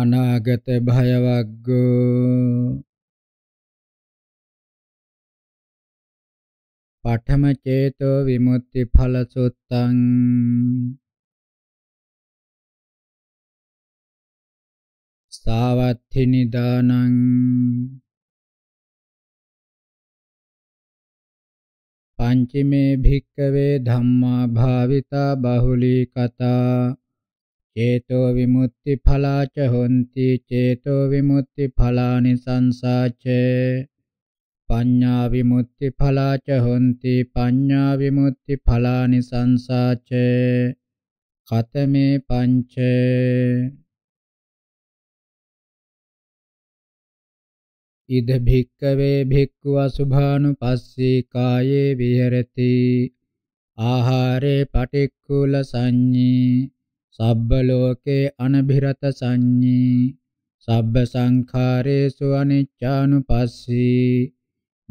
අනාගත භයවග්ගෝ පඨම චේතෝ විමුක්ති ඵල සුත්තං සාවත්ථි නිදානං පංචමේ භික්කවේ ධම්මා භාවිතා බහුලී කතා චේතෝ විමුක්ති ඵලාච හොಂತಿ චේතෝ විමුක්ති ඵලානි සංසාච පඤ්ඤා විමුක්ති ඵලාච හොಂತಿ පඤ්ඤා විමුක්ති ඵලානි සංසාච කතමේ පංච ඉද භික්කවේ භික්ඛු අසුභානුපස්සී කායේ විහෙරති ආහාරේ පටික්කුල සංඤී සබ්බ ලෝකේ අනභිරත සංඤී සබ්බ සංඛාරේසු අනිච්ඡානුපස්සී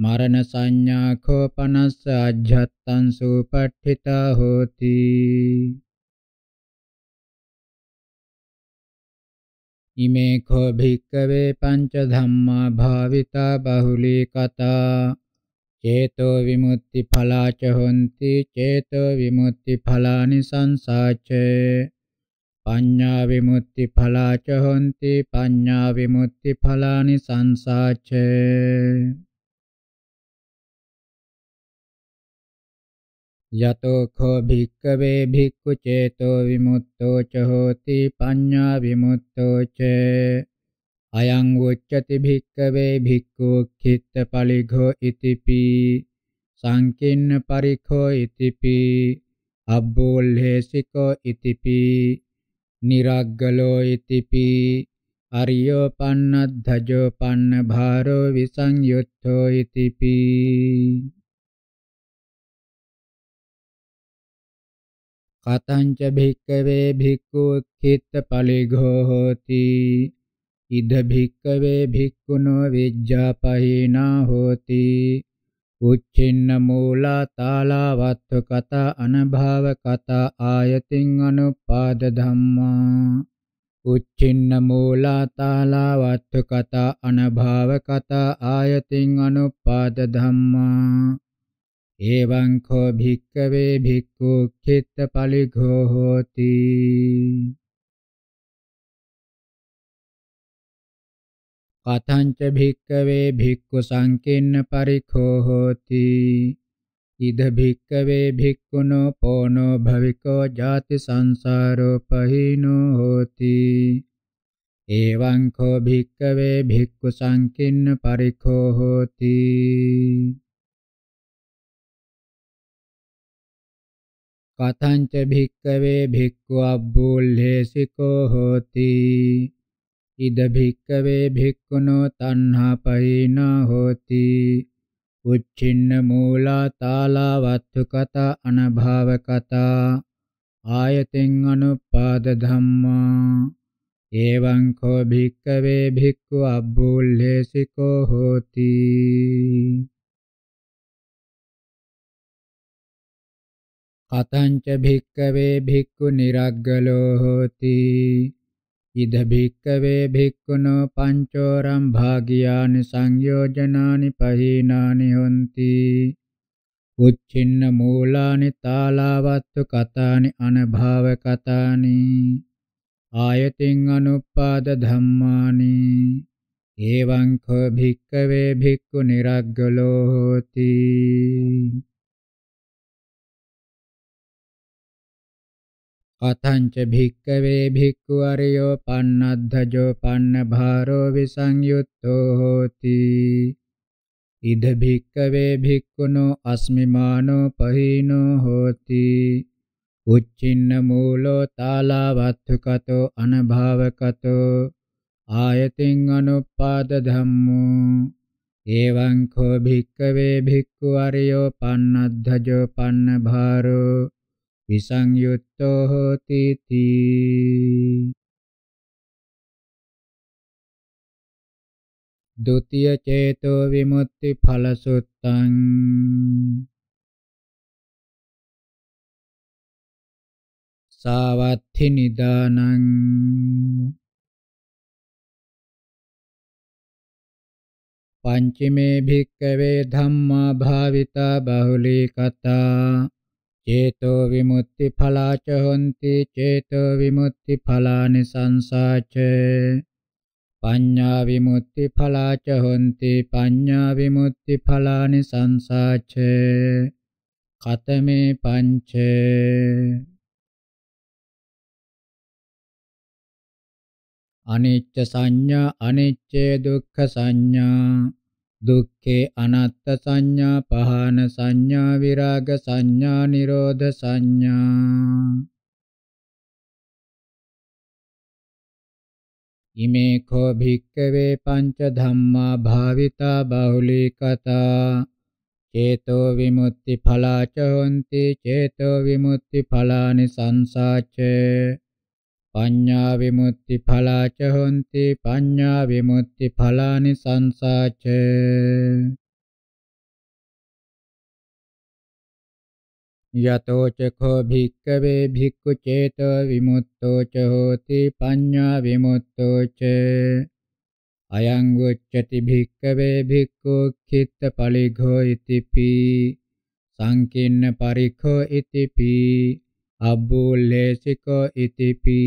මරණ සංඥා කෝපනස්ස අජ්ජත්තං සූපට්ඨිතා හෝති ඉමේ කෝ භික්කවේ පංච ධම්මා භාවිතා බහුලී කතා චේතෝ විමුක්ති ඵලාච හොಂತಿ චේතෝ විමුක්ති ඵලානි සංසාචේ පඤ්ඤා විමුක්ති ඵලාච හොಂತಿ පඤ්ඤා විමුක්ති ඵලානි සංසාච යතෝ කෝ භික්කවේ භික්ඛු චේතෝ විමුක්තෝ ච හෝති පඤ්ඤා විමුක්තෝ ච අයං උච්චති භික්කවේ භික්ඛු කිත්ත පලිඝෝ ඉතිපි සංකින්න පරිඛෝ ඉතිපි අබ්බෝල්හේසිකෝ ඉතිපි නිරග්ගලෝ ඉතිපි අරියෝ පන්නද්ධජෝ පන්න භාරෝ විසංයුත්තෝ ඉතිපි කතංච භික්කවේ භික්ඛු කිත්ත පලිඝෝ හෝති ඉද භික්කවේ භික්ඛුනෝ විජ්ජාපහිනා හෝති උච්චින්න මූලා තාලවත්තු කතා අනභව කතා ආයතින් අනුපාද ධම්මා උච්චින්න මූලා තාලවත්තු කතා අනභව කතා ආයතින් අනුපාද ධම්මා එවං කෝ භික්කවේ භික්ඛු කිත්ත පලිඝෝ හෝති කතංච භික්කවේ භික්ඛු සංකින්න පරිඛෝ හෝති ඉද භික්කවේ භික්ඛුනෝ පොනෝ භවිකෝ ජාති සංසාරෝ පහිනෝ හෝති එවං කෝ භික්කවේ භික්ඛු සංකින්න පරිඛෝ හෝති කතංච භික්කවේ භික්ඛු අබ්බුල්ලේසිකෝ හෝති ඉද භික්කවේ භික්ඛුනෝ තණ්හා පහේන හෝති උච්චින්න මූලා තාලා වත්තු කතා අනභාව කතා ආයතෙන් අනුපාද ධම්මා එවං කෝ භික්කවේ භික්ඛු අබ්බුල්ලේසිකෝ හෝති කතංච භික්කවේ භික්ඛු නිරග්ගලෝ හෝති ඉද භික්කවේ භික්ඛුනෝ පංචෝරම් භාගියානි සංයෝජනානි පහීනානි හොಂತಿ උච්චින්න මූලානි තාලාවත්තු කතානි අනභාව කතානි ආයතින් අනුපාද ධම්මානි එවං කෝ භික්කවේ භික්ඛු නිරග්ගලෝ හෝති අතංච භික්කවේ භික්ඛු අරියෝ පන්නද්ධජෝ පන්න භාරෝ විසංයුත්තෝ හෝති ඉද භික්කවේ භික්ඛුනෝ අස්මිමානෝ පහීනෝ හෝති උච්චින්න මූලෝ තාලවත්තුකතෝ අනභාවකතෝ ආයතින් අනුපාද ධම්මෝ එවං කෝ භික්කවේ භික්ඛු අරියෝ පන්නද්ධජෝ පන්න භාරෝ විසංයුත්තෝ හෝති තී ဒုတိ ය චේතෝ විමුක්ති ඵල සුත්තං සාවත්ථි නිදානං පංචමේ භික්කවේ ධම්මා භාවිතා බහුලී කතා චේතෝ විමුක්ති ඵලාච හොಂತಿ චේතෝ විමුක්ති ඵලානි සංසාච පඤ්ඤා විමුක්ති ඵලාච හොಂತಿ පඤ්ඤා විමුක්ති ඵලානි සංසාච කතමේ පංච අනිච්ච සංඥා අනිච්චේ දුක්ඛ සංඥා දුක්ඛේ අනාත්ත සංඥා පහන සංඥා විරාග සංඥා නිරෝධ සංඥා ඉමේ කෝ භික්කවේ පංච ධම්මා භාවිතා බහුලීකතා චේතෝ විමුක්ති ඵලාච හොಂತಿ චේතෝ විමුක්ති ඵලානි සංසාචේ පඤ්ඤා විමුක්ති ඵලාච හොಂತಿ පඤ්ඤා විමුක්ති ඵලානි සංසාච යතෝ චඛෝ භික්ඛවේ භික්ඛු චේතෝ විමුක්තෝ ච හෝති පඤ්ඤා විමුක්තෝ ච අයං උච්චති භික්කවේ භික්ඛෝ කිත්ත පලිඝෝ ඉතිපි සංකින්න පරිඛෝ ඉතිපි අබ්බුල්ලේසිකෝ ඉතිපි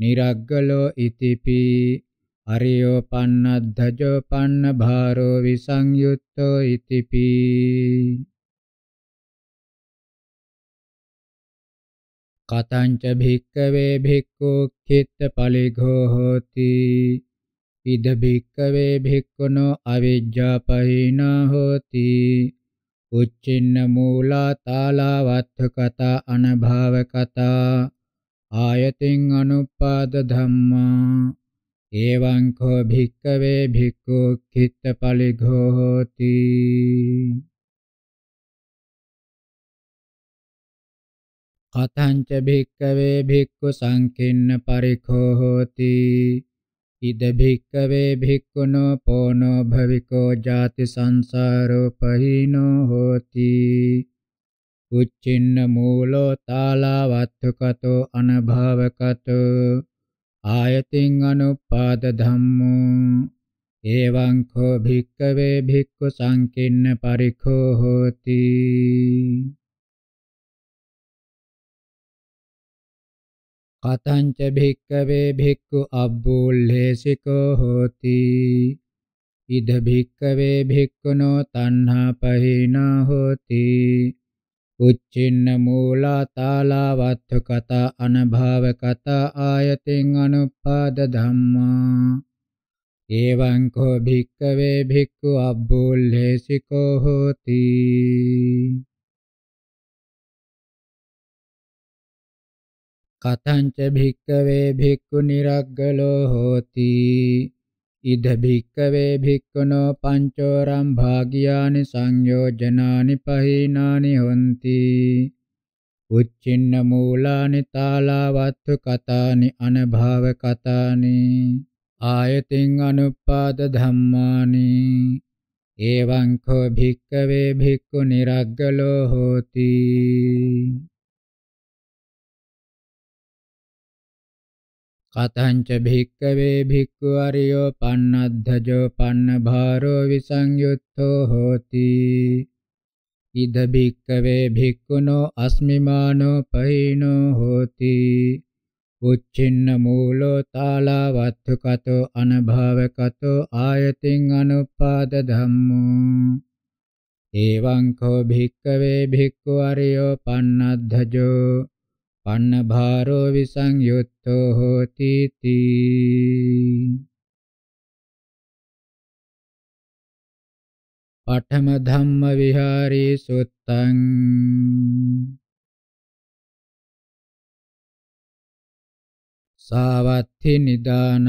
නිරග්ගලෝ ඉතිපි අරියෝ පන්නද්ධජෝ පන්න භාරෝ විසංයුත්තෝ ඉතිපි කතංච භික්කවේ භික්ඛු කිත්ත පලිඝෝ හෝති ඉද භික්කවේ භික්ඛුනෝ අවිජ්ජාපහිනා හෝති උච්චින්න මූලා තාලවත්ථ කතා අනභව කතා ආයතින් අනුපාද ධම්මා එවං කෝ භික්කවේ භික්ඛු කිත්තපලිඝෝ හෝති කතංච භික්කවේ භික්ඛු සංකින්න පරිඛෝ හෝති ඉද භික්කවේ භික්ඛුනෝ පොනෝ භවිකෝ ජාති සංසාරෝ පහිනෝ හෝති උච්චින්න මූලෝ තාලවත්තුකතෝ අනභවකතෝ ආයතින් අනුපාද ධම්මෝ එවං කෝ භික්කවේ භික්ඛු සංකින්න පරිඛෝ හෝති කතංච භික්කවේ භික්ඛු අබ්බූල්ලේසිකෝ හෝති ඉද භික්කවේ භික්ඛුනෝ තණ්හා පහිනා හෝති උච්චින්න මූලා තාලවත්ථ කතා අනභව කතා ආයතින් අනුපාද ධම්මා එවං කෝ භික්කවේ භික්ඛු අබ්බූල්ලේසිකෝ හෝති කතංච භික්කවේ භික්ඛු නිරග්ගලෝ හෝති ඉද භික්කවේ භික්ඛුනෝ පංචෝරම් භාගියානි සංයෝජනානි පහීනානි හොಂತಿ උච්චින්න මූලානි තාලවත්තු කතානි අනභව කතානි ආයතින් අනුපාද ධම්මානි එවං කෝ භික්කවේ භික්ඛු නිරග්ගලෝ හෝති කතංච භික්කවේ භික්ඛු අරියෝ පන්නද්ධජෝ පන්න භාරෝ විසංයුත්තෝ හෝති ඉද භික්කවේ භික්ඛුනෝ අස්මිමානෝ පහිනෝ හෝති උච්චින්න මූලෝ තාලවත්තු කතෝ අනභවකතෝ ආයතින් අනුපාද ධම්මෝ එවං කෝ භික්කවේ භික්ඛු අරියෝ පන්නද්ධජෝ අන්නභාරෝ විසංයුත්තෝ හෝති තී පඨම ධම්ම විහාරී සුත්තං සාවත්ථි නිදානං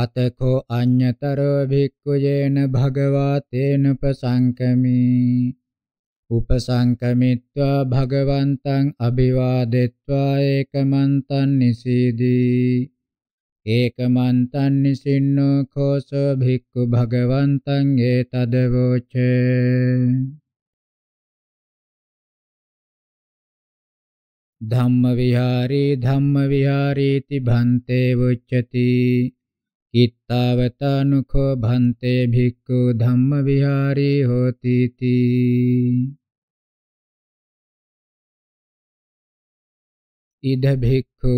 අතකෝ අඤ්ඤතරෝ භික්ඛුයේන භගවා තේන උපසංකමි උපසංකමිත්වා භගවන්තං අභිවාදෙත්වා ඒකමන්තං නිසීදී ඒකමන්තං නිසින්නෝ කෝසෝ භික්ඛු භගවන්තං ඒතදවෝච ධම්ම විහාරී ධම්ම විහාරීති භන්තේ වුච්චති කිත්තාවතානුඛෝ භන්තේ භික්ඛු ධම්ම විහාරී හෝති තී ඉද භික්ඛු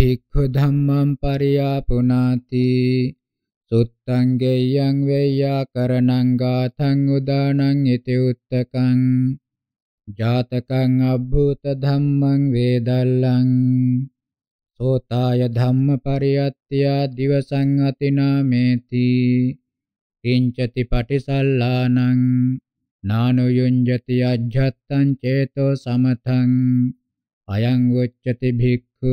භික්ඛු ධම්මං පරියාපුනාති සුත්තං ගෙයං වේයාකරණං ගාතං උදානං ඉති උත්තකං ජාතකං අභූත ධම්මං වේදල්ලං සෝතාය ධම්ම පරියත්තියා දිවසං අතිනාමේති කිංචති පටිසල්ලානං නානුයුඤ්ජති අජ්ජත්තං චේතෝ සමතං අයං උච්චති භික්ඛු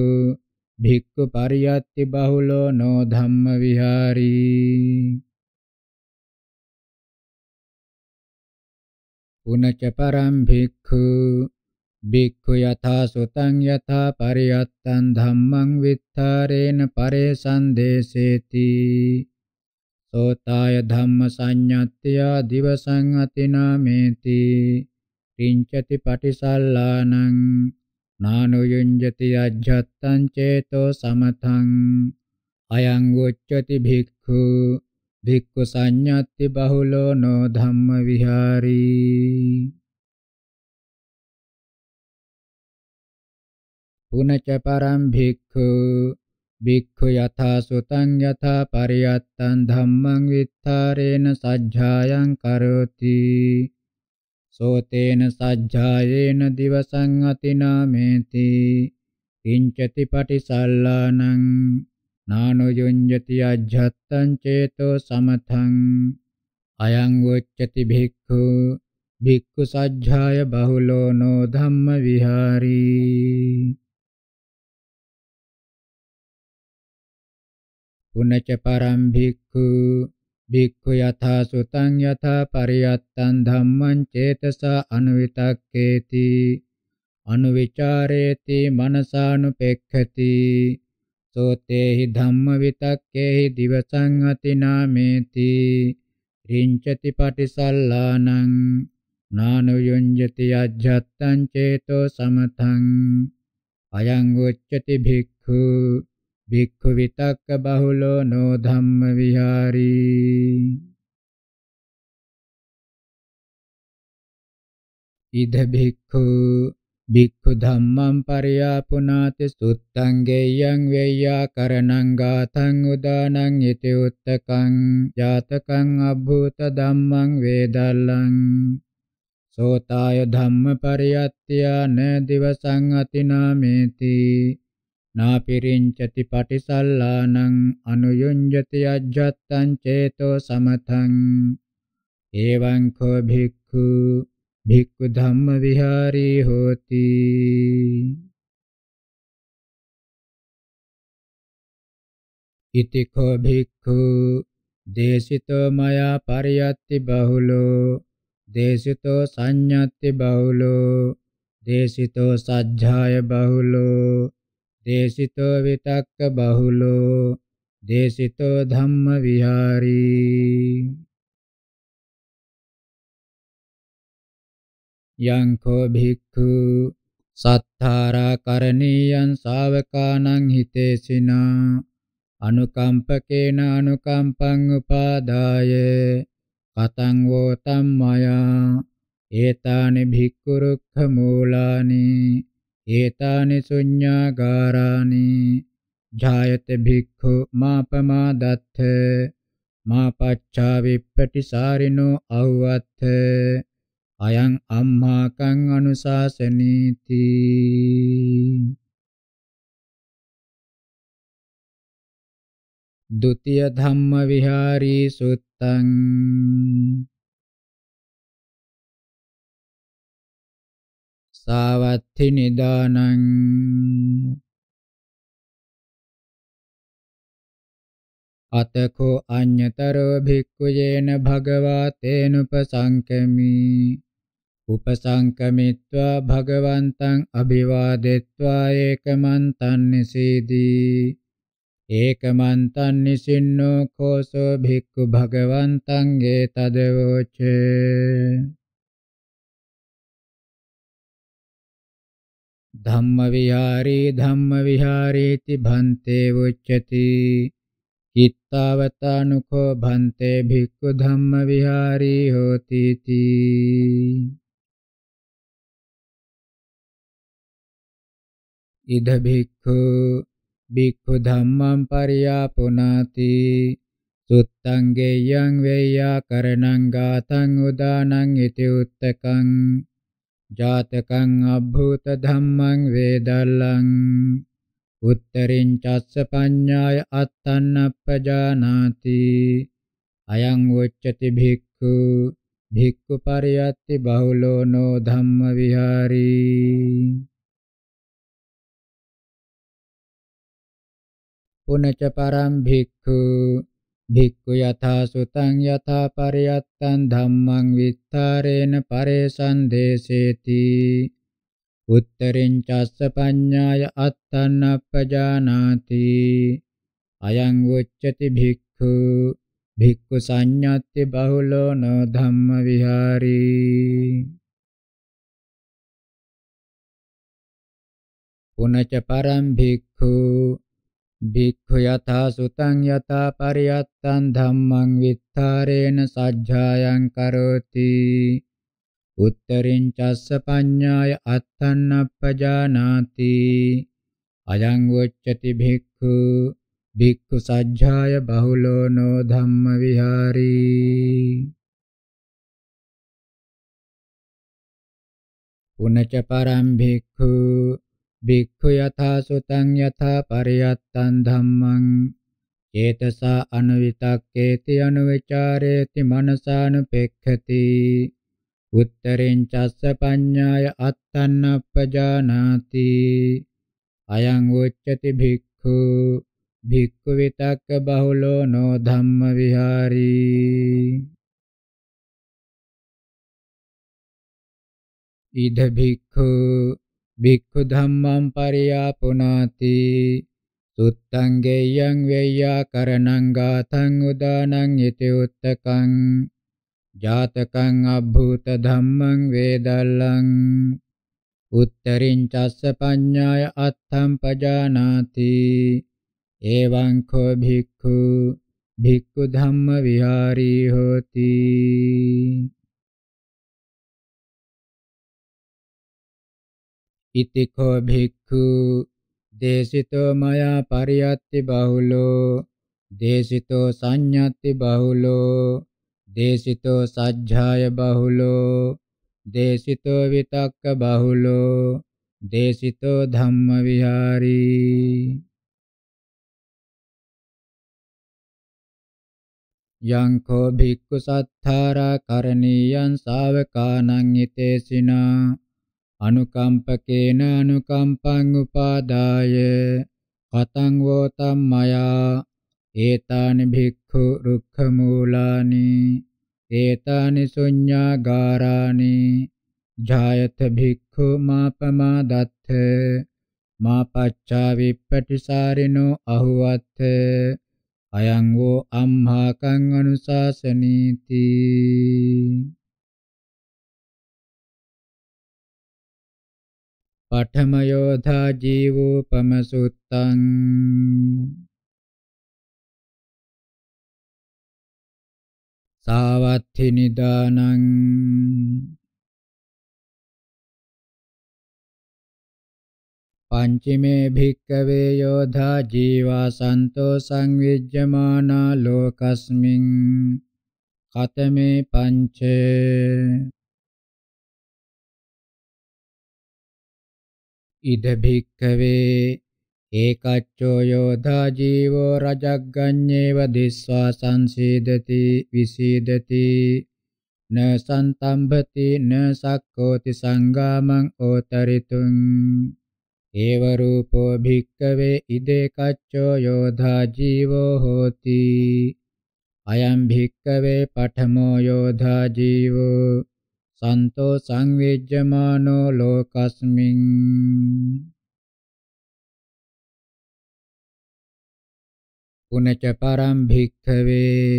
භික්ඛු පරියත්ති බහුලෝ නෝ ධම්ම විහාරී පුනච පරම් භික්ඛු භික්ඛු යථා සුතං යථා පරියත්තං ධම්මං විත්තරේන පරේසන්දේසේති සෝතාය ධම්ම සංඤත්ත්‍ය දිවසං අතිනාමේති රිංචති පටිසල්ලානං නානුයුඤ්ජති අජ්ජත්තං චේතෝ සමතං අයං උච්චති භික්ඛු භික්ඛු සංඤත්ති බහුලෝ නෝ ධම්ම විහාරී පුනච පරම් භික්ඛු භික්ඛු යථා සුතං යථා පරියත්තං ධම්මං විත්තරේන සජ්ජායං කරෝති සෝතේන සජ්ජායේන දිවසං අතිනාමේති කිංචති පටිසල්ලානං නානුයුඤ්ජති අජ්ජත්තං චේතෝ සමතං අයං උච්චති භික්ඛු භික්ඛු සජ්ජාය බහුලෝ නෝ ධම්ම විහාරී පුනච පරම් භික්ඛු භික්ඛු යථා සුතං යථා පරියත්තං ධම්මං චේතසා අනුවිතක්කේති අනුවිචාරේති මනසානුපෙක්ඛති සෝතේහි ධම්ම විතක්කේහි දිවසං අතිනාමේති රිංචති පටිසල්ලානං නානුයුඤ්ජති අජ්ජත්තං චේතෝ සමතං අයං උච්චති භික්ඛු භික්ඛු විතක්ක බහුලෝ නෝ ධම්ම විහාරී ඉද භික්ඛු භික්ඛු ධම්මං පරියාපුනාති සුත්තං ගෙයං වේයා කරණං ගාතං උදානං ඉති උත්තකං ජාතකං අභූත ධම්මං වේදල්ලං සෝතාය ධම්ම පරියත්ත්‍යා න දිවසං අතිනාමේති නාපිරින්චති පටිසල්ලානං අනුයුඤ්ජති අජ්ජත්තං චේතෝ සමතං එවං කෝ භික්ඛු භික්ඛු ධම්ම විහාරී හෝති ඉති කෝ භික්ඛු දේසිතෝ මයා පරියත්ති බහුලෝ දේසිතෝ සංඤත්ති බහුලෝ දේසිතෝ සජ්ජාය බහුලෝ දේශිතෝ විතක්ක බහුලෝ දේශිතෝ ධම්ම විහාරී යං කෝ භික්ඛු සත්තාරා කරණීයං ශාවකානං හිතේසිනා අනුකම්පකේන අනුකම්පං උපාදාය කතං වෝ තම්මයා ඒතානි භික්ඛු රුක්ඛ මූලානි ඒතානි ශුඤ්ඤාගාරානි ඡායත භික්ඛු මාපමාදත්ථ මාපච්ඡා විප්පටිසාරිනෝ අහුවත්ථ අයං අම්මාකං අනුශාසනීති द्वितीय धम्म विहारी सुत्तं සාවත්ති නිදානං අතකෝ අඤ්‍යතරෝ භික්ඛුයේන භගවා තේනුපසංකමි උපසංකමිත්වා භගවන්තං අභිවාදෙත්වා ඒකමන්තං නිසීදී ඒකමන්තං නිසින්නෝ කෝසෝ භික්ඛු භගවන්තං ගේ තදවෝචේ ධම්මවිහාරී ධම්මවිහාරීති භන්තේ උච්චති කිත්තාවතානුකෝ භන්තේ භික්ඛු ධම්මවිහාරී හෝති තී ඉද භික්ඛු භික්ඛු ධම්මං පරියාපුනාති සුත්තං ගේයං වේයාකරණං ගාතං උදානං ඉති උත්තකං ජාතකං අභූත ධම්මං වේදල්ලං උත්තරින් චස්ස පඤ්ඤාය අත්තන්නප්පජානාති අයං උච්චති භික්ඛු භික්ඛු පරියත්ති බහුලෝ නෝ ධම්ම විහාරී පුනච පරම් භික්ඛු භික්ඛු යථා සුතං යථා පරියත්තං ධම්මං විත්තරේන පරේසන්දේසේති උත්තරින් චස්ස පඤ්ඤාය අත්තන්නප්පජානාති අයං උච්චති භික්ඛු භික්ඛු සංඤත්ති බහුලෝ නෝ ධම්ම විහාරී පුනච පරම් භික්ඛු භික්ඛු යථා සුතං යථා පරියත්තං ධම්මං විත්තරේන සජ්ජායං කරෝති උත්තරින් චස්ස පඤ්ඤාය අත්තන්නප්පජානාති අයං වොච්චති භික්ඛු භික්ඛු සජ්ජාය බහුලෝ නෝ ධම්ම විහාරී පුනච පරම් භික්ඛු භික්ඛු යථා සුතං යථා පරියත්තං ධම්මං චේතසා අනුවිතක්කේති අනුවිචාරේති මනසානුපෙක්ඛති උත්තරෙන් චස්ස පඤ්ඤාය අත්තන්නප්පජානාති අයං උච්චති භික්ඛු භික්ඛු විතක්ක බහුලෝ නෝ ධම්ම විහාරී ඉද භික්ඛු භික්ඛු ධම්මං පරියාපුනාති සුත්තං ගේයං වේයාකරණං ගාතං උදානං ිතේ උත්තකං ජාතකං අභූත ධම්මං වේදල්ලං උත්තරින් චස්ස පඤ්ඤාය අත්තම් පජානාති එවං කෝ භික්ඛු භික්ඛු ධම්ම විහාරී හෝති ඉතිකෝ භික්ඛු දේසිතෝ මයා පරියත්ති බහුලෝ දේසිතෝ සංඤත්ති බහුලෝ දේසිතෝ සජ්ජාය බහුලෝ දේසිතෝ විතක්ක බහුලෝ දේසිතෝ ධම්ම විහාරී යං කෝ භික්ඛු සත්තාරා කරණීයං ශාවකානං ිතේසිනා අනුකම්පකේන අනුකම්පං උපාදාය කතං වෝ තම්මයා ඒතානි භික්ඛු රුක්ඛ මූලානි ඒතානි ශුඤ්ඤාගාරානි ඡායත භික්ඛු මාපමාදත්ථ මාපච්චා විප්පටිසාරිනෝ අහුවත්ථ අයං වෝ අම්හාකං අනුශාසනීති පඨමයෝධා ජීවෝපමසුත්තං සාවත්ථි නිදානං පංචමේ භික්කවේ යෝධා ජීවා සන්තෝ සංවිජ්ජමානා ලෝකස්මින් කතමේ පංචේ ඉද භික්කවේ ඒකච්චෝ යෝධා ජීවෝ රජග්ගඤ්ඤේව දිස්වා සංසීදති විසීදති න සන්තම්භති න සක්කෝති සංගාමං ඕතරිතුං ඒව රූපෝ භික්කවේ ඉදේකච්චෝ යෝධා ජීවෝ හෝති අයම් භික්කවේ පඨමෝ යෝධා ජීවෝ සන්තෝ සංවේජ්ජමානෝ ලෝකස්මින් පුනච පරම් භික්ඛවේ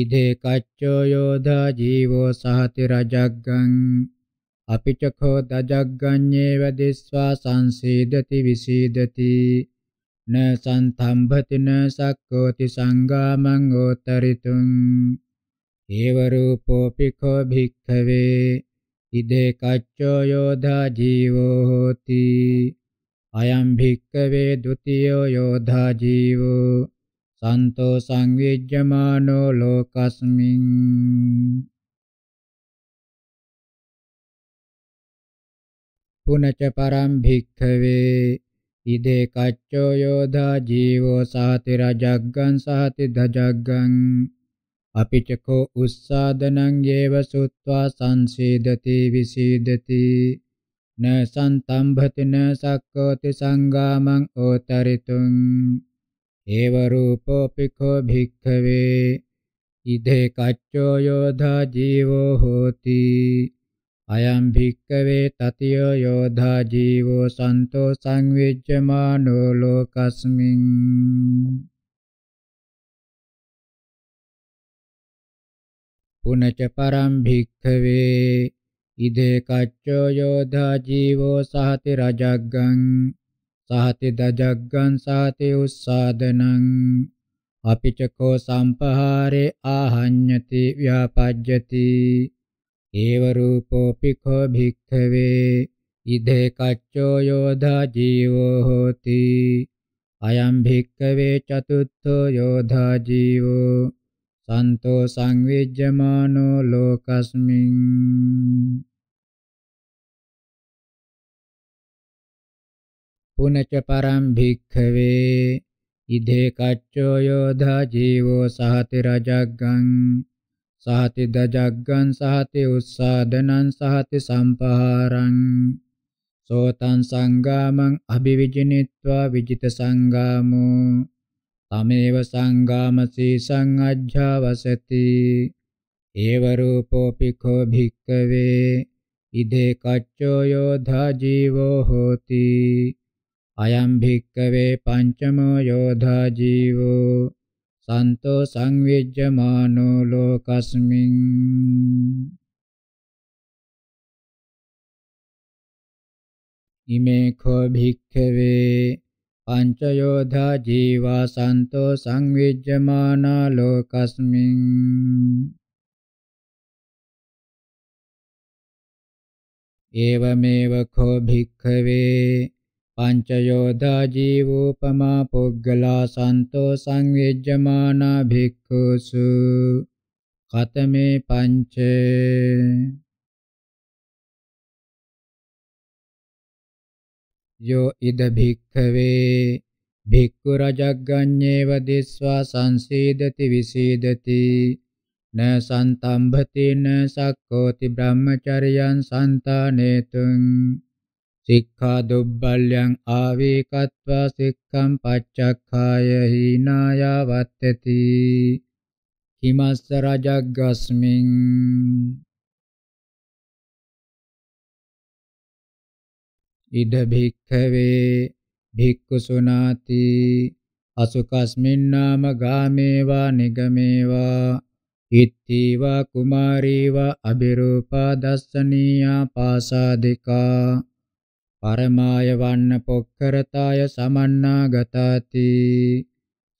ඉදේ කච්චෝ යෝධා ජීවෝ සහති රජග්ගං අපිච කෝ දජග්ගඤ්ඤේව දිස්වා සංසීදති විසීදති න සම්තම්භති න සක්කෝති සංගාමං ඕතරිතුං एव रूपोऽपिको भिक्खवे इदे कच्चो योधा जीवो होति अयं भिक्खवे द्वितीयो योधा जीवो सन्तो संविज्यमानो लोकस्मिन् पुनच परं भिक्खवे ඉදේ කච්චෝ යෝධා ජීවෝ සාතිර ජග්ගං සාති දජග්ගං අපිචකෝ උස්සාදනං යේව සුත්වා සංසීදති විසීදති න සන්තම්භති න සක්කෝති සංගාමං ඕතරිතුං ඒව රූපෝපි කෝ භික්ඛවේ ඉදේ කච්චෝ යෝධා ජීවෝ හෝති අයම් භික්කවේ තතියෝ යෝධා ජීවෝ සන්තෝ සංවිජ්ජමානෝ ලෝකස්මින් පුනච පරම් භික්ඛවේ ඉදේ කච්චෝ යෝධා ජීවෝ සහති රජග්ගං සහති දජග්ගං සහති උස්සාදනං අපිචකෝ සම්පහාරේ ආහඤ්ඤති ව්‍යාපජ්ජති ඒව රූපෝපි කෝ භික්ඛවේ ඉදේ කච්චෝ යෝධා ජීවෝ හෝති අයම් භික්ඛවේ චතුත්ථෝ යෝධා ජීවෝ සන්තෝ සංවිජ්ජමානෝ ලෝකස්මින් පුනච පරම් භික්ඛවේ ඉදේ කච්චෝ යෝධා ජීවෝ සහති රජග්ගං සහති දජග්ගං සහති උස්සාදනං සහති සම්පහාරං සෝතං සංගාමං අභිවිජිනිත්වා විජිත සංගාමෝ तमेव सङ्गामसि सङ्गज्झावसति एव रूपोऽपि को भिक्कवे इदे कच्चो योधा जीवो होति अयं भिक्कवे पञ्चमो योधा जीवो सन्तो संविज्यमानो लोकस्मिन् इमे को भिक्खवे පංචයෝධා ජීවා සන්තෝ සංවිජ්ජමානා ලෝකස්මින් ඒවමේව කෝ භික්ඛවේ පංචයෝධා ජීවෝපමා පුග්ගලා සන්තෝ සංවිජ්ජමානා භික්ඛුසු කතමේ පංචේ යෝ ඉද භික්ඛවේ භික්ඛු රජග්ගඤ්ඤේව දිස්වා සංසීදති විසීදති න සන්තම්භති න සක්කෝති බ්‍රහ්මචර්යං සන්තානේතුං සික්ඛා දුබ්බල්‍යං ආවේකත්වා සික්ඛම් පච්චක්ඛාය හීනාය වත්තති කිමස්ස රජග්ගස්මින් ඉද භික්ඛවේ භික්ඛුසුනාති අසුකස්මින් නාම ගාමේවා නිගමේවා ඉත්තිවා කුමාරීවා අබිරූපා දස්සනීයා පාසාදිකා පරමාය වන්න පොක්කරතාය සමන්නා ගතාති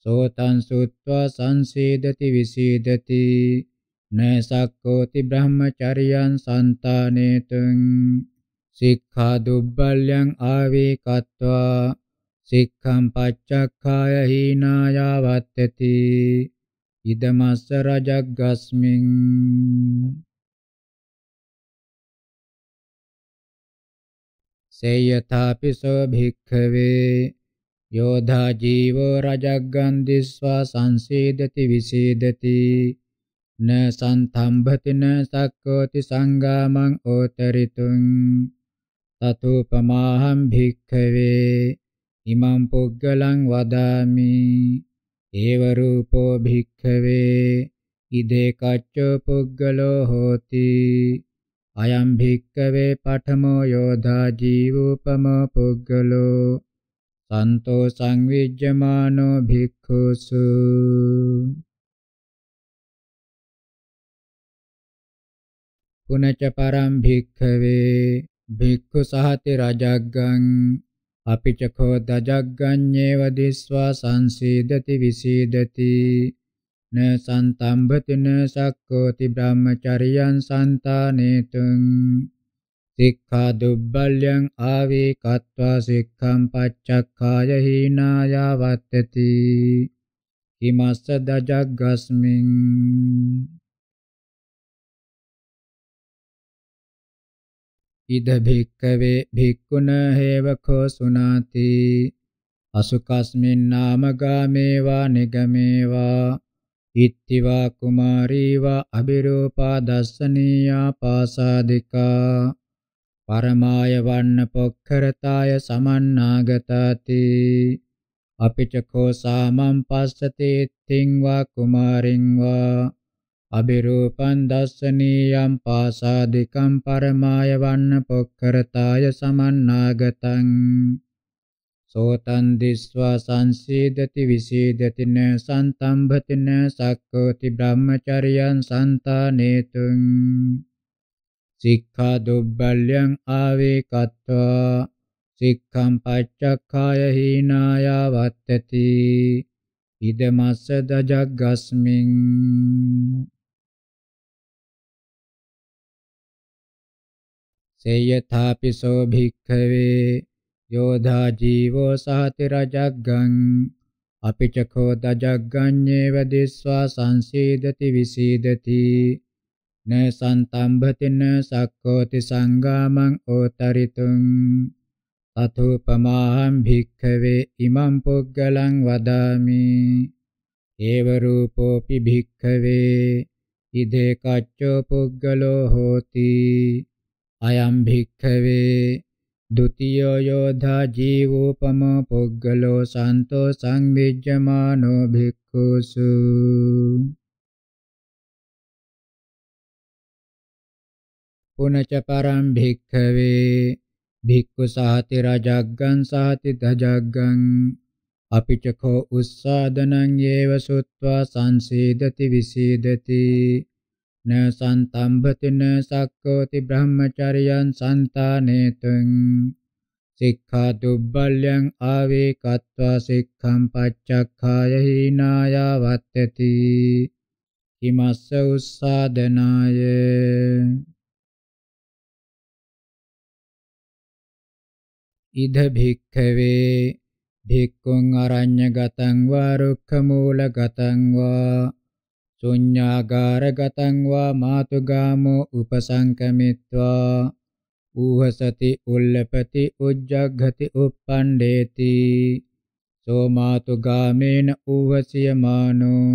සෝතං සුත්වා සංසීදති විසීදති නසක්කෝති බ්‍රහ්මචරියං සන්තානේතුං සික්ඛා දුබ්බල්යං ආවේකත්වා සික්ඛම් පච්චක්ඛාය හීනායවත්තති ඉදමස්ස රජග්ගස්මින් සේයථාපි සෝ භික්ඛවේ යෝධා ජීවෝ රජග්ගන් දිස්වා සංසීදති විසීදති න සම්තම්භති න සක්කෝති සංගාමං ඕතරිතුං තතුපමාහම් භික්ඛවේ ඉමං පුග්ගලං වදාමි ඒව රූපෝ භික්ඛවේ ඉදේ කච්චෝ පුග්ගලෝ හෝති අයම් භික්කවේ පඨමෝ යෝධා ජීවූපම පුග්ගලෝ සන්තෝ සංවිජ්ජමානෝ භික්ඛුසු පුනච පරම් භික්ඛවේ භික්ඛු සහති රජග්ගං අපිචකෝ දජග්ගඤ්ඤේව දිස්වා සංසීදති විසීදති න සන්තම්බති න සක්කෝති බ්‍රහ්මචරියං සන්තානේතුං සික්ඛා දුබ්බල්‍යං ආවේ කତ୍වා සික්ඛං පච්චක්ඛාය හීනායවත්තති කිමස්ස දජග්ගස්මින් ඉද භික්කවේ භික්ඛුන හේවකෝ සුනාති අසුකස්මින් නාමගාමේවා නිගමේවා ඉත්තිවා කුමාරීවා අබිරූපා දස්සනීයා පාසාදිකා පරමාය වන්න පොක්කරතාය සමන්නාගතාති අපිචකෝ සාමම් පස්සතේ තිං වා කුමාරින් වා අබිරූපං දස්සනීයම් පාසාදිකම් පරමාය වන්න පොක්කරතාය සමන්නාගතං සෝතං දිස්වා සංසීදති විසීදති න සන්තම්භති න සක්කෝති බ්‍රහ්මචරියං සන්තානේතුං සික්ඛා දුබ්බල්‍යං ආවේ කତ୍වා සික්ඛම් පච්චක්ඛාය හීනාය වත්තති ඉදමස්ස දජග්ගස්මින් සේයථාපිසෝ භික්ඛවේ යෝධා ජීවෝ සාති රජග්ගං අපිචකෝ දජග්ගඤ්ඤේව දිස්වා සංසීදති විසීදති න සන්තම්භති න සක්කෝති සංගාමං ඕතරිතුං තතුපමාහං භික්ඛවේ ඉමං පුග්ගලං වදාමි ඒව රූපෝපි භික්ඛවේ ඉදේ කච්චෝ පුග්ගලෝ හෝති අයම් භික්ඛවේ ဒ ුතියෝ යෝධා ජීවෝපම පුග්ගලෝ සන්තෝ සංවිජ්ජමානෝ භික්ඛුසු පුනච පරම් භික්ඛවේ භික්ඛු සහති රජග්ගං සහති දජග්ගං අපිචකෝ උස්සාදනං යේව සුත්වා සංසීදති විසීදති न सन्तम्भति न शक्नोति ब्रह्मचर्यं सन्तानेतुं सिक्खा दुर्बल्यं आविकत्वा सिक्खं पच्चक्खाय हीनाय वर्तति किमस्य उत्सादनाय ඉද භික්ඛවේ භික්ඛුං අරඤ්ඤගතං වා රුක්ඛමූලගතං වා ශුඤ්ඤාගාරගතං වා මාතුගාමෝ උපසංකමිත්වා ඌහසති උල්ලපති උජ්ජඝති uppandeti සෝ මාතුගාමේන ඌහසියමානෝ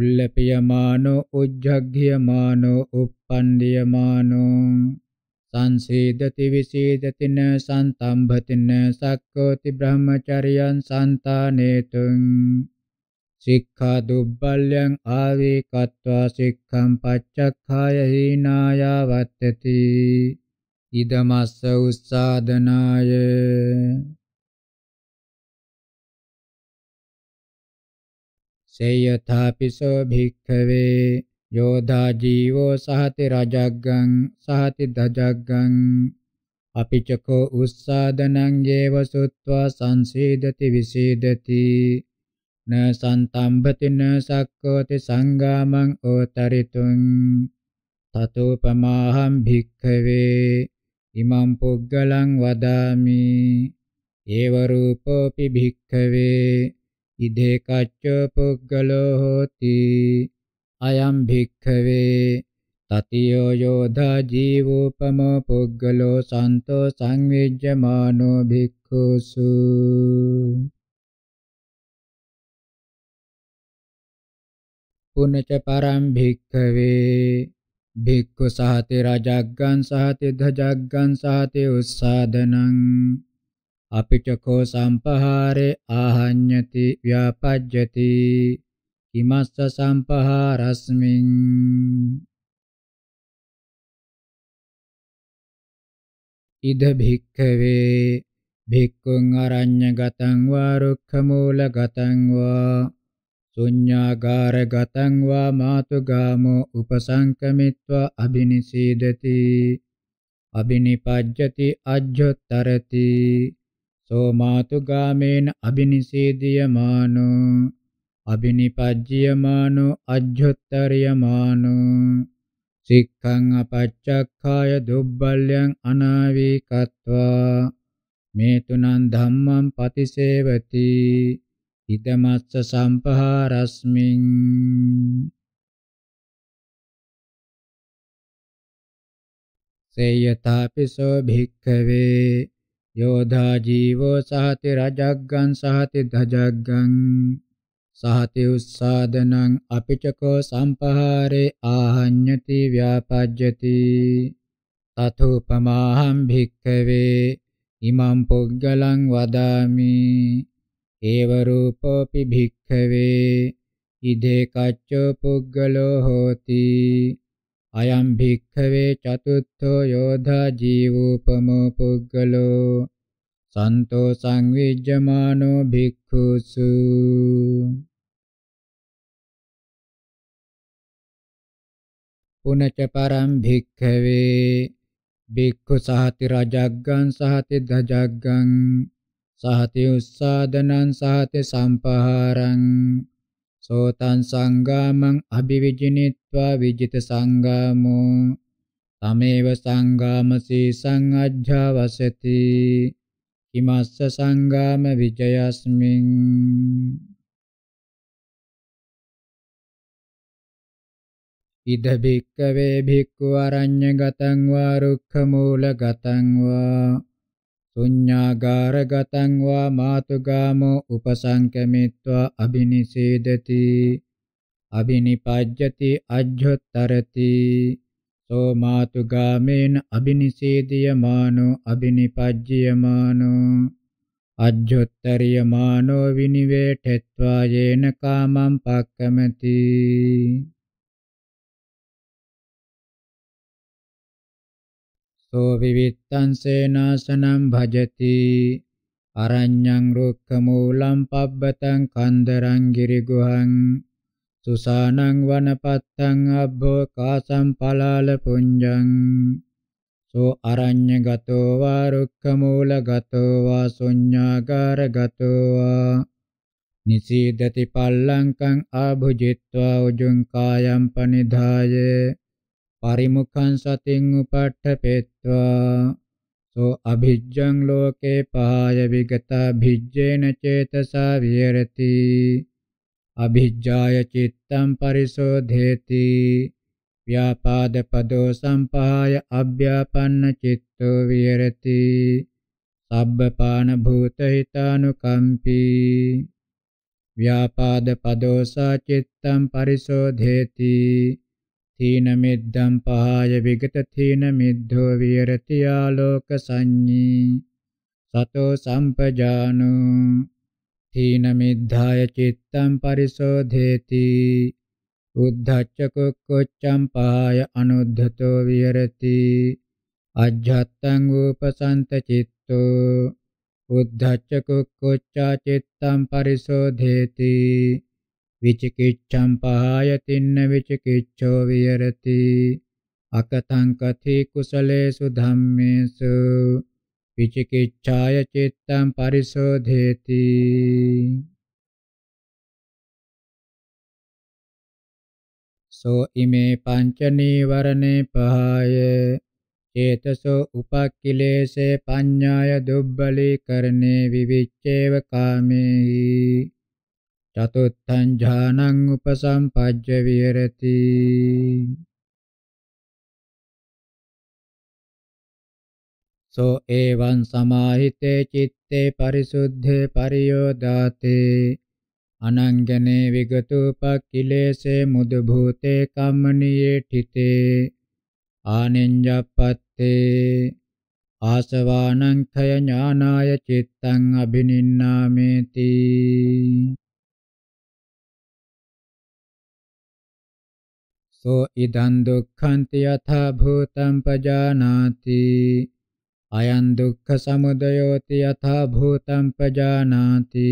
උල්ලපියමානෝ උජ්ජඝ්‍යමානෝ uppandiyamaනෝ සංසීදති විසීදති න සන්තම්භති න සක්කෝති බ්‍රහ්මචර්යං සන්තානේතුං සික්ඛා දුබ්බල්යං ආවේ කତ୍වා සික්ඛං පච්චක්ඛාය හීනායා වත්තති ඉදමස්ස උස්සාදනාය සේයථාපිසෝ භික්ඛවේ යෝධා ජීවෝ සහති රජග්ගං සහති දජග්ගං අපිචකෝ උස්සාදනං යේව සුත්වා සංසීදති විසීදති න සන්තම්බති න සක්කෝති සංගාමං ඕතරිතුං තතෝපමාහං භික්ඛවේ ඉමං පුග්ගලං වදාමි ඒව රූපෝපි භික්ඛවේ ඉදේ කච්ච පුග්ගලෝ හෝති අයම් භික්ඛවේ තතියෝ යෝධා ජීවෝපමෝ පුග්ගලෝ සන්තෝ සංවිජ්ජමානෝ භික්ඛුසු පුනච පරම් භික්ඛවේ භික්ඛු සහතේ රාජග්ගං සහතේ ධජග්ගං සහතේ උස්සාදනං අපිචකෝ සම්පහාරේ ආහඤ්ඤති ව්‍යාපජ්ජති කිමස්ස සම්පහාරස්මින් ඉද භික්ඛවේ භික්ඛුං අරඤ්ඤගතං වා රුක්ඛමූලගතං වා ශුඤ්ඤාගාර ගතං වා මාතුගාමෝ උපසංකමිත්වා අබිනිසීදති අබිනිපජ්ජති අජ්ජොත්තරති සෝ මාතුගාමේන අබිනිසීදියමානෝ අබිනිපජ්ජියමානෝ අජ්ජොත්තරියමානෝ සික්ඛං අපච්චක්ඛාය දුබ්බල්යං අනාවීකත්වා මේ තුනන් ධම්මං පතිසේවති හිතමත්ස සම්පහාරස්මින් සේයථාපිසෝ භික්ඛවේ යෝධා ජීවෝ සහති රජග්ගං සහති ධජග්ගං සහති උස්සාදනං අපිචකෝ සම්පහාරේ ආහඤ්ඤති ව්‍යාපජ්ජති තථෝපමාහං භික්ඛවේ ඉමං පුග්ගලං වදාමි ඒව රූපෝපි භික්ඛවේ ඉදේ කච්චෝ පුග්ගලෝ හෝති අයම් භික්ඛවේ චතුත්ථෝ යෝධා ජීවූපමෝ පුග්ගලෝ සන්තෝ සංවිජ්ජමානෝ භික්ඛුසු පුනච පරම් භික්ඛවේ භික්ඛු සහති රජග්ගං සහති දජග්ගං සහති උස්සාදනං සහති සම්පහාරං සෝතං සංගාමං අභිවිජිනිත්වා විජිත සංගාමෝ තමේව සංගාමසී සංඅජ්ජවසති කිමස්ස සංගාම විජයස්මින් ඉද භික්කවේ භික්ඛු අරඤ්ඤ ගතං වා රුක්ඛ මූල ගතං වා සුඤ්ඤාගාරගතං වා මාතුගාමෝ උපසංකමිත්වා අබිනිසීදති අබිනිපජ්ජති අජ්ජොත්තරති සෝ මාතුගාමේන අබිනිසීදියමානෝ අබිනිපජ්ජියමානෝ අජ්ජොත්තරියමානෝ විනිවේඨෙත්වා යේන කාමං පක්කමති සෝ විවිත්තං සේනාසනං භජති අරඤ්ඤං රුක්ඛමූලං පබ්බතං කන්දරං ගිරිගුහං සුසානං වනපත්තං අබ්බෝ කාසං පලාල පුඤ්ජං සෝ අරඤ්ඤ ගතෝ වා රුක්ඛමූල ගතෝ වා ශුඤ්ඤාගාර ගතෝ වා නිසීදති පල්ලංකං ආභුජිත්වා උජුං කායම් පනිධායේ පරිමුඛං සතින් උපට්ඨපෙත්වා සෝ අභිජ්ජං ලෝකේ පහය විගත භිජ්ජේන චේතසා විහෙරති අභිජ්ජාය චිත්තං පරිසෝධේති ව්‍යාපාද පදෝ සම්පහාය අභ්‍යාපන්න චිත්තෝ විහෙරති සබ්බපාන භූත හිතානුකම්පී ව්‍යාපාද පදෝසා චිත්තම් පරිසෝධේති තීන මිද්දම් පහය විගත තීන මිද්දෝ විරති ආලෝක සංඤී සතෝ සම්පජානෝ තීන මිද්ධාය චිත්තම් පරිසෝධේති උද්ධච්ච කුක්කුච්චම් පහය අනුද්ධතෝ විරති අජ්ජත්තං උපසන්ත චිත්තෝ උද්ධච්ච කුක්කුච්චා චිත්තම් පරිසෝධේති විචිකිච්ඡම් පහය තින්න විචිකිච්ඡෝ විහෙරති අකතං කති කුසලේසු ධම්මේසු විචිකිච්ඡාය චිත්තං පරිශෝධේති සෝ ඉමේ පංච නීවරණේ පහය චේතසෝ උපක්ඛිලේසේ පඤ්ඤාය දුබ්බලීකරණේ විවිච්ඡේව කාමේහි චතුත්තං ඥානං උපසම්පජ්ජ විහෙරති සෝ එවං සමාහිතේ චitte පරිසුද්ධේ පරියෝදාතේ අනංගනේ විගතුපක්ඛිලේසේ මුදු භූතේ කම්මනියේ ඨිතේ ආනෙන්ජප්පත්තේ ආසවානං ඛය ඥානාය චිත්තං අබිනින්නාමේති සෝ ඉදං දුක්ඛන්ති යථා භූතං පජානාති අයං දුක්ඛ සමුදයෝති යථා භූතං පජානාති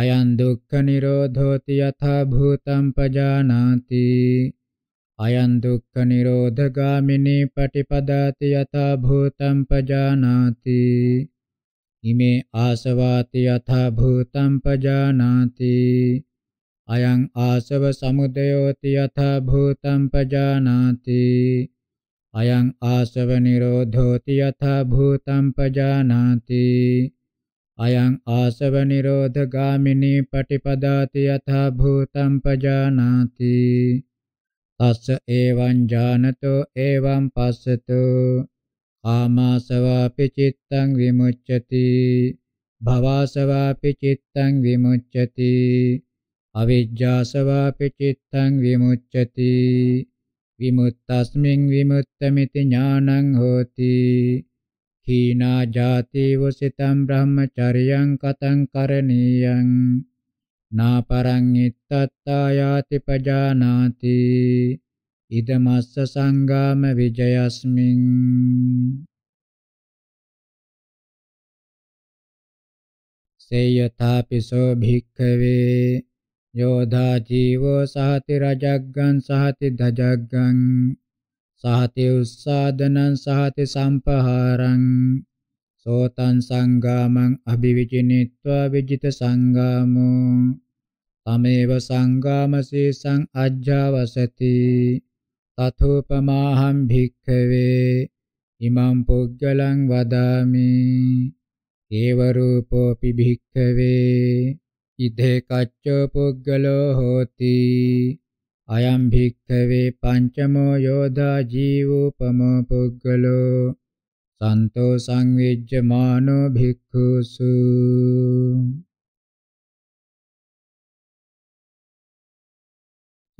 අයං දුක්ඛ නිරෝධෝති යථා භූතං පජානාති අයං දුක්ඛ නිරෝධගාමිනී පටිපදාති යථා භූතං පජානාති ඉමේ ආසවාති යථා භූතං පජානාති අයං ආසව සමුදයෝති යථා භූතං පජානාති අයං ආසව නිරෝධෝති යථා භූතං පජානාති අයං ආසව නිරෝධ ගාමිනී පටිපදාති යථා භූතං පජානාති තස්ස ඒවං ඥානතෝ ඒවං පස්සතු ආමාසවාපි චිත්තං විමුච්ඡති භවාසවාපි චිත්තං විමුච්ඡති අවිජ්ජාසවාපි චිත්තං විමුච්ඡති විමුක්තස්මින් විමුක්තමිති ඥානං හෝති හීනා ජාති වසිතම් බ්‍රහ්මචර්යං කතං කරණීයං නාපරං ඉත්තත්තායාති පජානාති ඉදමස්ස සංගාම විජයස්මින් සේයථාපි සෝ භික්ඛවේ යෝධා ජීවෝ සහති රජග්ගං සහති දජග්ගං සහති උස්සාදනං සහති සම්පහාරං සෝතං සංගාමං අභිවිචිනිත්වා විජිත සංගාමෝ තමේව සංගාමසීසං අජ්ජවසති තථෝපමාහං භික්ඛවේ ඉමං පුග්ගලං වදාමි ඒව රූපෝපි භික්ඛවේ ඉදේ කච්චෝ පුද්ගලෝ හෝති අයම් භික්ඛවේ පංචමෝ යෝධා ජීවූපමෝ පුද්ගලෝ සන්තෝ සංවිජ්ජමානෝ භික්ඛුසු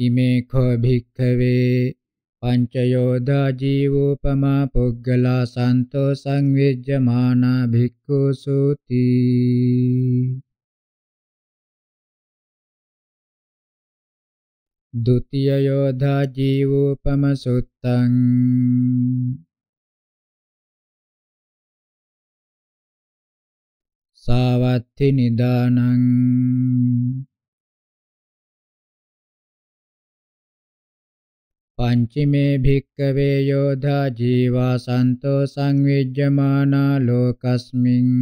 ඉමේ කෝ භික්ඛවේ පංචයෝදා ජීවෝපමා පුද්ගලා සන්තෝ සංවිජ්ජමානා භික්ඛුසුති द्वितीय योधा जीवोपमसुत्तम् सावत्थि निदानम् पञ्चमे भिक्कवे योधा जीवा सन्तो संविद्यमाना लोकस्मिन्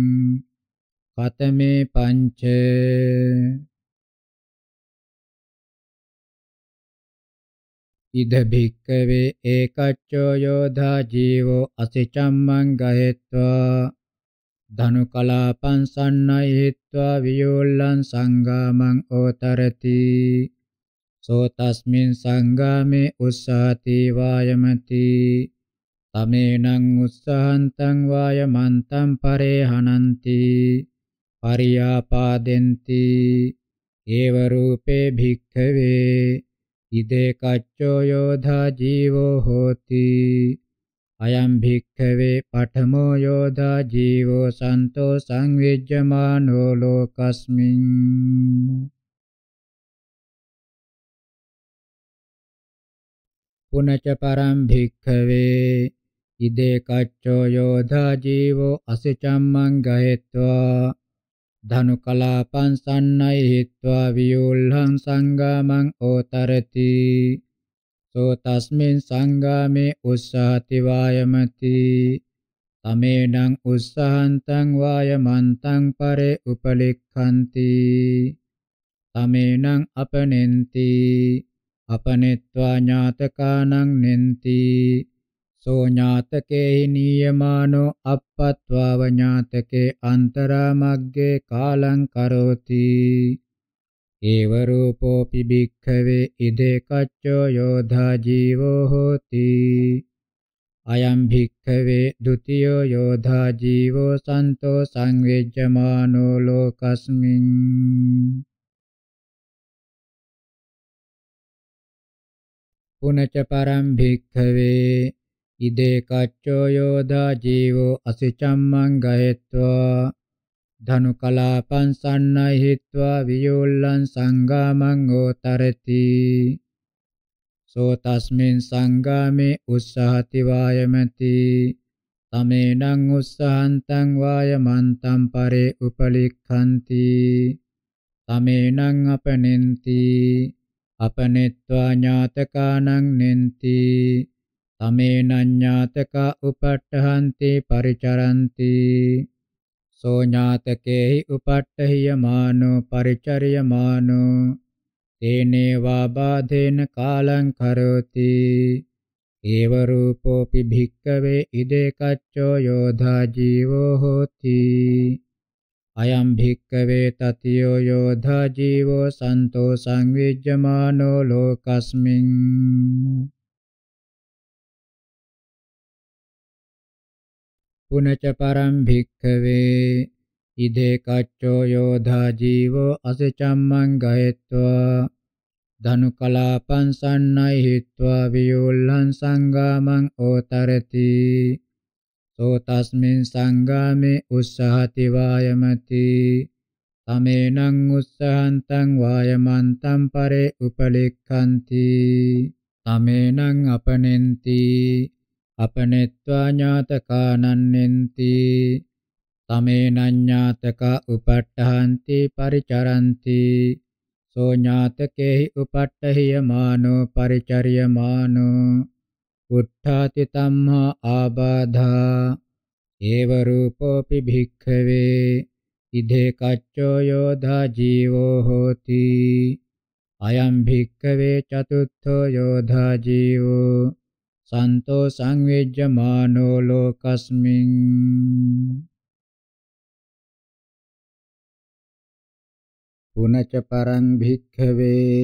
कतमे पञ्च ඉද භික්කවේ ඒකච්චෝ යෝධා ජීවෝ අසිචම්මං ගහෙත්වා ධනුකලාපං සන්නයිහිත්වා වියෝල්ලං සංගාමං ඕතරති සෝ තස්මින් සංගාමේ උස්සාති වායමති තමේනං උස්සහන්තං වායමන්තං පරේහනಂತಿ පරියාපාදෙන්ති ඒව රූපේ භික්ඛවේ ඉදේ කච්චෝ යෝධා ජීවෝ හෝති අයම් භික්ඛවේ පඨමෝ යෝධා ජීවෝ සන්තෝ සංවිජ්ජමානෝ ලෝකස්මින් පුනච පරම් භික්ඛවේ ඉදේ කච්චෝ යෝධා ජීවෝ අසිචම්මං ගහෙත්වා ධනුකලාපං සන්නයි හිත්වා වියුල්හං සංගාමං ඕතරති සෝ තස්මින් සංගාමේ උස්සහති වායමති තමේනං උස්සහන්තං වායමන්තං පරේ උපලික්ඛන්ති තමේනං අපනෙන්ති අපනෙත්වා ඥාතකානං නෙන්ති සෝඥාතකේහි නියමානෝ අප්පත්වාව ඥාතකේ අන්තරාමග්ගේ කාලං කරෝති ඒව රූපෝපි භික්ඛවේ ඉදේ කච්චෝ යෝධා ජීවෝ හෝති අයම් භික්ඛවේ ဒ ුතියෝ යෝධා ජීවෝ සන්තෝ සංවේජ්ජමානෝ ලෝකස්මින් පුනච පරම් භික්ඛවේ ඉදේ කච්චෝ යෝදා ජීවෝ අසිචම්මං ගහෙත්වා ධනු කලාපං සන්නයි හිත්වා වියෝල්ලං සංගාමං ඕතරති සෝ තස්මින් සංගාමේ උස්සහති වායමති තමේනං උස්සහන්තං වායමන්තං පරේ උපලික්ඛන්ති තමේනං අපනෙන්ති අපනෙත්වා ඥාතකානං නෙන්ති තමේනඤ්ඤාතක උපට්ඨහන්ති පරිචරಂತಿ සෝ ඥාතකේහි උපට්ඨහියමානෝ පරිචරියමානෝ තේනේ වා බාධේන කාලං කරෝති ඒව රූපෝපි භික්කවේ ඉදේ කච්චෝ යෝධා ජීවෝ හෝති අයම් භික්කවේ තතියෝ යෝධා ජීවෝ සන්තෝ සංවිජ්ජමානෝ ලෝකස්මින් පුනච පරම් භික්ඛවේ ඉදේ කච්චෝ යෝධා ජීවෝ අසචම්මං ගහෙත්වා ධනුකලාපං සන්නයි හිත්වා වියුල්ලං සංගාමං ඕතරති සෝ තස්මින් සංගාමේ උස්සහති වායමති තමේනං උස්සහන්තං වායමන්තං පරේ උපලෙක්ඛන්ති තමේනං අපනෙන්ති අපනෙත්වා ඥාතකානන්නෙන්ති තමේනඤ්ඤාතක උපට්ඨහන්ති පරිචරಂತಿ සෝ ඥාතකේහි උපට්ඨහියමානෝ පරිචර්යමානෝ උත්ථාති තම්මා ආබාධා ඒව රූපෝපි භික්ඛවේ ඉදේ කච්චෝ යෝධා ජීවෝ හෝති අයම් භික්ඛවේ චතුත්ථෝ යෝධා ජීවෝ සන්තෝ සංවේජ්ජමානෝ ලෝකස්මින් පුනච පරං භික්ඛවේ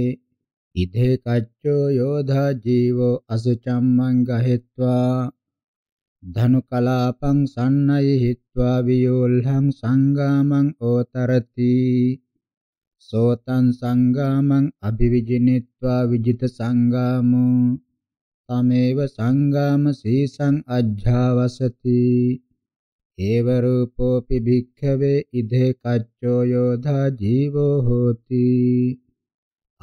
ඉදේ කච්චෝ යෝධා ජීවෝ අසුචම්මං ගහෙත්වා ධනුකලාපං සන්නයි හිත්වා වියෝල්හං සංගාමං ඕතරති සෝතං සංගාමං අභිවිජිනිත්වා විජිත සංගාමෝ तमेव සංගාම සීසං අජ්ජාවසති ඒව රූපෝපි භික්ඛවේ ඉදේ කච්චෝ යෝධා ජීවෝ හෝති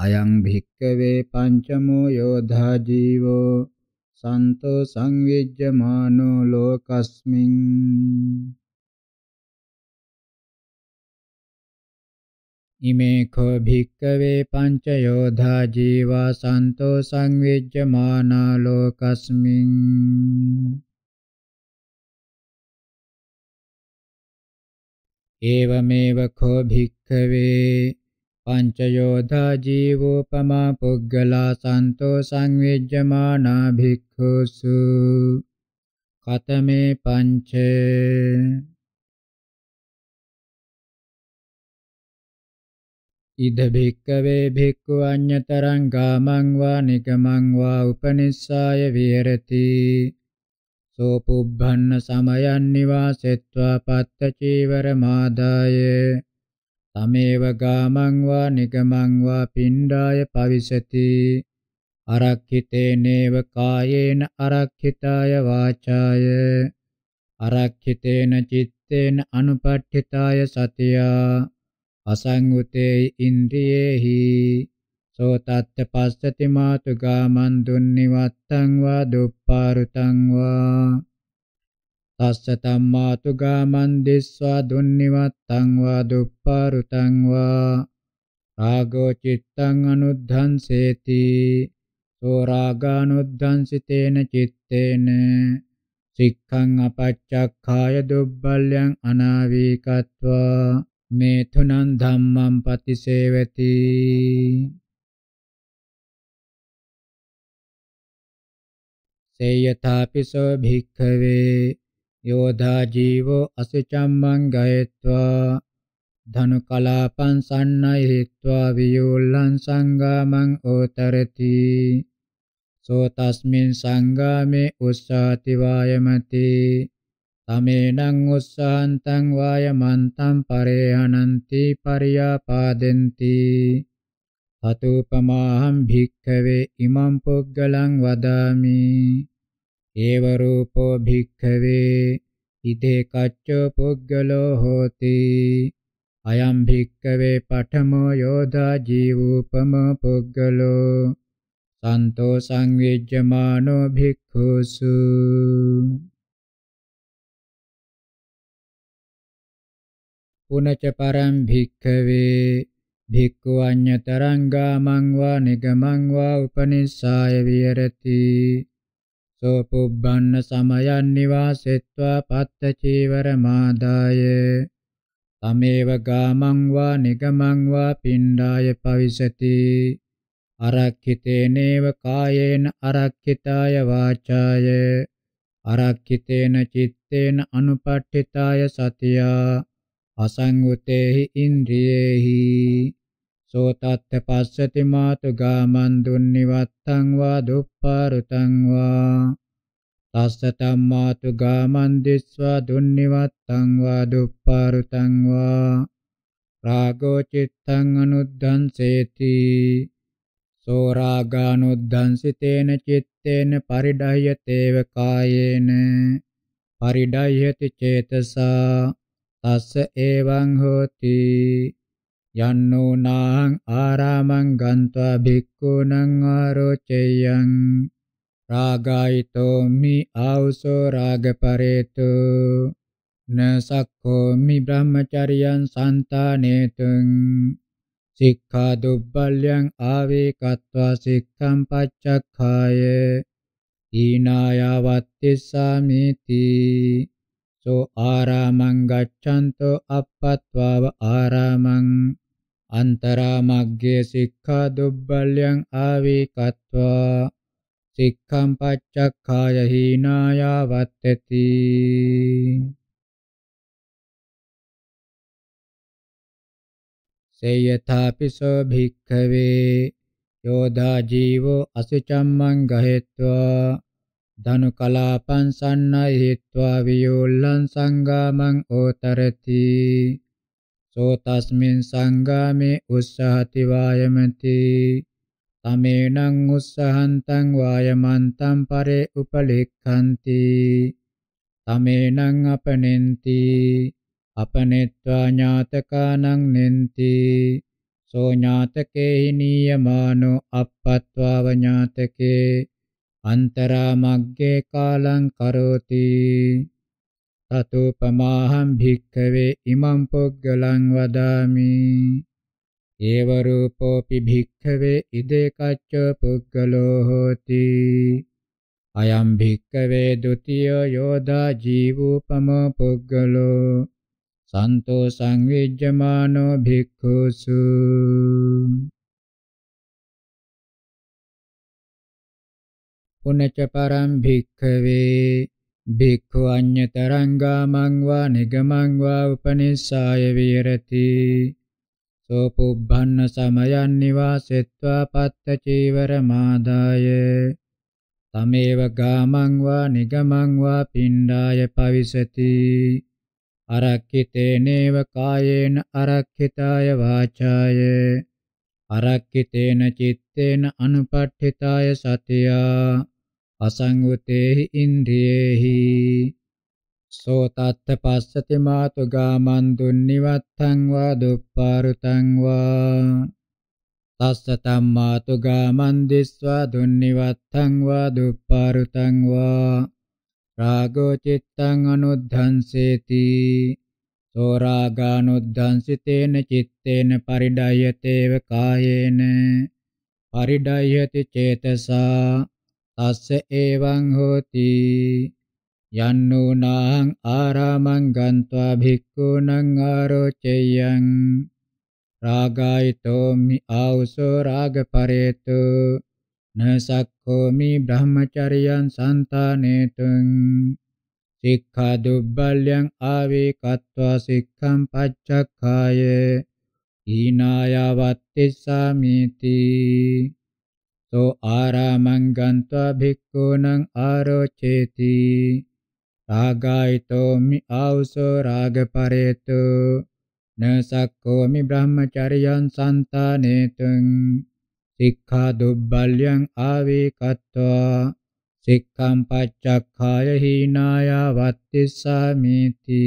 අයං භික්ඛවේ පංචමෝ යෝධා ජීවෝ සන්තෝ සංවිජ්ජමානෝ ලෝකස්මින් ඉමේඛෝ භික්කවේ පංච යෝධා ජීවා සන්තෝ සංවිජ්ජමානා ලෝකස්මින් एवमेव खो भिक्खवे पञ्चयोधा जीवोपमा पुग्गला सन्तो संयुज्यमाना भिक्खुषु कथमे पञ्च ඉද භික්කවේ භික්ඛු අඤ්‍යතරං ගාමං වා නිගමං වා උපනිස්සාය විහෙරති සෝ පුබ්බන්න සමයන් නිවාසෙත්වා පත්ත චීවර මාදාය තමේව ගාමං වා නිගමං වා පිණ්ඩාය පවිසති අරක්ඛිතේ නේව කායේන අරක්ඛිතාය වාචාය අරක්ඛිතේන චිත්තේන අනුපට්ඨිතාය සතියා අසංගුතේ ඉන්ද්‍රියේහි සෝතත්ත පස්සති මාතු ගාමන් දුන්නිවත්තං වා දුප්පාරුතං වා තස්ස තම්මාතු ගාමන් දිස්වා දුන්නිවත්තං වා දුප්පාරුතං වා රාගෝ චිත්තං අනුද්ධංසේති සෝ රාගානුද්ධංසිතේන චිත්තේන සික්ඛං අපච්චක්ඛාය දුබ්බල්යං අනාවීකත්වා මේතුනං ධම්මං පතිසේවති සේයථාපිසෝ භික්ඛවේ යෝධා ජීවෝ අසුචම්මං ගයත්වා ධනුකලාපං සන්නයිහිත්වා වියෝල්ලං සංගාමං ඕතරති සෝ තස්මින් සංගාමේ උස්සාති වායමති තමේනං උස්සාන්තං වායමන්තං පරේහනಂತಿ පරියාපාදෙන්ති අතුපමාහං භික්ඛවේ ඉමං පුග්ගලං වදාමි ඒව රූපෝ භික්ඛවේ ඉදේ කච්චෝ පුග්ගලෝ හෝති අයම් භික්කවේ පඨමෝ යෝධා ජීවූපම පුග්ගලෝ සන්තෝ සංවිජ්ජමානෝ භික්ඛුසු පුනච පරම් භික්ඛවේ භික්ඛු අඤ්ඤතරං ගාමං වා නිගමං වා උපනිස්සාය විහෙරති සෝ පුබ්බන්න සමයන් නිවාසෙත්වා පත්ත චීවර මාදාය තමේව ගාමං වා නිගමං වා පිණ්ඩාය පවිසති අරක්ඛිතේනේව කායේන අරක්ඛිතාය වාචාය අරක්ඛිතේන චිත්තේන අනුපට්ඨිතාය සතියා අසංගුතේහි ඉන්ද්‍රියේහි සෝතත්ථ පස්සති මාතු ගාමන් දුන්නිවත්තං වා දුප්පාරුතං වා තස්ස තම්මාතු ගාමන් දිස්වා දුන්නිවත්තං වා දුප්පාරුතං වා රාගෝ චිත්තං අනුද්ධංසේති සෝ රාගානුද්ධංසිතේන චිත්තේන පරිඩහ්‍යතේව කායේන පරිඩහ්‍යති චේතසා තස්ස එවං හෝති යන්නෝ නාං ආරාමං ගන්त्वा භික්ඛුනං ආරෝචයං රාගායිතෝ මි ආවසෝ රාගපරේතු නසක්ඛෝ මි බ්‍රහ්මචර්යං සන්තානේතුං සික්ඛා දුබ්බල්‍යං ආවේ කତ୍වා සික්ඛං පච්චක්ඛාය ඊනායවත්තිසාමිති චෝ ආරාමං ගච්ඡන්තෝ අප්පත්වාව ආරාමං අන්තරාමග්ගේ සික්ඛා දුබ්බල්‍යං ආවේකත්වා සික්ඛම් පච්චක්ඛාය හීනායවත්තේති සේයථාපිසෝ භික්ඛවේ යෝදා ජීවෝ අසුචම්මං ගහෙත්වා ධනු කලාපං සන්නයි හිත්වා වියෝල්ලං සංගාමං ඕතරති සෝතස්මින් සංගාමේ උස්සහති වායමති තමේනං උස්සහන්තං වායමන්තං පරේ උපලෙක්ඛන්ති තමේනං අපනෙන්ති අපනෙත්වා ඥාතකානං නෙන්ති සෝ ඥාතකේ හිනියමානෝ අප්පත්වාව ඥාතකේ අන්තරා මග්ගේ කාලං කරෝති තතුපමාහං භික්ඛවේ ඉමං පුග්ගලං වදාමි ඒව රූපෝපි භික්ඛවේ ඉදේ කච්ච පුග්ගලෝ හෝති අයම් භික්කවේ ဒ ුතියෝ යෝදා ජීවූපම පුග්ගලෝ සන්තෝ සංවිජ්ජමානෝ භික්ඛුසු උනච පරම් භික්ඛවේ භික්ඛු අඤ්‍යතරංගාමං වා නිගමං වා උපනිස්සාය විරති සෝ පුබ්බන්න සමයන් නිවාසෙත්වා පත්ත චීවර මාදාය තමේව ගාමං වා නිගමං වා පිණ්ඩාය පවිසති අරක්ඛිතේනේව කායේන අරක්ඛිතාය වාචාය අරක්ඛිතේන චිත්තේන අනුපට්ඨිතාය සතියා අසංගුතේහි ඉන්ද්‍රියේහි සෝ තත්ත පස්සති මාතු ගාමන් දුන්නිවත්තං වා දුප්පාරුතං වා තස්ස තම්මාතු ගාමන් දිස්වා දුන්නිවත්තං වා දුප්පාරුතං වා රාගෝ චිත්තං අනුද්ධංසේති සෝ රාගානුද්ධංසිතේන චිත්තේන පරිඩයතේව කායේන පරිඩයති චේතසා අස්ස එවං හෝති යන්නුනාං ආරාමං ගන්त्वा භික්ඛුනං ආරෝචයං රාගායිතෝමි ආවසෝ රාගපරේතු නසක්ඛෝමි බ්‍රහ්මචරියං සන්තානේතුං සික්ඛා දුබ්බල්‍යං ආවේ කତ୍වා සික්ඛං පච්චක්ඛාය ඊනායවත්තිසාමිති තෝ ආරාමං ගන්त्वा භික්ඛූනං ආරෝචේති රාගායිතෝ මි ආවසෝ රාගපරේතු නසක්ඛෝමි බ්‍රහ්මචරියං සන්තානේතං සික්ඛා දුබ්බල්‍යං ආවේ කତ୍වා සික්ඛම් පච්චක්ඛාය හීනාය වත්තිසාමිති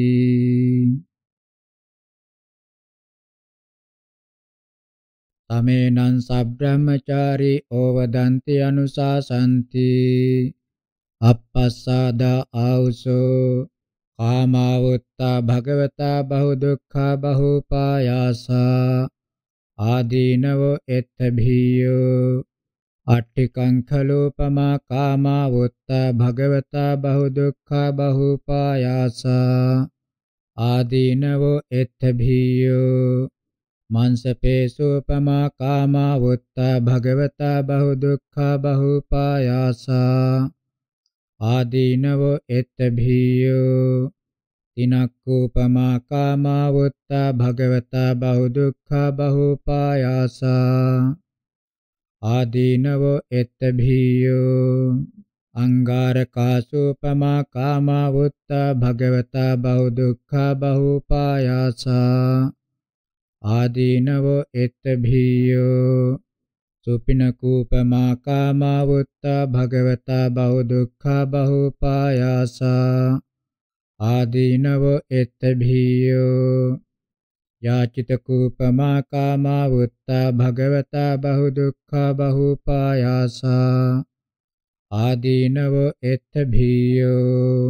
තමේනං සබ්‍රහ්මචාරී ඕවදන්ති අනුසාසಂತಿ අප්පස්සාදා ආවුසෝ කාමාවුත්තා භගවතා බහු දුක්ඛා බහූපායාසා ආදීනවෝ එත්තභීයෝ අට්ඨිකංඛලෝපමා කාමාවුත්තා භගවතා බහු දුක්ඛා බහූපායාසා ආදීනවෝ එත්තභීයෝ මංසපේසු උපමා කාමා වුත්තා භගවතා බහු දුක්ඛා බහු පායාසා ආදීනව එත්ත භීයෝ තිනක්කූපමා කාමා වුත්තා භගවතා බහු දුක්ඛා බහු පායාසා ආදීනව එත්ත භීයෝ අංගාරකාසුපමා කාමා වුත්තා භගවතා බහු දුක්ඛා බහු පායාසා ආදීනවෝ එත්තභීයෝ සුපිනකූපමා කාමාවුත්තා භගවතා බහුදුක්ඛා බහුපායාසා ආදීනවෝ එත්තභීයෝ යාචිතකූපමා කාමාවුත්තා භගවතා බහුදුක්ඛා බහුපායාසා ආදීනවෝ එත්තභීයෝ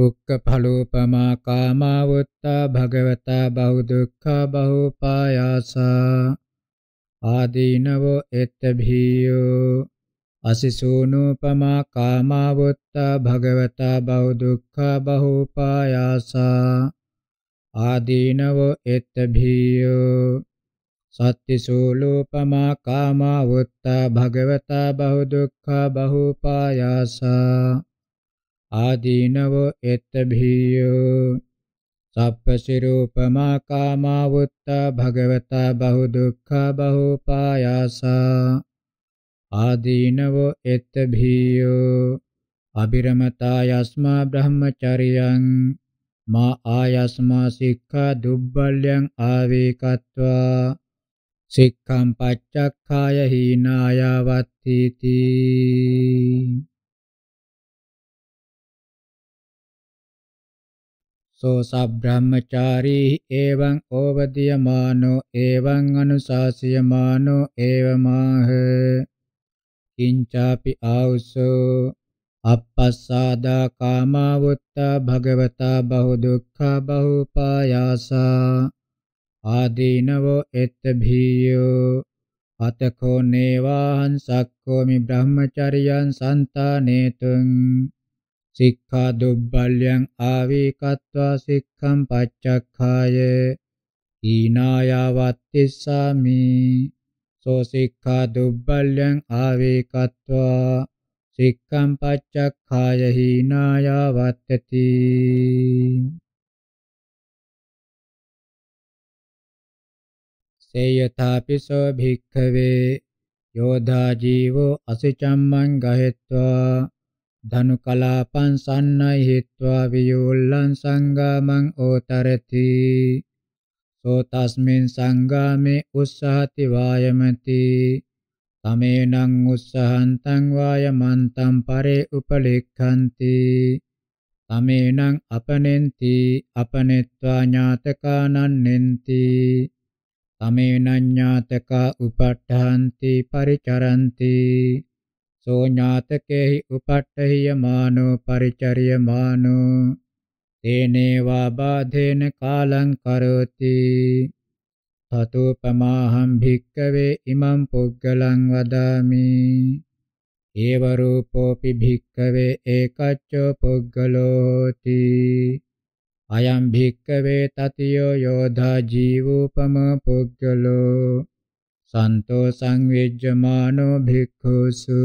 රුක්කඵලෝපමා කාමාවුත්තා භගවතා බහුදුක්ඛා බහුපායාසා ආදීනවෝ එත්තභීයෝ අසිසූනූපමා කාමාවුත්තා භගවතා බහුදුක්ඛා බහුපායාසා ආදීනවෝ එත්තභීයෝ සත්තිසූලූපමා කාමාවුත්තා භගවතා බහුදුක්ඛා බහුපායාසා ආදීනවෝ එත්තභීයෝ සප්පසිරූපමා කාමාවුත්තා භගවතා බහු දුක්ඛා බහු පායාසා ආදීනවෝ එත්තභීයෝ අබිරමතා යස්මා බ්‍රහ්මචරියං මා ආයස්මා සික්ඛා දුබ්බල්යං ආවේකත්වා සික්ඛම් පච්චක්ඛාය හීනායවත්තිති සෝ සබ්‍රාහ්මචාරී එවං ඕවදියමානෝ එවං අනුශාසියමානෝ එවමාහ කිංචාපි ආවුසෝ අපස්සාදා කාමවුත්තා භගවතා බහු දුක්ඛා බහු පායාසා ආදීනවෝ එත් භීයෝ අතකෝ නේවාහං සක්කෝමි බ්‍රහ්මචරියං සන්තානේතුං සික්ඛා දුබ්බල්යං ආවේකත්වා සික්ඛම් පච්චක්ඛාය ඊනායවත්තිස්සාමි සෝ සික්ඛා දුබ්බල්යං ආවේකත්වා සික්ඛම් පච්චක්ඛාය ඊනායවත්තති සේයථාපිසෝ භික්ඛවේ යෝධා ජීවෝ අසිචම්මං ගහෙත්වා ධනුකලාපං සන්නයි හිත්වා වියෝල්ලං සංගාමං ඕතරති සෝතස්මින් සංගාමේ උස්සහති වායමති තමේනං උස්සහන්තං වායමන්තං පරේ උපලෙක්ඛන්ති තමේනං අපනෙන්ති අපනෙත්වා ඥාතකානං නෙන්ති තමේනං ඥාතකා උපට්ඨහන්ති පරිචරන්ති සෝඥාතකේහි උපට්ඨියමානෝ පරිචර්යමානෝ තේනේවා බාධේන කාලං කරෝති තතෝපමාහම් භික්කවේ ඉමම් පුග්ගලං වදාමි ඒව රූපෝපි භික්කවේ ඒකච්චෝ පුග්ගලෝති අයම් භික්කවේ තතියෝ යෝධා ජීවෝපම පුග්ගලෝ සන්තෝ සංවිජ්ජමානෝ භික්ඛුසු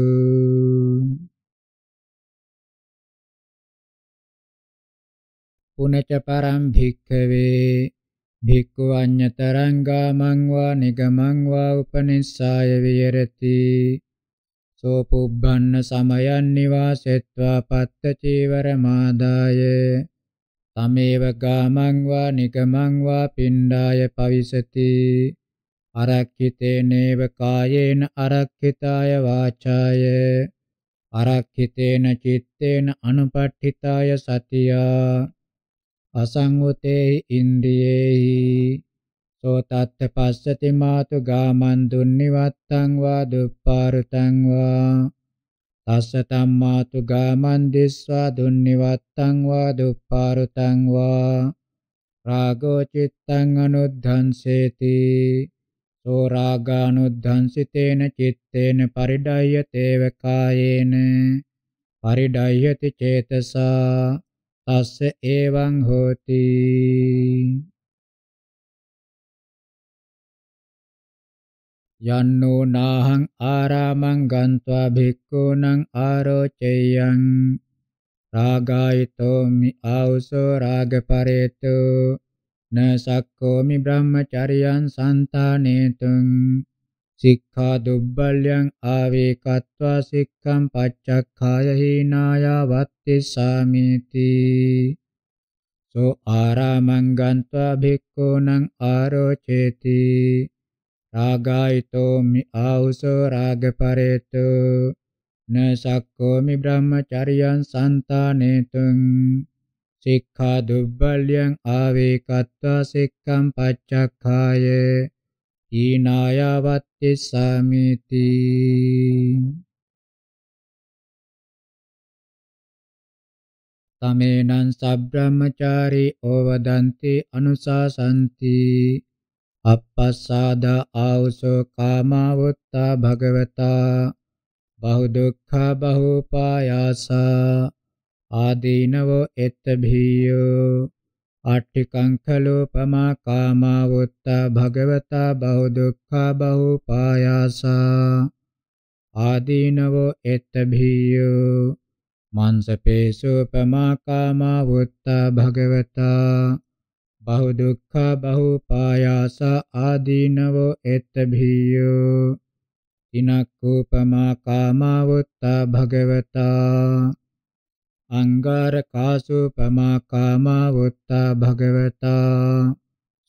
පුනච පරම් භික්ඛවේ භික්ඛු අඤ්‍යතරං ගාමං වා නිගමං වා උපනිස්සාය විහෙරති සෝ පුබ්බන්න සමයන් නිවාසෙත්වා පත්ත චීවර මාදාය තමේව ගාමං වා නිගමං වා පිණ්ඩාය පවිසති අරක්ඛිතේනේව කායේන අරක්ඛිතාය වාචාය අරක්ඛිතේන චිත්තේන අනුපට්ඨිතාය සතියා අසංගතේ ඉන්ද්‍රියේහි සෝ තත්ත පස්සති මාතු ගාමන් දුන්නිවත්තං වා දුප්පාරතං වා තස්ස තම්මාතු ගාමන් දිස්වා දුන්නිවත්තං වා දුප්පාරතං වා රාගෝ චිත්තං අනුද්ධංසේති සෝ රාගානුද්ධංසිතේන චitteන පරිඩය්‍යතේව කායේන පරිඩය්‍යති චේතසා තස්ස එවං හෝති යන්නෝ නාහං ආරාමං ගන්්වා භික්ඛූනං ආරෝචයං රාගායතෝමි ආවසෝ රාගපරේතෝ න සක්කෝමි බ්‍රහ්මචරියං සන්තානේතුං සික්ඛා දුබ්බල්‍යං ආවේකත්වා සික්ඛං පච්චක්ඛාය හීනාය වත්තිසාමිති සෝ ආරාමං ගන්त्वा භික්ඛූනං ආරෝචේති රාගායිතෝ මි ආවුසෝ රාගපරේතු න සක්කෝමි බ්‍රහ්මචරියං සන්තානේතුං සික්ඛා දුබ්බල්‍යං ආවේකත්වා සික්ඛම් පච්චක්ඛාය ඊනායවත්ති සාමිති තමේනං සබ්‍රාහ්මචාරී ඕවදන්ති අනුසාසಂತಿ අප්පස්සාද ආවසෝ කාමවත්තා භගවතා බහු දුක්ඛ බහු පායාසා ආදීනවෝ එත්තභීයෝ අට්ඨිකංඛලෝපමා කාමාවොත්තා භගවතා බහු දුක්ඛා බහු පායාසා ආදීනවෝ එත්තභීයෝ මංසපේසෝපමා කාමාවොත්තා භගවතා බහු දුක්ඛා බහු පායාසා ආදීනවෝ එත්තභීයෝ තිනක්ඛූපමා කාමාවොත්තා භගවතා අංගාරකාසුපමා කාමා වුත්තා භගවතා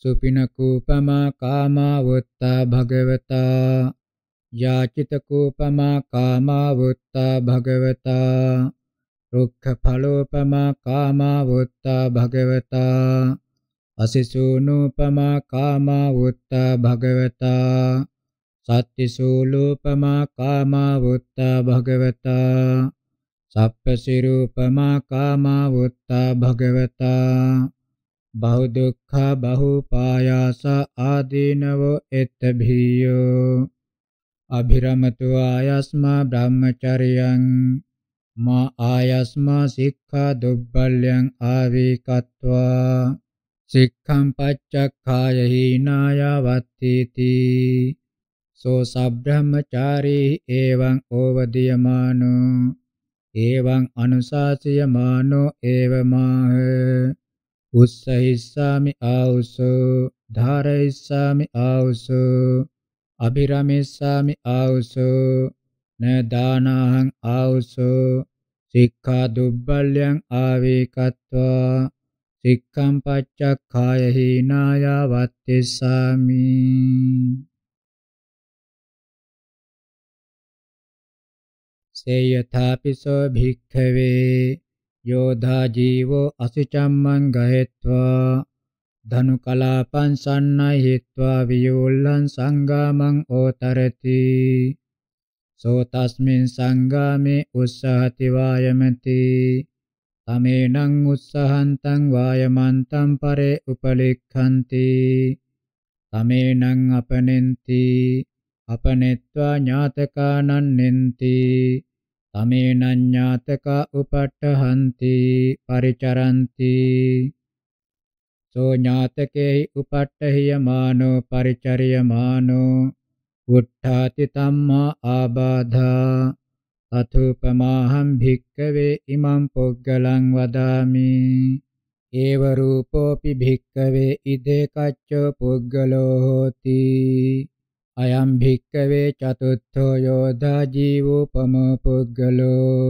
සුපිනකූපමා කාමා වුත්තා භගවතා යාචිතකූපමා කාමා වුත්තා භගවතා රුක්ඛඵලෝපමා කාමා වුත්තා භගවතා අසිසූනූපමා කාමා වුත්තා භගවතා සත්තිසූලූපමා කාමා වුත්තා භගවතා සප්පසිරූපමා කාමා වුත්තා භගවතා බහු දුක්ඛ බහු පායාස ආදීනවෝ එත් භීයෝ අභිරමතු ආයස්මා බ්‍රහ්මචරියං මා ආයස්මා සික්ඛා දුබ්බල්‍යං ආවේකତ୍වා සික්ඛං පච්චක්ඛාය හීනායවත්තිති සෝ සබ්‍රහ්මචාරී එවං ඕවදීයමානෝ එවං අනුශාසය මානෝ එව මාහ උස්සහිස්සාමි ආවුසෝ ධාරයිස්සාමි ආවුසෝ අභිරමිස්සාමි ආවුසෝ න දානහං ආවුසෝ සික්ඛා දුබ්බල්‍යං ආවේකත්වා සික්ඛම් පච්චක්ඛාය හීනාය වත්තිස්සාමි තස්සේ යථාපිසෝ භික්ඛවේ යෝධා ජීවෝ අසුචම්මං ගහෙත්වා ධනුකලාපං සන්නහිත්වා වියෝල්ලං සංගාමං ඕතරති සෝ තස්මින් සංගාමේ උස්සහති වායමති තමේනං උස්සහන්තං වායමන්තං පරේ උපලික්ඛන්ති තමේනං අපනෙන්ති අපනෙත්වා ඥාතකානන් නෙන්ති තමේනඤ්ඤාතක උපට්ඨහන්ති පරිචරಂತಿ සෝ ඥාතකේහි උපට්ඨහියමානෝ පරිචරියමානෝ උට්ඨාති තම්මා ආබාධා අතුපමාහම් භික්කවේ ඉමං පොග්ගලං වදාමි ඒව රූපෝපි භික්කවේ ඉදේ කච්චෝ පුද්ගලෝ හෝති අයම් භික්කවේ චතුත්ථෝ යෝධා ජීවෝපමෝ පුද්ගලෝ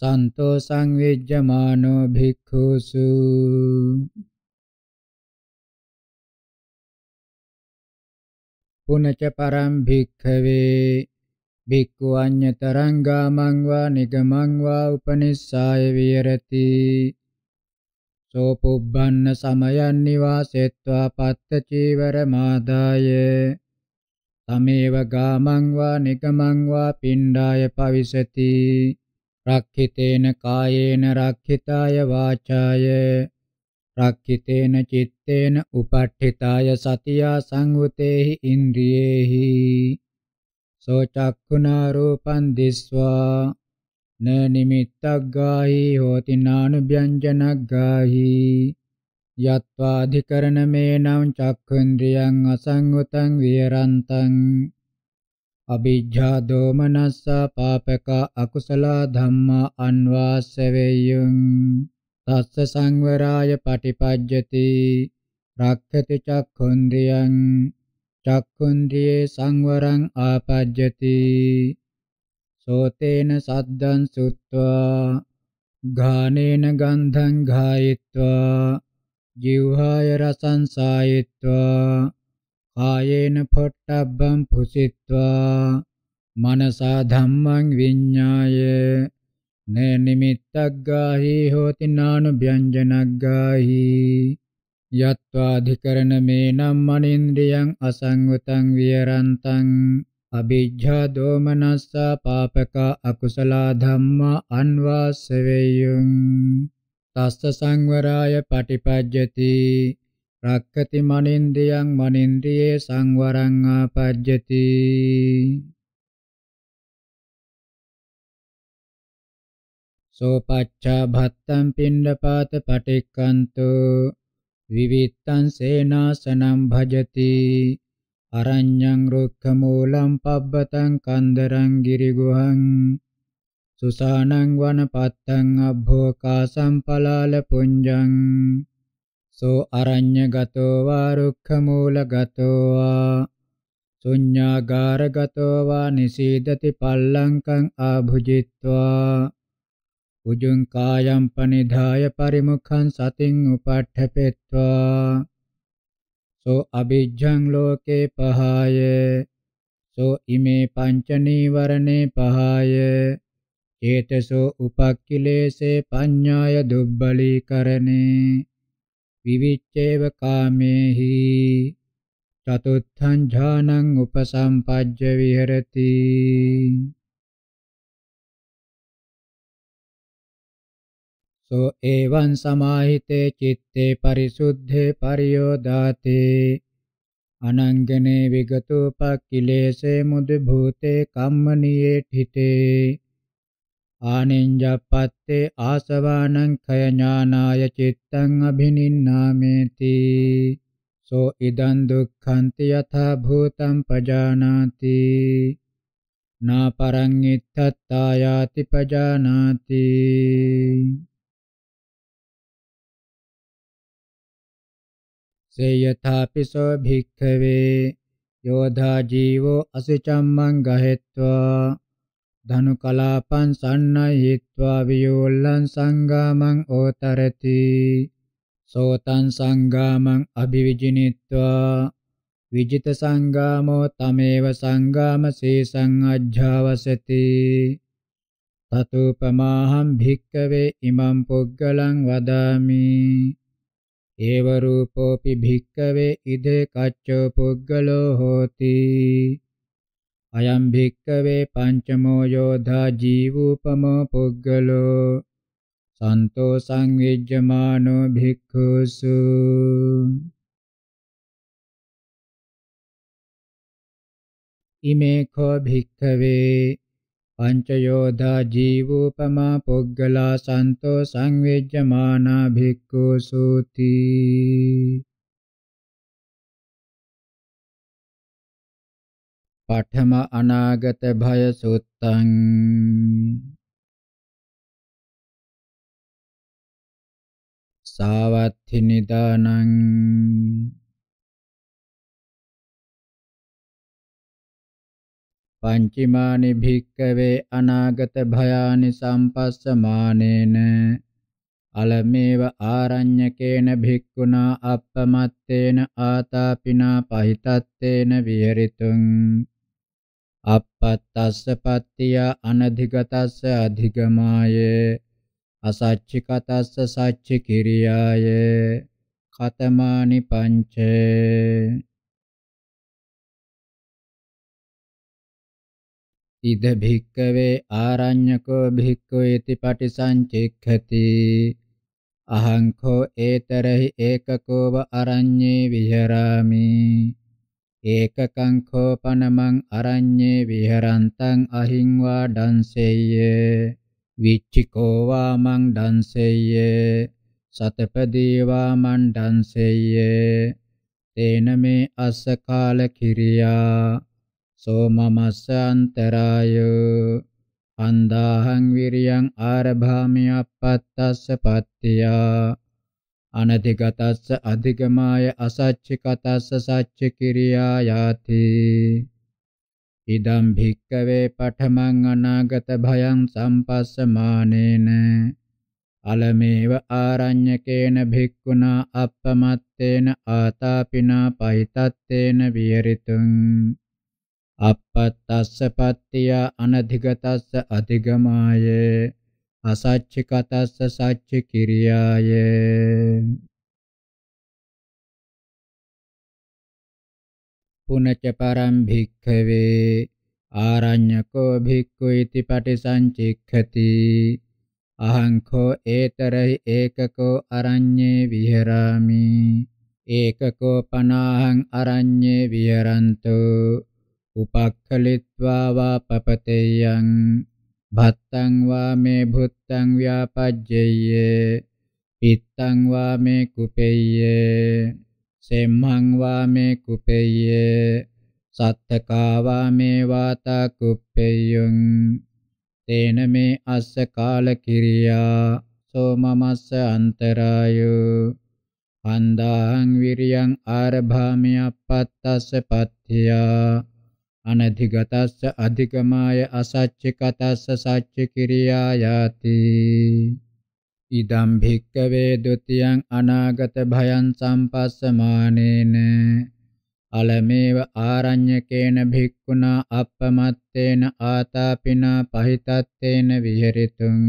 සන්තෝ සංවිජ්ජමානෝ භික්ඛුසු පුනච පරම් භික්ඛවේ භික්ඛු අඤ්‍යතරං ගාමං වා නිගමං වා උපනිස්සාය විහෙරති සෝ පුබ්බන්න සමයන් නිවාසෙත්වා පත්ත චීවර මාදායේ තමේව ගාමං වා නිකමං වා පිණ්ඩාය පවිසති රක්ඛිතේන කායේන රක්ඛිතාය වාචාය රක්ඛිතේන චිත්තේන උපට්ඨිතාය සතියා සංවතේහි ඉන්ද්‍රියේහි සෝ චක්ඛුනා රූපං දිස්වා න නිමිත්තග්ගාහි හෝති නානුභ්‍යංජනග්ගාහි යත්වාධිකරණමේනම් චක්ඛුන්ද්‍රියං අසංගතං විහරන්තං අභිජ්ජා දෝමනස්සා පාපක අකුසල ධම්මා අන්වාස්ස වේයුං තස්ස සංවරාය පටිපජ්ජති රක්ඛති චක්ඛුන්ද්‍රියං චක්ඛුන්ද්‍රියේ සංවරං ආපජ්ජති සෝතේන සද්දං සුත්වා ඝානේන ගන්ධං ඝායිත්වා जिह्वाय रसंसायित्वा कायेन फोट्टब्बं भुषित्वा मनसा धम्मं विඤ्ञाय न निमित्तग्गाहि होति नानुव्यञ्जनग्गाहि යත්වාධිකරණමේනම් මනින්ද්‍රියං අසංගතං විහරන්තං අභිජ්ජා දෝමනස්සා පාපකා අකුසලා ධම්මා අන්වාස්සවේයුං තස්ස සංවරාය පටිපජ්ජති රක්කති මනින්දියං මනින්දියේ සංවරං ආපජ්ජති සෝපච්ඡා භත්තං පිණ්ඩපාත පටික්කන්තෝ විවිත්තං සේනාසනම් භජති අරඤ්ඤං රුක්ඛ මූලං පබ්බතං කන්දරං ගිරිගුහං සුසානං වනපත්තං අබ්භෝකා සම්පලාල පුඤ්ජං සෝ අරඤ්‍ය ගතෝ වා රුක්ඛ මූල ගතෝ වා ශුඤ්ඤාගාර ගතෝ වා නිසීදති පල්ලංකං ආභුජිත්වා උජුං කායම් පනිධාය පරිමුඛං සතින් උපට්ඨපෙත්වා සෝ අ비ජ්ජං ලෝකේ පහය සෝ ඉමේ පංච නීවරණේ පහය චේතසෝ උපක්ඛිලේසේ පඤ්ඤාය දුබ්බලීකරණේ විවිච්ඡේව කාමේහි චතුත්ථං ඥානං උපසම්පජ්ජ විහෙරති සෝ එවං සමාහිතේ චිත්තේ පරිසුද්ධේ පරියෝදාති අනංගනේ විගතෝපක්ඛිලේසේ මුදු භූතේ කම්මනියේ ඨිතේ ආනෙන්ජප්පත්තේ ආසවානං khය ඥානාය චිත්තං අභිනින්නාමේති සෝ ඉදං දුක්ඛන්ති යථා භූතං පජානාති නාපරං ඉත්තත්තායාති පජානාති සේයථාපි සෝ භික්ඛවේ යෝධා ජීවෝ අසුචම්මං ගහෙත්වා ධනු කලාපං සන්නයිත්වා වියෝල්ලං සංගාමං ඕතරති සෝතං සංගාමං අභිවිජිනිත්වා විජිත සංගාමෝ තමේව සංගාම සේසං අජ්ජාවසති තතුපමාහම් භික්කවේ ඉමම් පුග්ගලං වදාමි ඒව රූපෝපි භික්කවේ ඉදේ කච්චෝ පුග්ගලෝ හෝති අයම් භික්කවේ පංචමෝ යෝධා ජීවූපමෝ පුද්ගලෝ සන්තෝ සංවිජ්ජමානෝ භික්ඛුසු ඉමේ කෝ භික්ඛවේ පංචයෝධා ජීවූපමා පුද්ගලා සන්තෝ සංවිජ්ජමානා භික්ඛුසුති පඨම අනාගත භය සුත්තං සාවත්ථි නිදානං පංචමානි භික්කවේ අනාගත භයානි සම්පස්සමානේන අලමේව ආරඤ්‍යකේන භික්ඛුනා අප්පමත්තේන ආතාපිනා පහිතත්තේන විහෙරිතුං අපත්තස්ස පත්තිය අනධිගතස්ස අධිගමාය අසච්චිකතස්ස සච්චි කිරියාය කතමානි පංච ඉද භික්කවේ ආරඤ්‍යකෝ භික්ඛු इति පටිසංචික්ඛති අහං කෝ ඒතරහි ඒකකෝව අරඤ්ඤේ විහෙරාමි ඒකකංඛෝපනමං අරඤ්ඤේ විහරන්තං අහිං වා දන්සෙය්‍ය විච්චිකෝ වා මං දන්සෙය්‍ය සතපදී වා මං දන්සෙය්‍ය තේන මේ අස්ස කාල කිරියා සෝ මමස්ස අන්තරාය අන්දාහං විරියං ආරභාමි අපත්තස්ස පත්තියා අනතිගතස්ස අධිගමාය අසච්චිකතස්ස සච්ච කිරියා යාති ඉදම් භික්කවේ පඨමං අනාගත භයං සම්පස්සමානේන අලමේව ආරඤ්‍යකේන භික්ඛුනා අප්පමත්තේන ආතාපිනා පහිතත්තේන විහෙරිතුං අපත්තස්ස පත්තිය අනධිගතස්ස අධිගමායේ අසච්ච කතස්ස සච්ච කිරියාය පුනච පරම් භික්ඛවේ ආරඤ්‍යකෝ භික්ඛු इति පටිසංචික්ඛති අහං කෝ ඒතරයි ඒකකෝ අරඤ්ඤේ විහෙරාමි ඒකකෝ පනාහං අරඤ්ඤේ විහෙරන්තෝ උපක්ඛලිත්වා වා පපතේයං භත්තං වාමේ භුත්තං ව්‍යාපජ්ජේය පිත්තං වාමේ කුපේය සෙම්හං වාමේ කුපේය සත්තකා වාමේ වාතා කුප්පේයං තේන මේ අස්ස කාල කිරියා සෝමමස්ස අන්තරායෝ හන්දාං විරියං ආරභාමි අපත්තස්ස පත්තියා අනධිගතස්ස අධිකමාය අසච්ච කතස්ස සච්ච කිරියායාති ඉදම් භික්කවේ ဒ ුතියං අනාගත භයං සම්පස්සමානේන අලමේව ආරඤ්‍යකේන භික්ඛුනා අප්පමත්තේන ආතාපිනා පහිතත්තේන විහෙරිතුං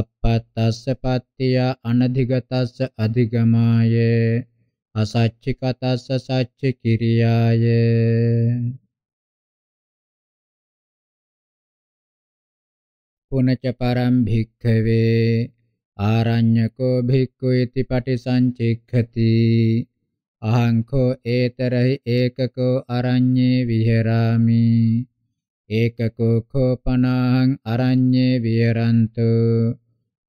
අප්පත්තස්ස පත්තිය අනධිගතස්ස අධිගමායේ අසච්චි කතස්ස සච්චි කිරියාය පුනච පරම් භික්ඛවේ ආරඤ්‍යකෝ භික්ඛු इति පටිසංචික්ඛති අහං කෝ ඒතරහි ඒකකෝ අරඤ්ඤේ විහෙරාමි ඒකකෝ කෝපනං අරඤ්ඤේ විහෙරන්තු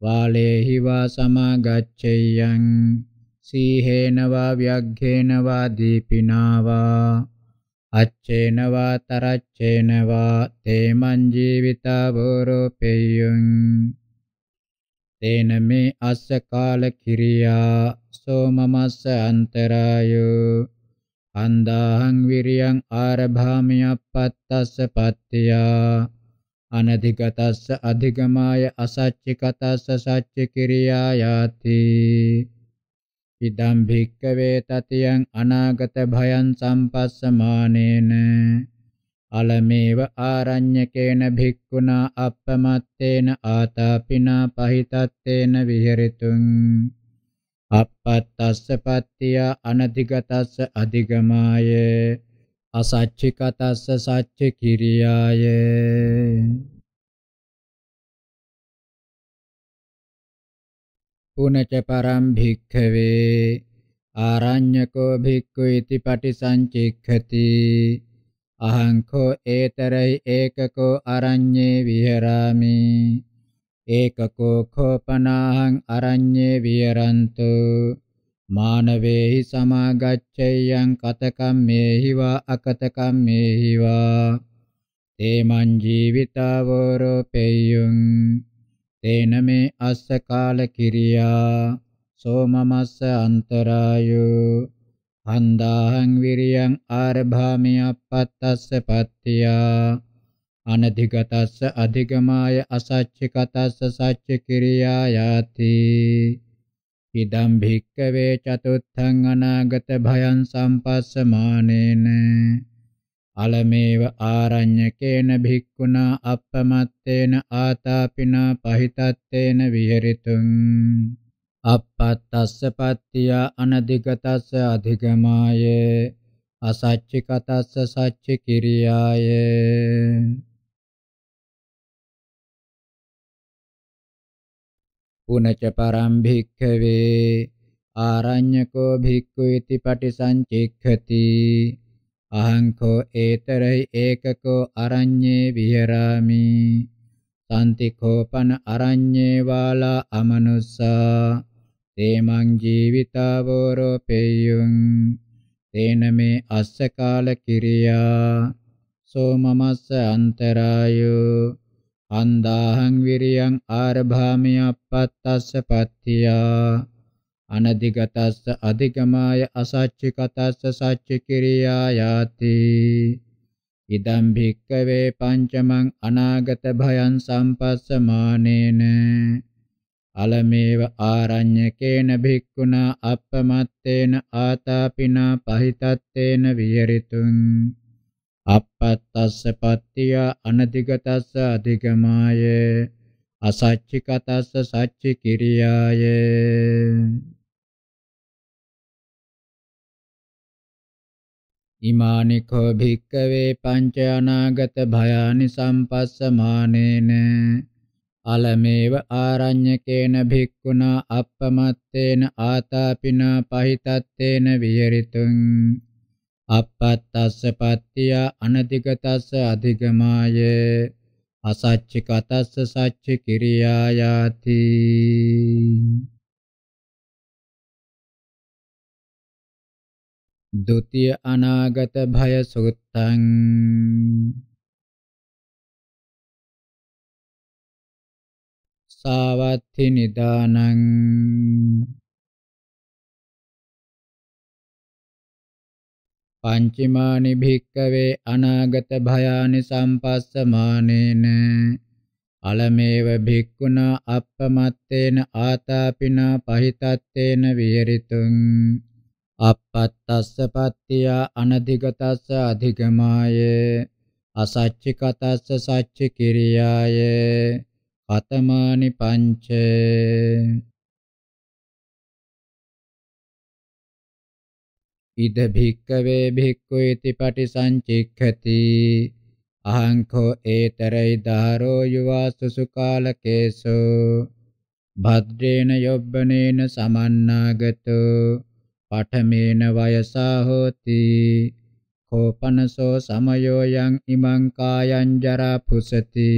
වාලේහි වා සමාගච්ඡයං සීහේන වා ව්‍යග්ඝේන වා දීපිනා වා අච්චේන වා තරච්චේන වා තේමං ජීවිතා වරෝපේයං තේන මේ අස්ස කාල කිරියා සෝ මමස්ස අන්තරායෝ අන්දාහං විරියං ආරභාමි අපත්තස්ස පත්තියා අනධිගතස්ස අධිගමාය අසච්චිකතස්ස සච්ච කිරියා යාති ඉදම් භික්කවේ තතියං අනාගත භයං සම්පස්සමානේන අලමේව ආරඤ්‍යකේන භික්ඛුනා අප්පමත්තේන ආතාපිනා පහිතත්තේන විහෙරිතුං අපත්තස්ස පත්තිය අනධිගතස්ස අධිගමාය අසච්චිකතස්ස සච්ච කිරියාය පුනච පරම් භික්ඛවේ ආරඤ්‍යකෝ භික්ඛු इति පටිසංචික්ඛති අහං කෝ ඒතරයි ඒකකෝ අරඤ්ඤේ විහෙරාමි ඒකකෝ කෝපනාහං අරඤ්ඤේ විහෙරන්තු මානවේහි සමාගච්ඡයං කතකම්මේහි වා අකතකම්මේහි වා තේමං ජීවිතාවරෝ පෙය්‍යං තේන මේ අස්ස කාල කිරියා සෝමමස්ස අන්තරායෝ හන්දාහං විරියං ආරභාමි අපත්තස්ස පත්තියා අනධිගතස්ස අධිගමාය අසච්චිකතස්ස සච්ච කිරියා යාති ඉදම් භික්කවේ චතුත්ථං අනාගත භයං සම්පස්සමානේන අලමේව ආරඤ්‍යකේන භික්ඛුනා අප්පමත්තේන ආතාපිනා පහිතත්තේන විහෙරිතුං අපත්තස්ස පත්තිය අනධිගතස්ස අධිගමාය අසච්චිකතස්ස සච්චි කිරියාය පුනච පරම් භික්ඛවේ ආරඤ්‍යකෝ භික්ඛු ඉති පටිසංචික්ඛති අහංකෝ ඒතරයි ඒකකෝ අරඤ්ඤේ විහෙරාමි සම්තිකෝපන අරඤ්ඤේ වාලා අමනුස්සා තේමං ජීවිතාවෝරෝ පෙය්‍යුං තේන මේ අස්ස කාල කිරියා සෝ මමස්ස අන්තරායෝ අන්දාහං විරියං ආරභාමි අපත්තස්ස පත්තියා අනදිගතස්ස අධිගමාය අසච්ච කතස්ස සච්ච කිරියායාති ඉදම් භික්කවේ පංචමං අනාගත භයං සම්පස්සමානේන අලමේව ආරඤ්‍යකේන භික්ඛුනා අප්පමත්තේන ආතාපිනා පහිතත්තේන විහෙරිතුං අපත්තස්ස පත්තිය අනදිගතස්ස අධිගමාය අසච්චිකතස්ස සච්චි කිරියාය ඉමානිකෝ භික්කවේ පංච අනාගත භයානි සම්පස්සමානේන අලමේව ආරඤ්‍යකේන භික්ඛුනා අප්පමත්තේන ආතාපිනා පහිතත්තේන විහෙරිතුං අපත්තස්ස පත්තිය අනතිගතස්ස අධිගමාය අසච්ච කතස්ස සච්ච කිරියායාති द्वितीय अनागत भय सुत्तं सावत्थि निदानं පංචමානි භික්කවේ අනාගත භයානි සම්පස්සමානේන අලමේව භික්ඛුනා අප්පමත්තේන ආතාපිනා පහිතත්තේන විහෙරිතුං අපත්තස්ස පත්තිය අනධිගතස්ස අධිගමාය අසච්චිකතස්ස සච්චි කිරියාය කතමානි පංච ඉද භික්කවේ භික්ඛු इति පටිසංචික්ඛති අහංකෝ ඒතරයි ධාරෝ යවාසු සුකාලකේසෝ භද්‍රේන යොබ්බනේන සමන්නාගතෝ පඨමේන වයසා හෝති කෝපනසෝ සමයෝ යං ඉමං කායං ජරා පුසති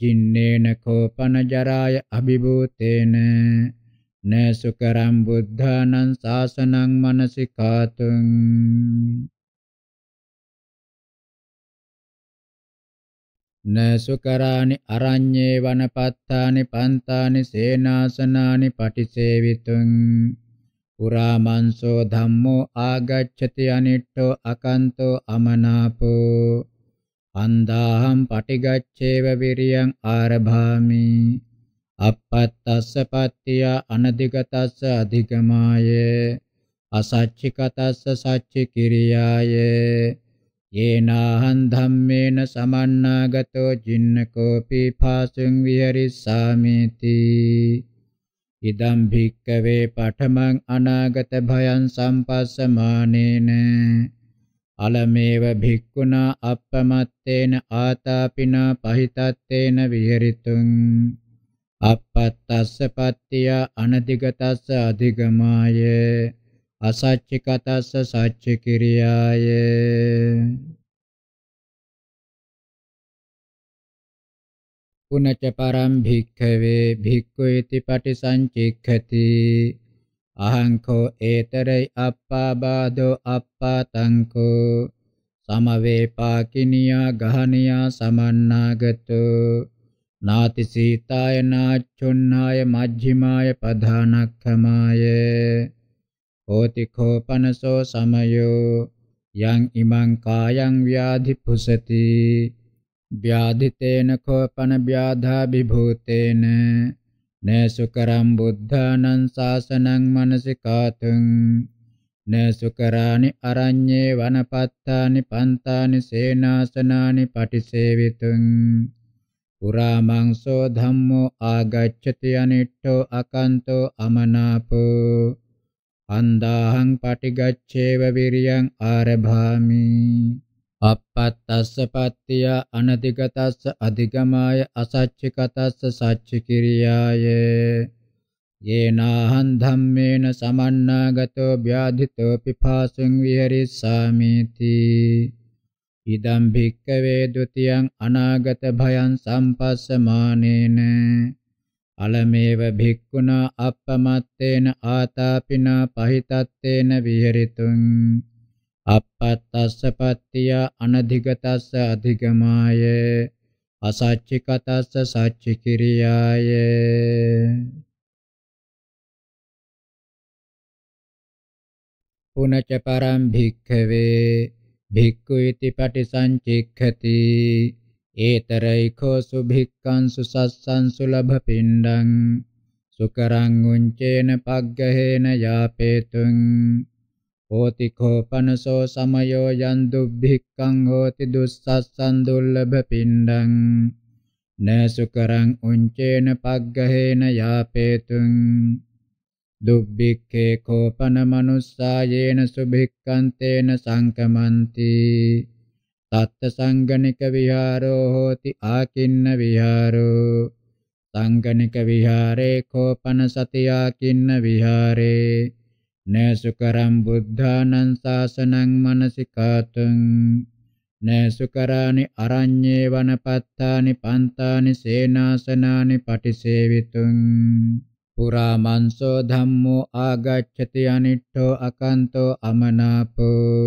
ජින්නේන කෝපන ජරාය අභිභූතේන නසුකරම් බුද්ධානං සාසනං මනසිකාතුං නසුකරානි අරඤ්ඤේ වනපත්තානි පන්තානි සේනාසනානි පටිසේවිතුං පුරා මංසෝ ධම්මෝ ආගච්ඡති අනිට්ඨෝ අකන්තෝ අමනාපෝ අන්දාහම් පටිගච්ඡේව විරියං ආරභාමි අපත්තස්ස පත්තිය අනධිගතස්ස අධිගමාය අසච්චිකතස්ස සච්චි කිරියාය යේනාහං ධම්මේන සමන්නාගතෝ ජින්නකෝපි පාසුං විහෙරිස්සාමේති ඉදම් භික්කවේ පඨමං අනාගත භයං සම්පස්සමානේන අලමේව භික්ඛුනා අප්පමත්තේන ආතාපිනා පහිතත්තේන විහෙරිතුං අපත්තස්ස පත්තිය අනදිගතස්ස අධිගමාය අසච්චිකතස්ස සච්ච කිරියාය පුනච පරම් භික්ඛවේ භික්ඛු इति පටිසංචික්ඛති අහං කෝ ඒතරයි අප්පාබාධෝ අප්පාතංකෝ සමවේපාකිනියා ගහනියා සමන්නාගතෝ නාති සීතාය නාච්චුන්නාය මජ්ක්‍ධිමාය පධානක්ඛමාය හෝති කෝපනසෝ සමයෝ යං ඉමං කායං ව්‍යාධි පුසති ව්‍යාධිතේන කෝපන ව්‍යාධා විභූතේන නසුකරම් බුද්ධානං සාසනං මනසිකාතුං නසුකරානි අරඤ්ඤේ වනපත්තානි පන්තානි සේනාසනානි පටිසේවිතුං පුරා මංසෝ ධම්මෝ ආගච්ඡති අනිට්ඨෝ අකන්තෝ අමනාපෝ අන්දාහං පටිගච්ඡේව විරියං ආරභාමි අපත්තස්ස පත්තිය අනතිගතස්ස අධිගමාය අසච්චිකතස්ස සච්චිකිරියාය යේනාහං ධම්මේන සමන්නාගතෝ ව්‍යාධිතෝ පිපාසං විහෙරිස්සාමිති ඉදම් භික්කවේ ဒ ුතියං අනාගත භයං සම්පස්සමානේන අලමේව භික්ඛුනා අප්පමත්තේන ආතාපිනා පහිතත්තේන විහෙරිතුං අපත්තස්ස පත්‍ය අනධිගතස්ස අධිගමාය අසච්චිකතස්ස සච්චිකිරියාය පුනච පරම් භික්ඛවේ භික්ඛු इति පටිසංචික්ඛති ඒතරයිඛෝ සුභික්ඛං සුසස්සං සුලභ පිණ්ඩං සුකරං උංචේන පග්ගහේන යාපේතුං හෝති කෝපනසෝ සමයෝ යන් දුබ්බික්ඛං හෝති දුස්සස්සන් දුල්ලභ පිණ්ඩං නසුකරං උංචේන පග්ගහේන යාපේතුං දුබ්බික්ඛේ කෝපන මනුස්සායේන සුභික්ඛන්තේන සංකමන්ති තත්ත සංගණික විහාරෝ හෝති ආකින්න විහාරෝ සංගණික විහාරේ කෝපන සතියාකින්න විහාරේ නේසුකරම් බුද්ධානං සාසනං මනසිකාතං නේසුකරානි අරඤ්ඤේ වනපත්තානි පන්තානි සේනාසනානි පටිසේවිතුං පුරා මන්සෝ ධම්මෝ ආගච්ඡති අනිට්ඨෝ අකන්තෝ අමනාපෝ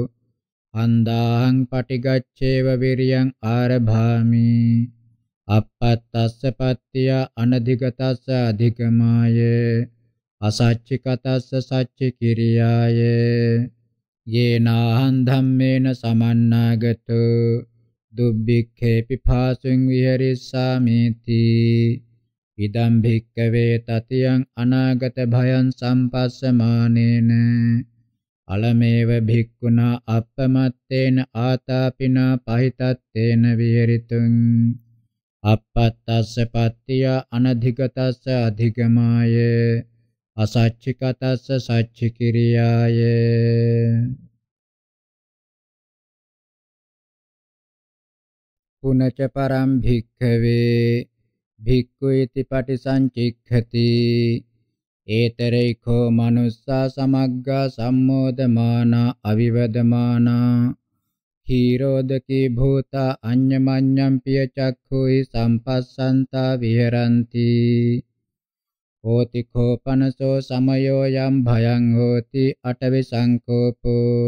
අන්දාහං පටිගච්ඡේව විරියං ආරභාමි අපත්තස්ස පත්‍ය අනධිගතස්ස අධිකමායේ අසච්චි කතස්ස සච්චි කිරියාය යේනාහං ධම්මේන සමන්නාගතෝ දුබ්බික්ඛේ පිපාසුං විහෙරිස්සාමේති ඉදම් භික්කවේ තතියං අනාගත භයං සම්පස්සමානේන අලමේව භික්ඛුනා අප්පමත්තේන ආතාපිනා පහිතත්තේන විහෙරිතුං අපත්තස්ස පත්තිය අනධිගතස්ස අධිගමායේ අසච්චිකතස්ස සච්චි කිරියාය පුනච පරම් භික්ඛවේ භික්ඛු इति පටිසංචික්ඛති ඒතරේඛෝ මනුස්සා සමග්ගා සම්මෝදමානා අවිවදමානා හීරෝදකී භූතා අඤ්ඤමඤ්ඤම් පිය චක්ඛුයි සම්පස්සන්තා විහෙරಂತಿ හෝති කෝපනසෝ සමයෝ යම් භයං හෝති අටවි සංකෝපෝ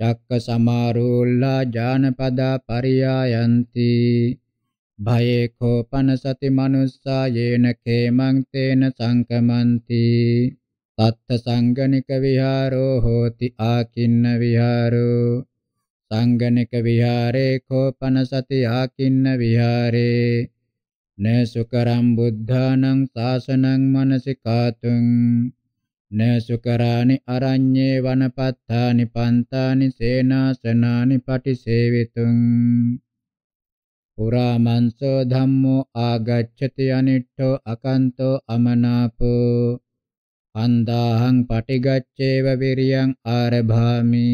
චක්ක සමාරූල්ලා ඥානපදා පරියායන්ති භයේ කෝපන සති මනුස්සා යේන කේමං තේන සංකමන්ති තත්ත සංගනික විහාරෝ හෝති ආකින්න විහාරෝ සංගනික විහාරේ කෝපන සති ආකින්න විහාරේ න සුකරම් බුද්ධානං සාසනං මනසිකාතුං න සුකරානි අරඤ්ඤේ වනපත්තානි පන්තානි සේනාසනානි පටිසේවිතුං පුරා මන්සෝ ධම්මෝ ආගච්ඡති අනිට්ඨෝ අකන්තෝ අමනාපෝ අන්දාහං පටිගච්ඡේව විරියං ආරභාමි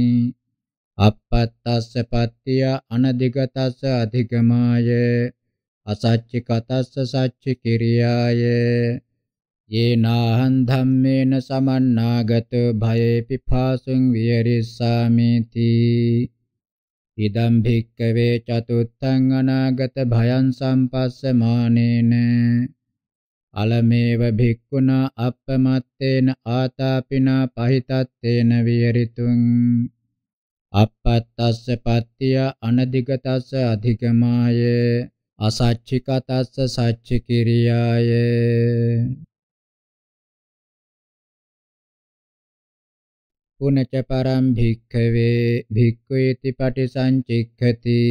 අපත්තස්ස පත්තිය අනදිගතස්ස අධිගමායේ අසච්ච කතස්ස සච්ච කිරියාය යේනාහං ධම්මේන සමන්නාගත භයේ පිපාසං විහෙරිස්සාමිති ඉදම් භික්කවේ චතුත්තං අනාගත භයං සම්පස්සමානේන අලමේව භික්ඛුනා අප්පමත්තේන ආතාපිනා පහිතත්තේන විහෙරිතුං අපත්තස්ස පත්තිය අනදිගතස්ස අධිකමායේ අසච්චිකතස්ස සච්ච කිරියාය පුනච පරම් භික්ඛවේ භික්ඛුයිති පටිසංචික්ඛති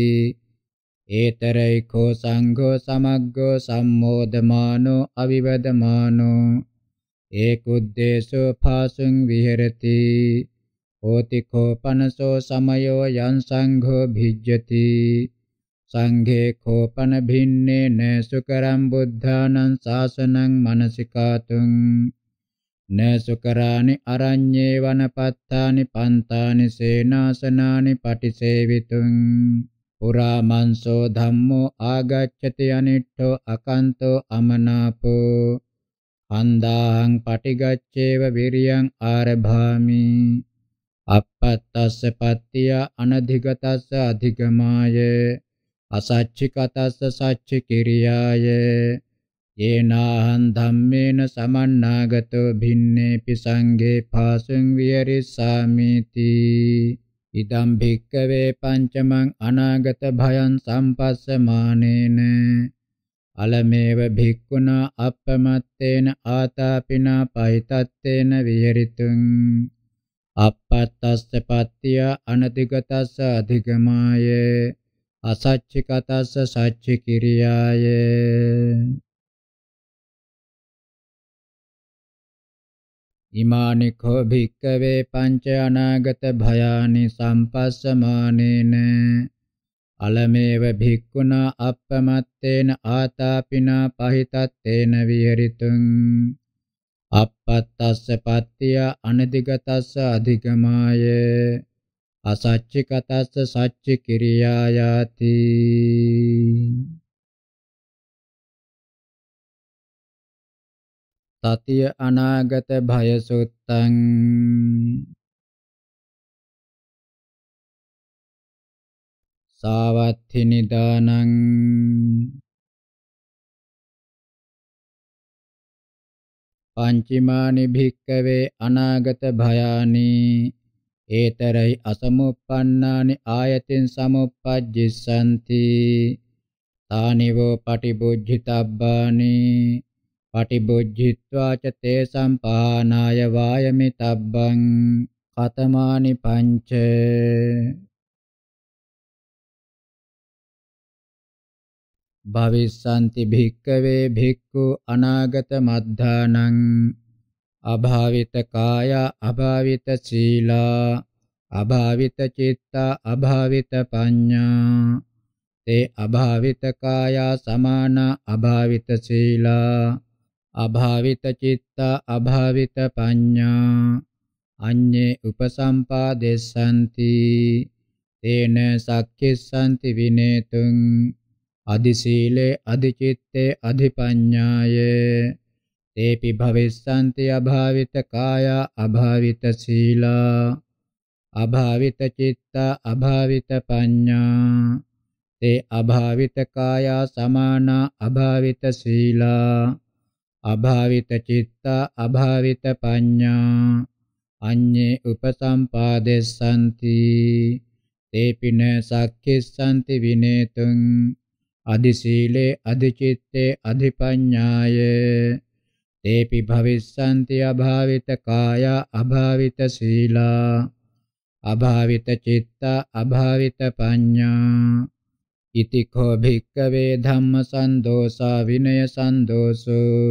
ඒතරයිකෝ සංඝෝ සමග්ගෝ සම්මෝධමානෝ අවිවදමානෝ ඒකුද්දේශෝ පාසුං විහෙරති හෝති කෝපනසෝ සමයෝ යං සංඝෝ භිජ්ජති සංඝේ කෝපන භින්නේන සුකරම් බුද්ධානං සාසනං මනසිකාතුං නසුකරානි අරඤ්ඤේ වනපත්තානි පන්තානි සේනාසනානි පටිසේවිතුං පුරා මන්සෝ ධම්මෝ ආගච්ඡති අනිට්ඨෝ අකන්තෝ අමනාපෝ අන්දාහං පටිගච්ඡේව විරියං ආරභාමි අපත්තස්ස පත්තිය අනධිගතස්ස අධිගමායේ අසච්චිකතස්ස සච්ච කිරියාය යේනාහං ධම්මේන සමන්නාගතෝ භින්නේපි සංඝේ පාසුං විහෙරිස්සාමිති ඉදම් භික්කවේ පංචමං අනාගත භයං සම්පස්සමානේන අලමේව භික්ඛුනා අප්පමත්තේන ආතාපිනා පහිතත්තේන විහෙරිතුං අප්පත්තස්ස පත්තිය අනතිගතස්ස අධිගමායේ අසච්ච කතස්ස සච්ච කිරියාය ඉමානි කෝ භික්කවේ පංච අනාගත භයානි සම්පස්සමානේන අලමේව භික්ඛුනා අප්පමත්තේන ආතාපිනා පහිතත්තේන විහෙරිතුං අප්පත්තස්ස පත්තිය අනදිගතස්ස අධිගමායේ අසච්ච කතස්ස සච්ච කිරියායාති තතිය අනාගත භය සුත්තං සාවත්ථි නිදානං පංචමානි භික්කවේ අනාගත භයානි ඒතරයි අසමුප්පන්නානි ආයතින් සමුප්පජ්ජිසanti තානිවෝ පටිබුද්ධිතබ්බානි පටිබුද්ධිත්වා ච තේ සම්පානාය වායමිතබ්බං කතමානි පංච භවිස්සanti භික්කවේ භික්ඛු අනාගත මද්ධානං අභාවිත කාය අභාවිත සීලා අභාවිත චිත්ත අභාවිත පඤ්ඤා තේ අභාවිත කාය සමාන අභාවිත සීලා අභාවිත චිත්ත අභාවිත පඤ්ඤා අඤ්ඤේ උපසම්පාදෙස්සanti තේන සක්ඛිස්සanti විනේතුං අදි සීලේ අදි චිත්තේ අදි පඤ්ඤායේ තේපි භවිස්සන්ති අභාවිත කායා අභාවිත සීලා අභාවිත චිත්තා අභාවිත පඤ්ඤා තේ අභාවිත කායා සමානා අභාවිත සීලා අභාවිත චිත්තා අභාවිත පඤ්ඤා අඤ්ඤේ උපසම්පාදෙස්සන්ති තේපින සක්ඛිස්සන්ති විනේතුං අදි සීලේ අදි චිත්තේ අදි පඤ්ඤාය තේපි භවිස්සanti අභාවිත කායා අභාවිත සීලා අභාවිත චිත්ත අභාවිත පඤ්ඤා ඉති කෝ භික්කවේ ධම්ම සන්දෝසා විනය සන්දෝසෝ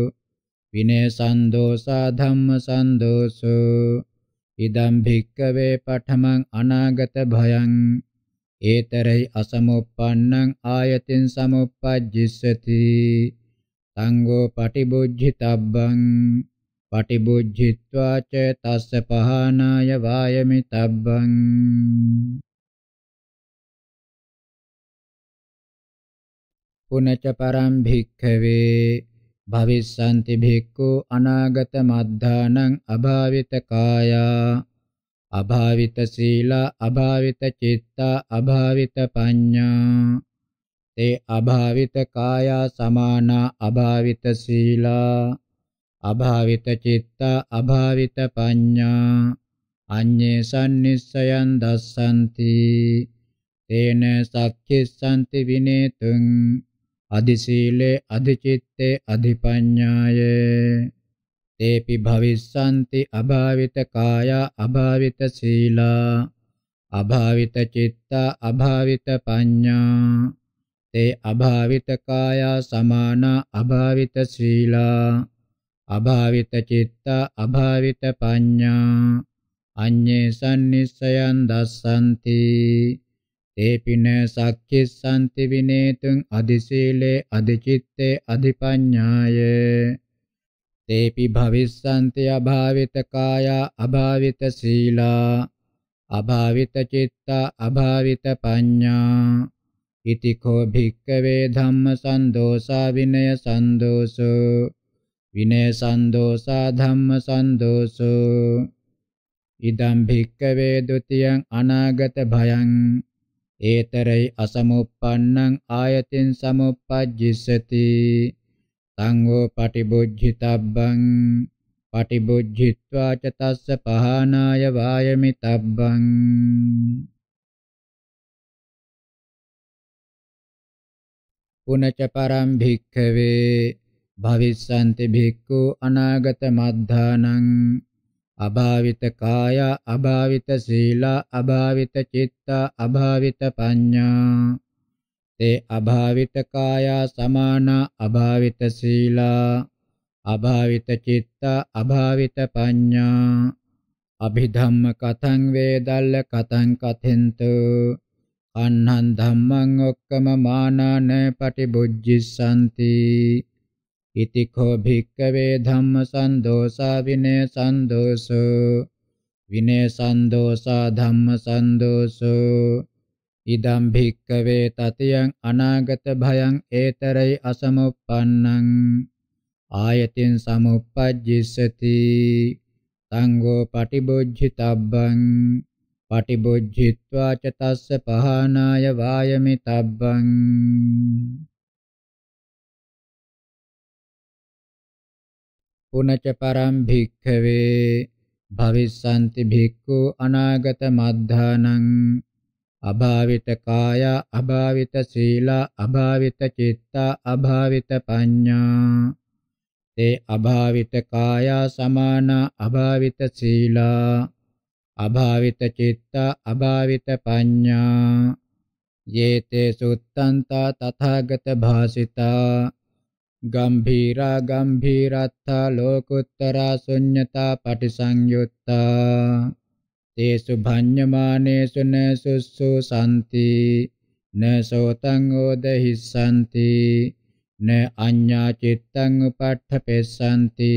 විනය සන්දෝසා ධම්ම සන්දෝසෝ ඉදම් භික්කවේ පඨමං අනාගත භයං ඒතරයි අසමුප්පන්නං ආයතින් සමුප්පජ්ජිස්සති සංඝෝ පටිබුද්ධිතබ්බං පටිබුද්ධිත්වා ච තස්ස පහනාය වායමිතබ්බං පුනච පරම් භික්ඛවේ භවිස්සanti භික්ඛු අනාගත මද්ධානං අභාවිත කායා අභාවිත සීලා අභාවිත චිත්තා අභාවිත පඤ්ඤා තේ අභාවිත කායා සමානා අභාවිත සීලා අභාවිත චිත්ත අභාවිත පඤ්ඤා අඤ්ඤේ සම්නිස්සයන් දස්සන්ති තේන සක්ඛිස්සන්ති විනේතුං අදිශීලේ අදිචිත්තේ අධිපඤ්ඤාය තේපි භවිස්සන්ති අභාවිත කායා අභාවිත සීලා අභාවිත චිත්තා අභාවිත පඤ්ඤා තේ අභාවිත කායා සමානා අභාවිත ශීලා අභාවිත චිත්ත අභාවිත පඤ්ඤා අඤ්ඤේ සම්නිස්සයන් දස්සන්ති තේපින සක්ඛිස්සන්ති විනේතුං අදිශීලේ අදිචිත්තේ අදිපඤ්ඤාය තේපි භවිස්සන්ති අභාවිත කායා අභාවිත සීලා අභාවිත චිත්තා අභාවිත පඤ්ඤා ඉති කෝ භික්කවේ ධම්ම සන්දෝසා විනය සන්දෝසෝ විනය සන්දෝසා ධම්ම සන්දෝසෝ ඉදම් භික්කවේ ဒ ුතියං අනාගත භයං ඒතරයි අසමුප්පන්නං ආයතින් සමුප්පජ්ජිස්සති සංඝෝ පටිබුද්ධිතබ්බං පටිබුද්ධිත්වා ච තස්ස පහනාය වායමිතබ්බං පුනච පරම් භික්ඛවේ භවිස්සන්ති භික්ඛු අනාගත මද්ධානං අභාවිත කාය අභාවිත සීල අභාවිත චිත්ත අභාවිත පඤ්ඤා තේ අභාවිත කාය සමාන අභාවිත සීල අභාවිත චිත්ත අභාවිත පඤ්ඤා අභිධම්ම කතං වේදල්ල කතං කතෙන්තු අන්හං ධම්මං ඔක්කම මානාන පටිබුද්ධිස්සanti ඉති කෝ භික්කවේ ධම්ම සන්දෝසා විනේ සන්දෝසෝ විනේ සන්දෝසා ධම්ම සන්දෝසෝ ඉදම් භික්කවේ තතියං අනාගත භයං ඒතරයි අසමුප්පන්නං ආයතින් සමුප්පජ්ජිස්සති සංඝෝ පටිබුද්ධිතබ්බං පටිබොජ්ජිත්වා ච තස්ස පහනාය වායමි තබ්බං පුනච පරම් භික්ඛවේ භවිස්සanti භික්ඛු අනාගත මද්ධානං අභාවිත කාය අභාවිත සීල අභාවිත චිත්ත අභාවිත පඤ්ඤා තේ අභාවිත කාය සමාන අභාවිත සීලා අභාවිත චිත්තා අභාවිත පඤ්ඤා යේතේ සුත්තන්තා තථාගත භාසිතා ගම්භීරා ගම්භීරත්තා ලෝකුත්තරා ශුඤ්ඤතා පටිසංයුත්තා තේසු භඤ්ඤමානේසු න සුස්සු සම්ති න සෝතං ඕදහිස්සanti න අඤ්ඤා චිත්තං උපට්ඨපෙස්සanti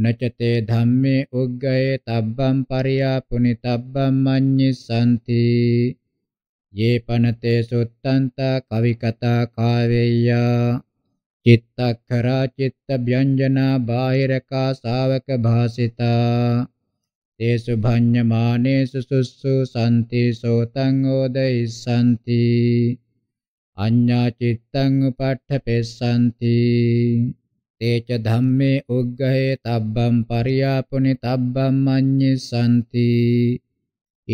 නචතේ ධම්මේ උග්ගයේ තබ්බම් පරියාපුනි තබ්බම් මඤ්ඤිසanti යේ පනතේ සොත්තන්තා කවිකතා කාවේයා චිත්තක්ඛරා චිත්ත ව්‍යංජනා බාහිරකා ශාවක භාසිතා තේසු භඤ්ඤමානේසු සුස්සු සම්ති සෝතං ඕදයිසanti අඤ්ඤා චිත්තං උපට්ඨපෙස්සanti තේච ධම්මේ උග්ගහේ තබ්බම් පරියාපුනි තබ්බම් මඤ්ඤසන්ති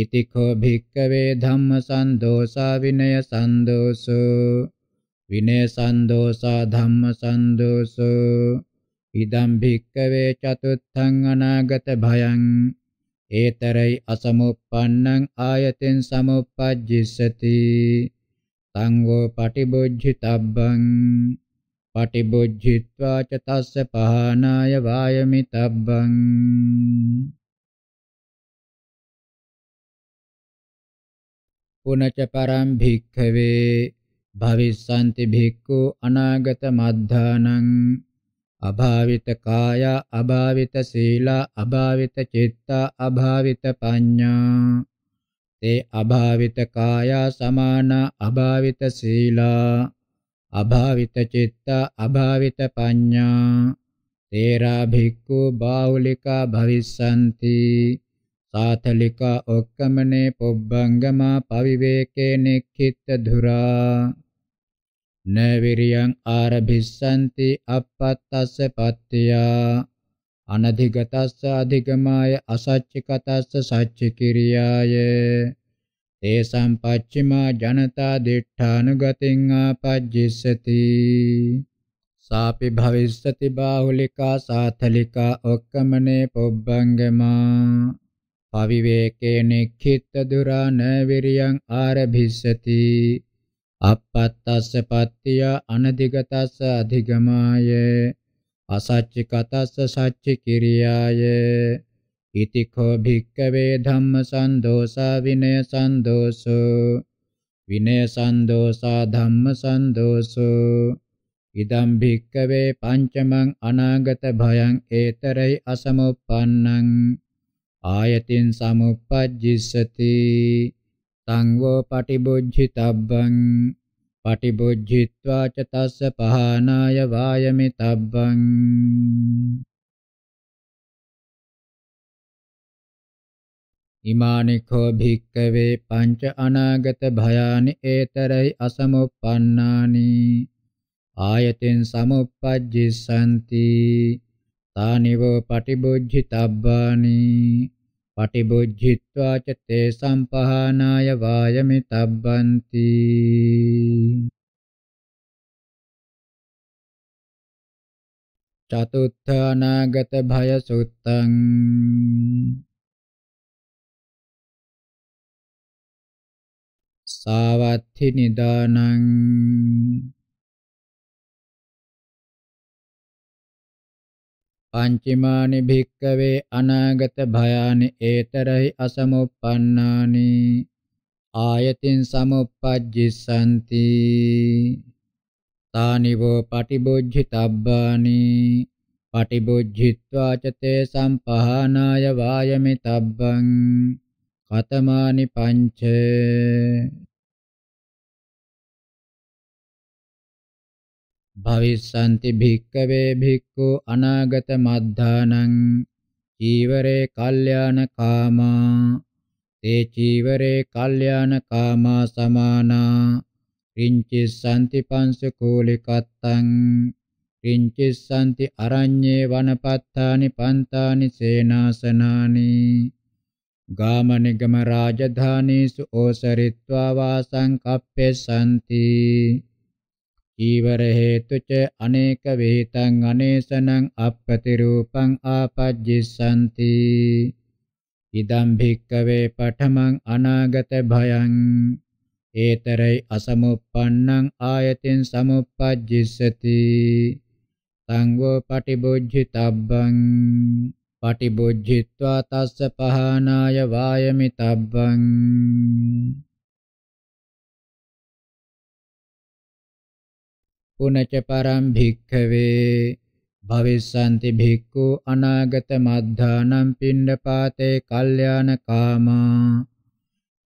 ඉතිකෝ භික්කවේ ධම්ම සන්දෝසා විනය සන්දෝසෝ විනය සන්දෝසා ධම්ම සන්දෝසෝ ඉදම් භික්කවේ චතුත්ථං අනාගත භයං ඒතරයි අසමුප්පන්නං ආයතෙන් සමුප්පජ්ජිස්සති සංඝෝ පටිබුද්ධිතබ්බං පටිබුද්ධිත්වා ච තස්ස පහනාය වායමිතබ්බං පුනච පරම් භික්ඛවේ භවිස්සanti භික්ඛු අනාගත මද්ධානං අභාවිත කාය අභාවිත සීල අභාවිත චිත්ත අභාවිත පඤ්ඤා තේ අභාවිත කාය සමාන අභාවිත සීලා අභාවිත චිත්ත අභාවිත පඤ්ඤා තේරා භික්ඛු බාහුලිකා භවිස්සanti සාතලිකා ඔක්කමනේ පොබ්බංගමා පවිවේකේ නික්ඛිත ධුරා නවිරියං ආරභිස්සanti අපත්තස්ස පත්තියා අනධිගතස්ස අධිගමාය අසච්චිකතස්ස සච්චිකිරියාය තේසම් පච්චිමා ජනතා දිඨානුගතින් ආපජ්ජිස්සති සාපි භවිස්සති බාහුලිකා සාතලිකා ඔක්කමනේ පොබ්බංගමා අවිවේකේ නික්ඛිත දුරාන විරියං ආරභිස්සති අපත්තස්ස පත්තිය අනදිගතස්ස අධිගමාය අසච්චි කතස්ස සච්චි කිරියාය ඉතිකෝ භික්කවේ ධම්ම සන්දෝසා විනය සන්දෝසෝ විනය සන්දෝසා ධම්ම සන්දෝසෝ ඉදම් භික්කවේ පංචමං අනාගත භයං ඒතරයි අසමුප්පන්නං ආයතින් සමුප්පජ්ජිස්සති තං වෝ පටිබුද්ධිතබ්බං පටිබුද්ධිත්වා ච තස්ස පහනාය වායමිතබ්බං ඉමානිකෝ භික්කවේ පංච අනාගත භයානි ඒතරයි අසමුප්පන්නානි ආයතෙන් සමුප්පජ්ජිසanti තානිවෝ පටිබුද්ධිතබ්බානි පටිබුද්ධිත්වා ච තේ සම්පහානාය වායමිතබ්බන්ති චතුත්ථ අනාගත භය සුත්තං සාවත්ථි නිදානං පංචමානි භික්කවේ අනාගත භයානි ඒතරයි අසමුප්පන්නානි ආයතින් සමුප්පජ්ජිසanti තානිවෝ පටිබොජ්ජිතබ්බානි පටිබොජ්ජිත්වා චතේ සම්පහානාය වායමිතබ්බං කතමානි පංචේ භවිස්සanti භික්කවේ භික්ඛු අනාගත මද්ධානං චීවරේ කල්යාණ කාමා තේ චීවරේ කල්යාණ කාමා සමානා රින්චිස්සanti පංසකෝලිකත්තං රින්චිස්සanti අරඤ්ඤේ වනපත්තානි පන්තානි සේනාසනානි ගාමනිගම රාජධානීසු ඕසරිත්වා වාසං කප්පේ සම්ති ඊවර හේතුච අනේක වේතං අනේසනං අප්පතිරූපං ආපජ්ජිසanti ඉදම් භික්කවේ පඨමං අනාගත භයං ඒතරයි අසමුප්පන්නං ආයතින් සමුප්පජ්ජිසති සංඝෝ පටිබුද්ධිතබ්බං පටිබුද්ධිත්වා තස්ස පහනාය වායමිතබ්බං පුනච පරම් භික්ඛවේ භවිස්සanti භික්ඛු අනාගත මද්ධානම් පිණ්ඩපාතේ කල්යාණ කාමා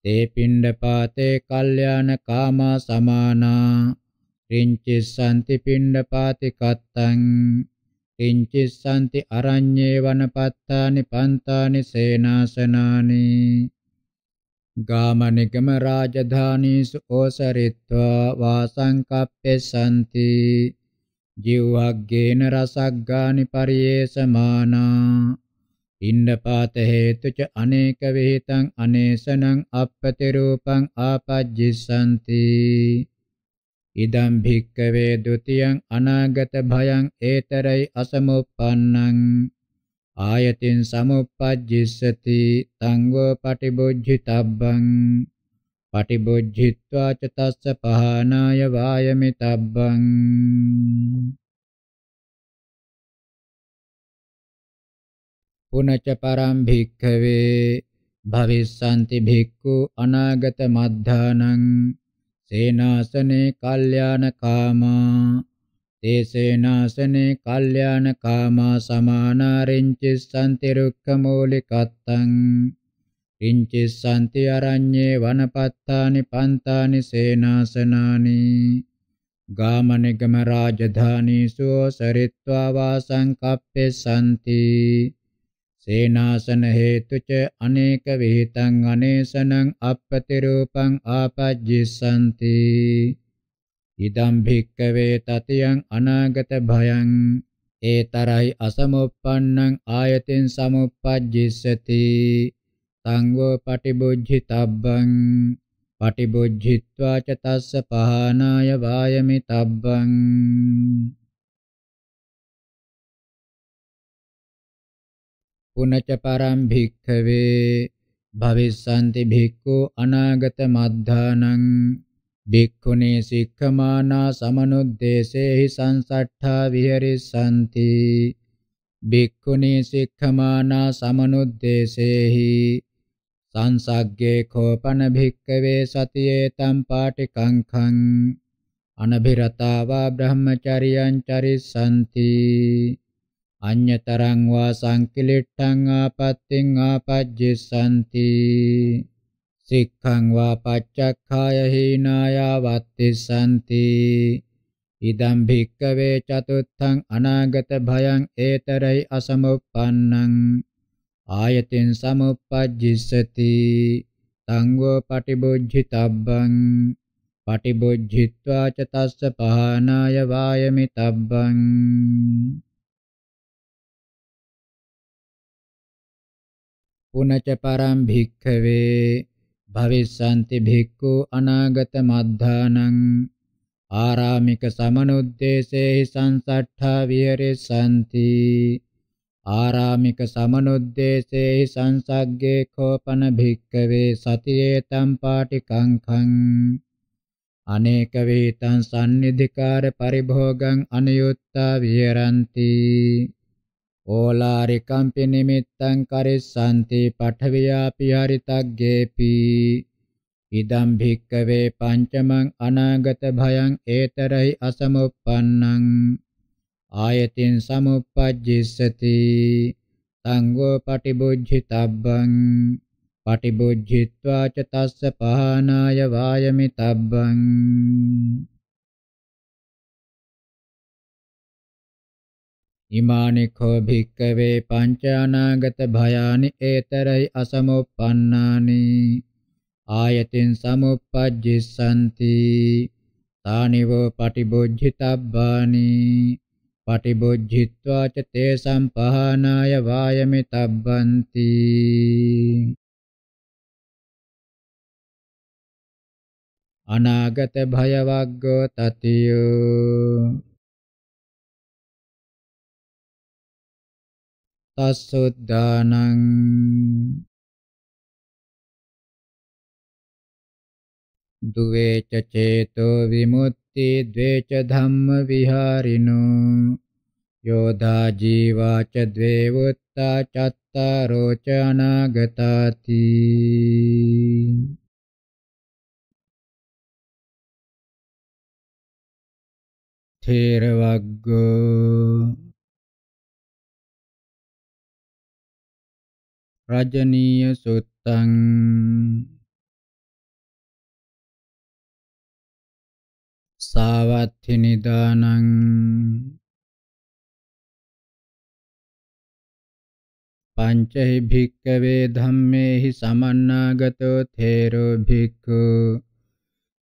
තේ පිණ්ඩපාතේ කල්යාණ කාමා සමානා රින්චිස්සanti පිණ්ඩපාති කත්තං රින්චිස්සanti අරඤ්ඤේ වනපත්තානි පන්තානි සේනාසනානි ගාමනිගම රාජධානීසු ඕසරිත්වා වාසංකප්පෙසන්ති ජීවග්ගේන රසග්ගානි පරියේසමානා ඉන්නපාත හේතුච අනේක විහිතං අනේසනං අප්පති රූපං ආපජ්ජිසanti ඉදම් භික්කවේ ဒ ුතියං අනාගත භයං ඒතරයි අසමුප්පන්නං ආයතින් සමුප්පජ්ජිස්සති තංගෝ පටිබොජ්ජිතබ්බං පටිබොජ්ජිත්වා ච තස්ස පහනාය වායමිතබ්බං පුනච පරම් භික්ඛවේ භවිස්සanti භික්ඛු අනාගත මද්ධානං සේනාසනේ කල්යාණ කාමා තේසේනාසනේ කල්යාණ කාමා සමානා රින්චිස්සන්ති රුක්ඛ මූලිකත්තං රින්චිස්සන්ති අරඤ්ඤේ වනපත්තානි පන්තානි සේනාසනානි ගාමනිගම රාජධානීසෝ සරිත්වා වාසං කප්පෙසන්ති සේනාසන හේතුච අනේක විහිතං අනේසනං අපපති රූපං ආපජ්ජිසන්ති ඉදම් භික්කවේ තතියං අනාගත භයං ඒතරයි අසමුප්පන්නං ආයතින් සමුප්පජ්ජිස්සති සංඝෝ පටිබුද්ධිතබ්බං පටිබුද්ධිත්වා ච තස්ස පහනාය වායමිතබ්බං පුනච පරම් භික්ඛවේ භවිස්සanti භික්ඛු අනාගත මද්ධානං භික්ඛුනී සික්ඛමානා සමනුද්දේශේහි සංසට්ඨා විහෙරිසanti භික්ඛුනී සික්ඛමානා සමනුද්දේශේහි සංසග්ගේ කෝපන භික්කවේ සතියේ තම් පාටිකංඛං අනභිරතාවා බ්‍රහ්මචරියං චරිසanti අඤ්‍යතරං වා සංකිලිට්ඨං ආපත්තිං ආපජ්ජිසanti සික්ඛං වා පච්චක්ඛාය හීනාය වත්තිසanti ඉදම් භික්කවේ චතුත්ථං අනාගත භයං ඒතරයි අසමුප්පන්නං ආයතෙන් සමුප්පජ්ජිස්සති තංගෝ පටිබුද්ධිතබ්බං පටිබුද්ධිත්වා ච තස්ස පහනාය වායමිතබ්බං පුනච පරම් භික්ඛවේ භවිස්සanti භික්ඛු අනාගත මද්ධානං ආරාමික සමනුද්දේශේහි සංසට්ඨා විහෙරෙස්සanti ආරාමික සමනුද්දේශේහි සංසග්ගේ කෝපන භික්ඛවේ සතියේ තම් පාටි කංඛං අනේක වේතං sannidhikār පරිභෝගං අනයුත්තා විහෙරಂತಿ ඕලාරිකම්පි නිමිත්තං කරිස්සන්ති පඨවියාපි හරිතග්ගේපි ඉදම් භික්කවේ පංචමං අනාගත භයං ඒතරයි අසමුප්පන්නං ආයතින් සමුප්පජ්ජිස්සති සංඝෝ පටිබුද්ධිතබ්බං පටිබුද්ධිත්වා ච තස්ස පහනාය වායමිතබ්බං ඉමානි කෝ භික්කවේ පංච අනාගත භයානි ඒතරයි අසමුප්පන්නානි ආයතින් සමුප්පජ්ජිසanti තානිවෝ පටිබොජ්ජිතබ්බානි පටිබොජ්ජිත්වා ච තේ සම්පහානාය වායමිතබ්බන්ති අනාගත භය වග්ගෝ තතියෝ තස්සුද්ධානං දුවේච චේතෝ විමුක්ති ද්වේච ධම්ම විහාරිනෝ යෝදා ජීවාච ද්වේවුත්තා චත්තාරෝ ච අනාගතාති තේරවග්ගෝ රජනීය සුත්තං සාවත්ථි නිදානං පංචහි භික්කවේ ධම්මේහි සමන්නාගතෝ තේරෝ භික්ඛු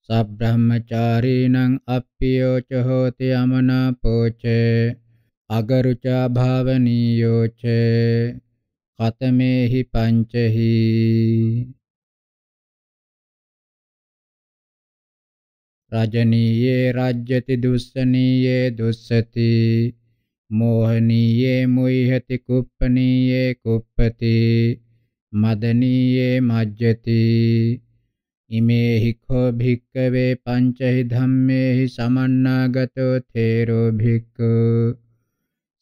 සබ්‍රහ්මචාරීණං අප්පියෝච හෝති අමනාපෝච අගරුචා භාවනීයෝච කතමේහි පංචහි රජනීයේ රජ්‍යති දුස්සනීයේ දුස්සති මෝහනීයේ මුයිහති කුප්පනීයේ කුප්පති මදනීයේ මජ්ජති ඉමේහි කෝ භික්කවේ පංචහි ධම්මේහි සමන්නාගතෝ තේරෝ භික්ඛු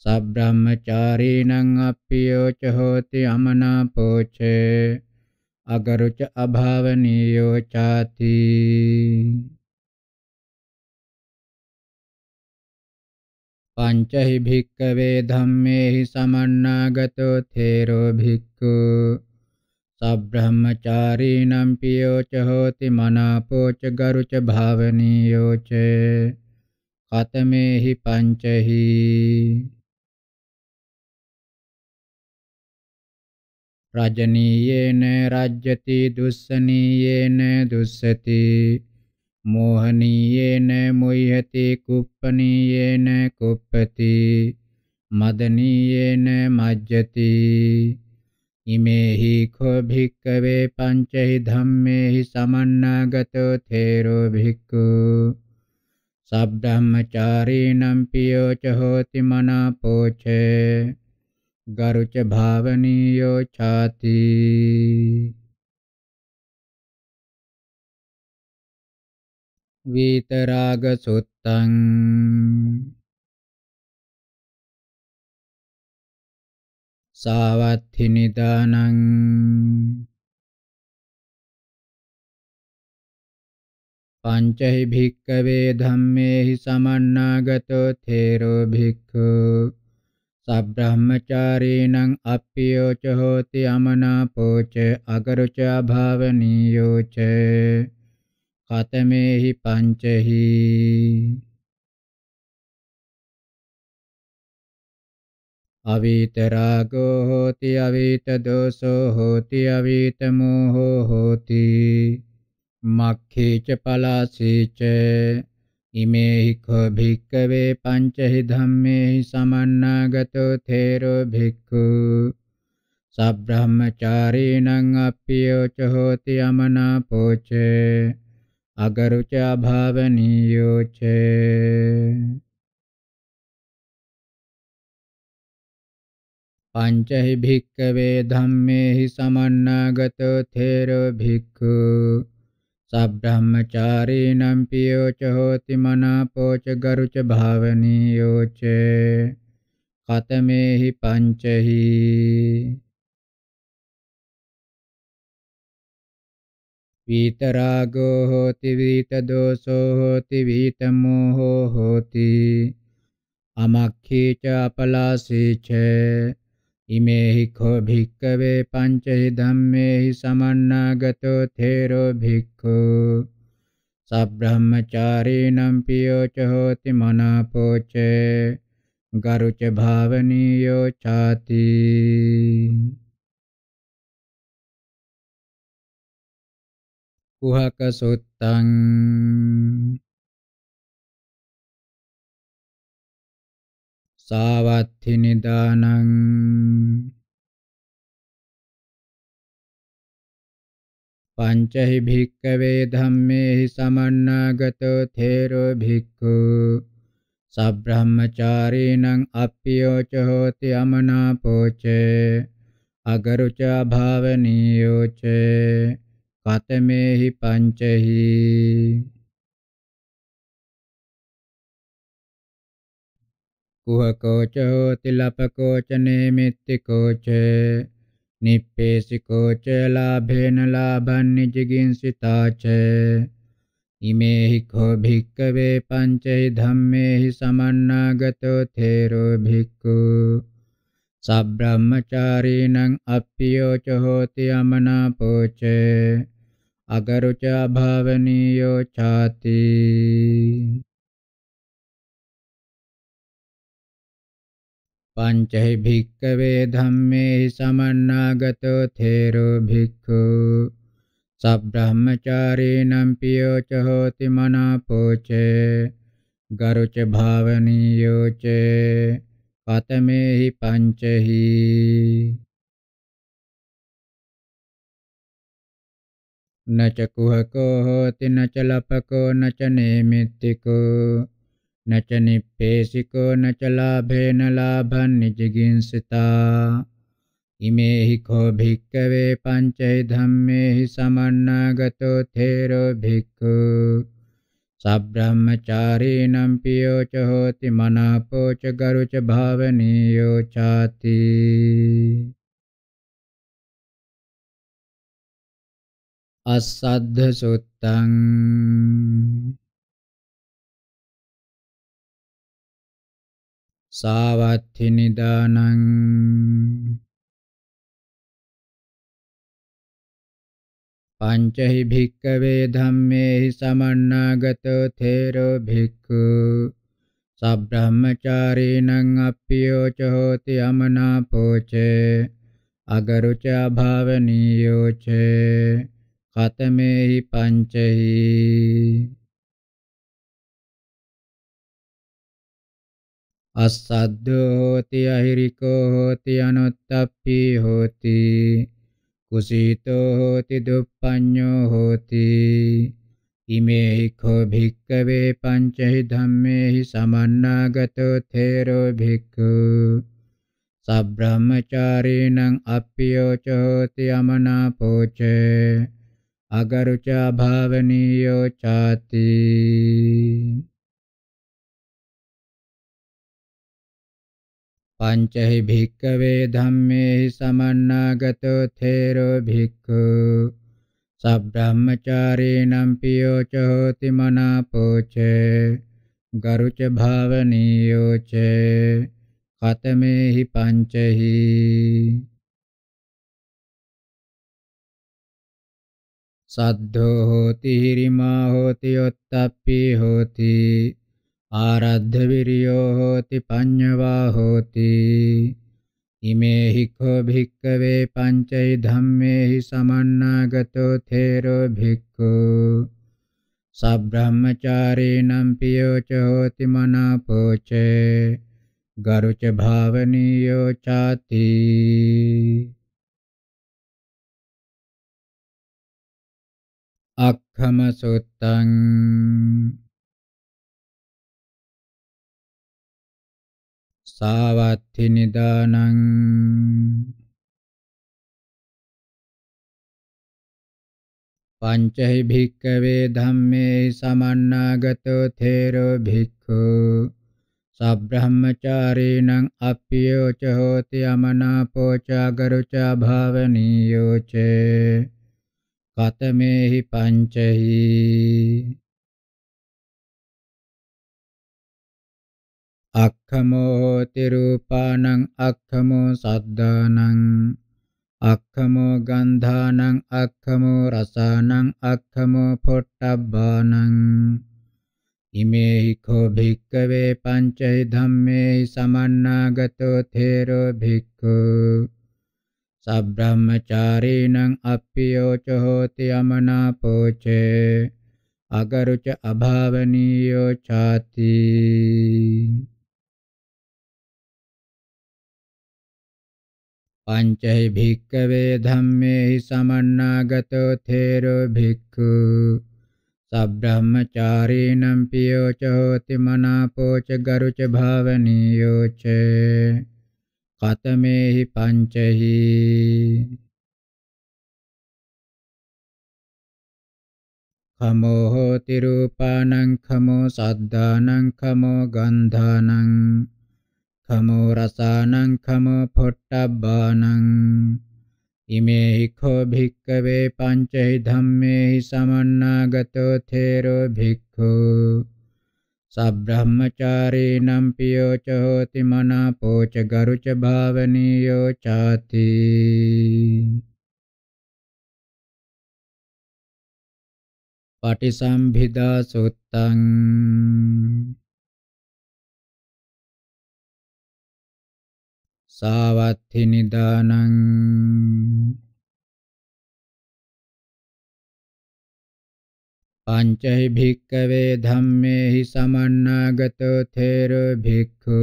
सब्रह्मचारिणं अप्योच होति अमनापोचे अगरुच अभावनीयो चाति पञ्च हि भिक्कवे धम्मे हि समन्नागतो थेरो भिक्कु सब्रह्मचारिणं पियोच होति मनापोच गरुच भावनीयो च कतमे ही पंच ही රජනීයේන රජ්‍යති දුස්සනීයේන දුස්සති මෝහනීයේන මොයති කුප්පනීයේන කුප්පති මදනීයේන මජ්ජති ඉමේහි කෝ භික්කවේ පංචහි ධම්මේහි සමන්නාගතෝ තේරෝ භික්ඛු සබ්බ්‍රහ්මචාරීනම් පියෝ ච හෝති මනාපෝචේ ගරුච භාවනීයෝ ඡාති විතරාග සුත්තං සාවත්ථි නිදානං පංචහි භික්කවේ ධම්මේහි සමන්නාගතෝ තේරෝ භික්ඛු සබ්‍රාහ්මචාරීණං අප්පියෝච හෝති අමනාපෝච අගරුච අභාවනීයෝච කතමේහි පංචහි අවීත රාගෝ හෝති අවීත දෝසෝ හෝති අවීත මෝහෝ හෝති මක්ඛීච පලාසීච ඉමේහි කෝ භික්කවේ පංචහි ධම්මේහි සමන්නාගතෝ තේරෝ භික්ඛු සබ්‍රහ්මචාරීණං අප්පියෝ ච හෝති යමනාපෝ ච අගරුච අභාවනීයෝ ච පංචහි භික්කවේ ධම්මේහි සමන්නාගතෝ තේරෝ භික්ඛු සබ්‍රහ්මචාරීනම් පියෝච හෝති මනාපෝච ගරුච භාවනීයෝච කතමේහි පංචහි විතරාගෝ හෝති විතදෝසෝ හෝති විතමෝහෝ හෝති අමක්ඛී ච අපලාසී ච ඉමේහි කෝ භික්කවේ පංචහි ධම්මේහි සමන්නාගතෝ තේරෝ භික්ඛු සබ්‍රහ්මචාරීනම් පියෝච හෝති මනාපෝච ගරුච භාවනීයෝ ചാති කුහක සුත්තං सावत्थिनिदानम् पञ्च हि भिक्कवे धम्मे हि समन्नागतो थेरो भिक्खु सब्रह्मचारिणम् अप्योच होति अमनापो च अगरुच अभावनीयो च कतमे हि पञ्च हि කුහකෝච තිලපකෝච නේමිත්තිකෝච නිප්පේසිකෝච ලාභේන ලාභං නිජගින්සිතාච ඉමේහි කෝ භික්කවේ පංචෛ ධම්මේහි සමන්නාගතෝ තේරෝ භික්ඛු සබ්‍රාහ්මචාරීණං අප්පියෝච හෝති අමනාපෝච අගරුච භාවනීයෝ ചാති පංචහි භික්කවේ ධම්මේ සමන්නාගතෝ තේරෝ භික්ඛු සබ්‍රහ්මචාරීනම් පියෝ ච හෝති මනාපෝච ගරුච භාවනීයෝ ච කතමේහි පංචහි නච කුහකෝ හෝති නච ලපකෝ නච නේමිත්තිකෝ නච නිප්පේසිකෝ නච ලාභේන ලාභං නිජගින්සිතා ඉමේහි කෝ භික්කවේ පංචේ ධම්මේහි සමන්නාගතෝ තේරෝ භික්ඛු සබ්‍රාහ්මචාරීනම් පියෝ ච හෝති මනාපෝ ච ගරු ච භාවනීයෝ ചാති අස්සද්ධ සුත්තං සාවත්ථි නිදානං පංචහි භික්කවේ ධම්මේහි සමන්නාගතෝ තේරෝ භික්ඛු සබ්‍රහ්මචාරීණං අප්පියෝ ච හෝති අමනාපෝ ච අගරුච භාවනීයෝ ච ඛතමේහි පංචහි අස්සද්දෝති අහිරිකෝ හෝති අනුත්තප්පි හෝති කුසීතෝ හෝති දුප්පඤ්ඤෝ හෝති ඉමේහි කෝ භික්කවේ පංචහි ධම්මේහි සමන්නාගතෝ තේරෝ භික්ඛු සබ්‍රහ්මචාරීණං අප්පියෝච හෝති අමනාපෝච අගරුචා භාවනීයෝ ചാති පංචහි භික්කවේ ධම්මේහි සමන්නාගතෝ තේරෝ භික්ඛු සබ්‍රාහ්මචාරීනම් පියෝ ච හෝති මනාපෝච ගරුච භාවනීයෝ ච කතමේහි පංචහි සද්ධෝ හෝති හිරිමා හෝති යොත්තප්පි හෝති आराध्यवीर्यो होति पञ्चवा होति इमे हि को भिक्कवे पञ्चै धम्मे हि समन्नागतो थेरो भिक्खु सब्रह्मचारिणं पियो च होति मनापोचे गरुच भावनीयो चाति अक्खम सुत्तं සාවත්ති නිදානං පංචහි භික්කවේ ධම්මේ සමන්නාගතෝ තේරෝ භික්ඛු සබ්‍රහ්මචාරීණං අප්පියෝ ච හෝති යමනාපෝ චාගරුච භාවනීයෝ ච කතමේහි පංචහි අක්ඛමෝති රූපානං අක්ඛමෝ සද්ධානං අක්ඛමෝ ගන්ධානං අක්ඛමෝ රසානං අක්ඛමෝ පොට්ටබ්බානං ඉමේහි කෝ භික්කවේ පංචෛ ධම්මේහි සමන්නාගතෝ තේරෝ භික්ඛු සබ්‍රාහ්මචාරීණං අප්පියෝච හෝති අමනාපෝචේ අගරුච අභාවනීයෝ ചാති පංචහි භික්කවේ ධම්මේහි සමන්නාගතෝ තේරෝ භික්ඛු සබ්‍රහ්මචාරීනම් පියෝ ච හෝති මනාපෝ ච ගරුච භාවනීයෝ ච කතමේහි පංචහි खमो होति रूपानं खमो शब्दानं खमो गन्धानं खमो रसानं खमो फुट्टब्बानं इमे हि खो भिक्कवे पञ्च हि धम्मे हि समन्नागतो थेरो भिक्खु सब्रह्मचारिणं पियो च होति मनापो च गरु च भावनीयो चाति पटिसंभिदा सुत्तम् සාවත්ථි නිදානං පංචෛ භික්කවේ ධම්මේහි සමන්නාගතෝ තේරෝ භික්ඛු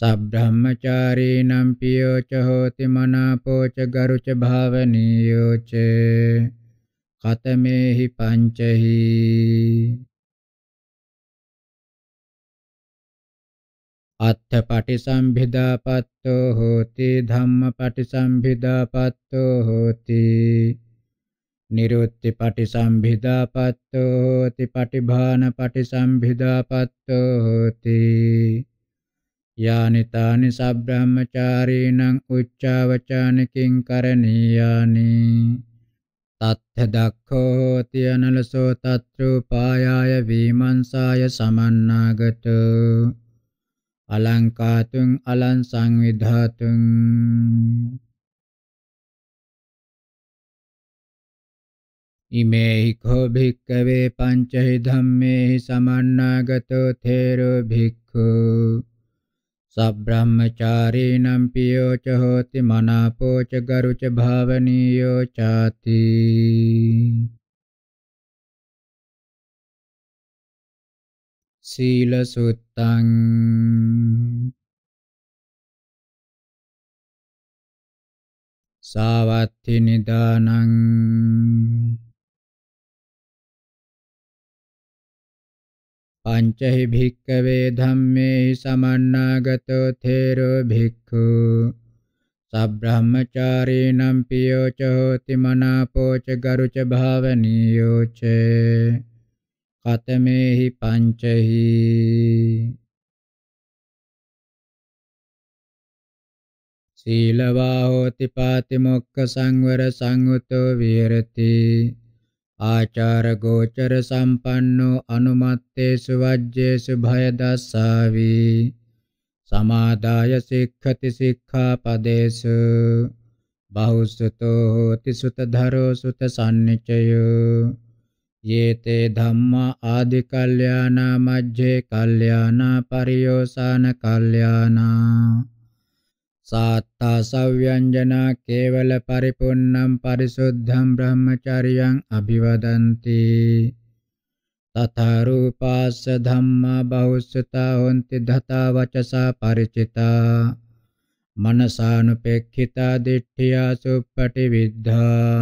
සබ්‍රහ්මචාරීනම් පියෝ ච හෝති මනාපෝ ච ගරුච භාවනීයෝ ච කතමේහි පංචෛ අත්ථ පටිසම්භිදා පත්තෝ හෝති ධම්ම පටිසම්භිදා පත්තෝ හෝති නිරුත්ති පටිසම්භිදා පත්තෝ හෝති පටිභාන පටිසම්භිදා පත්තෝ හෝති යානි තානි සබ්‍රාහ්මචාරීණං උච්චාවචානි කිං කරණීයානි තත්ථ දක්ඛෝ හෝති අනලසෝ තත්‍රූපායාය වීමංසාය සමන්නාගතෝ අලංකාතුං අලං සංවිධාතුං ඉමේහි කෝ භික්කවේ පංචහි ධම්මේහි සමන්නාගතෝ තේරෝ භික්ඛු සබ්‍රාහ්මචාරීනම් පියෝ ච හෝති මනාපෝ ච ගරුච භාවනීයෝ ചാති සීල සුත්තං සාවත්ති නිදානං පංචහි භික්කවේ ධම්මේ සමන්නාගතෝ තේරෝ භික්ඛු සබ්‍රහ්මචාරීනම් පියෝච හෝති මනාපෝච ගරුච භාවනීයෝචේ කතමේහි පංචහි සීලවා හෝති පාතිමොක්ඛ සංවර සංයුතෝ විහෙරති ආචාර ගෝචර සම්පන්නෝ අනුමත්තේසු වජ්ජේසු භය දස්සාවි සමාදාය සික්ඛති සික්ඛාපදේසු බහුසුතෝ හෝති සුත ධරෝ සුත සම්නිචයෝ යේතේ ධම්මා ආදි කල්යාණා මජ්ජේ කල්යාණා පරියෝසాన කල්යාණා සාත්තා සව්‍යංජනා කේවල පරිපුන්නම් පරිසුද්ධම් බ්‍රහ්මචරියං අභිවදಂತಿ තථා රූපාස්ස ධම්මා බහුස්සතා හොಂತಿ ධතා වචසා ಪರಿචිතා මනසානුපෙක්ඛිතා දිට්ඨියා සුප්පටි විද්ධා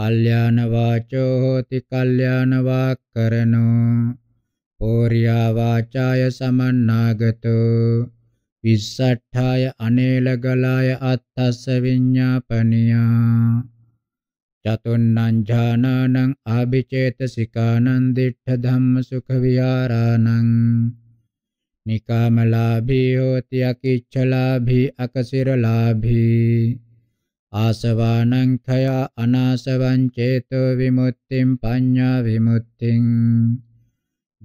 කල්යාණ වාචෝ හෝති කල්යාණ වාක්කරණෝ පෝරියා වාචාය සමන්නාගතෝ විස්සට්ඨාය අනේලගලාය අත්තස්ස විඤ්ඤාපනියා චතුන්නං ඥානං ආභිචේතසිකානං දිඨ ධම්ම සුඛ විහරාණං නිකාමලාභී හෝති අකිච්චලාභී අකසිරලාභී ආසවානං ඛය අනාසවං චේතෝ විමුක්තිං පඤ්ඤා විමුක්තිං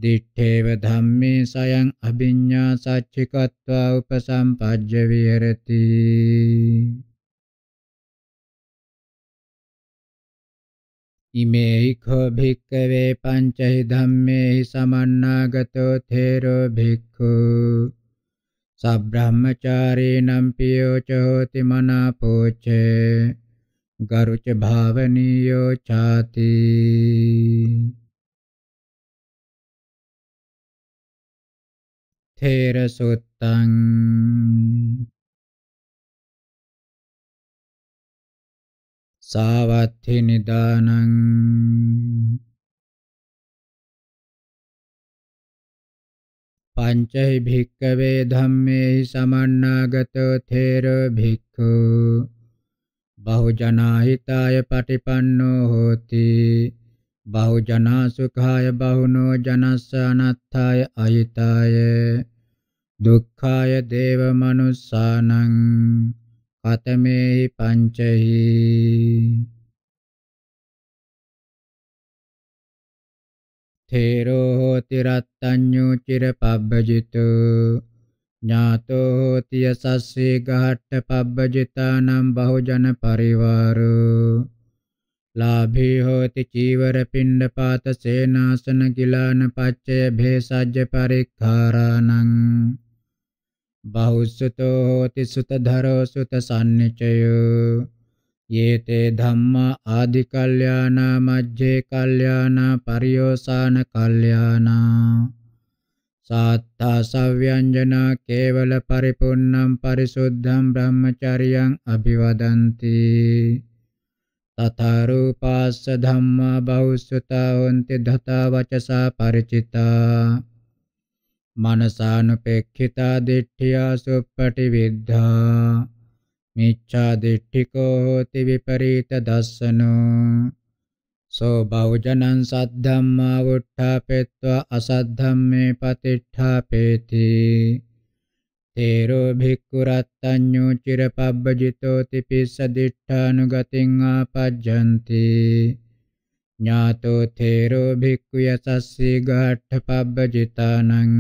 දිඨේව ධම්මේ සයං අභිඤ්ඤා සච්චිකत्वा උපසම්පජ්ජ විහෙරති ඉමේයි කෝ භික්කවේ පංචහි ධම්මේහි සමන්නාගතෝ තේරෝ භික්ඛු සබ්‍රාහ්මචාරීනම් පියෝ ච හෝති මනාපෝච්චේ ගරුච භාවනීයෝ ചാති තේර සුත්තං සාවත්ථි නිදානං පංචහි භික්කවේ ධම්මේහි සමන්නාගතෝ තේරෝ භික්ඛු බහුජනාහිතාය පටිපන්නෝ හෝති බහුජනා සුඛාය බහුනෝ ජනස්ස අනත්ථාය අයිතාය දුක්ඛාය දේව මනුස්සානං කතමේහි පංචහි තේරෝ හෝති රත්තඤ්ඤෝ චිර පබ්බජිතු ඥාතෝ හෝති යසස්සේ ගහට්ට පබ්බජිතානම් බහුජන පරිවාරෝ ලාභී හෝති චීවර පිණ්ඩ පාත සේනාසන කිලාන පච්චය භේසජ්‍ය පරික්ඛාරාණං බහුසුතෝ හෝති සුතධරෝ සුත සම්නිචයෝ යේතේ ධම්මා ආදි කල්යාණා මජ්ජේ කල්යාණා පරියෝසాన කල්යාණා සාත්තා සව්‍යංජනා කේවල පරිපුන්නම් පරිසුද්ධම් බ්‍රහ්මචරියං අභිවදಂತಿ තථා රූපාස්ස ධම්මා බෞස්සතා හොන්ති ධතා වචසා ಪರಿචිතා මනසානුපෙක්ඛිතා දිට්ඨියා සුප්පටි විද්ධා මිච්ඡා දිට්ඨිකෝ හෝති විපරීත දස්සනෝ සෝ බෞජනං සද්ධම්මා වුට්ඨාපෙත්වා අසද්ධම්මේ පතිට්ඨාපේති තේරෝ භික්ඛු රත්තඤ්ඤෝ චිරපබ්බජිතෝ තිපිස්ස දිට්ඨානුගතින් ආපජ්ජಂತಿ ඥාතෝ තේරෝ භික්ඛු යසස්සී ගාඨ පබ්බජිතානං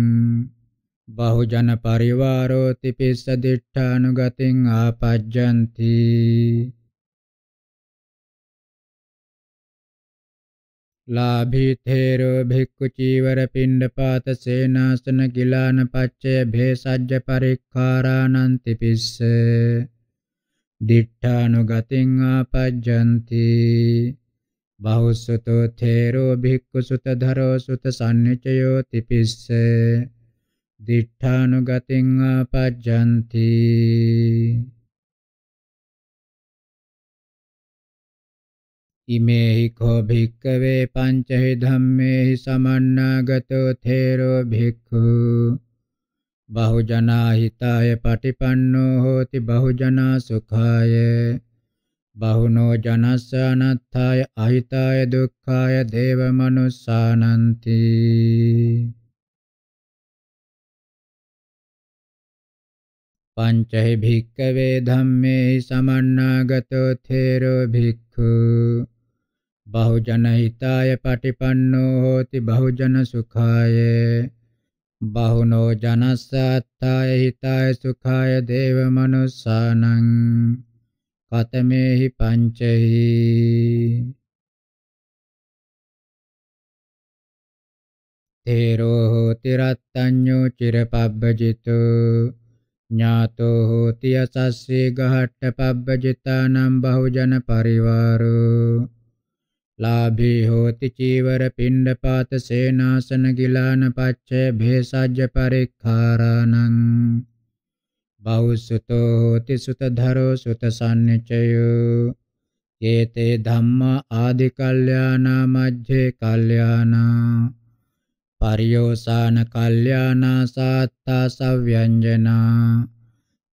බහුජන පරිවාරෝති පිස්ස දිඨානුගතින් ආපජ්ජಂತಿ ලාභී තේරෝ භික්ඛු චීවර පිණ්ඩපාත සේනාසන ගිලාන පච්චය භේසජ්ජ පරික්ඛාරාණන්ති පිස්ස දිඨානුගතින් ආපජ්ජಂತಿ බහුසුතෝ තේරෝ භික්ඛු සුත ධරෝ සුත සම්නිචයෝ තිපිස්සේ දිඨානුගතින් ආපජ්ජಂತಿ ඉමේහි කෝ භික්කවේ පංචහි ධම්මේහි සමන්නාගතෝ තේරෝ භික්ඛු බහුජනා හිතාය පටිපන්නෝ හෝති බහුජනා සුඛාය බහුනෝ ජනස්ස අනත්ථාය අහිතාය දුක්ඛාය දේව මනුස්සානන්ති පංචහි භික්කවේ ධම්මේ සමන්නාගතෝ තේරෝ භික්ඛු බහුජන හිතාය පටිපන්නෝ හෝති බහුජන සුඛාය බහුනෝ ජනස්සත්තාය හිතාය සුඛාය දේව මනුස්සානං කතමේහි පංචහි තේරෝ හෝති රත්ත්‍ඤ්ඤෝ චිරපබ්බජිතෝ ඥාතෝ හෝති අසස්සේ ගහට්ට පබ්බජිතානම් බහුජන පරිවාරෝ ලාභී හෝති චීවර පිණ්ඩපාත සේනාසන ගිලාන පච්චේ භේසජ්‍ය පරික්ඛාරාණං බහුසුතෝ හෝති සුතධරෝ සුතසන්නචයෝ ඒතේ ධම්මා ආදි කල්යානා මජ්ජේ කල්යානා පරියෝසාන කල්යානා සාත්තා සව්‍යංජනා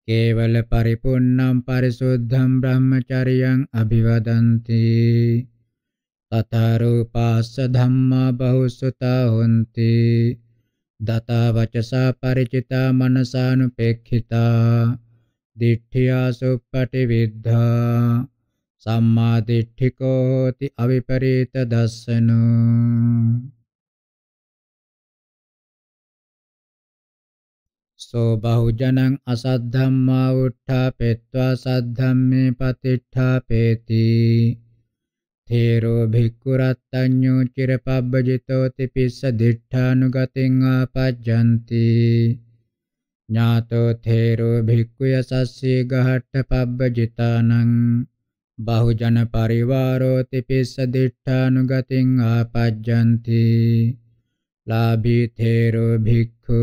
කේවල පරිපුන්නම් පරිසුද්ධම් බ්‍රහ්මචරියං අභිවදන්ති තතරූපාස්ස ධම්මා බහුසුතා හොಂತಿ දතා වචසා ಪರಿචිතා මනසානුපෙක්ඛිතා දිට්ඨියා සුප්පටි විද්ධා සම්මා දිට්ඨිකෝති අවිපරීත දස්සනෝ සෝ බහුජනං අසද්ධම්මා උට්ඨාපෙත්වා සද්ධම්මේ පතිට්ඨාපේති තේරෝ භික්ඛු රත්ත්‍ඤ්ඤෝ චිරපබ්බජිතෝ තිපිස්ස දිඨානුගතින් ආපජ්ජಂತಿ ඥාතෝ තේරෝ භික්ඛු යසස්සී ගහට්ඨ පබ්බජිතානං බහුජන පරිවාරෝ තිපිස්ස දිඨානුගතින් ආපජ්ජಂತಿ ලාභී තේරෝ භික්ඛු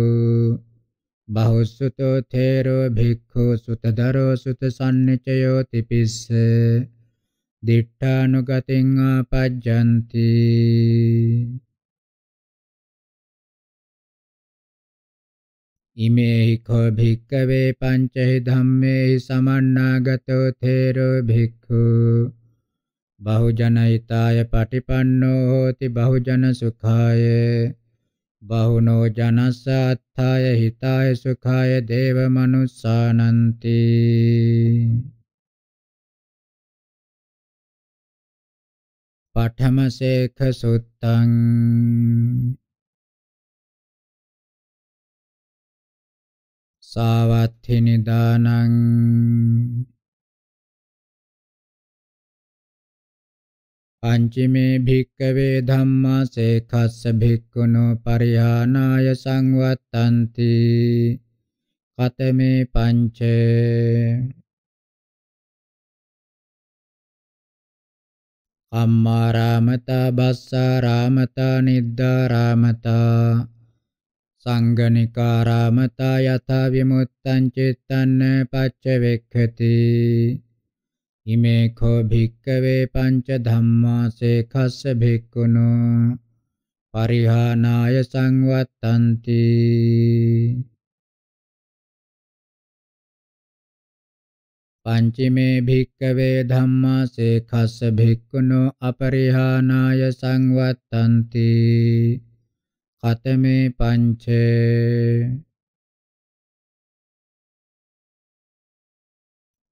බහුසුතෝ තේරෝ භික්ඛු සුතදරෝ සුත සම්නිචයෝ තිපිස්ස දිඨානුගතින් ආපජ්ජಂತಿ ඉමේහි කෝ භික්කවේ පංචහි ධම්මේහි සමන්නාගතෝ තේරෝ භික්ඛු බහුජනයිතාය පටිපන්නෝ හෝති බහුජන සුඛාය බහුනෝ ජනසාත්ථාය හිතාය සුඛාය දේව මනුස්සානන්ති පඨම සේඛ සුත්තං සාවත්ථි නිදානං පංචමේ භික්කවේ ධම්මා සේඛස්ස භික්ඛුනෝ පරිහානාය සංවත්තಂತಿ කතමේ පංච අම්මා රාමතා බස්සා රාමතා නිද්දා රාමතා සංගනිකා රාමතා යථා විමුත්තං චිත්තං පච්ච වෙක්ඛති ඉමේඛෝ භික්කවේ පංච ධම්මා සේඛස්ස භික්ඛුනෝ පරිහානාය සංවත්තಂತಿ පංචමේ භික්කවේ ධම්මා සේඛස්ස භික්ඛුනෝ අපරිහානාය සංවත්තಂತಿ කතමේ පංචේ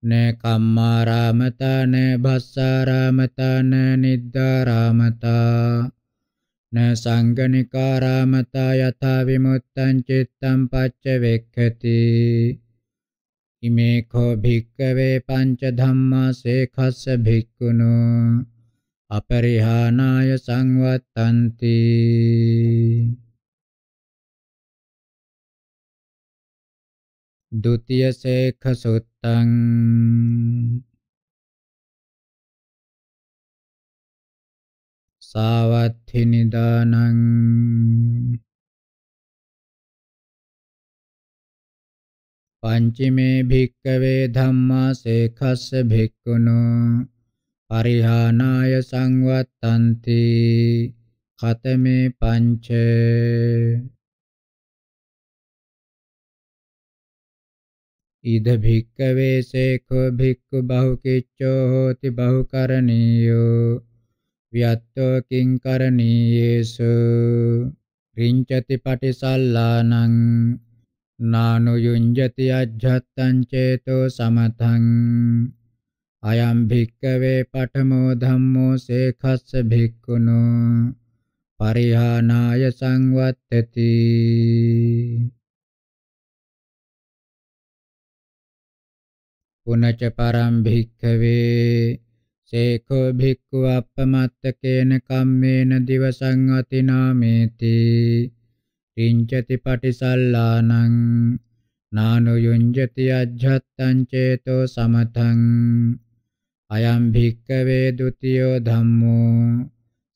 न कम्मारामता न भस्सारामता न निद्धारामता न सङ्गनिकारामता यथा विमुत्तं चित्तं पच्चवेक्षति ඉමේකෝ භික්කවේ පංච ධම්මා සේඛස්ස භික්ඛුනෝ අපරිහානාය සංවත්තන්ති द्वितीय शेख सुत्तं सावत्थि निदानं पञ्चमे भिक्कवे धम्मा शेखस्य भिक्कुनो පරිහානාය සංවත්තන්ති ඛතමේ පංච ඉද භික්කවේ සේඛෝ භික්ඛු බහුකිච්ඡෝ හෝති බහුකරණීයෝ වියත්තෝ කිං කරණීයේසු රිංචති පටිසල්ලානං නානු යුඤ්ජති අජ්ජත්තං චේතෝ සමතං අයම් භික්කවේ පඨමෝ ධම්මෝ සේඛස්ස භික්ඛුනෝ පරිහානාය සංවත්තති පුනච පරම් භික්ඛවේ සේකෝ භික්ඛු අපමත්තකේන කම්මේන දිවසං අතිනාමේති රිංචති පටිසල්ලානං නානු යුඤ්ජති අජ්ජත්තං චේතෝ සමතං අයම් භික්ඛවේ ဒ ුතියෝ ධම්මෝ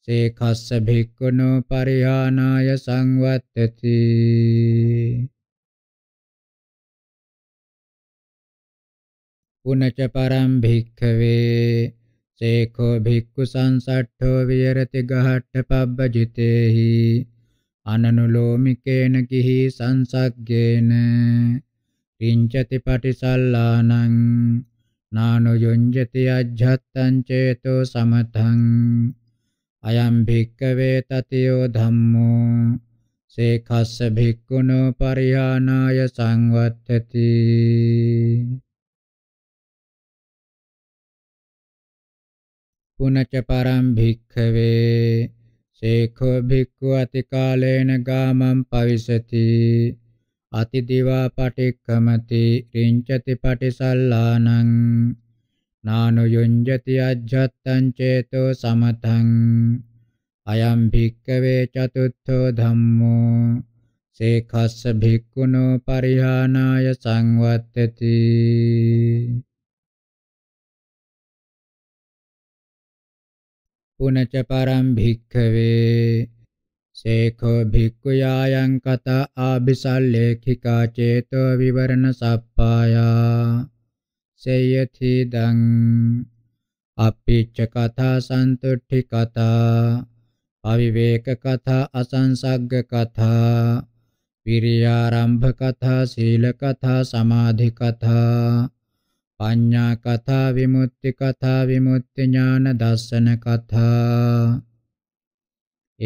සේකස්ස භික්ඛුනෝ පරිහානාය සංවත්තති පුනච පරම් භික්ඛවේ සේඛෝ භික්ඛු සංසට්ඨෝ විහෙරති ගහට්ඨ පබ්බජිතේහි අනනුලෝමිකේන කිහි සංසග්ගේන රිංචති පටිසල්ලානං නානු යොඤ්ජති අජ්ජත්තං චේතෝ සමතං අයම් භික්ඛවේ තතියෝ ධම්මෝ සේඛස්ස භික්ඛුනෝ පරිහානාය සංවත්තති පුනච පරම් භික්ඛවේ සේඛෝ භික්ඛු අතිකාලේන ගාමං පවිසති අතිදිවා පටික්කමති රිංචති පටිසල්ලානං නානු යුඤ්ජති අජ්ජත්තං චේතෝ සමතං අයම් භික්කවේ චතුත්ථෝ ධම්මෝ සේඛස්ස භික්ඛුනෝ පරිහානාය සංවත්තති पुनच परं भिक्खवे शेखो भिक्खुयायं कथ आभिसल्लेखिका चेतो विवरणसप्पाया सेयथिदम् අපිච්ච කතා සන්තුට්ඨි කතා අවිවේක කතා අසංසග්ග කතා විරියාරම්භ කතා සීල කතා සමාධි කතා පඤ්ඤා කතා විමුක්ති කතා විමුක්ති ඥාන දර්ශන කතා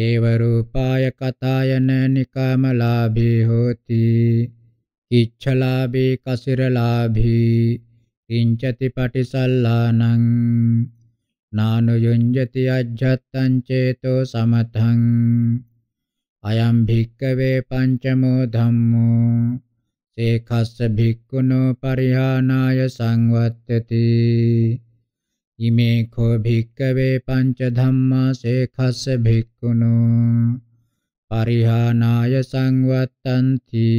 ඒව රූපාය කතායන නිකාමලාභී හෝති කිච්ඡලාභී කසිරලාභී කිංචති පටිසල්ලානං නානුයුඤ්ජති අජ්ජත්තං චේතෝ සමතං අයම් භික්කවේ පංචමෝ ධම්මෝ සේකස්ස භික්ඛුනෝ පරිහානාය සංවත්තති ඉමේ කෝ භික්ඛවේ පංච ධම්මා සේකස්ස භික්ඛුනෝ පරිහානාය සංවත්තන්ති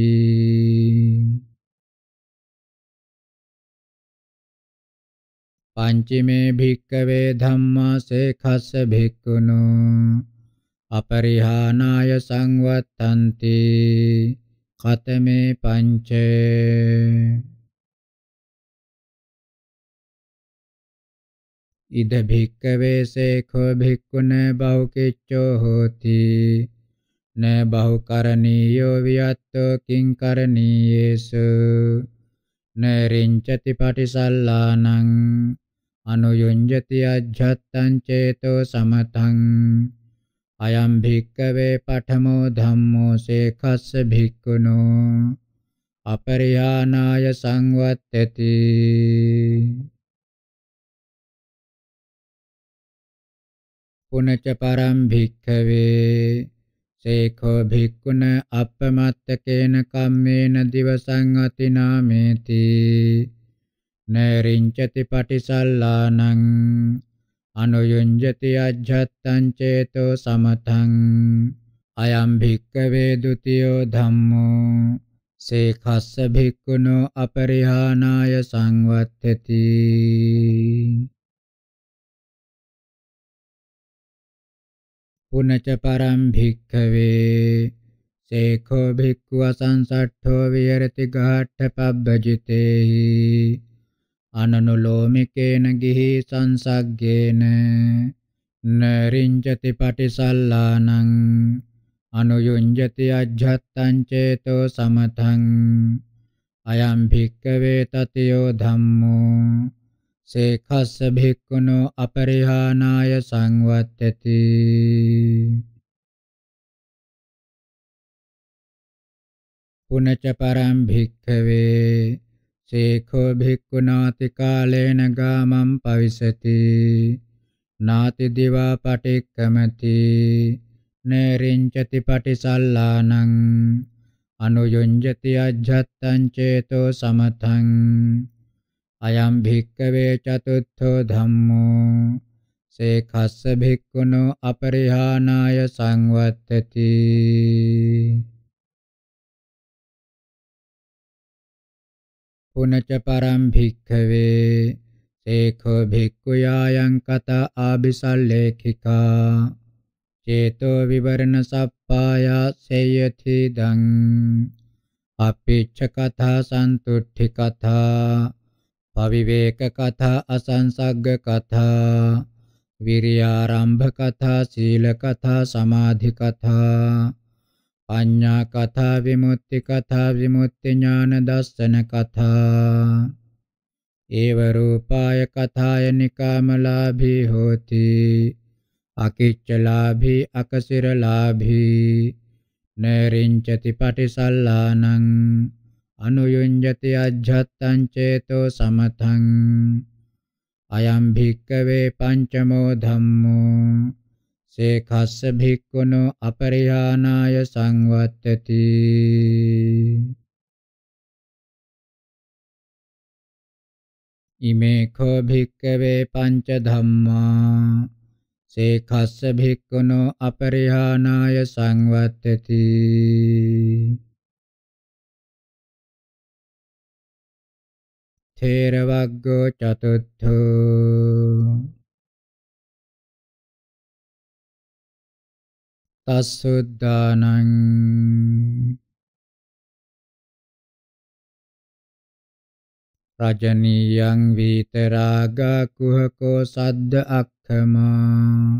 පංචමේ භික්ඛවේ ධම්මා සේකස්ස භික්ඛුනෝ අපරිහානාය සංවත්තන්ති කතමේ පංච ඉද භික්කවේ සේඛෝ භික්ඛුන බහුකිච්ඡෝ හෝති න බහුකරණීයෝ වියත්තෝ කිං කරණීයේසු න රින්චති පටිසල්ලානං අනුයුඤ්ජති අජ්ජත්තං චේතෝ සමතං අයම් භික්කවේ පඨමෝ ධම්මෝ සේඛස්ස භික්ඛුනෝ අපරියානාය සංවත්තති පුනච පරම් භික්ඛවේ සේඛෝ භික්ඛුන අපමත්තකේන කම්මේන දිවසං අතිනාමේති නරින්චති පටිසල්ලානං අනුයුඤ්ජති අජ්ජත්තං චේතෝ සමතං අයම් භික්කවේ ဒ ුතියෝ ධම්මෝ සේඛස්ස භික්ඛුනෝ අපරිහානාය සංවත්තති පුනච පරම් භික්ඛවේ සේඛෝ භික්ඛුව සංසට්ඨෝ විහෙරති ගාඨ පබ්බජිතේහි අනනුලෝමිකේන ගිහි සංසග්ගේන නරිංජති පටිසල්ලානං අනුයුංජති අජ්ජත්තං චේතෝ සමතං අයම් භික්කවේ තතියෝ ධම්මෝ සේඛස්ස භික්ඛුනෝ අපරිහානාය සංවත්තති පුනච පරම් භික්ඛවේ සේඛෝ භික්ඛුනාති කාලේන ගාමං පවිසති නාති දිවා පටික්කමති නේරින්චති පටිසල්ලානං අනුයුඤ්ජති අජ්ජත්තං චේතෝ සමතං අයම් භික්කවේ චතුත්ථෝ ධම්මෝ සේඛස්ස භික්ඛුනෝ අපරිහානාය සංවත්තති पुनच परं भिक्खवे सेखो भिक्खुयायं कत आभिसल्लेखिका चेतो विवरणसप्पाया सेयथिदम् අපිච්චකථා සන්තුට්ඨි කථා පවිවේක කථා අසංසග්ග කථා විරියාරම්භ කථා සීල කථා සමාධි කථා අඤ්ඤා කථා විමුක්ති කථා විමුක්ති ඥාන දස්සන කථා ඒව රූපාය කථාය නිකාමලාභී හෝති අකිච්චලාභී අකසිරලාභී නරින්චති පටිසල්ලානං අනුයුඤ්ජති අජ්ජත්තං චේතෝ සමතං අයම් භික්කවේ පංචමෝ ධම්මෝ සේඛස්ස භික්ඛුනෝ අපරිහානාය සංවත්තති ඉමේ කෝ භික්ඛවේ පංච ධම්මා සේඛස්ස භික්ඛුනෝ අපරිහානාය සංවත්තති තේරවග්ගෝ චතුත්ථෝ තස්සුද්දානං රජනීයං වීතරාගා කුහකෝ සද්ද අක්ඛමා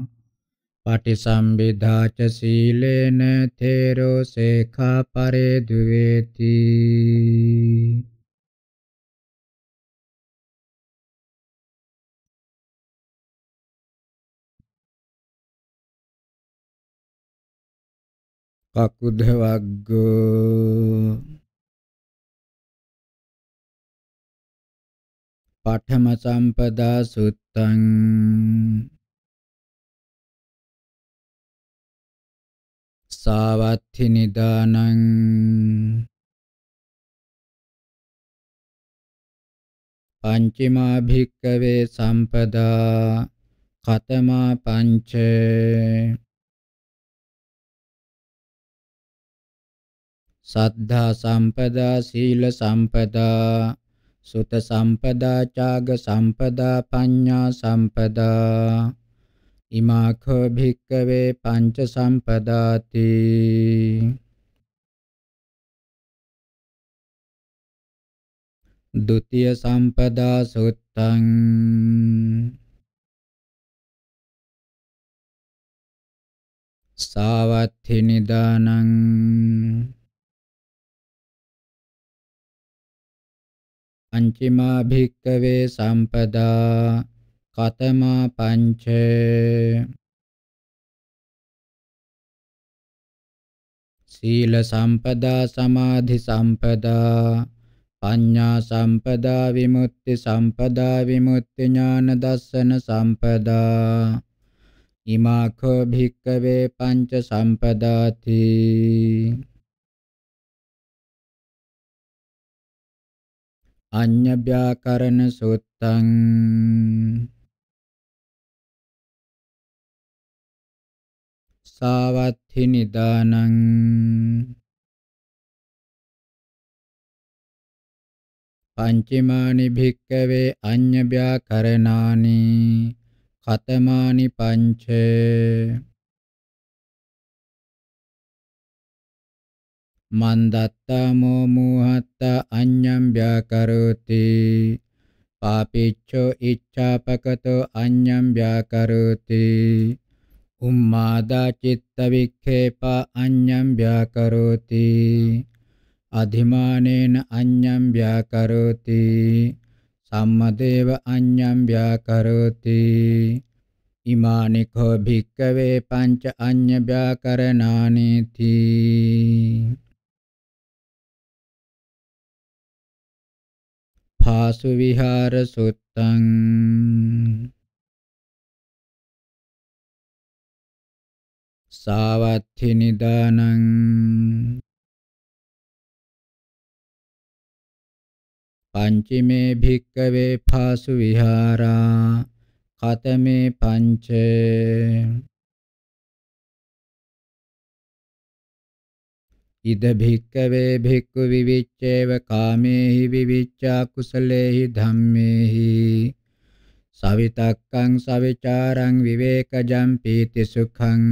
පටිසම්භිදාච සීලේන තේරෝ සේඛා පරේදුවේති පකුද වග්ගෝ පඨම සම්පදා සුත්තං සාවත්ථි නිදානං පංචමා භික්කවේ සම්පදා කතමා පංචේ සද්ධා සම්පදා සීල සම්පදා සුත සම්පදා චාග සම්පදා පඤ්ඤා සම්පදා ඉමාඛ භික්කවේ පංච සම්පදාති ဒ ුතිය සම්පදා සුත්තං සාවත්ථි නිදානං පංචිමා භික්කවේ සම්පදා කතමා පංච සීල සම්පදා සමාධි සම්පදා පඤ්ඤා සම්පදා විමුක්ති සම්පදා විමුක්ති ඥාන දස්සන සම්පදා ඉමාඛ භික්කවේ පංච සම්පදාති අඤ්ඤභ්‍යාකරණ සුත්තං සාවත්ථි නිදානං පංචමානි භික්කවේ අඤ්ඤභ්‍යාකරණානි කතමානි පංචේ මන්දත්තා මෝමෝහත්තා අඤ්ඤම් ව්‍යාකරෝති පාපිච්චෝ ඉච්ඡාපකතෝ අඤ්ඤම් ව්‍යාකරෝති උම්මාදා චිත්ත වික්ඛේපා අඤ්ඤම් ව්‍යාකරෝති අධිමානේන අඤ්ඤම් ව්‍යාකරෝති සම්මදේව අඤ්ඤම් ව්‍යාකරෝති ඉමානි කෝ භික්කවේ පංච අඤ්ඤ ව්‍යාකරණානේති භාසු විහාර සුත්තං සාවත්ථි නිදානං පංචමේ භික්කවේ භාසු විහාරා කතමේ පංචේ ඉද භික්කවේ භික්ඛු විවිච්ඡේව කාමේහි විවිච්ඡා කුසලේහි ධම්මේහි සවිතක්කං සවිචාරං විවේකජං පීති සුඛං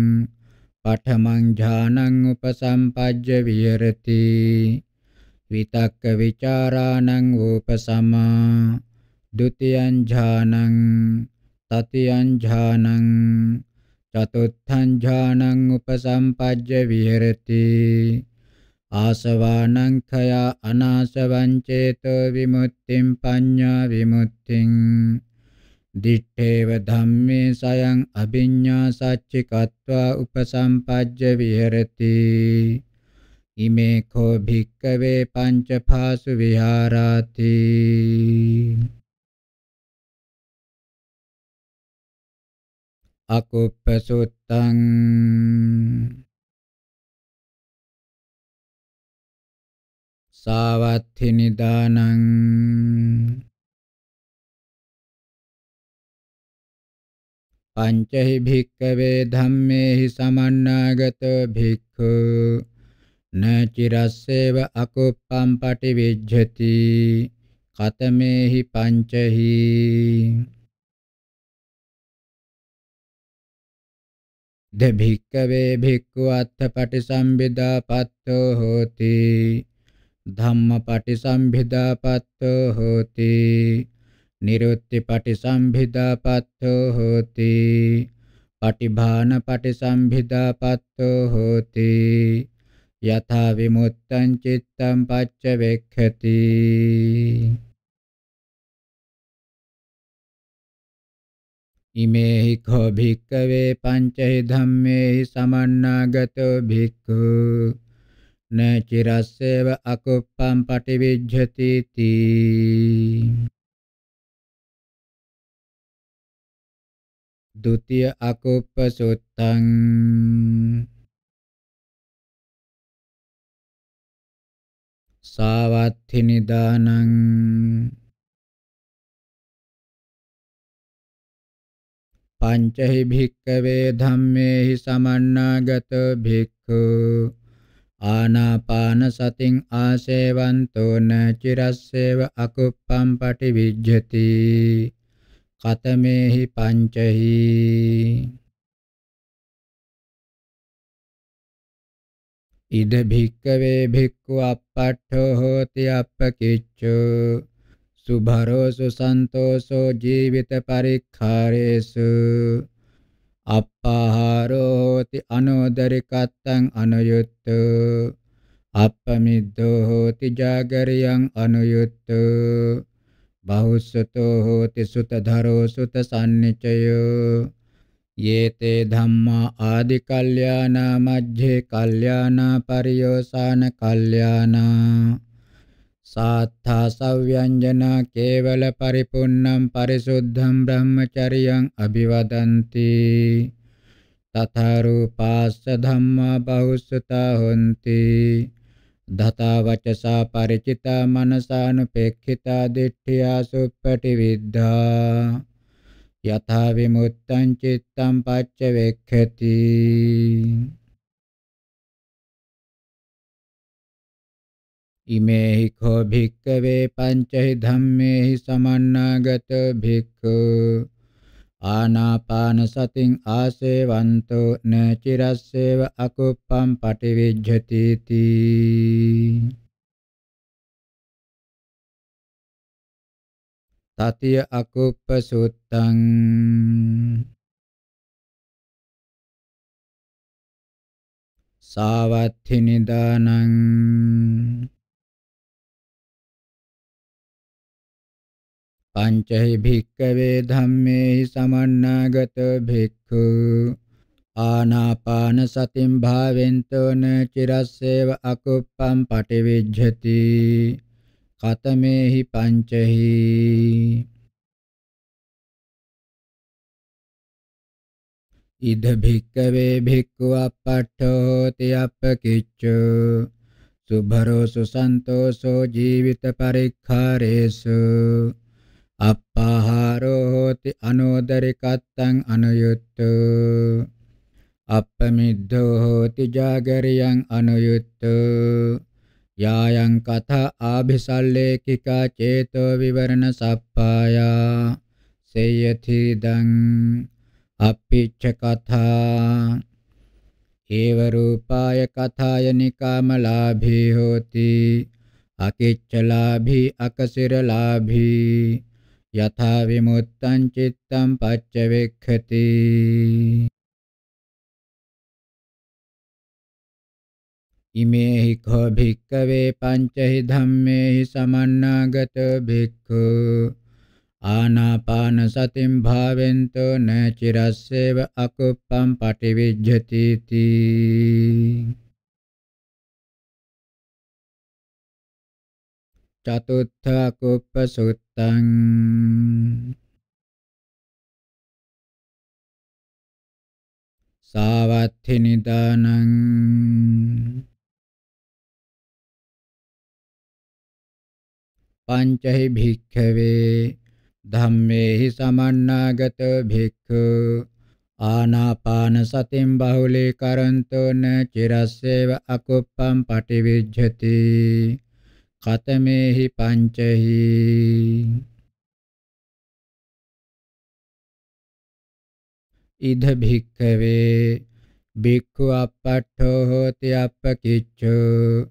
පඨමං ඥානං උපසම්පජ්ජ විහෙරති විතක්ක විචාරාණං උපසමා ဒ ුතියං ඥානං තතියං ඥානං චතුත්ථං ඥානං උපසම්පජ්ජ විහෙරති ආසවානංඛයා අනාසවං චේතෝ විමුක්තිං පඤ්ඤා විමුක්තිං දිත්තේව ධම්මේ සයං අභිඤ්ඤා සච්චිකत्वा උපසම්පජ්ජ විහෙරති ඉමේ කෝ භික්කවේ පංච භාසු විහාරාති අකුප්පසුත්තං සාවත්ථි නිදානං පංචහි භික්කවේ ධම්මේහි සමන්නාගතෝ භික්ඛු නචිරස්සේව අකුප්පම් පටිවිජ්ජති කතමේහි පංචහි ද භික්කවේ භික්ඛු අත්ථ පටිසම්භිදා පත්තෝ හෝති ධම්මපටිසම්භිදා පත්තෝ හෝති නිරුත්ති පටිසම්භිදා පත්තෝ හෝති පටිභාන පටිසම්භිදා පත්තෝ හෝති යථා විමුත්තං චිත්තං පච්ච වෙක්ඛති ඉමේහි කෝ භික්කවේ පංචහි ධම්මේහි සමන්නාගතෝ භික්ඛු න චිරස්සේව අකුප්පම් පටිවිජ්ජති තී ဒုတိယ අකුප්ප සුත්තං සාවත්ථි නිදානං පංචහි භික්කවේ ධම්මේහි සමන්නාගත භික්ඛු ආනාපාන සතින් ආසේවන්තෝන චිරස්සේව අකුප්පම් පටිවිජ්ජති කතමේහි පංචහි ඉද භික්කවේ භික්ඛු අප්පට්ඨෝ හෝති අප්පකිච්චෝ සුභරෝ සුසන්තෝසෝ ජීවිත පරික්ඛාරේසු අප්පාහාරෝති අනෝදරිකත්තං අනුයුත්ත අප්පමිද්ධෝ හෝති జాగරියං අනුයුත්ත බහුසතෝ හෝති සුතධරෝ සුත සම්නිචයෝ යේතේ ධම්මා ආදි කල්යානා මජ්ජේ කල්යානා පරියෝසాన කල්යානා සාත්තා සව්‍යංජනා කේවල පරිපුන්නම් පරිසුද්ධම් බ්‍රහ්මචරියං අභිවදಂತಿ තථා රූපාස්ස ධම්මා බහුසුතා හොಂತಿ දතා වචසා ಪರಿචිතා මනසානුපේක්ඛිතා දිට්ඨියා සුප්පටි විද්ධා යථා විමුත්තං චිත්තං පච්ච වෙක්ඛති ඉමේහි කෝ භික්කවේ පංචහි ධම්මේහි සමන්නාගත භික්ඛු ආනාපාන සතින් ආසේවන්තෝ න චිරස්සේව අකුප්පම් පටිවිජ්ජති තී තතිය අකුප්ප සුත්තං සාවත්ථි නිදානං පංචහි භික්කවේ ධම්මේහි සමන්නාගත භික්ඛු ආනාපාන සතින් භාවෙන්තෝන චිරස්සේව අකුප්පම් පටිවිජ්ජති කතමේහි පංචහි ඉද භික්කවේ භික්ඛු අපට්ඨෝති අපකිච්චෝ සුභරෝ සුසන්තෝසෝ ජීවිත පරික්ඛාරේසු අප්පාහාරෝ හෝති අනෝදරිකත්තං අනුයුත්තෝ අප්පමිද්ධෝ හෝති జాగරියං අනුයුත්තෝ යායන් කථා ආභිසල්ලේකිකා චේතෝ විවරණ සප්පායා සේයති දං අපිච්ච කථා ඒව රූපාය කථාය නිකාමලාභී හෝති අකිච්චලාභී අකසිරලාභී යථා විමුත්තං චිත්තං පච්චවෙක්ඛති ඉමේහි කෝ භික්කවේ පංචහි ධම්මේහි සමන්නාගත භික්ඛු ආනාපාන සතිම් භාවෙන්තෝ න චිරස්සේව අකුප්පම් පටිවිජ්ජති තී චතුත්ථ කුප්පසුත්තං සාවත්ථි නිදානං පංචහි භික්ඛවේ ධම්මේහි සමන්නාගත භික්ඛු ආනාපාන සතින් බහුලී කරන්තෝ න චිරස්සේව අකුප්පම් පටිවිජ්ජති කතමේහි පංචහි ඉද භික්ඛවේ භික්ඛු අපට්ඨෝ හෝති අපකිච්ඡෝ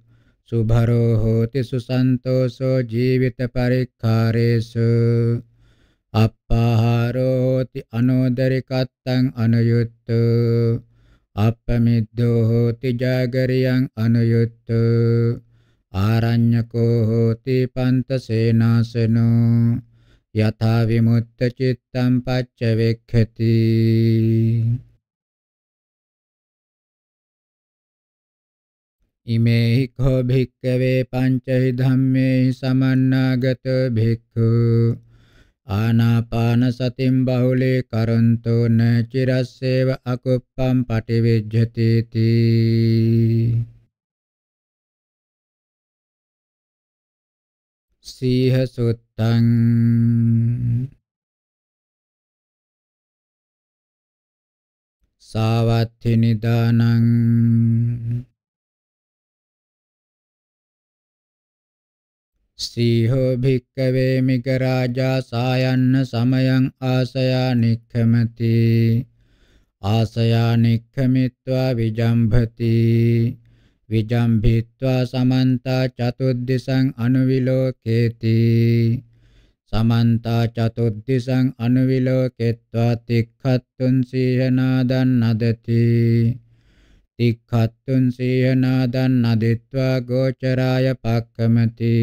සුභරෝ හෝති සුසන්තෝසෝ ජීවිත පරික්ඛාරේසු අප්පාහාරෝ හෝති අනෝදරිකත්තං අනුයුත්තු අප්පමිද්ධෝ හෝති ජාගරියං අනුයුත්තු ආරඤ්‍යකෝ හෝති පන්තසේනාසනෝ යථා විමුක්ත චිත්තම් පච්ච වෙක්ඛති ඉමේහි කෝ භික්කවේ පංචහි ධම්මේහි සමන්නාගත භික්ඛු ආනාපාන සතිම් බහුලේ කරන්තෝ න චිරස්සේව අකුප්පම් පටිවිජ්ජති තී සීහ සුත්තං සාවත්ථි නිදානං සීහෝ භික්කවේ මිග රාජා සායන්න සමයං ආසයා නික්ඛමති ආසයා නික්ඛමිත්වා විජම්භති විජම්භිත්වා සමන්තා චතුද්දිසං අනුවිලෝකේති සමන්තා චතුද්දිසං අනුවිලෝකෙත්වා තික්ඛත්තුන් සීහනාදන් නදති තික්ඛත්තුන් සීහනාදන් නදිත්වා ගෝචරාය පක්කමති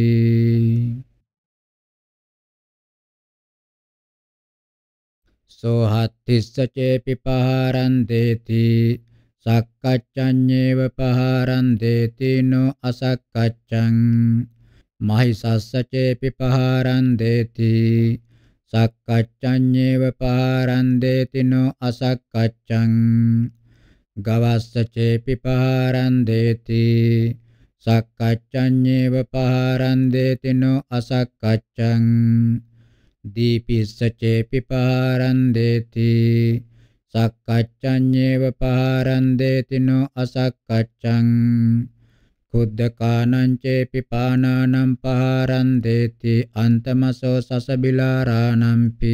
සෝහත්තිස්ස චේපි පහරන් දේති සක්කච්ඡඤ්ඤේව පහරං දේතිනෝ අසක්කච්ඡං මහිසස්සචේපි පහරං දේති සක්කච්ඡඤ්ඤේව පහරං දේතිනෝ අසක්කච්ඡං ගවස්සචේපි පහරං දේති සක්කච්ඡඤ්ඤේව පහරං දේතිනෝ අසක්කච්ඡං දීපිස්සචේපි පහරං දේති සක්කච්ඡඤ්ඤේව පහරං දේතිනෝ අසක්කච්ඡං කුද්දකානං චේපි පානානං පහරං දේති අන්තමසෝ සසබිලාරාණම්පි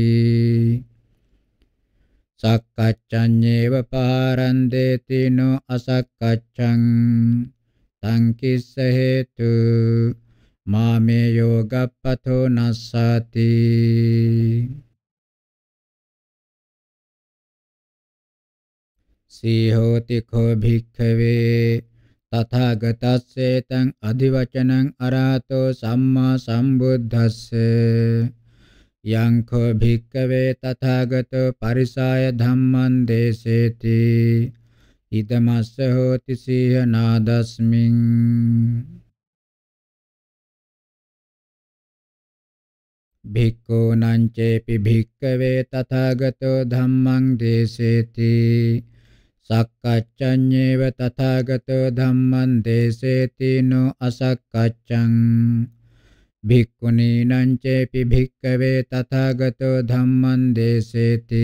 සක්කච්ඡඤ්ඤේව පහරං දේතිනෝ අසක්කච්ඡං තං කිස්ස හේතු මාමේ යෝගප්පතෝ නස්සති සීහෝති කෝ භික්ඛවේ තථාගතස්සේ තං අධිවචනං අරහතෝ සම්මා සම්බුද්දස්සේ යං කෝ භික්ඛවේ තථාගතෝ පරිසාය ධම්මං දේසේති ඉදමස්ස හෝති සීහ නාදස්මින් භික්ඛෝ නං චේපි භික්ඛවේ තථාගතෝ ධම්මං දේසේති සක්කච්ඡඤ්ඤේව තථාගතෝ ධම්මං දේසේති නො අසක්කච්ඡං භික්ඛුනීනං චේපි භික්ඛවේ තථාගතෝ ධම්මං දේසේති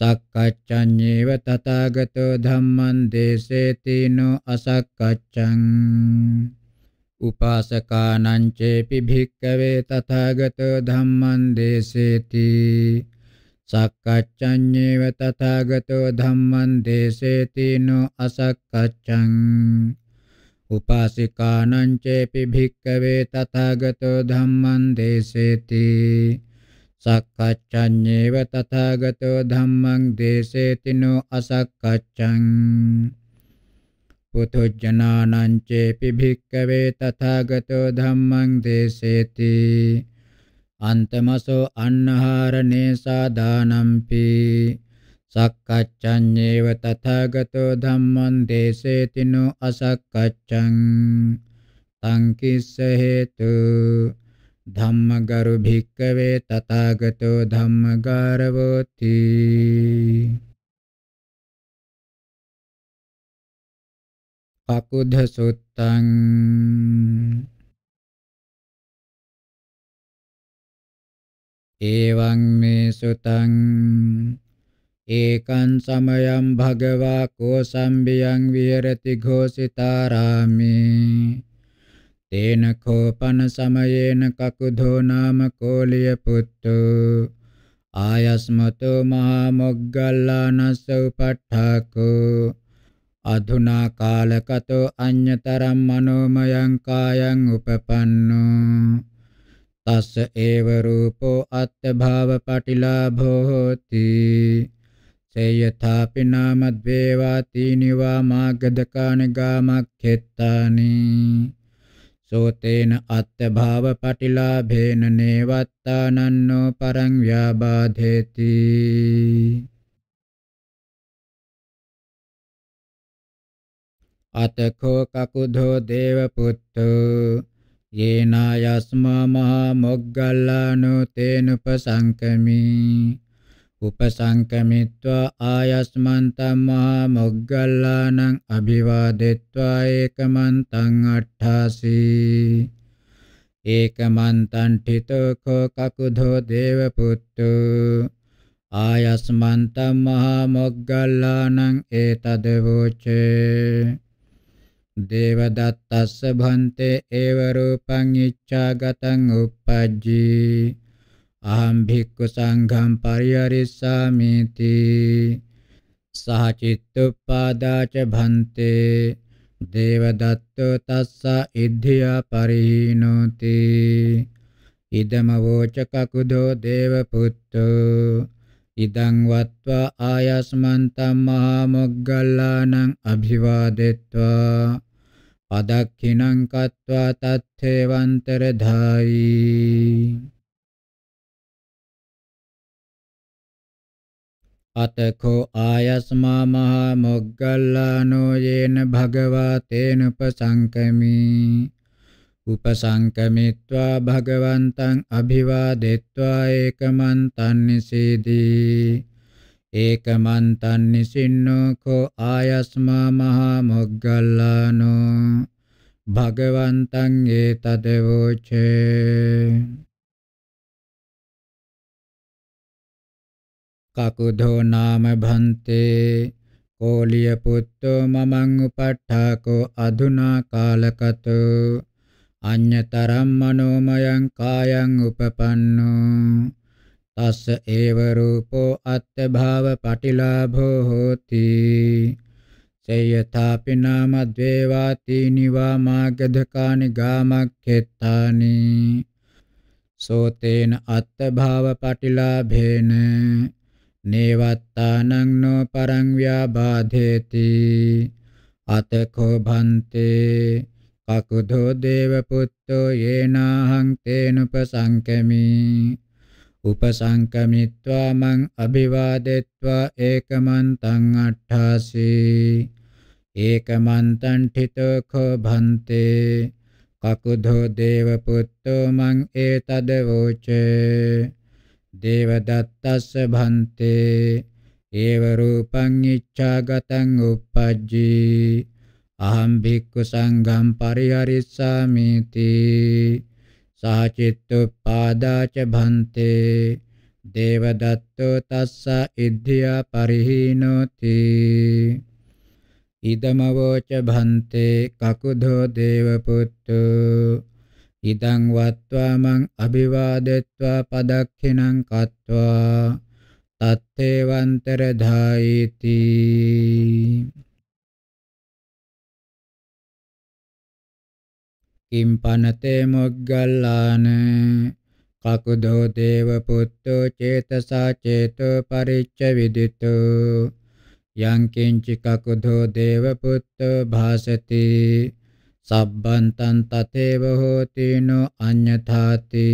සක්කච්ඡඤ්ඤේව තථාගතෝ ධම්මං දේසේති නො අසක්කච්ඡං උපාසකානං චේපි භික්ඛවේ තථාගතෝ ධම්මං දේසේති සක්කච්ඡඤ්ඤේව තථාගතෝ ධම්මං දේසේති නො අසක්කච්ඡං උපාසිකානං චේපි භික්ඛවේ තථාගතෝ ධම්මං දේසේති සක්කච්ඡඤ්ඤේව තථාගතෝ ධම්මං දේසේති නො අසක්කච්ඡං පුතුජනානං චේපි භික්ඛවේ තථාගතෝ ධම්මං දේසේති අන්තමසෝ අන්නහාරණේසා දානම්පි සක්කච්ඡඤ්ඤේව තථාගතෝ ධම්මං දේසේතිනු අසක්කච්ඡං තං කිස්ස හේතු ධම්මගරු භික්කවේ තථාගතෝ ධම්මගාරවෝති පකුද්ධ සුත්තං එවං මේ සුතං ඒකං සමයං භගවා කෝසම්බියං විහෙරති ഘോഷිතාරාමේ තේන කෝපන සමයේන කකුධෝ නාම කෝලිය පුත්තෝ ආයස්මතෝ මහා මොග්ගල්ලානස්ස උපට්ඨාකෝ අධුනා කාලකතෝ අඤ්‍යතරම් මනෝමයං කායං උපපන්නෝ තස්ස ඒව රූපෝ අත්භාව පටිලාභෝ හෝති සේයථාපි නාම ද්වේවා තීනිවා මාගදකාන ගාමක්ඛෙත්තානි සෝතේන අත්භාව පටිලාභේන නේවත්තානන්නෝ පරං ව්‍යාබාධේති අතකෝ කකුධෝ දේවපුත්තෝ යේනා යස්මා මහා මොග්ගල්ලානෝ තේනුපසංකමි උපසංකමිත්වා ආයස්මන්තං මහා මොග්ගල්ලානං අභිවාදෙත්වා ඒකමන්තං අට්ඨාසී ඒකමන්තං ඨිතෝ කකුධෝ දේවපුත්තු ආයස්මන්තං මහා මොග්ගල්ලානං ඒතදවෝචේ දේවදත්තස්ස භන්තේ ඒව රූපං ඉච්ඡාගතං uppajji අහං භික්ඛු සංඝං පරිහරිස්සාමි තී සහචිත්තුප්පාදාච භන්තේ දේවදත්තෝ තස්ස ඉද්ධියා පරිහිනෝති ඉදම වෝච කකුදෝ දේවපුත්තෝ ඉදං වත්වා ආයස්මන්තම් මහා මොග්ගල්ලානං අභිවාදෙත්වා අදක්ඛිනං කତ୍වා තත්ථේවන්තර ධායි අතකෝ ආයස්මා මහා මොග්ගල්ලානෝ යේන භගවා තේන උපසංකමී උපසංකමිත්වා භගවන්තං අභිවාදෙත්වා ඒකමන් තන්නිසීදී ඒකමන්තං නිසින්නෝ කෝ ආයස්මා මහා මොග්ගල්ලානෝ භගවන්තං ඒතදවෝචේ කකුධෝ නාම භන්තේ කෝලිය පුත්තෝ මමං උපට්ඨාකෝ අදුනා කාලකතෝ අඤ්‍යතරම් මනෝමයං කායං උපපන්නෝ තස්ස ඒව රූපෝ අත්ථ භාව පටිලාභෝ හෝති සේයථාපි නාම ද්වේවාති නිවා මාගධකානි ගාමක්ඛෙත්තානි සෝතේන අත්ථ භාව පටිලාභේන නේවත්තානං නෝ පරං ව්‍යාබාධේති අතකෝ භන්තේ කකුදෝ දේව පුත්තෝ යේනාහං තේනුපසංකමී උපසංකමිත්වා මං අභිවාදෙත්වා ඒකමන්තං අට්ඨාසී ඒකමන්තං ඨිතෝඛෝ භන්තේ කකුධෝ දේවපුත්තෝ මං ඒතද වෝචේ දේවදත්තස්ස භන්තේ ඒව රූපං ඉච්ඡාගතං uppajji අහං භික්ඛු සංඝං පරිහරිස්සාමිති සහචිත්තුප්පාදා ච භන්තේ දේවදත්තෝ තස්ස ඉද්ධියා පරිහීනෝති ඉදමවෝච භන්තේ කකුධෝ දේවපුත්තු ඉදං වත්වා මං අභිවාදෙත්වා පදක්ඛිනං කତ୍වා තත්තේ වන්තර ධායිති කිම්පනතේ මොග්ගල්ලාන කකුදෝ දේව පුත්තෝ චේතසා චේතෝ පරිච්ඡ විදිතෝ යං කිංචි කකුදෝ දේව පුත්තෝ භාසති සබ්බන්තං තතේව හෝති නෝ අඤ්ඤථාති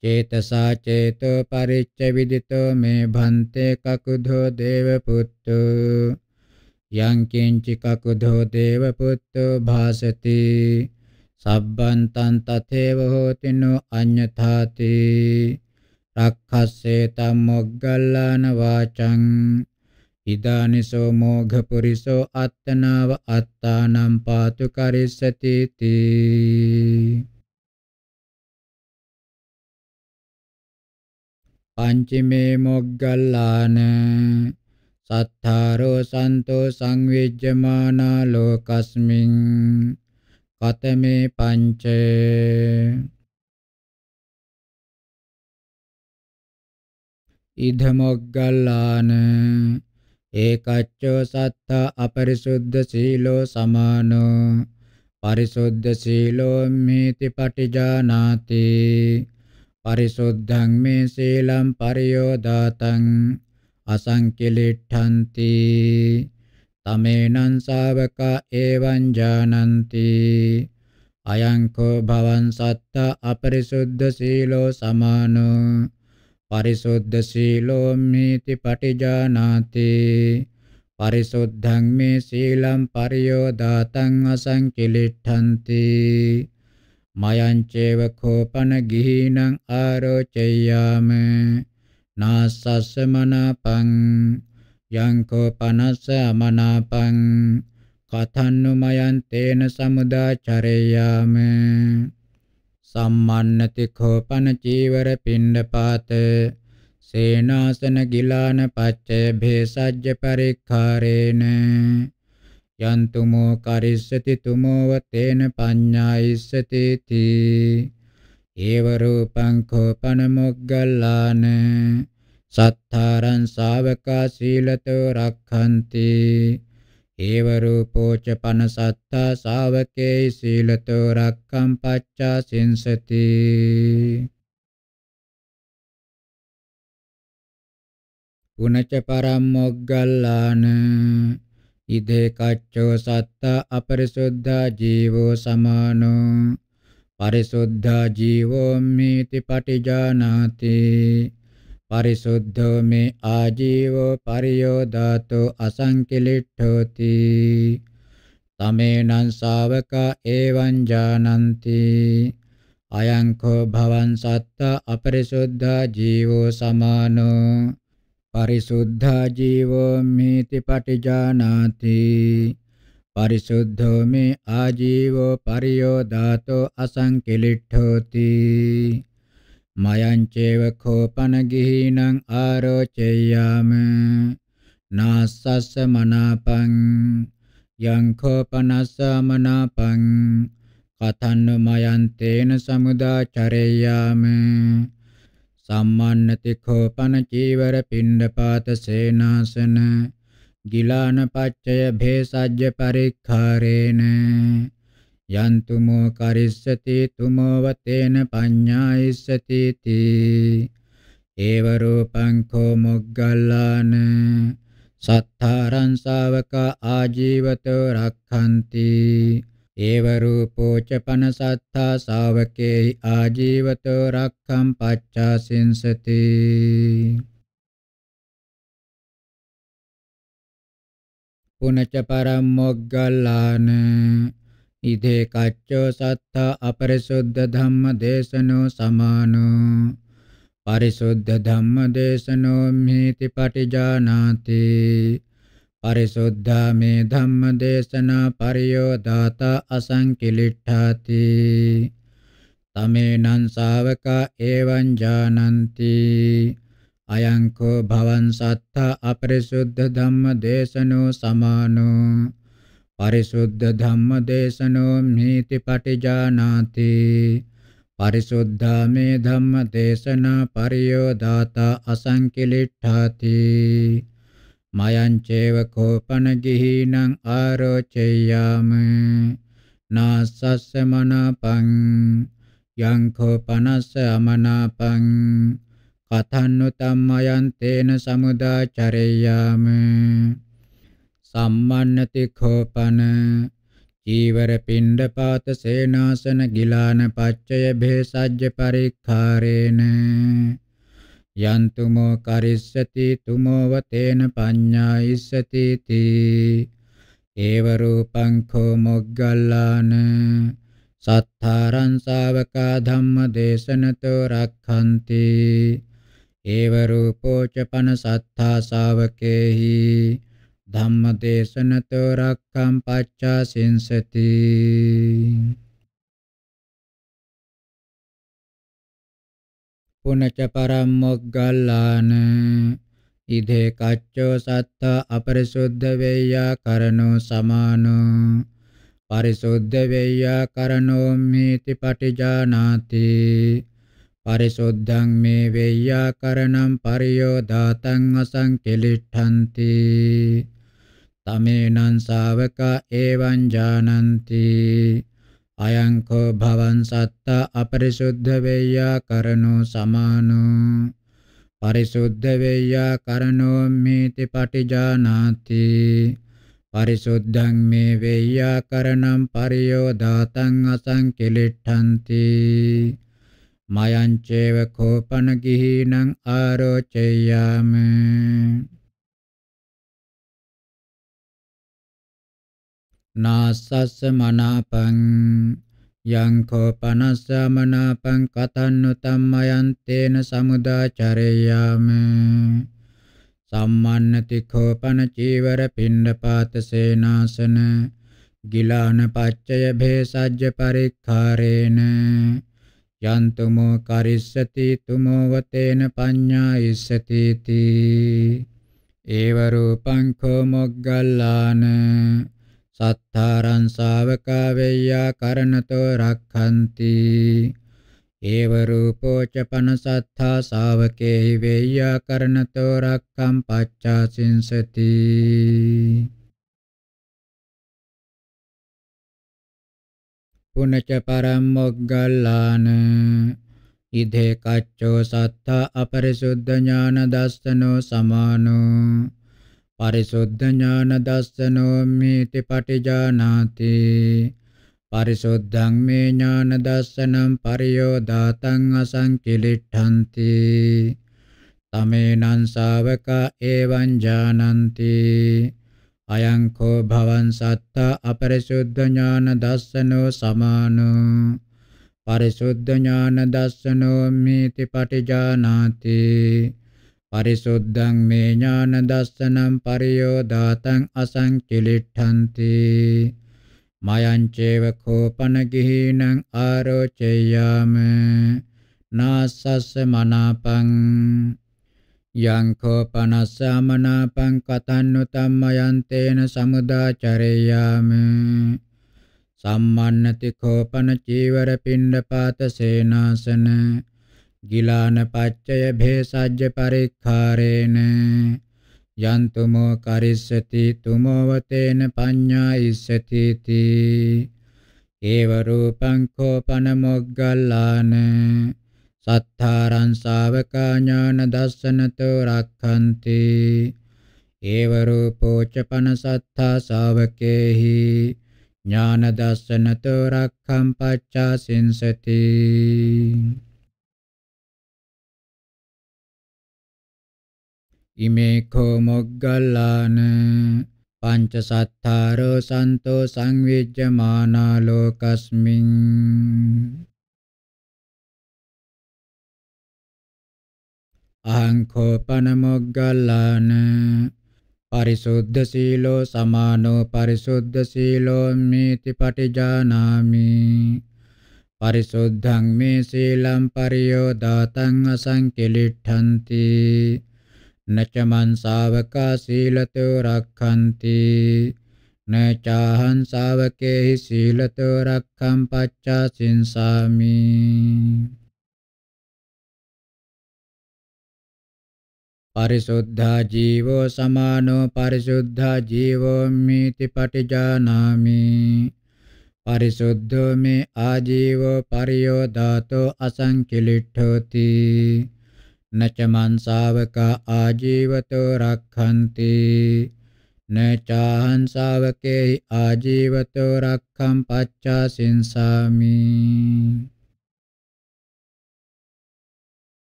චේතසා චේතෝ පරිච්ඡ විදිතෝ මේ භන්තේ කකුදෝ දේව පුත්තෝ යං කිංචි කකුදෝ දේව පුත්තෝ භාසති සබ්බන්තං තතේව හෝති නු අඤ්ඤථාති රක්ඛස්සේ තම්මොග්ගල්ලාන වාචං ඉදානිසෝ මෝඝ පුරිසෝ අත්තනාව අත්තානම් පාතු කරිස්සති තී පංචමේ මොග්ගල්ලාන තත්තාරෝ සන්තෝ සංවිජ්ජමානා ලෝකස්මින් කතමේ පංච ඉධමොග්ගල්ලාන ඒකච්චෝ සත්ත අපරිසුද්ධ සීලෝ සමානෝ පරිසුද්ධ සීලෝ මේති පටිජානාති පරිසුද්ධං මේ සීලම් පරියෝදාතං අසංකිලිට්ඨන්ති තමේනං ශාවක එවං ජානಂತಿ අයං කෝ භවං සත්ත අපරිසුද්ධ සීලෝ සමානෝ පරිසුද්ධ සීලෝ මේති පටිජානාති පරිසුද්ධං මේ සීලං පරියෝදාතං අසංකිලිට්ඨන්ති මයං චේව කෝපන ගිහිනං ආරෝචයාමේ nassas manapang yang kopanas manapang කතන්නුමයන් තේන සමුදා චරයාම සම්මන්නති කෝපන චීවර පිණ්ඩපාත සේනාසන ගිලාන පච්චේ භේසජ්‍ය පරික්ඛාරේන යන්තුමෝ කරිස්සති තුමෝව තේන පඤ්ඤායිස්සති තී ඒව රූපං කෝපනමොග්ගල්ලාන සත්තාරං ශාවකා සීලතෝ රක්ඛන්ති ඒව රූපෝච පන සත්තා ශාවකේ සීලතෝ රක්ඛම් පච්චා සින්සති පුනච පරම්මොග්ගල්ලාන ඉදේ කච්චෝ සත්තා අපරිසුද්ධා ජීවෝ සමානෝ පරිසුද්ධා ජීවෝ මේති පටිජානාති පරිසුද්ධෝ මේ ආජීවෝ පරියෝදාතෝ අසංකිලිට්ඨෝති තමේනං ශාවක එවං ජානಂತಿ අයං කෝ භවං සත්ත අපරිසුද්ධා ජීවෝ සමානෝ පරිසුද්ධා ජීවෝ මේති පටිජානාති පරිසුද්ධෝ මේ ආජීවෝ පරියෝ ධාතෝ අසංකිලිට්ඨෝති මයං චේව කෝපන ගිහිනං ආරෝචයාම නාස්සස්ස මනාපං යං කෝපනස්ස මනාපං කතන්න මයං තේන සමුදාචරයාම සම්මන්නති කෝපන චීවර පිණ්ඩපාත සේනාසන ගිලානපච්චය භේසජ්‍ය පරික්ඛාරේන යන්තුමෝ කරිස්සති තුමෝ වතේන පඤ්ඤායිස්සති තී ඒව රූපං කෝ මොග්ගල්ලාන සත්තාරං ශාවක ආජීවතෝ රක්ඛන්ති ඒව රූපෝ ච පන සත්තා ශාවකේ ආජීවතෝ රක්ඛම් පච්ඡාසින්සති පුනච පරම් මොග්ගල්ලාන ඉදේ කච්චෝ සත්ත අපරිසුද්ධ ධම්ම දේශනෝ සමානෝ පරිසුද්ධ ධම්ම දේශනෝ මිති පටිජානාති පරිසුද්ධා මේ ධම්ම දේශනා පරියෝදාත අසංකිලිට්ඨාති තමේනං ශාවකා එවං ජානන්ති අයංකෝ භවන් සත්තා අපරිසුද්ධ ධම්ම දේශනෝ සමානෝ පරිසුද්ධ ධම්ම දේශනෝ මීති පටිජානාති පරිසුද්ධා මේ ධම්ම දේශනා පරියෝදාතා අසංකිලිට්ඨාති මයං චේව කෝපන ගිහිනං ආරෝචයාම නාසස්ස මනපං යං කෝපනස්ස අමනපං පතන්නු තම්මයන් තේන සමුදාචරේයාම සම්මන්නති කෝපන චීවර පිණ්ඩපාත සේනාසන ගිලාන පච්චය භේසජ්‍ය පරික්ඛාරේන යන්තුමෝ කරිස්සති තුමෝව තේන පඤ්ඤායිස්සති තී ඒව රූපං කෝ මොග්ගල්ලාන සත්තාරං ශාවකා ධම්ම දේශනතෝ රක්ඛන්ති ඒව රූපෝච පන සත්තා ශාවකේහි ධම්මදේශනතෝ රක්ඛම් පච්චා සින්සති පුනච පරම්මොග්ගල්ලාන ඉදේ කච්චෝ සත්ත අපරිසුද්ධ වේයා කරනෝ සමානෝ පරිසුද්ධ වේයා කරනෝ මේති පටිජානාති පරිසුද්ධං මේ වෙය්‍යාකරණං පරියෝදාතං අසංකලිට්ඨಂತಿ තමේනං ශාවක එවං ජානಂತಿ අයං කෝ භවං සත්ත අපරිසුද්ධ වෙය්‍යාකරණෝ සමානෝ පරිසුද්ධ වෙය්‍යාකරණෝ මේති පටිජානාති පරිසුද්ධං මේ වෙය්‍යාකරණං පරියෝදාතං අසංකලිට්ඨಂತಿ මයංචේව කෝපන ගිහිනං ආරෝචයාම නාසස්ස මනාපං යං කෝපනස්ස මනාපං කතන්නු තම්මයන්තේන සමුදාචරයාම සම්මන්නති කෝපන චීවර පිණ්ඩපාත සේනාසන ගිලාන පච්චය භේසජ්‍ය පරික්ඛාරේන යන්තුමෝ කරිස්සති තුමෝ වතේන පඤ්ඤායිස්සති තී ඒව රූපං කෝ මොග්ගල්ලාන සත්තාරං ශාවකා වේයා කරණතෝ රක්ඛන්ති ඒව රූපෝ ච පනසත්තා ශාවකේ වේයා කරණතෝ රක්ඛම් පච්චාසින්සති පුනච පරම්මොග්ගල්ලාන ඉදේ කච්චෝ සත්තා අපරිසුද්ධ ඥාන දස්සනෝ සමානෝ පරිසුද්ධ ඥාන දස්සනෝ මේති පටිජානාති පරිසුද්ධං මේ ඥාන දස්සනම් පරියෝදාතං අසංකිලිට්ඨಂತಿ තමේනං ශාවක එවං ජානಂತಿ අයංකෝ භවන් සත්තා අපරිසුද්ධ ඥාන දස්සනෝ සමානෝ පරිසුද්ධ ඥාන දස්සනෝ මේති පටිජානාති පරිසුද්ධං මේ ඥාන දස්සනම් පරියෝදාතං අසංකිලිට්ඨන්ති මයං චේව කෝපන ගිහිනං ආරෝචයාම නාසස්ස මනාපං යංකෝ පනස්සාමනාපං කතන්නු තම්මයන්තේන සමුදාචරේයාම සම්මන්නති කෝපන චීවර පිණ්ඩපාත සේනාසන ගිලාන පච්චය භේසජ්ජ පරික්ඛාරේන යන්තුමෝ කරිස්සති තුමෝවතේන පඤ්ඤා ඉස්සති තී ඒව රූපං කෝපන මොග්ගල්ලාන සත්තාරං ශාවකා ඥාන දස්සනතෝ රක්ඛන්ති ඒව රූපෝ ච පනසත්තා ශාවකේහි ඥාන දස්සනතෝ රක්ඛම් පච්චා සින්සති ඉමේ කෝ මොග්ගල්ලාන පංච සත්තාරෝ සන්තෝ සංවිජ්ජමානා ලෝකස්මින් අහංකෝපන මොග්ගල්ලාන පරිසුද්ධ සීලෝ සමානෝ පරිසුද්ධ සීලෝ මේති පටිජානාමි පරිසුද්ධං මේ සීලං පරියෝදාතං අසංකලිට්ඨಂತಿ නචමන් ශාවකා සීලතෝ රක්ඛಂತಿ නචාහං ශාවකේහි සීලතෝ රක්ඛම් පච්චා සින්සාමි පරිසුද්ධා ජීවෝ සමානෝ පරිසුද්ධා ජීවෝ මිති පටිජානාමි පරිසුද්ධෝ මේ ආජීවෝ පරියෝ ධාතෝ අසංකිලිට්ඨෝති නච මන්සාවක ආජීවතෝ රක්ඛන්ති නචාහං ශාවකේ ආජීවතෝ රක්ඛම් පච්චා සින්සාමි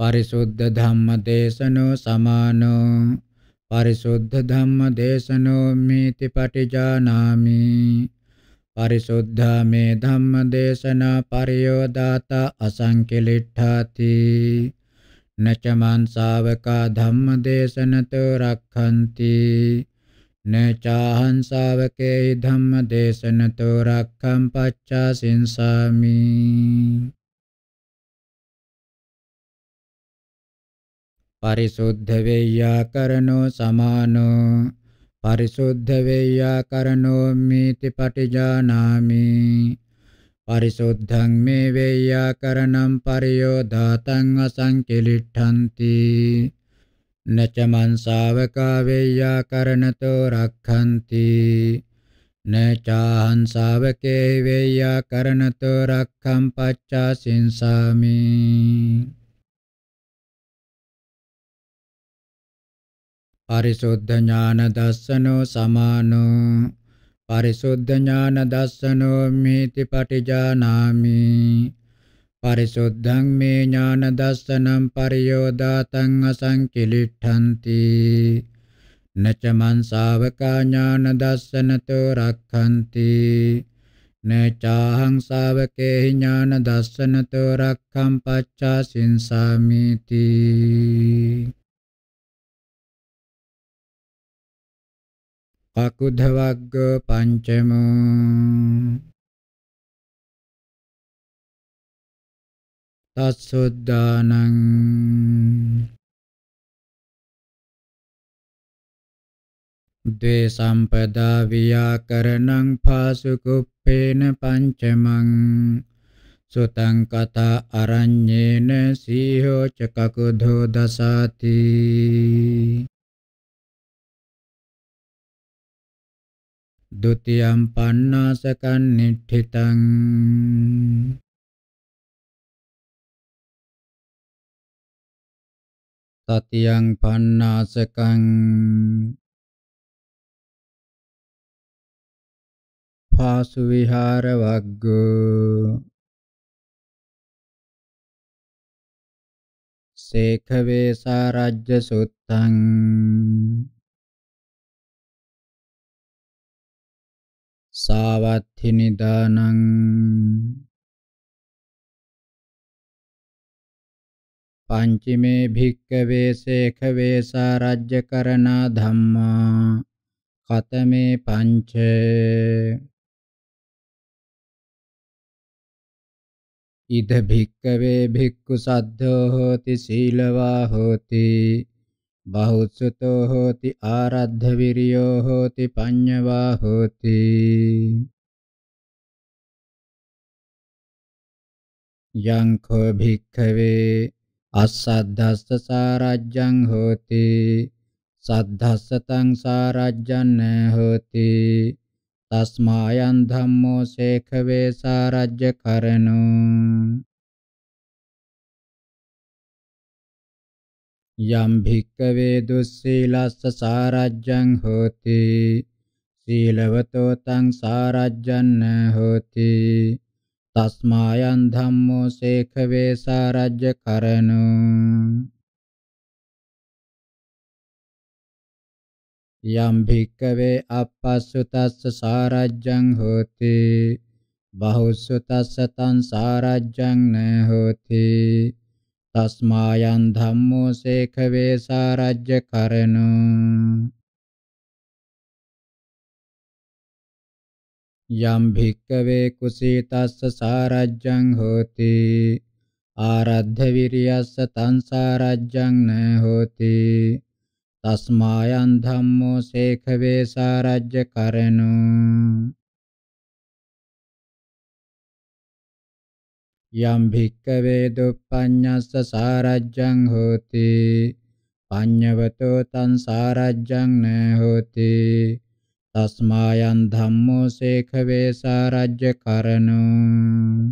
පරිසුද්ධ ධම්ම දේශනෝ සමානෝ පරිසුද්ධ ධම්ම දේශනෝ මීති පටිජානාමි පරිසුද්ධා මේ ධම්ම දේශනා පරියෝදාත අසංකලිට්ඨාති නචමන් ශාවකා ධම්ම දේශනතෝ රක්ඛන්ති නචාහං ශාවකේ ධම්ම දේශනතෝ රක්ඛම් පච්චා සින්සාමි පරිසුද්ධ වේයාකරණෝ සමානෝ පරිසුද්ධ වේයාකරණෝ මීති පටිජානාමි පරිසුද්ධං මේ වේයාකරණම් පරියෝදාතං අසංකලිට්ඨಂತಿ නචමන් ශාවකා වේයාකරණතෝ රක්ඛಂತಿ නචාහං ශාවකේ වේයාකරණතෝ රක්ඛම් පච්චා සින්සාමි පරිසුද්ධ ඥාන දස්සනෝ සමානෝ පරිසුද්ධ ඥාන දස්සනෝ මේති පටිජානාමි පරිසුද්ධං මේ ඥාන දස්සනම් පරියෝදාතං අසංකිලිට්ඨಂತಿ නචමන් ශාවකා ඥාන දස්සනතෝ රක්ඛಂತಿ නචාහං ශාවකේ ඥාන දස්සනතෝ රක්ඛම් පච්චා සින්සාමිති අකුධවග්ග පංචමෝ තස්සුද්ධානං ද්වේ සම්පදා වියාකරණං පාසුකුප්පේන පංචමං සුතං කතා අරඤ්ඤේන සීහෝ චකකුධෝ දසාති ဒုတိယံပဏ္ဏစကံနိဋ္ဌိတံတတိယံပဏ္ဏစကံဖာစုဝိဟာရဝဂ္ဂစေခဝေစာရัจ္ญสุတ္တံ සාවත්හිනිදානං පංචිමේ භික්කවේ සේඛවේ සාරජ්‍ය කරනා ධම්මා කතමේ පංච ඉද භික්කවේ භික්ඛු සද්ධෝ හෝති සීලවා හෝති බහුසුතෝ හෝති ආරද්ධ විරියෝ හෝති පඤ්ඤවා හෝති යං කෝ භික්ඛවේ අසද්ධස්ස සාරජ්ජං හෝති සද්ධස්සතං සාරජ්ජං හෝති තස්මායන් ධම්මෝ සේඛවේ සාරජ්‍ය කරණෝ යම් භික්කවේ දුස්සීලස්ස සාරජ්ජං හෝති සීලවතෝ තං සාරජ්ජන්න හෝති තස්මායන් ධම්මෝ සේඛවේ සාරජ්‍ය කරණෝ යම් භික්කවේ අපස්සුතස්ස සාරජ්ජං හෝති බහුස්සුතස්ස තං සාරජ්ජං න හෝති තස්මායන් ධම්මෝ සේඛවේ සාරජ්‍ය කරණු යම් භික්කවේ කුසීතස්ස සාරජ්ජං හෝති ආරද්ධ විරියස්ස තං සාරජ්ජං න හෝති තස්මායන් ධම්මෝ සේඛවේ සාරජ්‍ය කරණු යම් භික්කවේ දුප්පඤ්ඤස්ස සාරජ්ජං හෝති පඤ්ඤවතෝ තං සාරජ්ජං න හෝති තස්මායන් ධම්මෝ සේඛවේ සාරජ්‍ය කරණෝ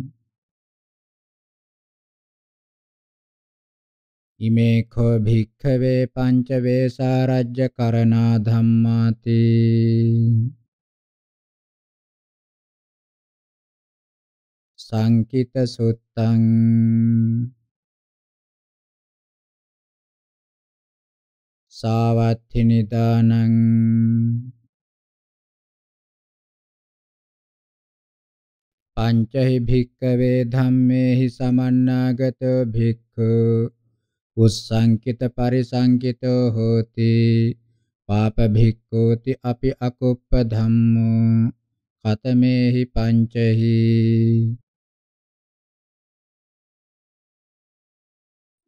ඉමේ කෝ භික්ඛවේ පංච වේසාරජ්‍ය කරණා ධම්මාති සංකිත සුත්තං සාවත්ථි නිදානං පංචහි භික්කවේ ධම්මේහි සමන්නාගතෝ භික්ඛු උස්සංකිත පරිසංකිතෝ හෝති පාප භික්ඛෝති අපි අකුප්ප ධම්මෝ කතමේහි පංචහි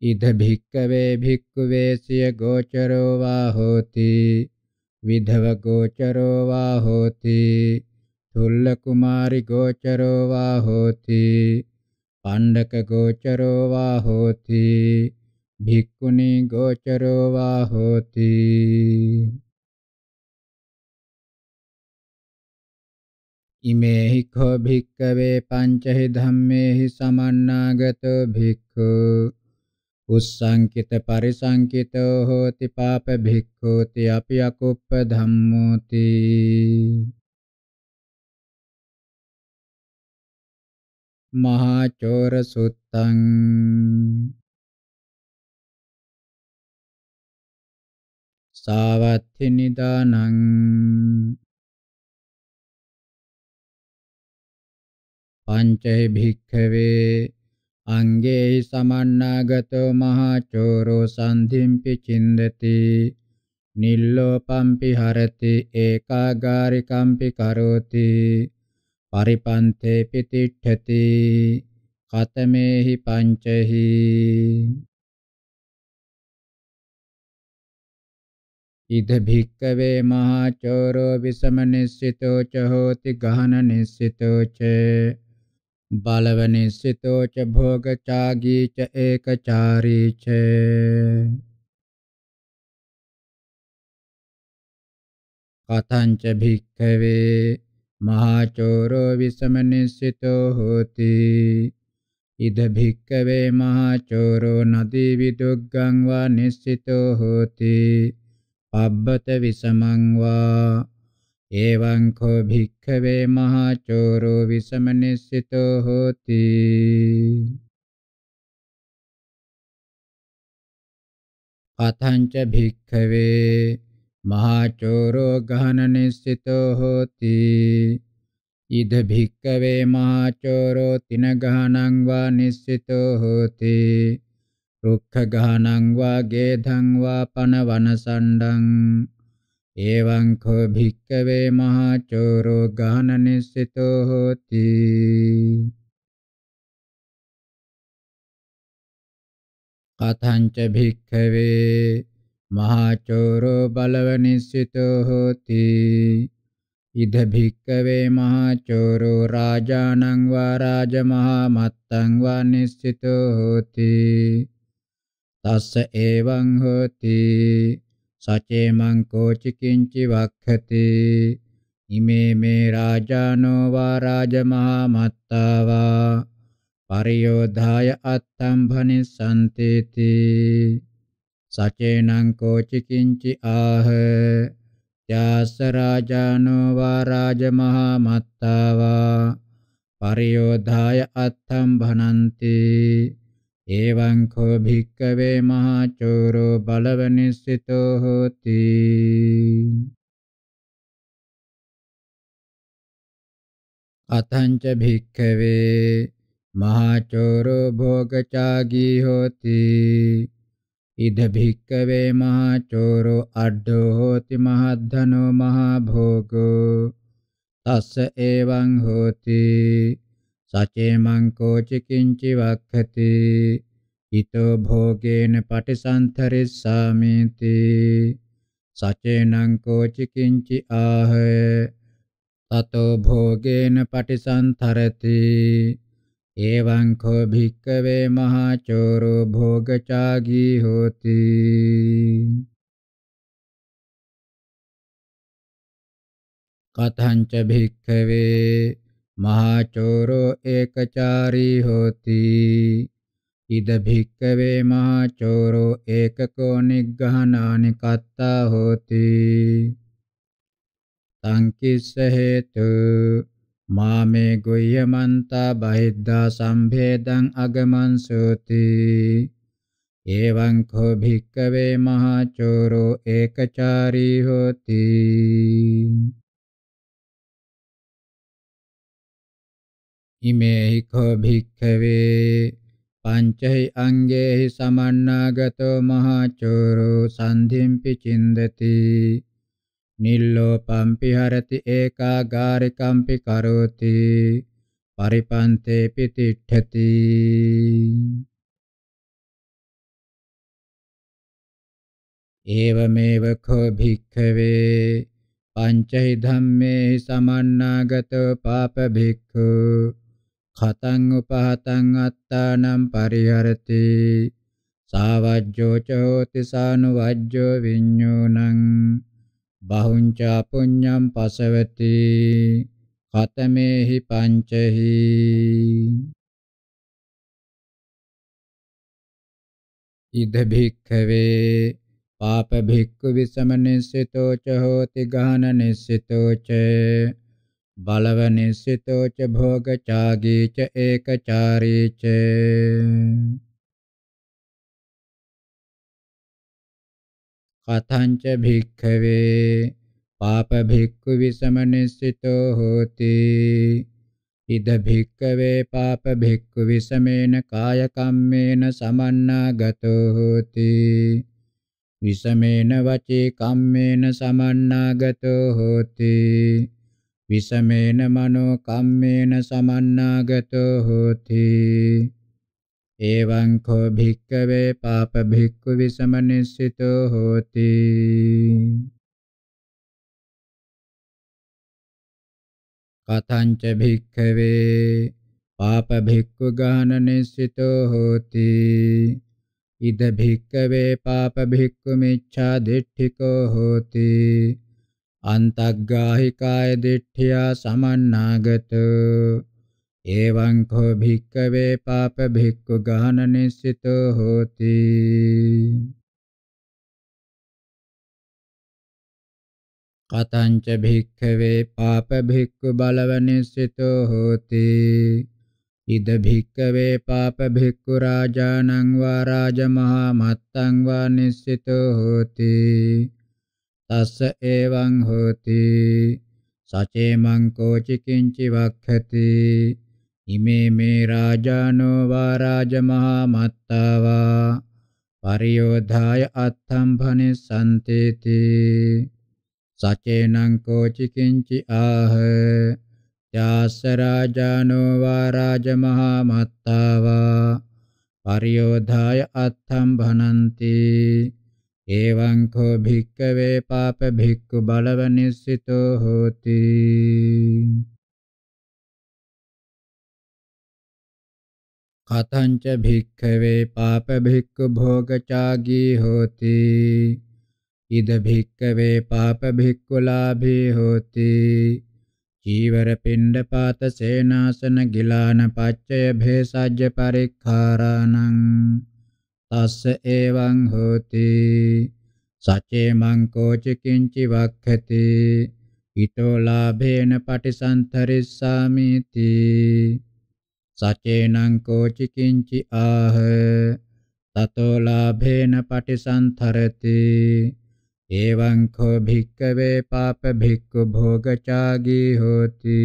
ඉද භික්කවේ භික්කුවේසිය ගෝචරෝ වා හෝති විධව ගෝචරෝ වා හෝති තුල්ල කුමාරි ගෝචරෝ වා හෝති පණ්ඩක ගෝචරෝ වා හෝති භික්ඛුනි ගෝචරෝ වා හෝති ඉමේහි කෝ භික්කවේ පංචහි ධම්මේහි සමන්නාගතෝ භික්ඛු උස්සංකිත පරිසංකිතෝ හෝති පාප භික්ඛෝති අපි අකුප්ප ධම්මෝති මහා චෝර සුත්තං සාවත්ථි නිදානං පංචේ භික්ඛවේ අංගේ සමන්නාගතෝ මහාචෝරෝ සම්ධිම්පි චින්දති නිල්ලෝපම්පි හරති ඒකාගාරිකම්පි කරෝති පරිපන්තේ පිතිට්ඨති කතමේහි පංචහි ඉද භික්කවේ මහාචෝරෝ විසමනිස්සිතෝ ච හෝති ගහන නිස්සිතෝ ච බලවනිසිතෝ ච භෝගචාගී ච ඒකචාරී ච කතංච භික්ඛවේ මහාචෝරෝ විසමනිසිතෝ හෝති ඉද භික්ඛවේ මහාචෝරෝ නදී විදුග්ගං වා නිසිතෝ හෝති පබ්බත විසමං වා එවං කෝ භික්ඛවේ මහාචෝරෝ විසමනිස්සිතෝ හෝති අතංච භික්ඛවේ මහාචෝරෝ ගහනනිස්සිතෝ හෝති ඉද භික්ඛවේ මහාචෝරෝ තින ගහනං වා නිස්සිතෝ හෝති රුක්ඛ ගහනං වා ගේධං වා පන වනසණ්ඩං එවං කෝ භික්කවේ මහාචෝරෝ ගානනිසිතෝ හෝති කතංච භික්ඛවේ මහාචෝරෝ බලවනිසිතෝ හෝති ඉද භික්ඛවේ මහාචෝරෝ රාජානං වා රාජමහා මත්තං වා නිසිතෝ හෝති තස්ස එවං හෝති සචේමං කෝචි කිංචි වක්ඛති ඉමේ මේ රාජානෝ වා රාජමහා මත්තා වා පරියෝධාය අත්තම්භනිසන්තේති සචේනං කෝචි කිංචි ආහ යාස රාජානෝ වා රාජමහා මත්තා වා පරියෝධාය අත්තම්භනන්තේ එවං කෝ භික්කවේ මහාචෝරෝ බලවනිස්සිතෝ හෝති අතංච භික්ඛවේ මහාචෝරෝ භෝගචාගී හෝති ඉද භික්ඛවේ මහාචෝරෝ අඩ්ඩෝ හෝති මහද්ධනෝ මහා භෝගෝ තස්ස එවං හෝති සචේමං කෝචි කිංචි වක්ඛති හිතෝ භෝගේන පටිසන්තරෙස්සාමේති සචේනං කෝචි කිංචි ආහ තතෝ භෝගේන පටිසන්තරති එවං කෝ භික්කවේ මහා චෝරෝ භෝගචාගී හෝති කතංච භික්ඛවේ महाचोरो एकचारी होति इद भिक्कवे महाचोरो एकको निग्गहनानि कत्ता होति තං කිස්ස හේතු මාමේ ගුය්‍යමන්තා බහිද්දා සම්භේදං අගමන්සෝති එවං කෝ භික්කවේ මහා චෝරෝ ඒකචාරී හෝති ඉමේහි කෝ භික්ඛවේ පංචෛ අංගේහි සමන්නාගතෝ මහාචෝරෝ සන්ධිම්පි චින්දති නිල්ලෝපම්පි හරති ඒකාගාරිකම්පි කරෝති පරිපන්තේ පිතිට්ඨති ඒවමේව කෝ භික්ඛවේ පංචෛ ධම්මේ සමන්නාගතෝ පාප භික්ඛු කතං උපහතං අත්තානම් පරිහරති සාවජ්ජෝ චෝති සානුවජ්ජෝ විඤ්ඤුණං බහුංචා පුඤ්ඤම් පසවති කතමේහි පංචහි ඉද භික්ඛවේ පාප භික්ඛු විසමනිසිතෝ ච හෝති ගාන නිසිතෝ ච බලවනිසිතෝ ච භෝගචාගී ච ඒකචාරී ච කතංච භික්ඛවේ පාප භික්ඛු විසමනිසිතෝ හෝති ඉද භික්ඛවේ පාප භික්ඛු විසමේන කාය කම්මේන සමන්නාගතෝ හෝති විසමේන වචේ කම්මේන සමන්නාගතෝ හෝති විසමේන මනෝ කම්මේන සමන්නාගතෝ හෝති එවං කෝ භික්කවේ පාප භික්ඛු විසමනිස්සිතෝ හෝති කතංච භික්ඛවේ පාප භික්ඛු ගානනිස්සිතෝ හෝති ඉද භික්කවේ පාප භික්ඛු මිච්ඡා දිට්ඨිකෝ හෝති අන්තග්ගාහිකාය දිට්ඨියා සමන්නාගත එවං කෝ භික්කවේ පාප භික්ඛු ගාන නිස්සිතෝ හෝති කතංච භික්ඛවේ පාප භික්ඛු බලව නිස්සිතෝ හෝති ඉද භික්කවේ පාප භික්ඛු රාජානං වා රාජමහා මත්තං වා නිස්සිතෝ හෝති තස්ස එවං හෝති සචේමං කෝචි කිංචි වක්ඛති ඉමේ මේ රාජානෝ වා රාජමහා මත්තාවා පරියෝධාය අත්තම්භනේ සම්තේති සචේනං කෝචි කිංචි ආහ ත්‍යාස රාජානෝ වා රාජමහා මත්තාවා පරියෝධාය අත්තම්භනන්ති එවං කෝ භික්කවේ පාප භික්ඛු බලව නිස්සිතෝ හෝති කතංච භික්ඛවේ පාප භික්ඛු භෝගචාගී හෝති ඉද භික්ඛවේ පාප භික්ඛු ලාභී හෝති චීවර පින්ඩ පාත සේනාසන ගිලාන පච්චය භේසජ්‍ය පරික්ඛාරාණං තස්ස එවං හෝති සචේමං කෝච කිංචි වක්ඛති ඊතෝ ලාභේන පටිසන්තරිස්සාමි තී සචේනං කෝච කිංචි ආහ තතෝ ලාභේන පටිසන්තරති එවං කෝ භික්කවේ පාප භික්ඛු භෝගචාගී හෝති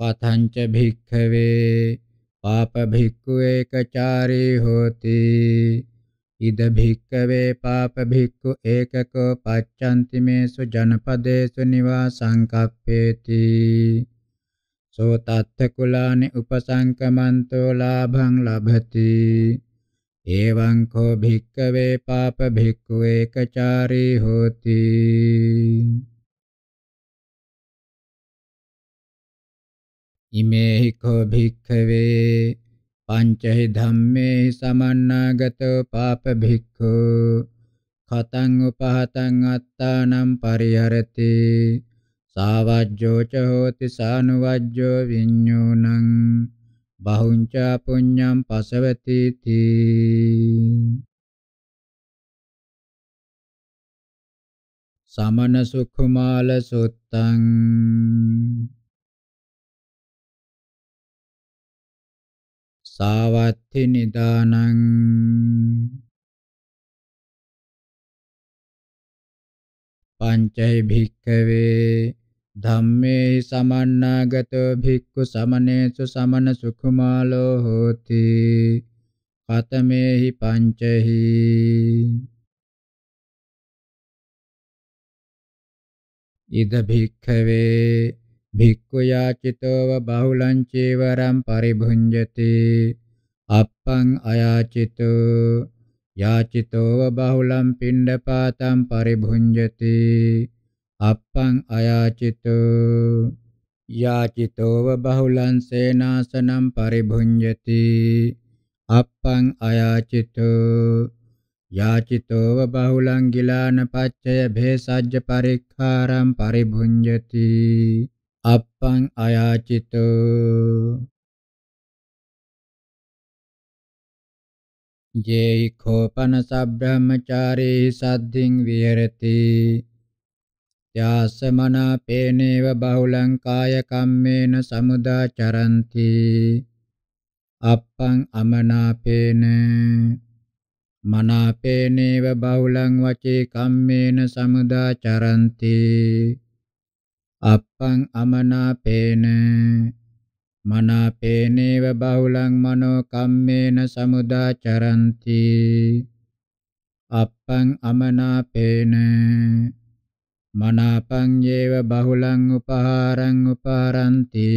කතංච භික්ඛවේ පාප භික්ඛු ඒකචාරී හෝති ඉද භික්ඛවේ පාප භික්ඛු ඒකකෝ පච්ඡන්ති මේසු ජනපදේසු නිවාසං කප්පේති සෝ තත්ථ කුලානි උපසංකමන්තෝ ලාභං ලබති එවං කෝ භික්ඛවේ පාප භික්ඛු ඒකචාරී හෝති ඉමේහි කෝ භික්ඛවේ පංචහි ධම්මේ සමන්නාගතෝ පාප භික්ඛු කතං උපහතං අත්තානම් පරිහරති සාවජ්ජෝ ච හෝති සානුවජ්ජෝ විඤ්ඤුණං බහුංචා පුඤ්ඤම් පසවති තී සමන සුඛමාල සුත්තං සාවත්ති නිදානං පංචෛ භික්ඛවේ ධම්මේ සමන්නාගතෝ භික්ඛු සමනේසු සමන සුඛමාලෝ හෝති කතමේහි පංචහි ඉද භික්ඛවේ භික්ඛු යාචිතෝව බහුලං චේවරම් පරිභුඤ්ජති අප්පං අයාචිතෝ යාචිතෝව බහුලං පිණ්ඩපාතං පරිභුඤ්ජති අප්පං අයාචිතෝ යාචිතෝව බහුලං සේනාසනං පරිභුඤ්ජති අප්පං අයාචිතෝ යාචිතෝව බහුලං ගිලාන පච්චය භේසජ්ජ පරික්ඛාරම් පරිභුඤ්ජති අප්පං අයාචිතෝ යේයි කෝපන සබ්‍රහ්මචාරී සද්ධින් විහෙරති යාසමනා පේනේව බහුලං කාය කම්මේන සමුදාචරಂತಿ අප්පං අමනාපේන මනාපේනේව බහුලං වචේ කම්මේන සමුදාචරಂತಿ අප්පං අමනාපේන මනාපේනේව බහුලං මනෝ කම්මේන සමුදාචරಂತಿ අප්පං අමනාපේන මනාපං යේව බහුලං උපහාරං උපහරಂತಿ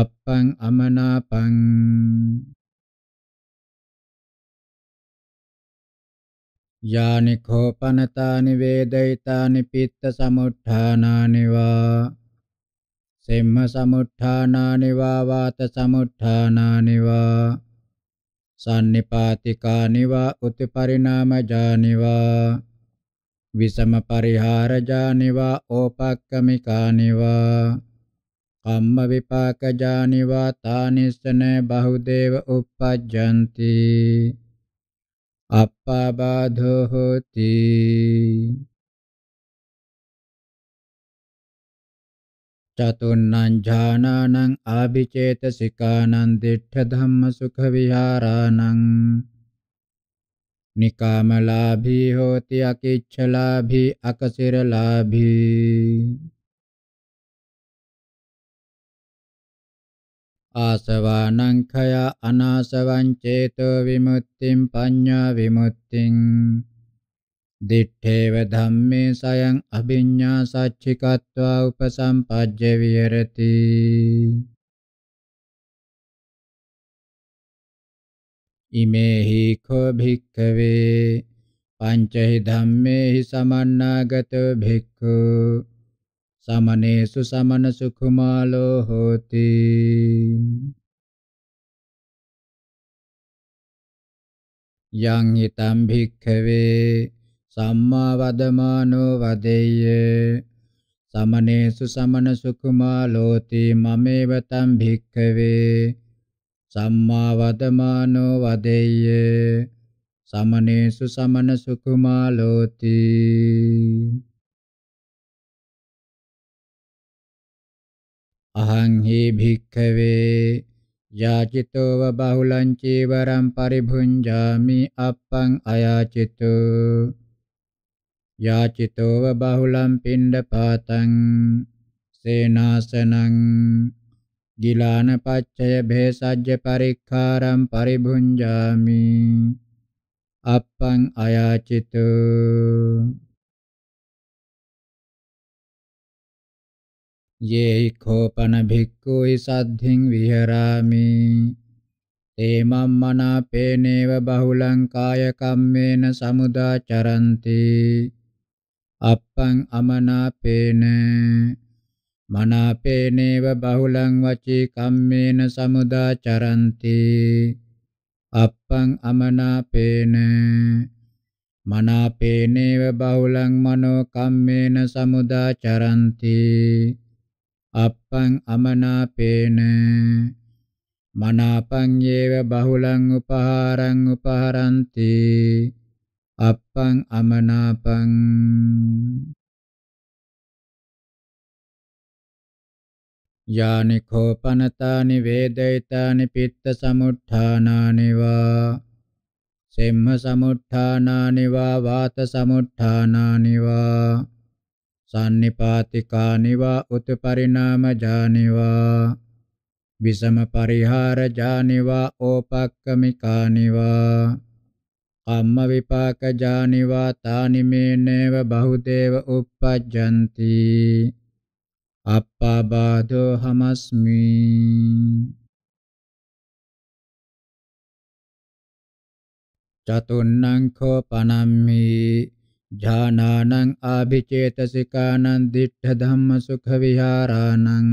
අප්පං අමනාපං यानि खोपनतानि वेदयितानि पित्तसमुत्थानानि वा सिंहसमुत्थानानि वा वातसमुत्थानानि वा सन्निपातिकानि वा उतिपरिणामजानि वा विषमपरिहारजानि वा औपक्रमिकानि वा कम्मविपाकजानि वा तानि च न बहुदेव उपपद्यन्ति අප්පාබාධෝ හෝති චතුන්නං ඥානං ආභිචේතසිකානං දිඨ ධම්ම සුඛ විහරාණං නිකාමලාභී හෝති අකිච්ඡලාභී අකසිරලාභී ආසවානංඛය අනාසවං චේතෝ විමුක්තිං පඤ්ඤා විමුක්තිං දිත්තේව ධම්මේ සයං අභිඤ්ඤා සච්චිකत्वा උපසම්පජ්ජ විහෙරති ඉමේහි කෝ භික්ඛවේ පංචහි ධම්මේහි සමන්නාගතෝ භික්ඛු සමනේසු සමන සුඛමාලෝ හෝති යං හිතං භික්ඛවේ සම්මා වදමානෝ වදෙය්‍ය සමනේසු සමන සුඛමාලෝති මමේව තං භික්ඛවේ සම්මා වදමානෝ වදෙය්‍ය සමනේසු සමන සුඛමාලෝති අහං හි භික්ඛවේ යාචිතෝව බහුලං චීවරං පරිභුඤ්ජාමි අප්පං අයාචිතෝ යාචිතෝව බහුලං පිණ්ඩපාතං සේනාසනං ගිලාන පච්චය භේසජ්‍ය පරික්ඛාරං පරිභුඤ්ජාමි අප්පං අයාචිතෝ යේ කෝපන භික්ඛුයි සද්ධින් විහරාමි තේ මම්මනා පේනේව බහුලං කාය කම්මේන සමුදාචරಂತಿ අප්පං අමනා පේන මනා පේනේව බහුලං වචී කම්මේන සමුදාචරಂತಿ අප්පං අමනා පේන මනා පේනේව බහුලං මනෝ කම්මේන සමුදාචරಂತಿ අප්පං අමනාපේන මනාපං යේව බහුලං උපහාරං උපහරಂತಿ අප්පං අමනාපං යානි කෝපනතානි වේදිතානි පිත්ත සමුත්ථානානි වා සෙම්ම සමුත්ථානානි වා වාත සමුත්ථානානි වා සම්නිපාතිකානිවා උත්පරිණාමජානිවා විසම පරිහාරජානිවා ඕපක්කමිකානිවා කම්ම විපාකජානිවා තානිමේනේව බහුදේව uppajjanti අප්පාබාධෝ හමස්මි චතුන්නං කෝ පනම්මි ध्यानानम् आभिचेतसिकानं दिट्ठधम्मसुखविहाराणं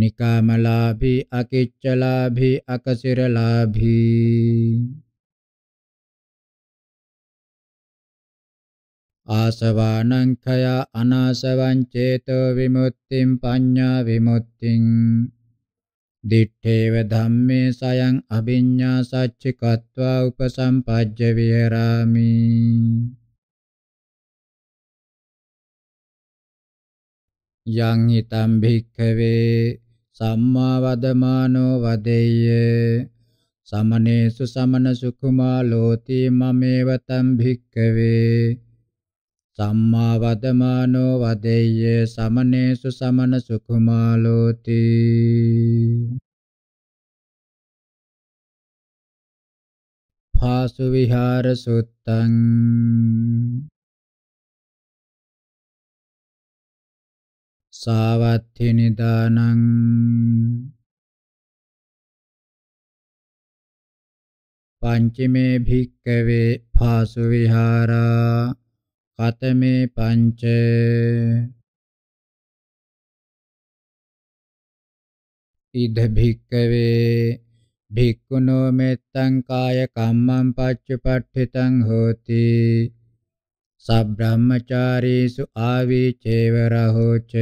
निकामलाभि अकिच्चलाभि अकसिरलाभि आसवानं खया अनासवं चेतो विमुक्तिं पाञ्या विमुक्तिम् දිත්තේව ධම්මේ සයං අභිඤ්ඤා සච්චිකत्वा උපසම්පජ්ජ විහෙරාමි යං හිතං භික්ඛවේ සම්මා වදමානෝ වදෙය්‍ය සමනේසු සමන සුකුමාලෝති මමේව තම් භික්ඛවේ සම්මා වදමානෝ වදෙය්‍ය සමනේසු සමන සුකුමාලෝති පාසු විහාර සුත්තං සාවත්ථි නිදානං පංචමේ භික්කවේ පාසු විහාරා කතමේ පංච ඉද භික්කවේ භික්ඛුනෝ මෙත්තං කාය කම්මං පච්චපට්ඨිතං හෝති සබ්‍රාහ්මචාරීසු ආවිචේව රහෝච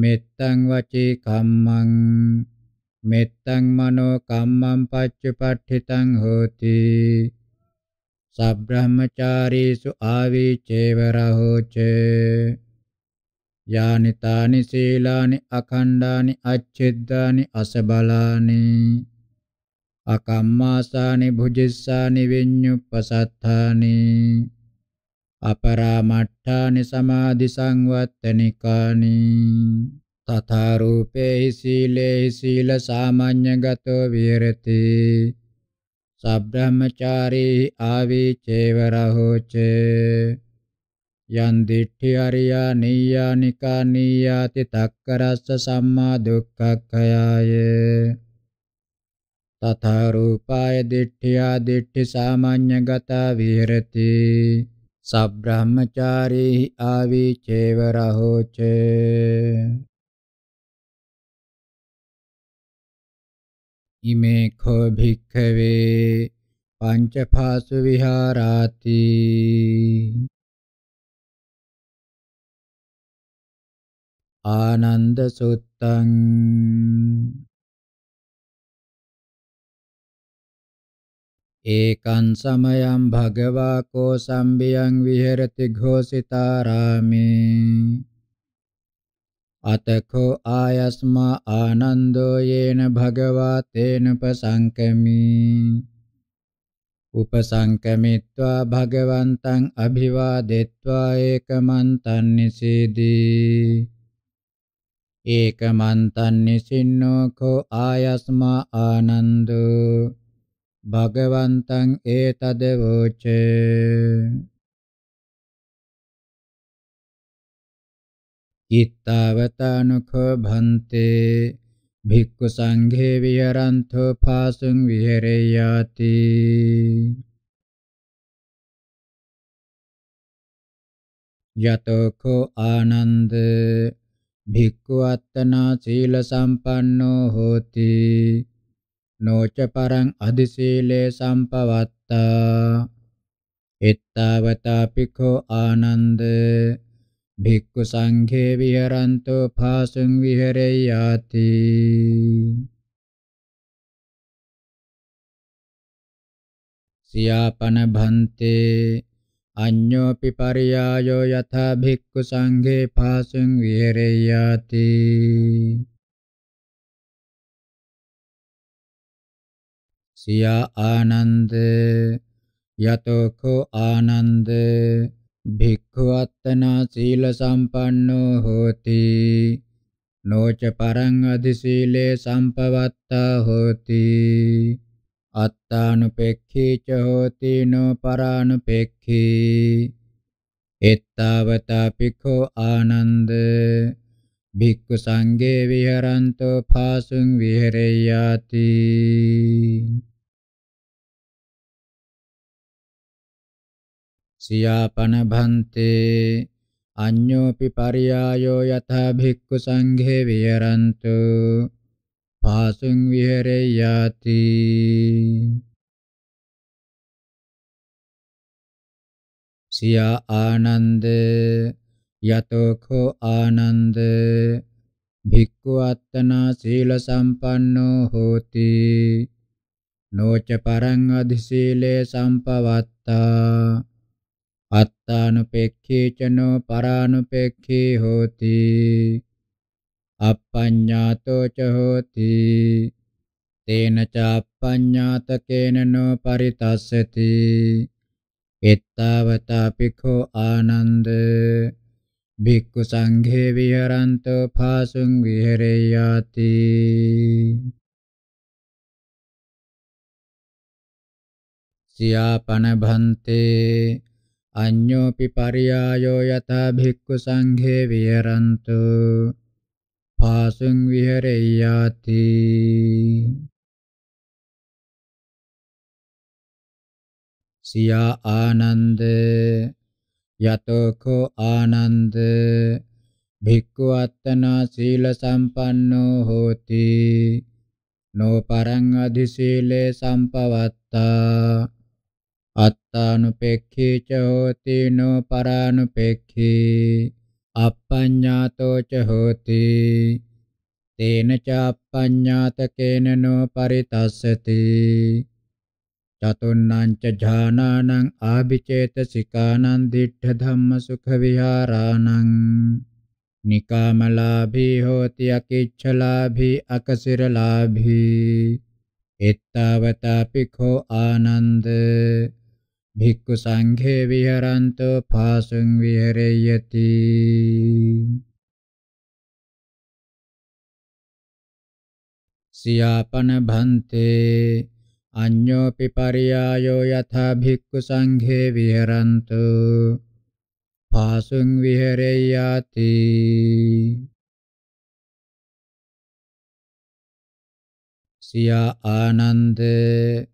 මෙත්තං වචී කම්මං මෙත්තං මනෝ කම්මං පච්චපට්ඨිතං හෝති සබ්‍රාහ්මචාරීසු ආවිචේව රහෝච යානි තානි සීලානි අඛණ්ඩානි අච්ඡෙද්දානි අසබලානි අකම්මාසානි භුජස්සානි විඤ්ඤුප්පසත්තානි අපරාමට්ඨානි සමාධි සංවත්තනිකානි තථා රූපේ සීලේ සීල සාමාඤ්‍ය ගතෝ විහෙරති සබ්‍රහ්මචාරී ආවිචේවරහෝච යන් දිට්ඨි අරියා නීයානිකා නීයාති තක්කරස්ස සම්මා දුක්ඛක්ඛයාය තථා රූපාය දිට්ඨියා දිට්ඨි සාමාඤ්‍ය ගතා විහෙරති සබ්‍රහ්මචාරී ආවිචේව රහෝච ඉමේ කෝ භික්ඛවේ පංචපාසු විහාරාති ආනන්ද සුත්තං ඒකං සමයං භගවා කෝ සම්බියං විහෙරති ഘോഷිතාරාමේ අතකෝ ආයස්මා ආනන්දෝ යේන භගවා තේන පසංකමී උපසංකමිත්වා භගවන්තං අභිවාදෙත්වා ඒකමන්තං නිසීදී ඒකමන්තං නිසින්නෝ කෝ ආයස්මා ආනන්දෝ භගවන්තං ඒතදවෝච ඉත්තවතානුඛෝ භන්තේ භික්ඛු සංඝේ විහරන්තෝ පාසුං විහෙරයාති යතෝකෝ ආනන්ද භික්ඛු අත්තනා සීල සම්පන්නෝ හෝති නෝච පරං අධිශීලේ සම්පවත්තා එත්තාවතා පිඛෝ ආනන්ද භික්ඛු සංඝේ විහරන්තෝ පාසුං විහෙරයාති සියාපන භන්තේ අඤ්ඤෝපි පරියායෝ යථා භික්ඛු සංඝේ පාසුං විහෙරයාති සියා ආනන්ද යතෝකෝ ආනන්ද භික්ඛු අත්තනා සීල සම්පන්නෝ හෝති නොච පරං අධිශීලේ සම්පවත්තා හෝති අත්තානුපෙක්ඛී ච හෝති නෝ පරානුපෙක්ඛී එත්තාවතා පිඛෝ ආනන්ද භික්ඛු සංඝේ විහරන්තෝ පාසුං විහෙරයාති සියාපන භන්තේ අඤ්ඤෝපි පරියායෝ යථා භික්ඛු සංඝේ විහරන්තු පාසුං විහෙරේ යාති සියා ආනන්ද යතෝඛෝ ආනන්ද භික්ඛු අත්තනා සීල සම්පන්නෝ හෝති නොච පරං අධිශීලේ සම්පවත්තා අත්තානුපෙක්ඛී චනෝ පරානුපෙක්ඛී හෝති අපඤ්ඤාතෝ ච හෝති තේන චප්පඤ්ඤාතකේන නෝ පරිතස්සති එත්තාවතා පිඛෝ ආනන්ද භික්ඛු සංඝේ විහරන්තෝ පාසුං විහෙරේයාති සියාපන භන්තේ අඤ්ඤෝපි පරියායෝ යතා භික්ඛු සංඝේ විහරන්තු පාසුං විහෙරෙය්‍යාති සියා ආනන්ද යතෝකෝ ආනන්ද භික්ඛු අත්තනා සීල සම්පන්නෝ හෝති නෝ පරං අධිශීලේ සම්පවත්තා අත්තානුපෙක්ඛී ච හෝති නෝපරානුපෙක්ඛී අපඤ්ඤාතෝ ච හෝති තේන ච අපඤ්ඤාතකේන නෝපරිතස්සති චතුන්නං ච ඥානානං ආභිචේතසිකානං දිඨ ධම්ම සුඛ විහාරාණං නිකාමලාභී හෝති අකිච්ඡලාභී අකසිරලාභී එත්තාවතාපිඛෝ ආනන්ද භික්ඛු සංඝේ විහරන්තෝ පාසුං විහෙරෙය්‍යති සියාපන භන්තේ අඤ්ඤෝපි පරියායෝ යථා භික්ඛු සංඝේ විහරන්තෝ පාසුං විහෙරෙය්‍යාති සියා ආනන්දේ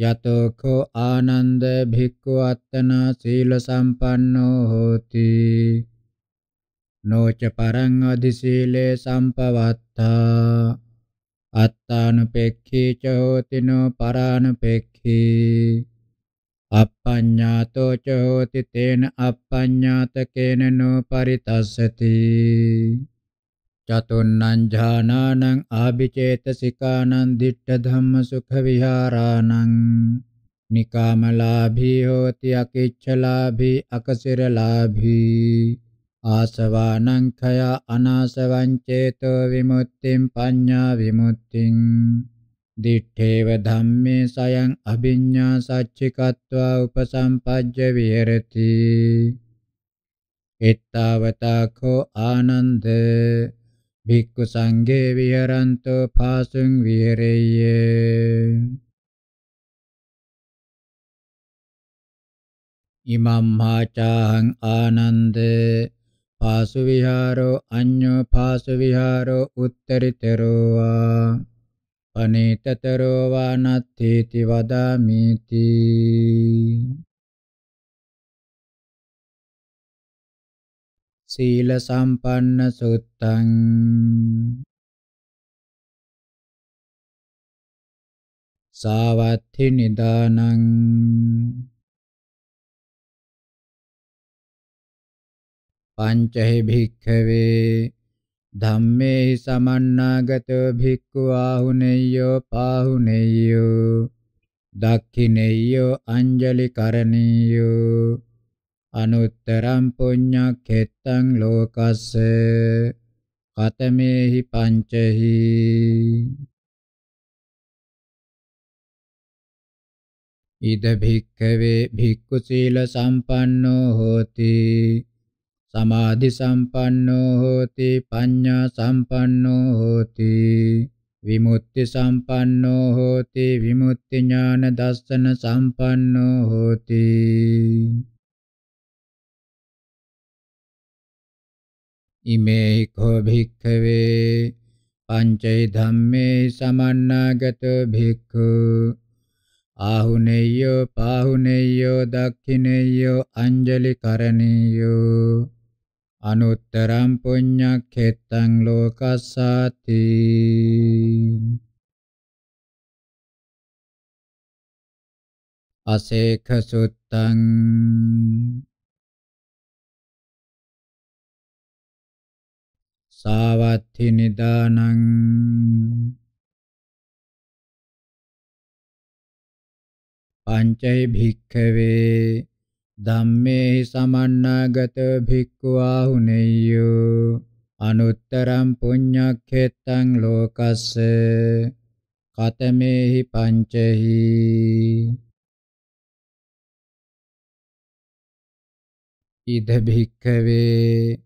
යතෝකෝ ආනන්ද භික්ඛු අත්තනා සීල සම්පන්නෝ හෝති නොච පරං අධි සීලේ සම්පවත්තා අත්තානුපෙක්ඛී ච හෝති නො පරානුපෙක්ඛී අප්පඤ්ඤාතෝ ච හෝති තේන අප්පඤ්ඤාතකේන නො පරිතස්සති චතුන්නං ඥානානං ආභිචේතසිකානං දිට්ඨ ධම්ම සුඛ විහරාණං නිකාමලාභී හෝති අකිච්චලාභී අකසිරලාභී ආසවානං khය අනාසවං චේතෝ විමුක්තිං පඤ්ඤා විමුක්තිං දිඨේව ධම්මේ සයං අභිඤ්ඤා සච්චිකत्वा උපසම්පජ්ජ විහෙරති එත්තාවතාඛෝ ආනන්දේ භික්ඛු සංඝේ විහරන්තෝ පාසුං විහෙරෙය්‍ය ඉමම් මාචාං ආනන්ද පාසු විහාරෝ අඤ්ඤෝ පාසු විහාරෝ උත්තරිතරෝවා අනේතතරෝවා නත්ථීති වදාමීති සීල සම්පන්න සුත්තං සාවත්ථි නිදානං පංචහි භික්ඛවේ ධම්මේ සමන්නාගතෝ භික්ඛු ආහුනේයෝ පාහුනේයෝ දක්ඛිනේයෝ අංජලි කරණීයෝ අනුත්තරම් පුඤ්ඤක්ඛෙත්තං ලෝකස්ස කතමේහි පංචහි ඉද භික්ඛවේ භික්ඛු සීල සම්පන්නෝ හෝති සමාධි සම්පන්නෝ හෝති පඤ්ඤා සම්පන්නෝ හෝති විමුක්ති සම්පන්නෝ හෝති විමුක්ති ඥාන දස්සන සම්පන්නෝ හෝති ඉමේකෝ භික්ඛවේ පංචෛ ධම්මේ සමන්නාගතෝ භික්ඛු ආහුනේයෝ පාහුනේයෝ දක්ඛිනේයෝ අංජලි කරණීයෝ අනුත්තරං පුඤ්ඤක්ඛෙත්තං ලෝකස්සාති අසේඛ සුත්තං සාවත්ථි නිදානං පංචෛ භික්ඛවේ ධම්මේ සමන්නාගත භික්ඛු ආහුනේයෝ අනුත්තරං පුඤ්ඤක්ඛෙත්තං ලෝකස්ස කතමේහි පංචහි ඉද භික්ඛවේ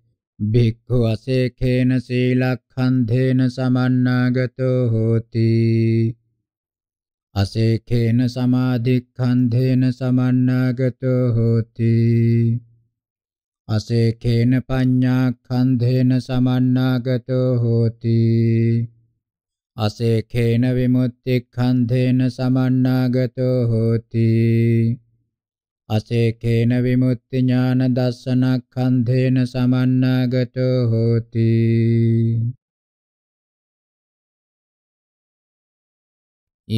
භික්ඛු අසේඛේන සීලක්ඛන්ධේන සමන්නාගතෝ හෝති අසේඛේන සමාධික්ඛන්ධේන සමන්නාගතෝ හෝති අසේඛේන පඤ්ඤාක්ඛන්ධේන සමන්නාගතෝ හෝති අසේඛේන විමුක්තික්ඛන්ධේන සමන්නාගතෝ හෝති අසේකේන විමුක්ති ඥාන දස්සනක්ඛන්ධේන සමන්නාගතෝ හෝති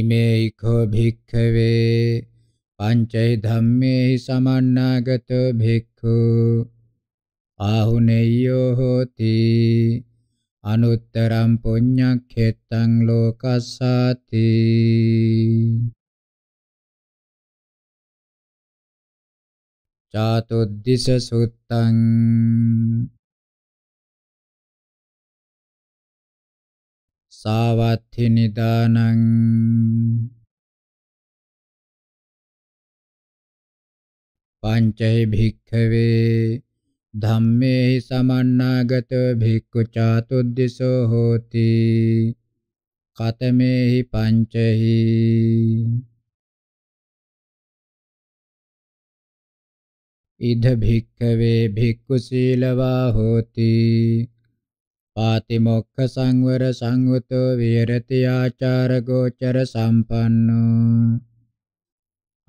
ඉමේයිකෝ භික්ඛවේ පංචෛ ධම්මේහි සමන්නාගතෝ භික්ඛු ආහුනේයෝ හෝති අනුත්තරම් පුඤ්ඤක්ඛෙත්තං ලෝකස්සාති චාතුද්දිස සුත්තං සාවත්ථි නිදානං පංචෛ භික්ඛවේ ධම්මේහි සමන්නාගත භික්ඛු චාතුද්දිසෝ හෝති කතමේහි පංචෛ ඉද භික්ඛවේ භික්ඛු සීලවා හෝති පාතිමොක්ඛ සංවර සංවතෝ විහෙරති ආචාර ගෝචර සම්පන්නෝ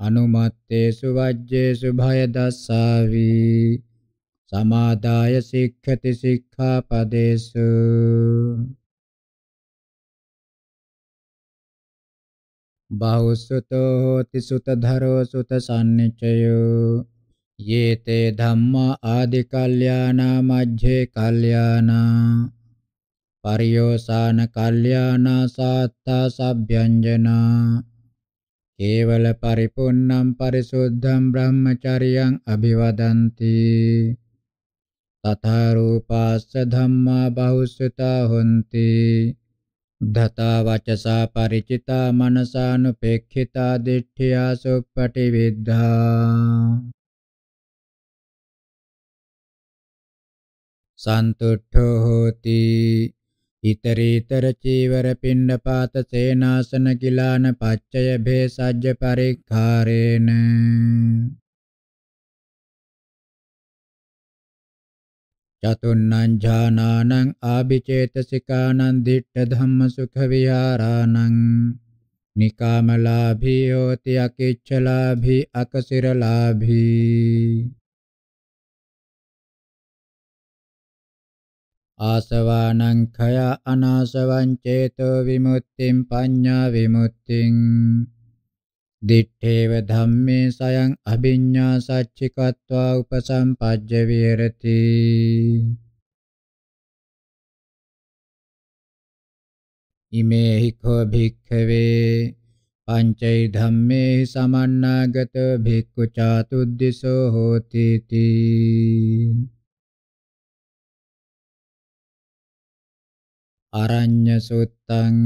අනුමත්තේසු වජ්ජේසු භය දස්සාවි සමාදාය සික්ඛති සික්ඛාපදේසු බහුසුතෝ හෝති සුත ධරෝ සුත සම්නිච්ඡයෝ ये ते धम्म आदिकल्याणा मध्ये कल्याणा පරියෝසාන කල්යානා සාත්තා සබ්භ්‍යංජනා කේවල පරිපුන්නම් පරිසුද්ධම් බ්‍රහ්මචරියං අභිවදಂತಿ තථා රූපාස්ස ධම්මා බහුසුතා හොಂತಿ ධතා වචසා ಪರಿචිතා මනසානුපේක්ඛිතා දිට්ඨියා සුප්පටි විද්ධා සන්තුට්ඨෝ හෝති ඉතරීතර චීවර පින්නපාත සේනාසන කිලාන පච්චය භේසජ්ජ පරික්ඛාරේන චතුන්නං ඥානං ආභිචේතසිකානං දිට්ඨ ධම්ම සුඛ විහරාණං නිකාමලාභී යෝති අකිච්චලාභී අකසිරලාභී ආසවානං khය අනාසවං චේතෝ විමුක්තිං පඤ්ඤා විමුක්තිං දිත්තේව ධම්මේ සයං අභිඤ්ඤා සච්චිකत्वा උපසම්පජ්ජ විහෙරති ඉමේ හිඛෝ භික්ඛවේ පංචෛ ධම්මේ සමන්නාගත භික්ඛු චාතුද්දසෝ හෝති තී අරඤ්‍ය සුත්තං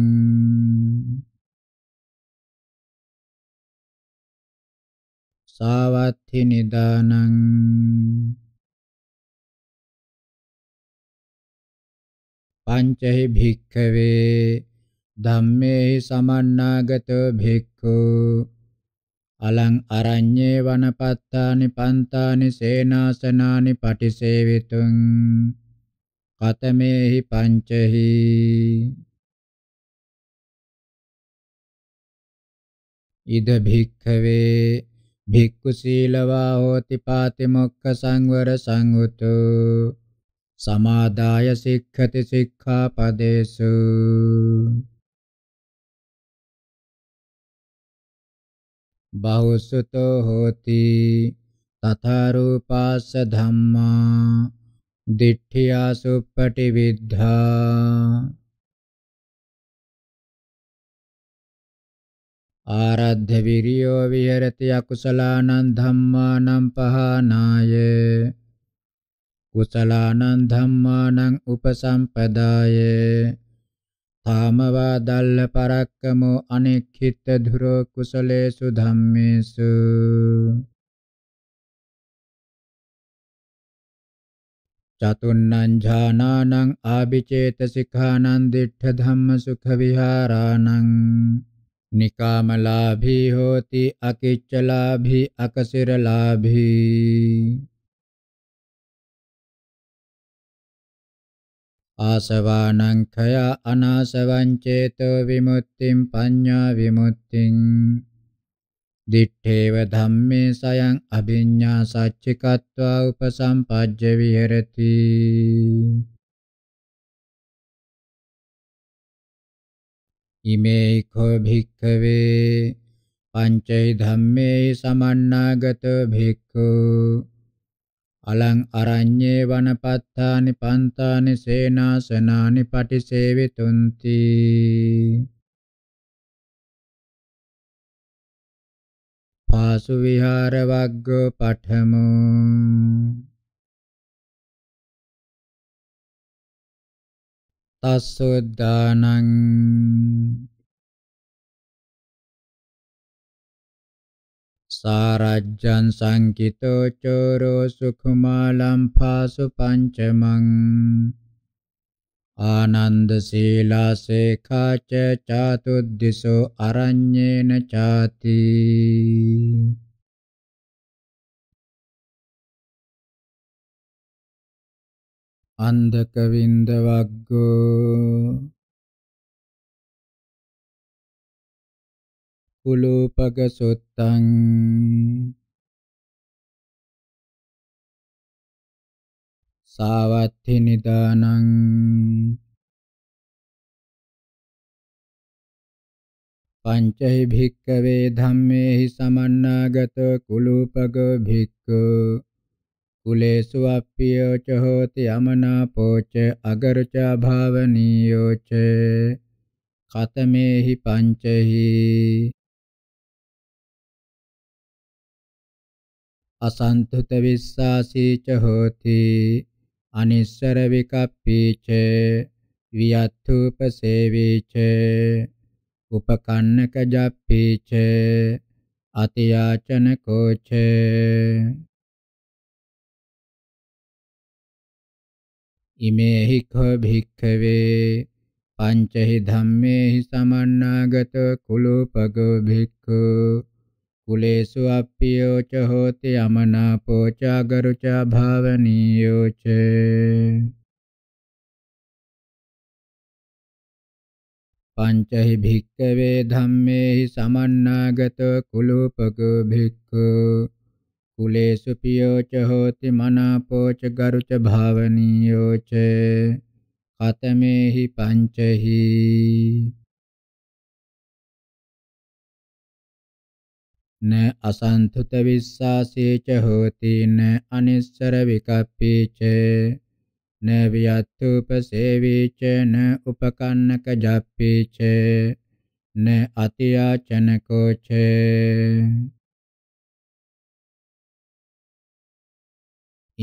සාවත්ථි නිදානං පංචහි භික්ඛවේ ධම්මේහි සමන්නාගතෝ භික්ඛු අලං අරඤ්ඤේ වනපත්තානි පන්තානි සේනාසනානි පටිසේවිතුං කතමේහි පංචහි ඉද භික්ඛවේ භික්ඛු සීලවා හෝති පාතිමොක්ඛ සංවර සංගුතු සමාදාය සික්ඛති සික්ඛාපදේසු බහුසුතෝ හෝති තථා රූපාස්ස ධම්මා දිට්ඨියා සුප්පටි විද්ධා ආරද්ධ විරියෝ විහෙරති අකුසලානං ධම්මානං පහනාය කුසලානං ධම්මානං උපසම්පදාය තාමවා දල්ල පරක්කමෝ අනෙක්ඛිත ධුරෝ කුසලේසු ධම්මේසු චතුන්නං ඥානානං ආභිචේතසිකානං දිඨ ධම්ම සුඛ විහරාණං නිකාමලාභී හෝති අකිච්චලාභී අකසිරලාභී ආසවානං khaya අනාසවං චේතෝ විමුක්තිං පඤ්ඤා විමුක්තිං දිත්තේව ධම්මේ සයං අභිඤ්ඤා සච්චිකत्वा උපසම්පජ්ජ විහෙරති ඉමේ කෝ භික්ඛවේ පංචෛ ධම්මේ සමන්නාගතෝ භික්ඛු අලං අරඤ්ඤේ වනපත්තානි පන්තානි සේනාසනානි පටිසේවිතුන්ති පාසු විහාර වග්ග පඨමු තස්සුද්දානං සාරජ්ජං සංකිතෝ චෝරෝ සුඛමාලම් පාසු පංචමං ආනන්ද සීලාසේඛාච චාතුද්දිසෝ අරඤ්ඤේන ചാති අන්දක වින්ද වග්ගෝ කුලූපක සුත්තං සාවත්ථි නිදානං පංචහි භික්කවේ ධම්මේහි සමන්නාගත කුලූපග භික්ඛු කුලේසු අප්පියෝ ච හෝති යමනාපෝ ච අගරුචා භාවනීයෝ ච කතමේහි පංචහි අසන්තුත විස්සාසී ච හෝති අනිස්සර විකප්පීච වියත්ථූපසේවීච උපකන්නක ජප්පීච අතියාචන කෝච ඉමේහි කෝ භික්ඛවේ පංචහි ධම්මේහි සමන්නාගත කුලෝපගෝ භික්ඛු කුලේසු අප්පියෝ ච හෝති අමනාපෝ ච ගරුච භාවනීයෝ ච පංචහි භික්කවේ ධම්මේහි සමන්නාගතෝ කුලූපකෝ භික්ඛු කුලේසු පියෝ ච හෝති මනාපෝ ච ගරුච භාවනීයෝ ච කතමේහි පංචහි න අසන්තුත විස්සාසේච හෝති න අනිස්සර විකප්පීච න වියත්තුපසේවීච න උපකන්නක ජප්පීච න අතියාචනකෝච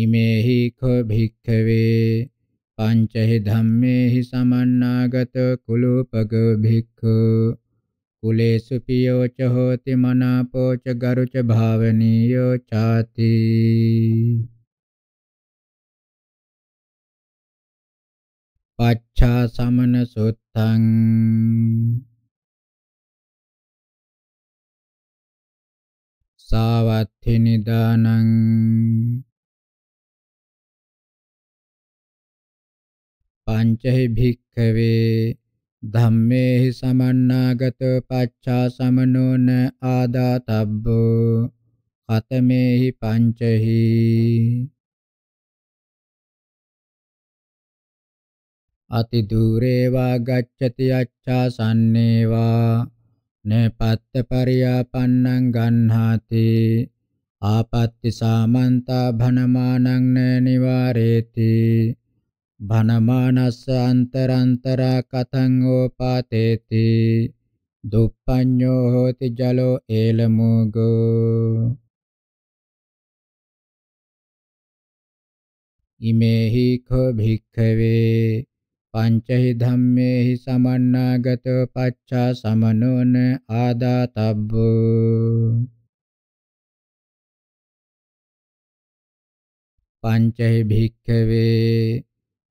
ඉමේහි කෝ භික්ඛවේ පංචහි ධම්මේහි සමන්නාගත කුලූපගෝ භික්ඛු කුලේසු පියෝ ච හෝති මනාපෝ ච ගරු ච භාවනීයෝ ചാති පච්ඡා සමන සුත්තං සාවත්ථි නිදානං පංචහි භික්ඛවේ ධම්මේහි සමන්නාගත පච්චා සමනෝන ආදාතබ්බෝ අතමේහි පංචහි අති දුරේවා ගච්ඡති අච්ඡා සන්නේවා නපත්ත පරියාපන්නං ගන්හාති ආපත්‍ති සාමන්තා භනමානං න නිවාරේති භනමානස්ස අන්තරන්තරා කතං ඕපාතේති දුප්පඤ්ඤෝ හෝති ජලෝ ඒලමෝගෝ ඉමේහි කෝ භික්ඛවේ පංචහි ධම්මේහි සමන්නාගත පච්චා සමනෝන ආදාතබ්බෝ පංචහි භික්ඛවේ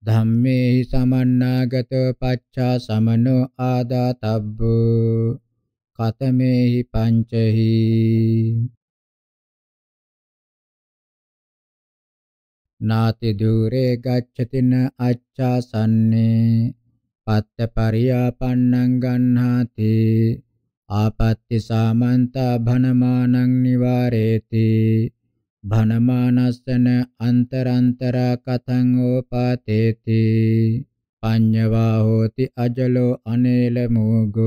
ධම්මේහි සමන්නාගත පච්චා සමනෝ ආදාතබ්බ කතමේහි පංචහි නාති දුරේ ගච්ඡතින අච්ඡාසන්නේ පත්ත පරියාපන්නං ගන්හාති ආපත්‍ති සාමන්ත භනමානං නිවාරේති භනමානස්සන අන්තරන්තරා කතං ඕපාතේති පඤ්ඤවා හෝති අජලෝ අනේල මෝගෝ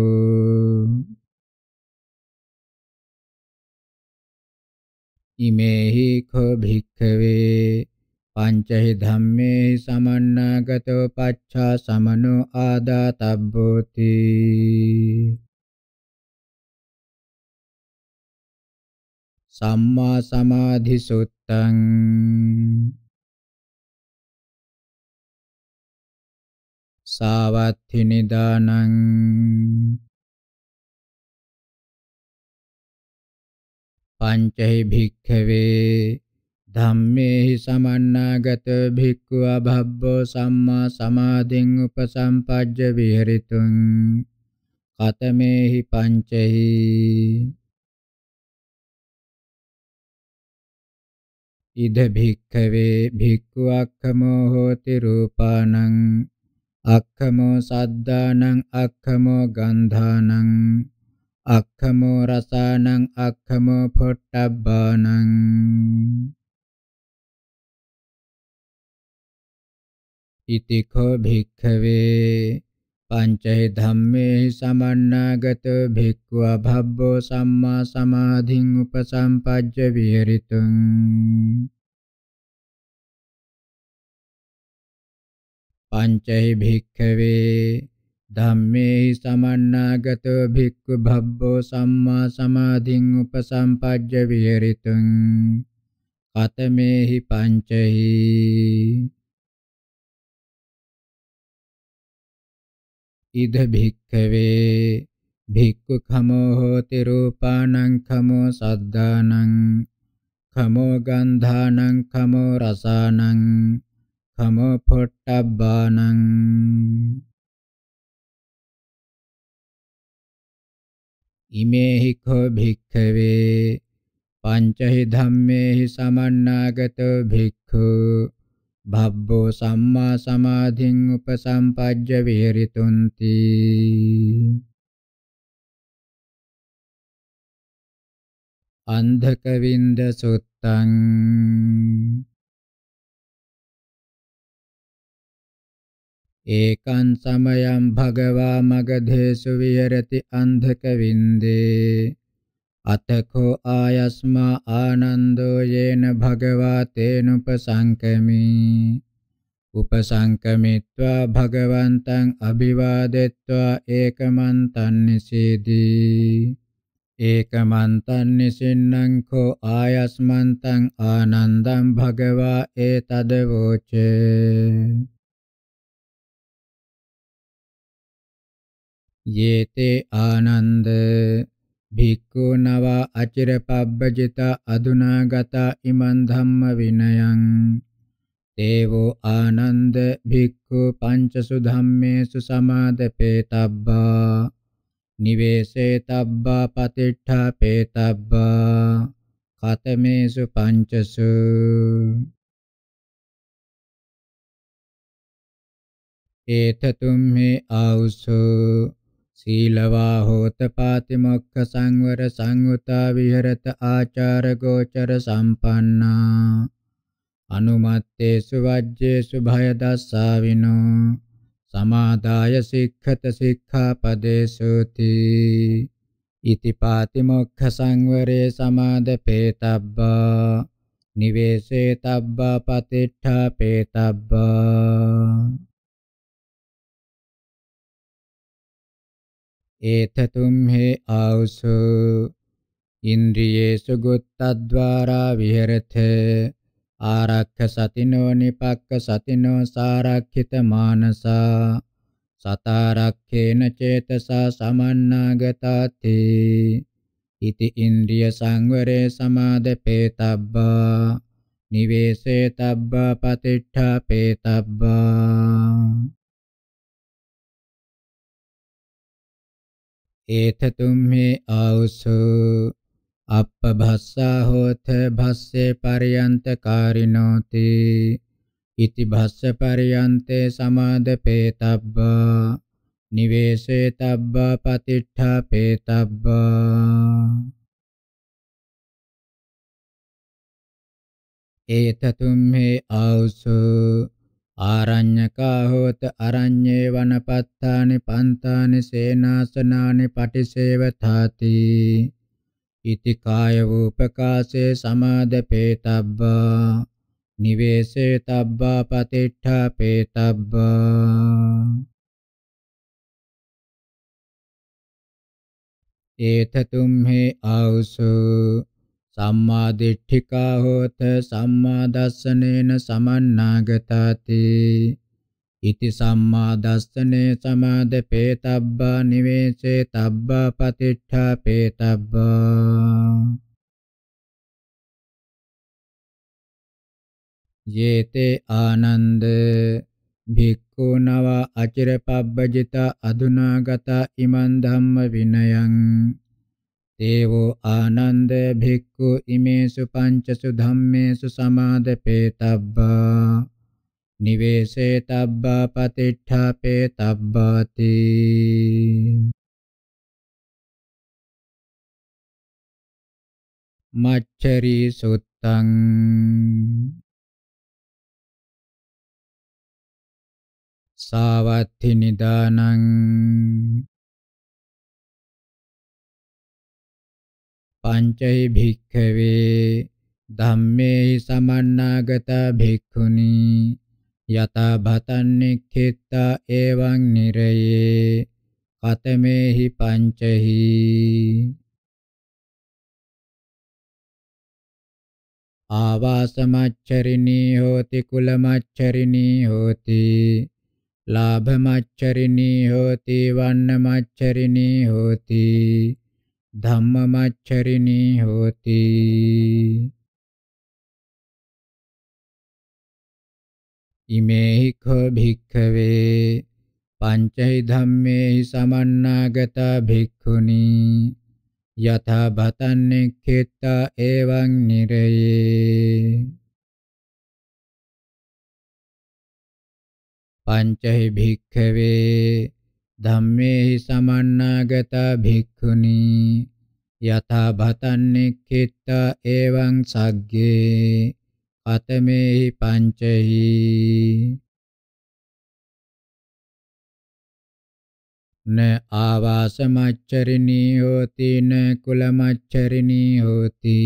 ඉමේහි කෝ භික්ඛවේ පංචහි ධම්මේ සමන්නාගතෝ පච්ඡා සමනෝ ආදාතබ්බෝති සම්මා සමාධි සුත්තං සාවත්ථි නිදානං පංචහි භික්ඛවේ ධම්මේහි සමන්නාගත භික්ඛු අභබ්බෝ සම්මා සමාධින් උපසම්පජ්ජ විහෙරිතුං කතමේහි පංචහි ඉද භික්ඛවේ භික්ඛු අක්ඛමෝ හෝති රූපානං අක්ඛමෝ සද්ධානං අක්ඛමෝ ගන්ධානං අක්ඛමෝ රසානං අක්ඛමෝ පොට්ටබ්බානං ඉතිකෝ භික්ඛවේ පංචේ ධම්මේ සමන්නාගත භික්ඛුව භබ්බෝ සම්මා සමාධින් උපසම්පජ්ජ විහෙරිතුං පංචේ භික්ඛවේ ධම්මේ සමන්නාගත භික්ඛු භබ්බෝ සම්මා සමාධින් උපසම්පජ්ජ විහෙරිතුං කතමේහි පංචහි ඉද භික්ඛවේ භික්ඛු ඛමෝ හෝති රූපානං ඛමෝ සද්ධානං ඛමෝ ගන්ධානං ඛමෝ රසානං ඛමෝ පොට්ටබ්බානං ඉමේහි කෝ භික්ඛවේ පංචහි ධම්මේහි සමන්නාගතෝ භික්ඛු භබ්බෝ සම්මා සමාධින් උපසම්පජ්ජ විහෙරිතුන්ති අන්ධක වින්ද සුත්තං ඒකං සමයං භගවා මගධේසු විහෙරති අන්ධක වින්දේ අතකෝ ආයස්මා ආනන්දෝ යේන භගවා තේනුපසංකමි උපසංකමිත්වා භගවන්තං අභිවාදෙත්වා ඒකමන්තං නිසීදී ඒකමන්තං නිසින්නං කෝ ආයස්මන්තං ආනන්දං භගවා ඒතද වෝචේ යේතේ ආනන්ද භික්ඛු නව අචිරපබ්බජිත අදුනාගත ඉමන් ධම්ම විනයං තේවෝ ආනන්ද භික්ඛු පංචසු ධම්මේසු සමාදපේතබ්බා නිවේසේතබ්බා පතිට්ඨාපේතබ්බා කතමේසු පංචසු ඒතතුම් මේ ආවුසෝ සීලවා හෝත පාතිමොක්ඛ සංවර සංයුතා විහෙරත ආචාර ගෝචර සම්පන්නා අනුමත්තේසු වජ්ජේසු භය දස්සාවිනෝ සමාදාය සික්ඛත සික්ඛාපදේසෝති ඉතිපාති මොක්ඛ සංවරේ සමාදපේතබ්බා නිවේසේතබ්බා පතිට්ඨාපේතබ්බා ඒතතුම් හේ ආවුසු ඉන්ද්‍රියේසු ගුත්තද්වාරා විහෙරතේ ආරක්ඛ සතිනෝ නිපක්ඛ සතිනෝ සාරක්ඛිත මානසා සතාරක්ඛේන චේතසා සමන්නාගතාති ඉති ඉන්ද්‍රිය සංවරේ සමාදපේතබ්බා නිවේසේතබ්බා පතිට්ඨාපේතබ්බා ඒතතුම්හි ආවුසු අප්පභස්සා හෝත භස්සේ පරියන්ත කාරිනෝති ඉති භස්ස පරියන්තේ සමාදපේතබ්බා නිවේසේතබ්බා පතිට්ඨාපේතබ්බා ඒතතුම්හි ආවුසු ආරඤ්‍යකා හෝත අරඤ්ඤේ වනපත්තානි පන්තානි සේනාසනානි පටිසේවතාති ඉති කාය වූපකාසේ සමාදපේතබ්බා නිවේසේ තබ්බා පතිට්ඨා පේතබ්බා ඒතතුම් හේ ආවුසෝ සම්මා දිට්ඨිකා හෝත සම්මා දස්සනේන සමන්නාගතාති ඉති සම්මා දස්සනේ සමාදපේතබ්බා නිවේසේ තබ්බා පතිට්ඨාපේතබ්බා යේතේ ආනන්ද භික්ඛුනව අචිරපබ්බජිත අදුනාගත ඉමන් ධම්ම විනයං තේවෝ ආනන්ද භික්ඛු ඉමේසු පංචසු ධම්මේසු සමාදපේතබ්බා නිවේසේතබ්බා පතිට්ඨාපේතබ්බාති මච්චරී සුත්තං සාවත්ති නිදානං පංචෛ භික්ඛවේ ධම්මේ සමන්නාගතා භික්ඛුනි යතා භතන්නෙක්ඛෙත්තා එවං නිරයේ කතමේහි පංචහි ආවාසමච්චරිණී හෝති කුලමච්චරිණී හෝති ලාභමච්චරිණී හෝති වන්නමච්චරිණී හෝති ධම්මමච්චරිණී හෝති ඉමේහි කෝ භික්ඛවේ පංචෛ ධම්මේහි සමන්නාගතා භික්ඛුනි යථා බතන්නේක්ඛේතා එවං නිරයේ පංචෛ භික්ඛවේ ධම්මේහි සමන්නාගතා භික්ඛුනි යථා භතන්නෙක්ඛිතා එවං සග්ගේ අතමේහි පංචහි न आवासमच्चरिणी होति न कुलमच्चरिणी होति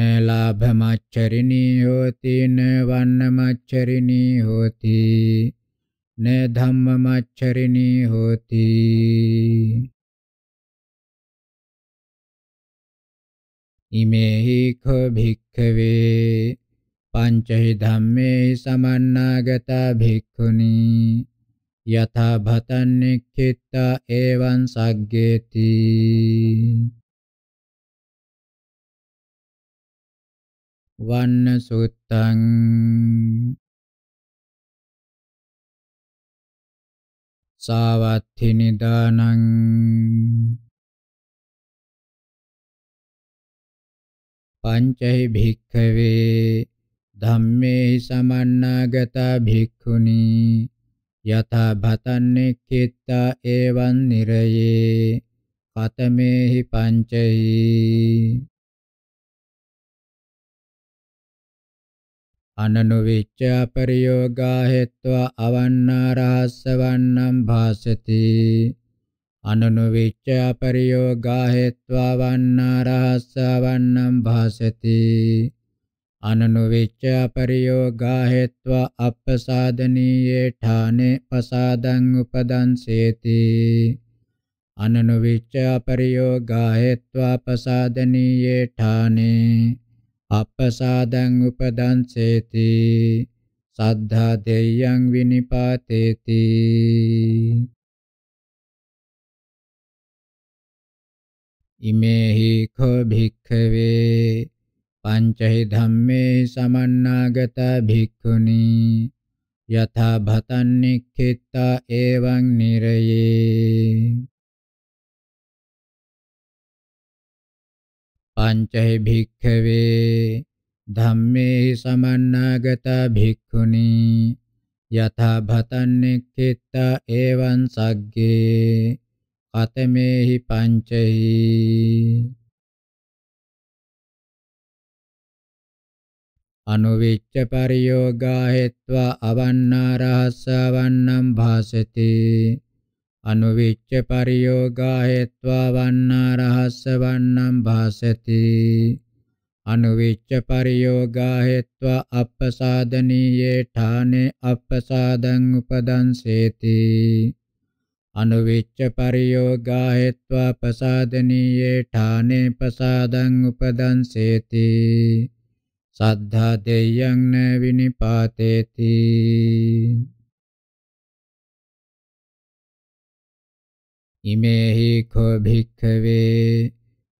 न लाभमच्चरिणी होति न वर्णमच्चरिणी होति न धम्ममच्छरिणी होती ඉමේහි ඛ භික්ඛවේ පංචහි ධම්මේ සමන්නාගතා භික්ඛුනි යථා භතන්නෙක්ඛිතා එවං සග්ගේති වන්න සුත්තං සාවත්ථිනිදානං පංචෛ භික්ඛවේ ධම්මේ සමන්නාගතා භික්ඛුනි යතා භතන්නේ කිත්තා එවං නිරයේ කතමේහි පංචෛ අනනුවිච්ච අපරියෝගා හෙත්වා අවන්නාරහස්සවන්නම් භාසති අනනුවිච්ච අපරියෝගා හෙත්වා වන්නාරහස්සවන්නම් භාසති අනනුවිච්ච අපරියෝගා හෙත්වා අප්පසාදනීයේ ඨානේ පසාදං උපදංසේති අනනුවිච්ච අපරියෝගා හෙත්වා පසාදනීයේ ඨානේ අප්පසාදං උපදංසේති සද්ධා දෙයං විනිපාතේති ඉමේහි කෝ භික්ඛවේ පංචහි ධම්මේ සමන්නාගත භික්ඛුනි යථා භතන්නික්ඛිතා එවං නිරයේ පංචහි භික්ඛවේ ධම්මේ සමන්නාගතා භික්ඛුනි යථා භතන්නෙක්ඛිතා එවං සග්ගේ කතමේහි පංචහි අනුවිච්ච පරියෝගා හෙත්වා අවන්නාරහස්සවන්නම් භාසතේ අනුවිච්ච පරියෝගා හේत्वा වන්නා රහස්ස වන්නම් භාසති අනුවිච්ච පරියෝගා හේत्वा අප්පසාදනීයේ ඨානේ අප්පසාදං උපදංසේති අනුවිච්ච පරියෝගා හේत्वा පසාදනීයේ ඨානේ පසාදං උපදංසේති සද්ධා දෙයං න විනිපාතේති ඉමේහි කෝ භික්ඛවේ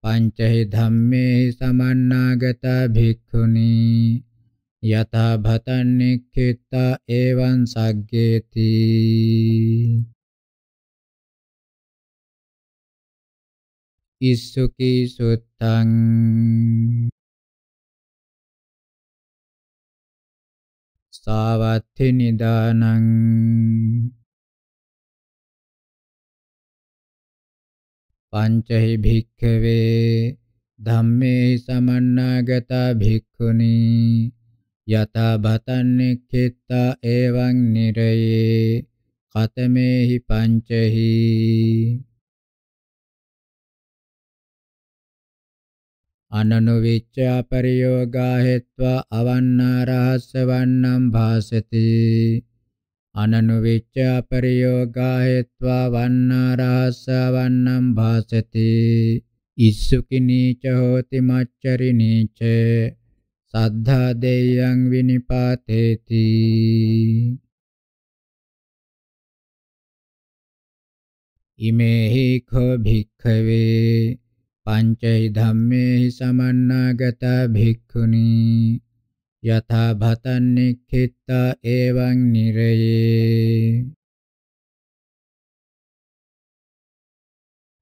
පංචහි ධම්මේ සමන්නාගතා භික්ඛුනි යතා භතං නික්ඛිතා එවං සග්ගේති ඉස්සුකි සුත්තං සාවත්ථි නිදානං පංචහි භික්ඛවේ ධම්මේ සමන්නාගතා භික්ඛුනී යතා බතන්නෙක්කෙත්තා එවං නිරයේ කතමේහි පංචහි අනනුවිච්ච අපරියෝගා හෙත්වා අවන්නාරහස්ස වන්නම් භාසති අනනුවිච්ච අපරියෝගා හේत्वा වන්නාරහස වන්නම් භාසති ඉස්සුකිනීච හෝති මච්චරිනීච සද්ධා දෙයං විනිපාතේති ඉමේහි කෝ භික්ඛවේ පංචෛ ධම්මේහි සමන්නාගතා භික්ඛුනී යථා භතන් නික්ඛිතා එවං නිරයේ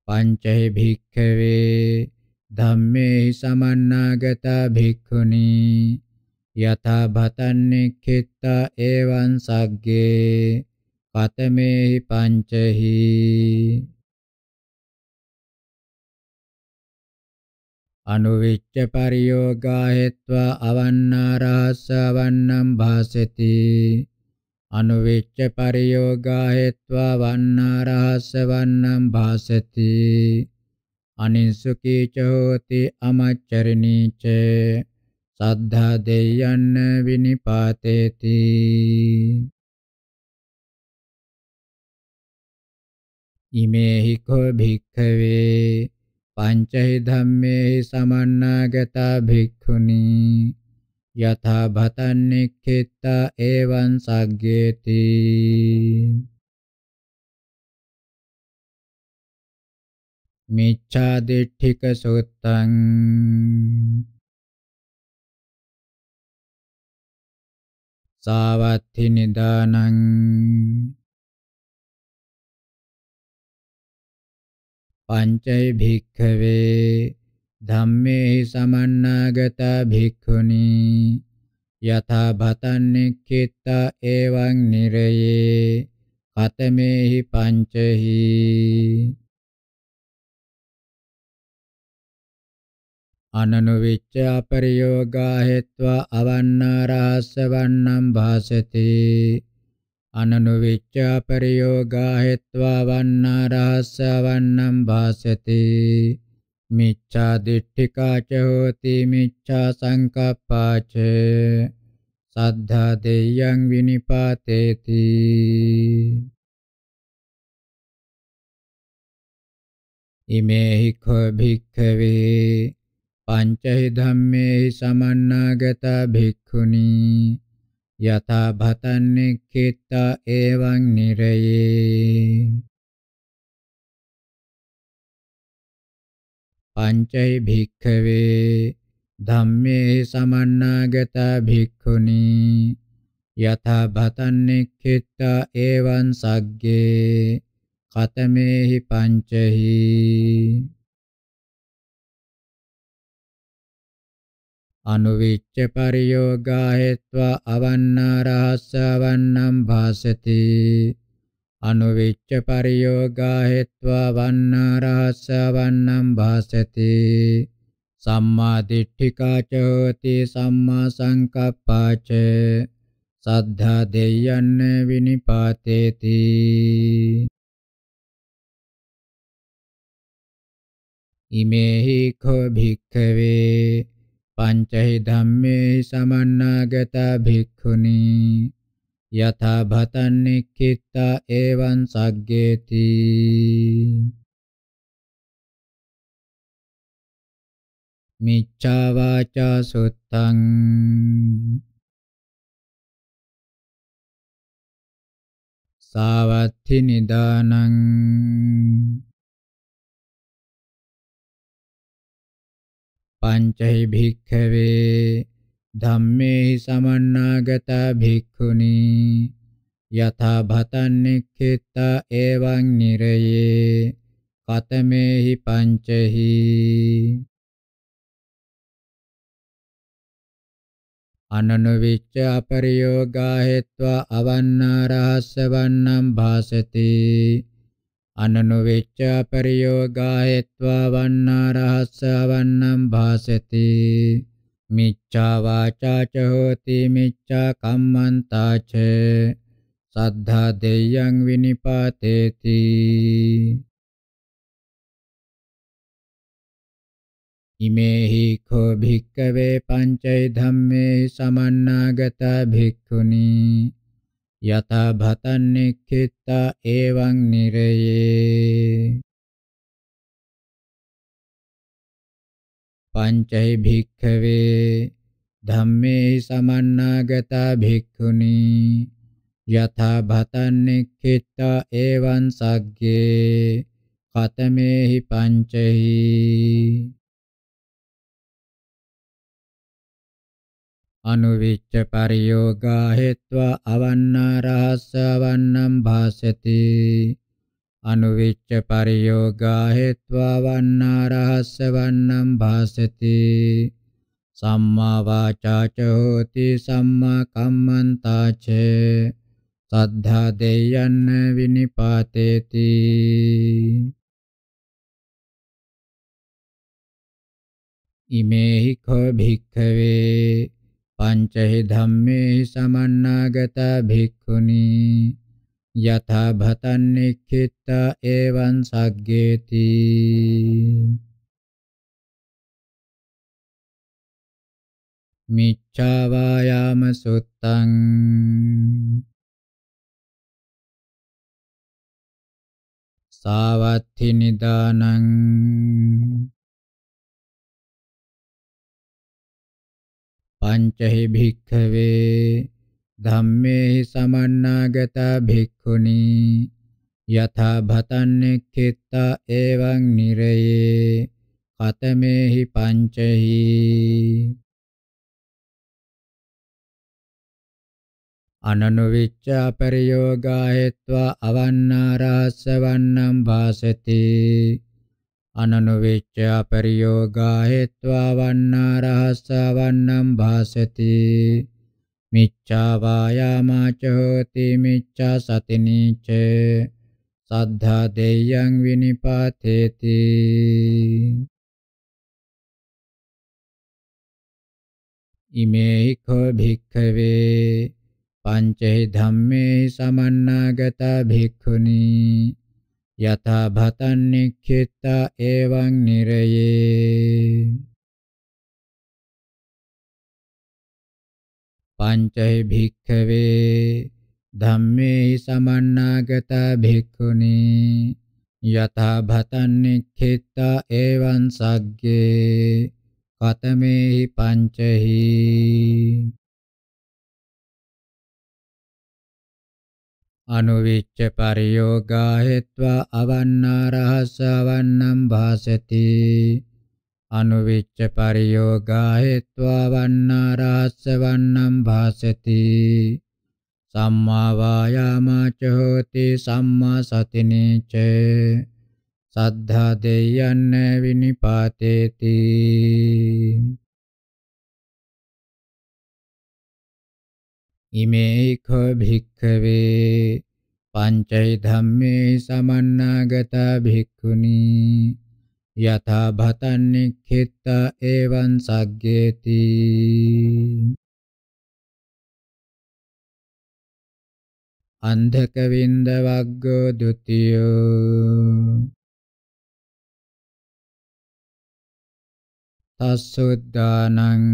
පංචේ භික්ඛවේ ධම්මේ සමන්නාගතා භික්ඛුනී යථා භතන් නික්ඛිතා එවං සග්ගේ කතමේ පංචහි අනුවිච්ච පරියෝගා හෙත්වා අවන්නාරහස වන්නම් භාසති අනුවිච්ච පරියෝගා හෙත්වා වන්නාරහස වන්නම් භාසති අනිසුකීච හෝති අමච්චරිනීච සද්ධා දෙයන්න විනිපාතේති ඉමේහි කෝ භික්ඛවේ පංචෛ ධම්මේහි සමන්නාගතා භික්ඛුනි යථා භතං නික්ඛිතා එවං සග්ගේති මිච්ඡා දිට්ඨික සුත්තං සාවත්ථි නිදානං පංචෛ භික්ඛවේ ධම්මේ සමන්නාගතා භික්ඛුනි යථා භතන්නෙක්ඛිතා එවං නිරයේ කතමේහි පංචහි අනනුවිච්ච අපරියෝගා හේත්වා අවන්නාරහස්ස වන්නම් භාසතේ අනනුවිච්ඡා පරියෝගා හෙත්වා වන්නා රහස්සවන්නම් භාසති මිච්ඡා දිට්ඨිකාච හෝති මිච්ඡා සංකප්පාච සද්ධා දෙයං විනිපාතේති ඉමේහි කෝ භික්ඛවේ පංචහි ධම්මේහි සමන්නාගතා භික්ඛුනී යතා භතන්නෙක්ඛිතා එවං නිරයේ පංචෛ භික්ඛවේ ධම්මේ සමන්නාගත භික්ඛුනි යතා භතන්නෙක්ඛිතා එවං සග්ගේ කතමේහි පංචහි අනුවිච්ඡ පරියෝගා හේत्वा අවන්නාරහස්සවන්නම් භාසති අනුවිච්ඡ පරියෝගා හේत्वा වන්නාරහස්සවන්නම් භාසති සම්මා දිට්ඨිකා ච හෝති සම්මා සංකප්පා ච සද්ධා දෙයන්න විනිපාතේති ඉමේහි කෝ භික්ඛවේ පංචහි ධම්මේ සමන්නාගතා භික්ඛුනි යථා භතන් නික්ඛිතා එවං සග්ගේති මිච්ඡා වාචා සුත්තං සාවත්ති නිදානං පංචහි භික්ඛවේ ධම්මේහි සමන්නාගතා භික්ඛුනි යථා භතන්නෙක්ඛිතා එවං නිරයේ කතමේහි පංචහි අනනුවිච්ච අපරියෝගා හේत्वा අවන්නාරහස්සවන්නම් භාසති අනනුවිච්ච පරියෝගාහෙත්වා වන්නා රහස්ස වන්නම් භාසති මිච්ඡා වාචා ච හෝති මිච්ඡා කම්මන්තා ච සද්ධා දෙයං විනිපාතේති ඉමේහි කෝ භික්කවේ පංචෛ ධම්මේ සමන්නාගත භික්ඛුනි යතා භතන්නෙක්ඛිතා එවං නිරයේ පංචෛ භික්ඛවේ ධම්මේ සමන්නාගතා භික්ඛුනි යථා භතන්නෙක්ඛිතා එවං සග්ගේ කතමේහි පංචෛ අනුවිච්ච පරියෝගා හේत्वा අවන්නා රහස්සවන්නම් භාසති අනුවිච්ච පරියෝගා හේत्वा වන්නා රහස්සවන්නම් භාසති සම්මා වාචා ච හෝති සම්මා කම්මන්තා ච සද්ධා දෙයන්න විනිපාතේති ඉමේහි කෝ භික්ඛවේ පංචහි ධම්මේ සමන්නාගතා භික්ඛුනි යථා භතන් නික්ඛිතා එවං සග්ගේති මිච්ඡා වායාම සුත්තං සාවත්ථි නිදානං පංචහි භික්ඛවේ ධම්මේහි සමන්නාගතා භික්ඛුනි යථා භතන්නෙක්ඛිතා එවං නිරයේ කතමේහි පංචහි අනනුවිච්ච අපරියෝගා හේत्वा අවන්නාරාසවන්නම් වාසති අනනුවිච්ඡා පරියෝගා හේत्वा වන්නා රහස්සවන්නම් භාසති මිච්ඡා වායාමාච හෝති මිච්ඡා සතිනීච සද්ධා දෙයං විනිපාතේති ඉමේහි කෝ භික්ඛවේ පංචේ ධම්මේ සමන්නාගතා භික්ඛුනි යථා භතන්නික්ඛිතා එවං නිරයේ පංචෛ භික්ඛවේ ධම්මේ සමන්නාගතා භික්ඛුනි යථා භතන්නික්ඛිතා එවං සග්ගේ කතමේහි පංචහි අනුවිච්ච පරියෝගා හෙත්වා අවන්නාරහසවන්නම් භාසති අනුවිච්ච පරියෝගා හෙත්වා වන්නාරහසවන්නම් භාසති සම්මා වායාමච හෝති සම්මා සතිනේච සද්ධා දෙයන්න විනිපාතේති ඉමේක භික්ඛවේ පංචෛ ධම්මේ සමන්නාගතා භික්ඛුනි යථා භතං නික්ඛිතා එවං සග්ගේති අන්ධක වින්ද වග්ගෝ ဒ ුතියෝ තස්සුද්දානං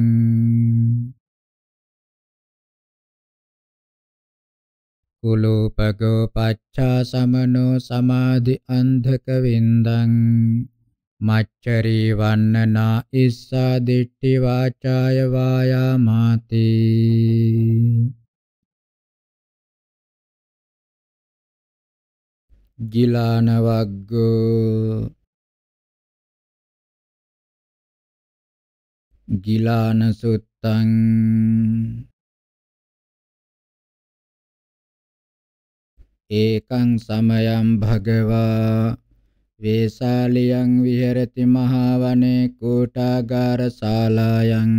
කුලූපකෝ පච්චා සමනෝ සමාධි අන්ධක වින්දං මච්චරී වන්නනා ඉස්සා දිට්ඨි වාචාය වායාමාති ගිලාන වග්ගෝ ගිලාන සුත්තං ඒකං සමයං භගවා වේසාලියං විහෙරති මහවනේ කූටාගාර ශාලායන්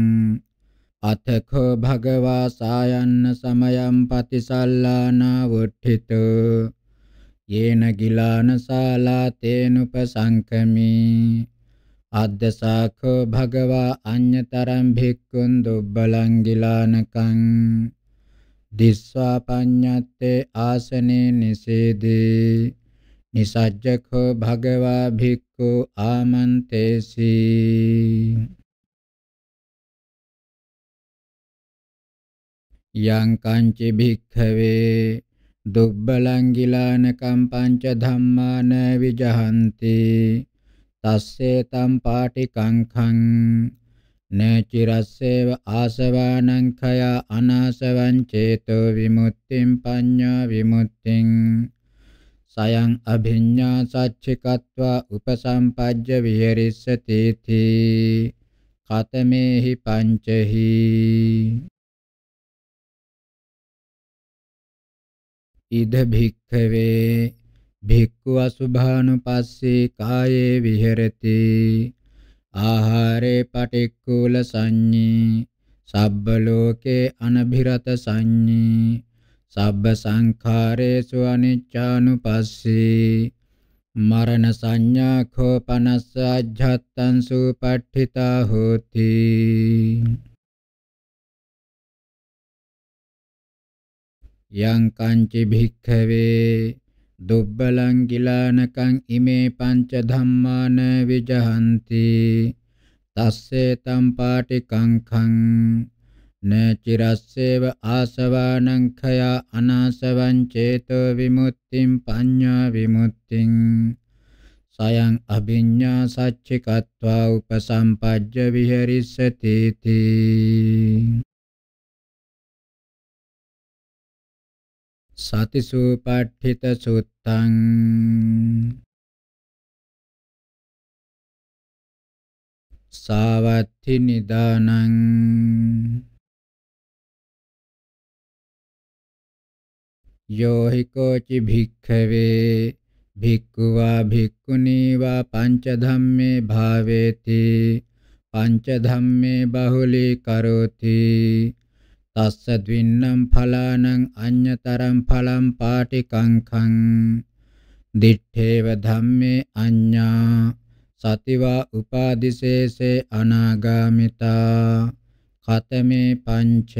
අතඛෝ භගවා සායන්න සමයං පතිසල්ලානා වුට්ඨිත යේන ගිලාන ශාලා තේනුපසංකමි අද්දසාඛෝ භගවා අඤ්‍යතරං භික්ඛුන් දුබ්බලං ගිලානකං දිස්වා පඤ්ඤත්තේ ආසනේ නිසේදී නිසජ්ජකෝ භගවා භික්ඛු ආමන්තේසි යං කංචි භික්ඛවේ දුබ්බලං ගිලානකම් පංච ධම්මාන විජහಂತಿ තස්සේ තම් පාටිකංඛං නචිරස්සේව ආසවානං khය අනාසවං චේතෝ විමුක්තිං පඤ්ඤා විමුක්තිං සයං අභිඤ්ඤා සච්චිකत्वा උපසම්පජ්ජ විහෙරිස්සති තී කතමේහි පංචහි ඉද භික්ඛවේ භික්ඛු අසුභානුපස්සේ කායේ විහෙරති ආහාරේ පටික්කුල සංඤී සබ්බ ලෝකේ අනභිරත සංඤී සබ්බ සංඛාරේසු අනිච්චානුපස්සී මරණ සංඥා කෝපනස්ස අජ්ජත්තං සුපට්ඨිතා හෝති යං කංචි භික්ඛවේ දුබ්බලං කිලානකං ඉමේ පංච ධම්මාන විජහಂತಿ තස්සේ තම් පාටි කංඛං නචිරස්සේව ආසවානං khaya අනාසවං චේතෝ විමුක්තිං පඤ්ඤා විමුක්තිං සයං අභිඤ්ඤා සච්චිකत्वा උපසම්පජ්ජ විහෙරිස්සති තී සතිසූපට්ඨිත සුත්තං සාවත්ති නිදානං යෝහිකෝචි භික්ඛවේ භික්ඛුවා භික්ඛුනී වා පංච ධම්මේ භාවේති පංච ධම්මේ බහුලී කරෝති තස්සද්වින්නම් ඵලානං අඤ්ඤතරම් ඵලම් පාටිකංඛං දිත්තේව ධම්මේ අඤ්ඤා සතිවා උපාදිසේසේ අනාගාමිතා ඛතමේ පංච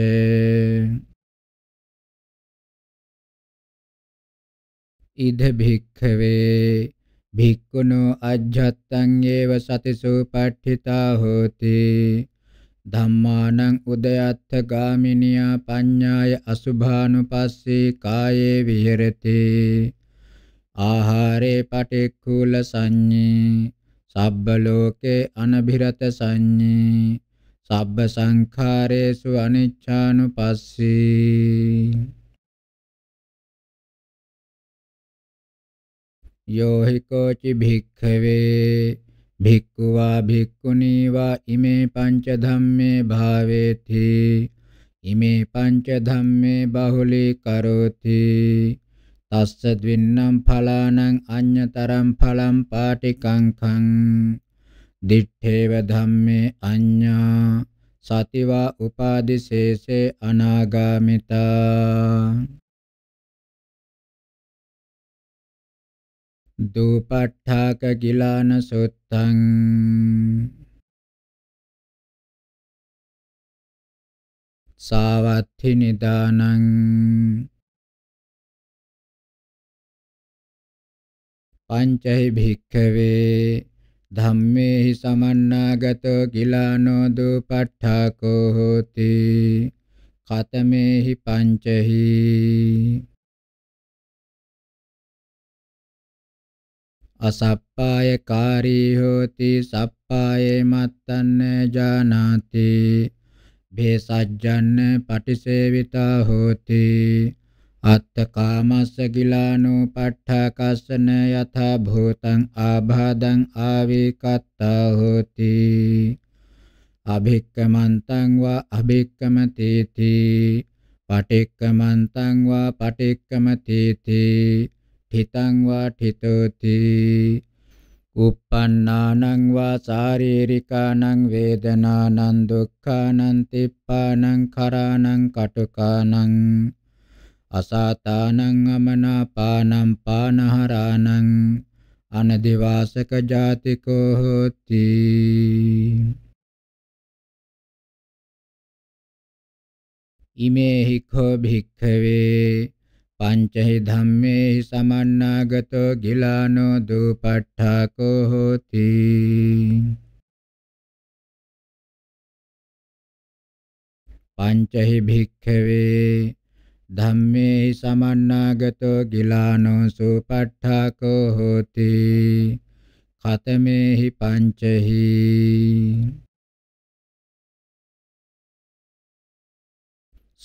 ඉද භික්ඛවේ භික්ඛුනෝ අජ්ජත්තං ඒව සතිසූපට්ඨිතා හෝති ධම්මානං උදයත්ථ ගාමිනියා පඤ්ඤාය අසුභානුපස්සී කායේ විහෙරති ආහාරේ පටික්කුල සංඤේ සබ්බ ලෝකේ අනභිරත සංඤේ සබ්බ සංඛාරේසු අනිච්ඡානුපස්සී යෝහිකෝචි භික්ඛවේ භික්ඛු වා භික්ඛුණී වා ඉමේ පංච ධම්මේ භාවේති ඉමේ පංච ධම්මේ බහුලී කරෝති තස්ස ද්වින්නම් ඵලානං අඤ්ඤතරම් ඵලම් පාටිකංඛං දිත්තේව ධම්මේ අඤ්ඤා සතිවා උපාදිශේෂේ අනාගාමිතා දුපට්ඨාක ගිලාන සුත්තං සාවත්ථි නිදානං පංචහි භික්ඛවේ ධම්මේහි සමන්නාගතෝ ගිලානෝ දුපට්ඨාකෝ හෝති කතමේහි පංචහි असप्पाय कारी होति सप्पाये मत्तन्न जानाति भेसज्जन्न पटिसेविता होति අත්ත කාමස්ස ගිලානෝ පට්ඨකස්සන යථා භූතං ආභාදං ආවිකත්තා හෝති අභික්කමන්තං වා අභික්කමතේති පටික්කමන්තං වා පටික්කමතේති හිතං වා ඨිතෝති uppannānaṁ vā sāririkānaṁ vedanānaṁ dukkhaanaṁ tippānaṁ kharānaṁ kaṭukānaṁ අසාතානං අමනාපානං පානහරානං අනදිවාසක ජාතිකෝ හෝති ඉමේ හිඛෝ භික්ඛවේ පංචහි ධම්මේහි සමන්නාගතෝ ගිලානෝ දුපට්ඨාකෝ හෝති පංචහි භික්ඛවේ ධම්මේහි සමන්නාගතෝ ගිලානෝ සුපට්ඨාකෝ හෝති ඛතමේහි පංචහි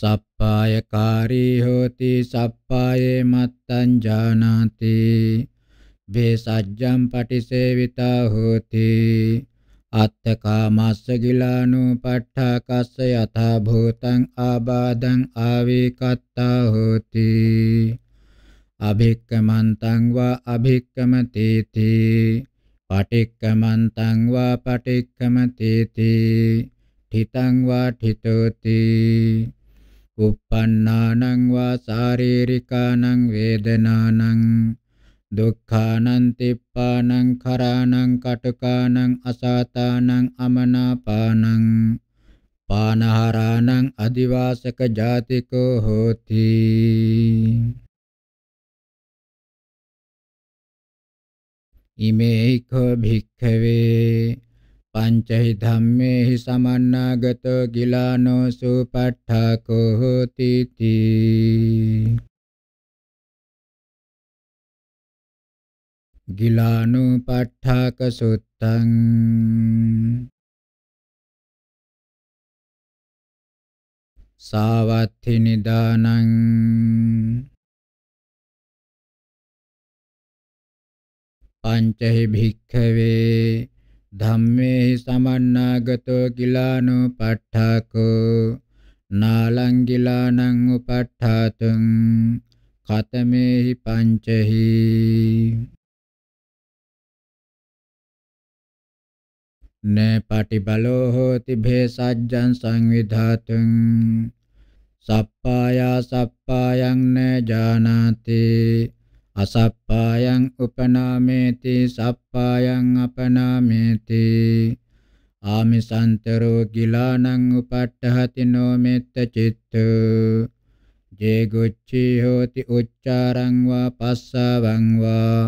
සප්පාය කාරී හෝති සප්පායේ මත්තං ජානාති වේසජ්ජම් පටිසේවිතා හෝති අත්තකාමස්ස ගිලානු පට්ඨාකස්ස යථා භූතං ආබාධං ආවේකත්තා හෝති අභික්කමන්තං වා අභික්කමතේති පටික්කමන්තං වා පටික්කමතේති ඨිතං වා ඨිතෝති uppannānaṁ vā sārīrikānaṁ vedanānaṁ දුක්ඛානං තිප්පානං කරාණං කටකානං අසාතානං අමනාපානං පානහරාණං අදිවාසක ජාතිකෝ හෝති ඉමේයිකෝ භික්ඛවේ පංචහි ධම්මේහි සමන්නාගතෝ ගිලානෝ සුපට්ඨකෝ හෝති තී ගිලානු පට්ඨාක සුත්තං සාවත්ථි නිදානං පංචහි භික්ඛවේ ධම්මේ සමන්නාගතෝ කිලානුපට්ඨකෝ නාලං ගිලානං උපට්ඨාතං ඛතමේහි පංචහි නේ පටිබලෝ හෝති භේසජ්ජං සංවිධාතුං සප්පායා සප්පායං න ජානාති අසප්පායං උපනාමේති සප්පායං අපනාමේති ආමිසන්තරෝ ගිලානං උපට්ඨහති නෝ මෙත්ත චිත්ත ජේගොච්චි හෝති උච්චාරං වා පස්සවං වා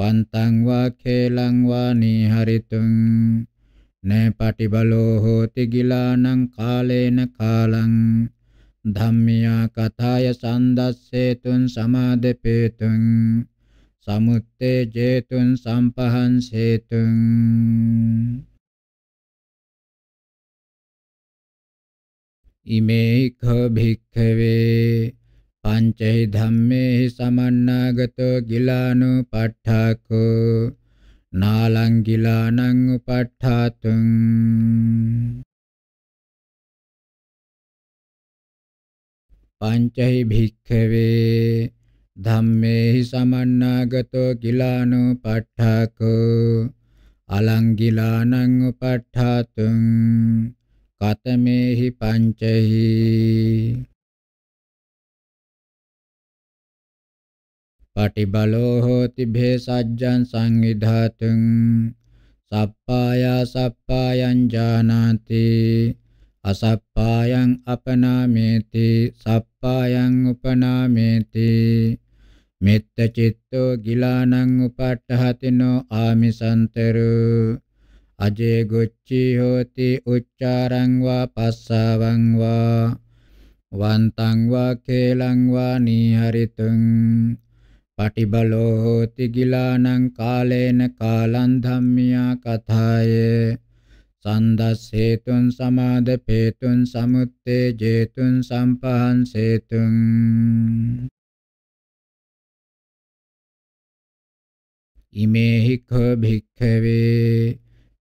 වන්තං වා khelaං වා නිහරිතුං නේ පටිබලෝ හෝති ගිලානං කාලේන කාලං ධම්මියා කථාය සන්දස්සේතුන් සමාදපේතුන් සමුත්තේ ජේතුන් සම්පහන්සේතුන් ඉමේ ඛ භික්ඛවේ පංචෛ ධම්මේ සමන්නාගතෝ ගිලානු පට්ඨාකෝ නාලං ගිලානං උපට්ඨාතුං පංචහි භික්ඛවේ ධම්මේහි සමන්නාගතෝ ගිලානුපට්ඨකෝ අලංගිලානං උපට්ඨාතුං කතමේහි පංචහි පටිබලෝ හෝති භේසජ්ජං සංවිධාතුං සප්පායා සප්පායං ජානාති අසප්පායං අපනාමේති සප්පායං උපනාමේති මෙත්ත චිත්තෝ ගිලානං උපට්ඨහතිනෝ ආමිසන්තරු අජේ ගොච්චී හෝති උච්චාරං වා පස්සාවං වා වන්තං වා කේලං වා නීහරිතුං පටිබලෝ හෝති ගිලානං කාලේන කාලං ධම්මියා කථායේ සන්දස්සේතුන් සමාදපේතුන් සමුත්තේ ජේතුන් සම්පහන්සේතුන් ඉමේහි කෝ භික්ඛවේ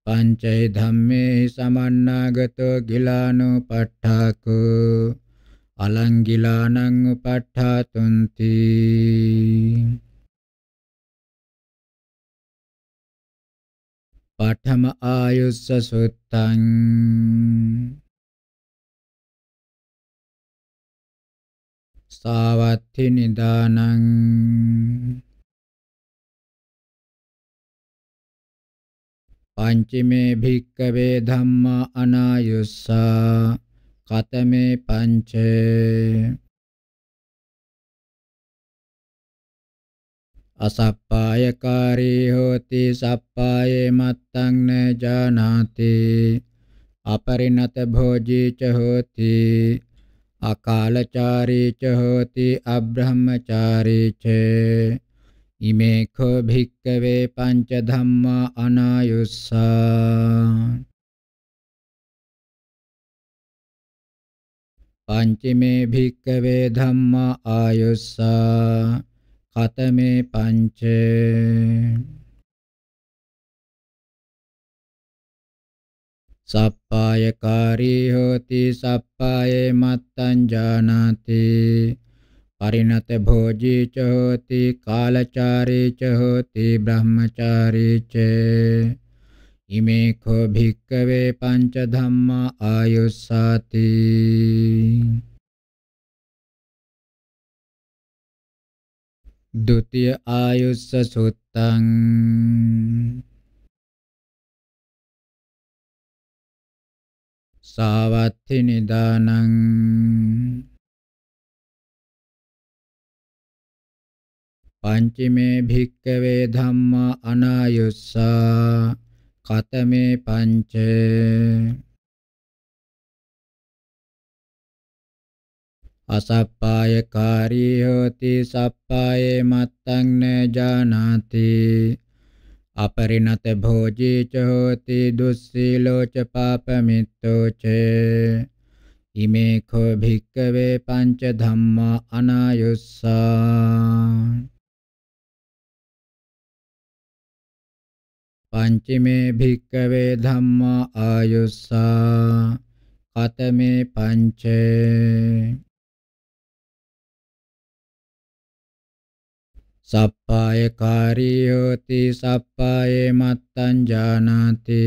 පංචේ ධම්මේ සමන්නාගතෝ ගිලානෝ ප ဋ ාකෝ අලං ගිලානං උප ဋ ාතුන්ති පඨම ආයුස්ස සුත්තං සාවත්ති නිදානං පංචමේ භික්කවේ ධම්මා අනායුස්සා කතමේ පංචේ අසප්පායකාරී හෝති සප්පායේ මත්තං න ජානාති අපරිණත භෝජී ච හෝති අකාලචාරී ච හෝති අබ්‍රහ්මචාරී ච ඉමේ කෝ භික්කවේ පංච ධම්මා අනායුස්සා පංචමේ භික්කවේ ධම්මා ආයුස්සා කතමේ පංච සප්පාය කාරී හෝති සප්පායේ මත්තං ජානාති පරිණත භෝජී ච හෝති කාලචාරී ච හෝති බ්‍රහ්මචාරී ච ඉමේ කෝ භික්කවේ පංච ධම්මා ආයුස්සාති द्वितीय आयुष सुत्तं सावत्थि निदानं පංචමේ භික්කවේ ධම්මා අනායුස්සා කතමේ පංචේ අසප්පාය කාරී හෝති සප්පායේ මත්තං න ජානාති අපරිණත භෝජී ච හෝති දුස්සීලෝ ච පාපමිත්තෝ ච ඉමේ කෝ භික්කවේ පංච ධම්මා අනායුස්සා පංචමේ භික්කවේ ධම්මා ආයුස්සා කතමේ පංචේ සප්පාය කාරියෝති සප්පාය මත්තං ජානාති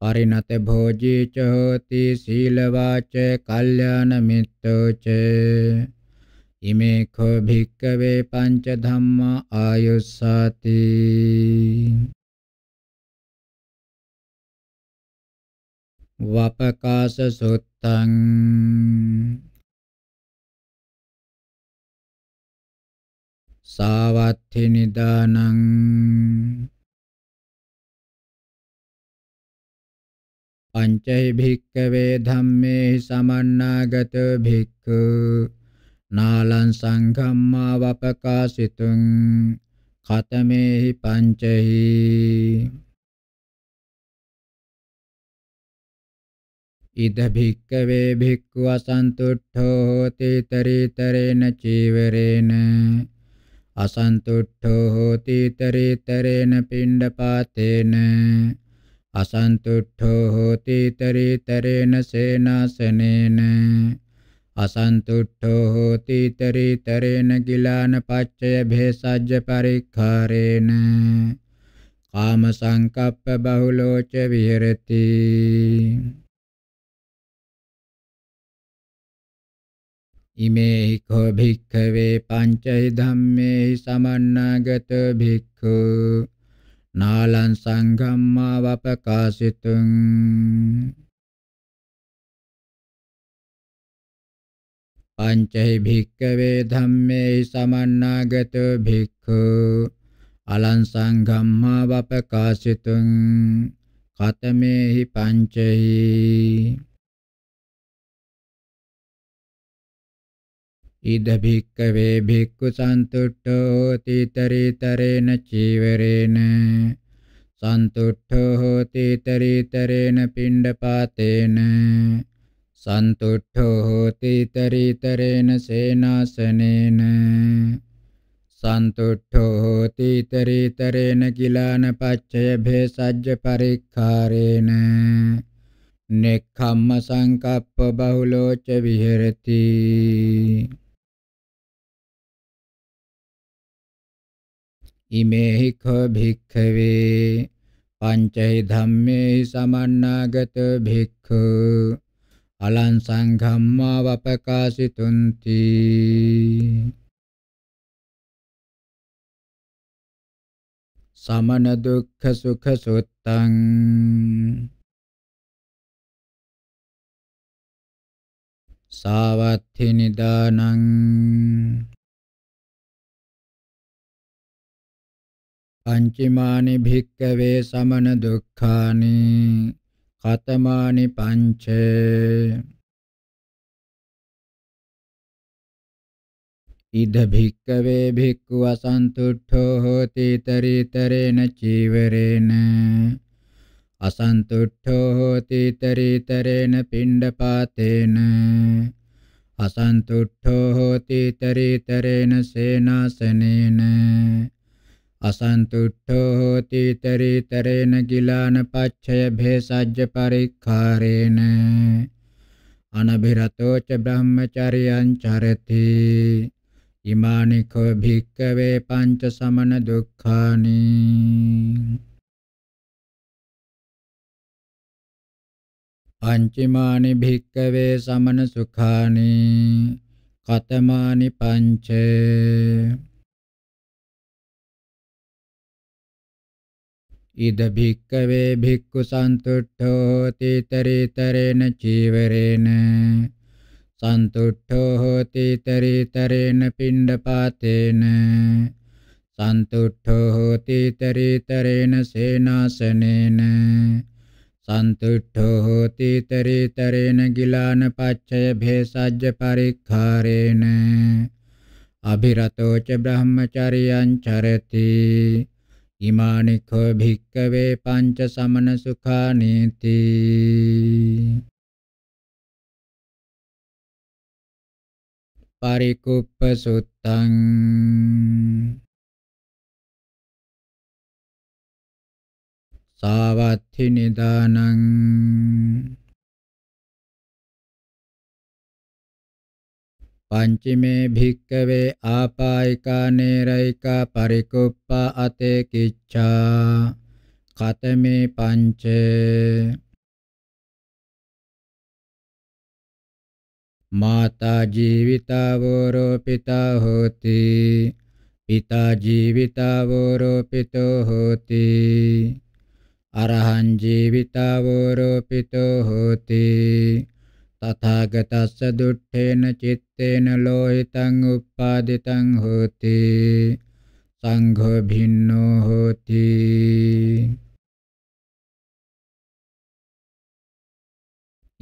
පරිණත භෝජී ච හෝති සීලවාච කල්යාණ මිත්තෝ ච ඉමේ කෝ භික්කවේ පංච ධම්මා ආයුස්සාති වපකාස සුත්තං සාවත්ථි නිදානං පංචෛ භික්කවේ ධම්මේ සමන්නාගත භික්ඛු නාලං සංඝම්මා වපකාසිතුං ඛතමේහි පංචෛ ඉද භික්කවේ භික්ඛු අසන්තුට්ඨෝ තේ තරේ තරේන චීවරේන असन्तुष्टो होति तरितरेण पिण्डपातेन असन्तुष्टो होति तरितरेण सेनासनेन असन्तुष्टो होति तरितरेण गिलानपाच्यभेषाज्यपरिखारेण कामसङ्कप्पबहुलो च विहरति ඉමේ කෝ භික්ඛවේ පංචෛ ධම්මේ සමන්නාගත භික්ඛු නාලං සංගම්මා වපකාසිතුං පංචෛ භික්ඛවේ ධම්මේ සමන්නාගත භික්ඛු අලං සංගම්මා වපකාසිතුං කතමේහි පංචෛ ඉද භික්කවේ භික්ඛු සන්තුට්ඨෝ තීතරීතරේන චීවරේන සන්තුට්ඨෝ හෝති තරීතරේන පිණ්ඩපාතේන සන්තුට්ඨෝ හෝති තරීතරේන සේනාසනේන සන්තුට්ඨෝ හෝති තරීතරේන කිලාන පච්චය භේසජ්ජ පරික්ඛාරේන නෙක්ඛම්ම සංකප්ප බහුලෝච විහෙරති ඉමේහි කෝ භික්ඛවේ පංචෛ ධම්මේ සමන්නාගත භික්ඛු අලං සංඝම්මා වපකාසිතුන්ති සමන දුක්ඛ සුඛ සුත්තං සාවත්ථි නිදානං පංචමානි භික්කවේ සමන දුක්ඛානි කතමානි පංච ඉද භික්කවේ භික්ඛු අසන්තුට්ඨෝ හෝති තරීතරේන චීවරේන අසන්තුට්ඨෝ හෝති තරීතරේන පිණ්ඩපාතේන අසන්තුට්ඨෝ හෝති තරීතරේන සේනාසනේන असन्तुष्टो होति तरितरेण गिलान पक्षय भेषज परिखारेण अनभिरतो च ब्रह्मचर्यं चरति इमानि खो भिक्कवे पञ्चशमनदुःखानि පංචමානි භික්කවේ සමන සුඛානි කතමානි පංචේ ඉද භික්කවේ භික්ඛු සන්තුට්ඨෝ තීතරීතරේන චීවරේන සන්තුට්ඨෝ හෝති තරීතරේන පිණ්ඩපාතේන සන්තුට්ඨෝ හෝති තරීතරේන සේනාසනේන සන්තුට්ඨෝ හෝති තරීතරේන ගිලාන පච්චය භේසජ්ජ පරික්ඛාරේන අභිරතෝ ච බ්‍රහ්මචරියං චරති ඉමානිකෝ භික්කවේ පංච සමන සුඛානීති පරිකුප්ප සුත්තං සාවත්ථි නිදානං පංචමේ භික්කවේ ආපායිකා නේරයිකා පරිකුප්පා අතේ කිච්ඡා කතමේ පංච මාතා ජීවිතාවෝරෝ පිතා හෝති පිතා ජීවිතාවෝරෝ පිතෝ හෝති අරහං ජීවිතාවෝරෝ පිතෝ හෝති තථාගතස්ස දුට්ඨේන චitteන ලෝහිතං uppāditan hoti සංඝෝ භින්නෝ hoti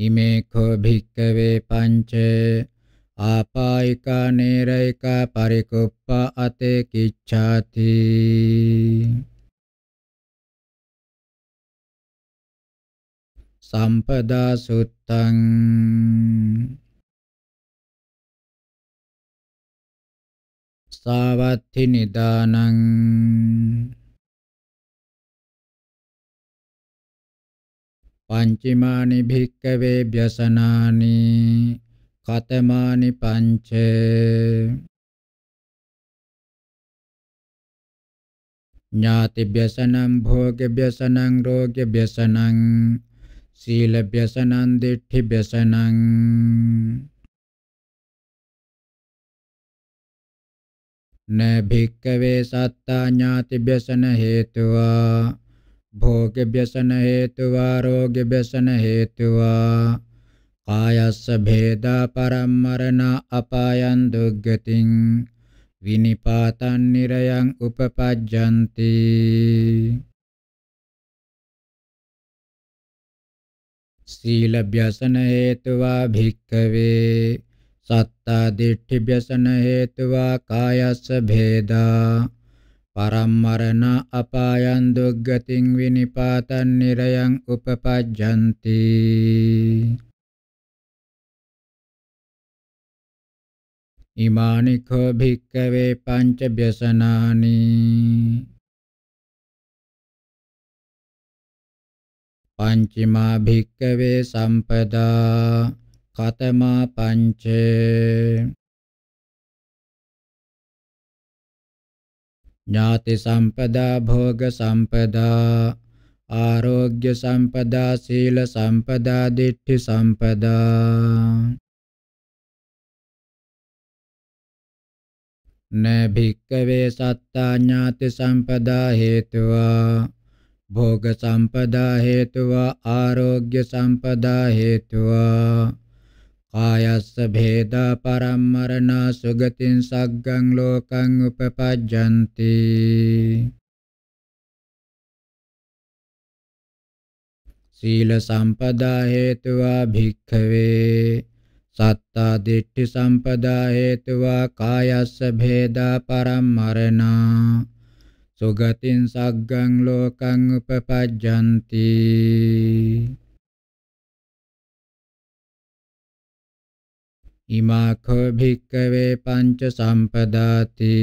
ඉමේ කෝ භික්කවේ පංච ආපායිකා නේරයිකා පරිකුප්ප අතේ කිච්ඡාති සම්පදා සුත් තං සාවත්ති නිදානං පංචිමානි භික්කවේ භ්‍යසනානි කතමානි පංච ඥාති භ්‍යසනං භෝග භ්‍යසනං රෝග භ්‍යසනං සීල ව්‍යසනං දිට්ඨි ව්‍යසනං න භික්කවේ සත්තා ඥාති ව්‍යසන හේතුවා භෝග ව්‍යසන හේතුවා රෝග ව්‍යසන හේතුවා කායස්ස භේදා පරම්මරණ අපායන් දුග්ගතින් විනිපාතන් නිරයන් උපපජ්ජන්ති සීලභ්‍යසන හේතුවා භික්ඛවේ සත්තා දිට්ඨි භ්‍යසන හේතුවා කායස්ස භේදා පරම්මරණ අපායන් දුග්ගතින් විනිපාතන් නිරයන් උපපජ්ජಂತಿ ඉමානිඛෝ භික්ඛවේ පංච භ්‍යසනානි පංචිමා භික්කවේ සම්පදා කතමා පංචේ ඥාති සම්පදා භෝග සම්පදා ආරෝග්‍ය සම්පදා සීල සම්පදා දිට්ඨි සම්පදා න භික්කවේ සත්තා ඥාති සම්පදා හේතුවා භෝග සම්පදා හේතුවා ආරෝග්‍ය සම්පදා හේතුවා කායස්ස භේදා පරම්මරණා සුගතින් සග්ගං ලෝකං උපපජ්ජಂತಿ සීල සම්පදා හේතුවා භික්ඛවේ සත්තා දිට්ඨි සම්පදා හේතුවා කායස්ස භේදා පරම්මරණා සුගතින් සග්ගං ලෝකං උපපජ්ජಂತಿ ඉමාඛ භික්කවේ පංච සම්පදාති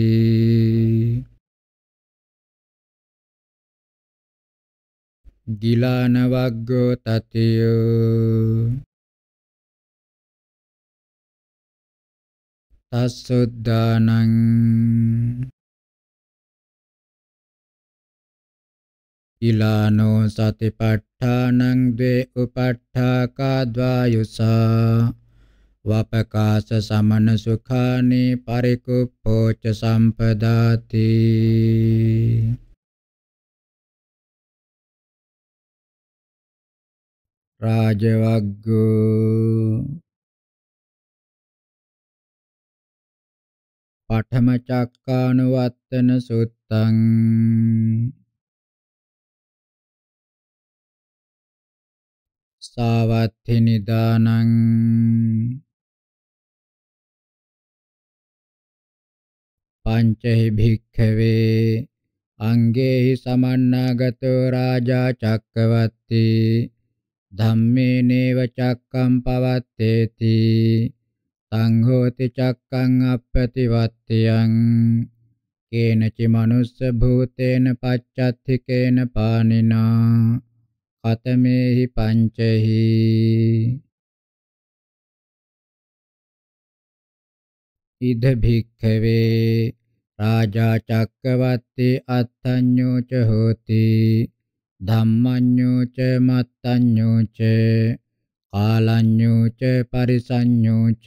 ගිලාන වග්ගෝ තතියෝ තස්සුද්ධානං ඉලානෝ සතිපට්ඨානං ද්වේ උපට්ඨාකාද්වායුසා වපකාස සමන සුඛානි පරිකුප්පෝච සම්පදාති රාජවග්ගෝ පඨම චක්කානුවත්තන සුත්තං සාවත්ථි නිදානං පංචහි භික්ඛවේ අංගේහි සමන්නාගතෝ රාජා චක්කවත්ති ධම්මේනේව චක්කම් පවත්තේති තං හෝති චක්කං අප්පතිවත්තියං කේනචි මනුස්ස භූතේන පච්චත්ථිකේන පානිනා කතමේහි පංචහි ඉද භික්ඛවේ රාජා චක්කවත්තේ අත්ථඤ්ඤෝ ච හෝති ධම්මඤ්ඤෝ ච මත්තඤ්ඤෝ ච කාලඤ්ඤෝ ච පරිසඤ්ඤෝ ච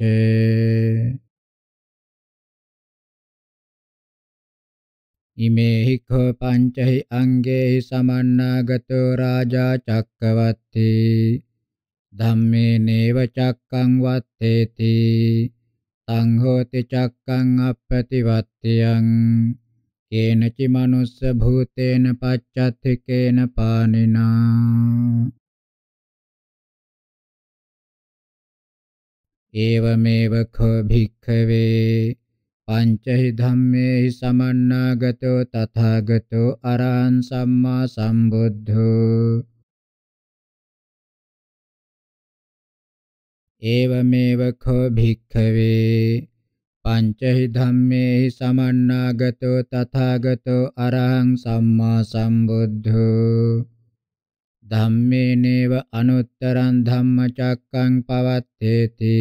ඉමේහි කෝ පංචහි අංගේහි සමන්නාගතෝ රාජා චක්කවත්ති ධම්මේ නේව චක්කං වත්තේති තං හෝති චක්කං අප්පතිවත්තියං කේනචි මනුස්ස භූතේන පච්චත්ථිකේන පානිනා ඒවමේව කෝ භික්ඛවේ පංචහි ධම්මේහි සමන්නාගතෝ තථාගතෝ අරහං සම්මා සම්බුද්ධෝ ඒවමේව කෝ භික්ඛවේ පංචහි ධම්මේහි සමන්නාගතෝ තථාගතෝ අරහං සම්මා සම්බුද්ධෝ ධම්මේනේව අනුත්තරං ධම්මචක්කං පවත්තේති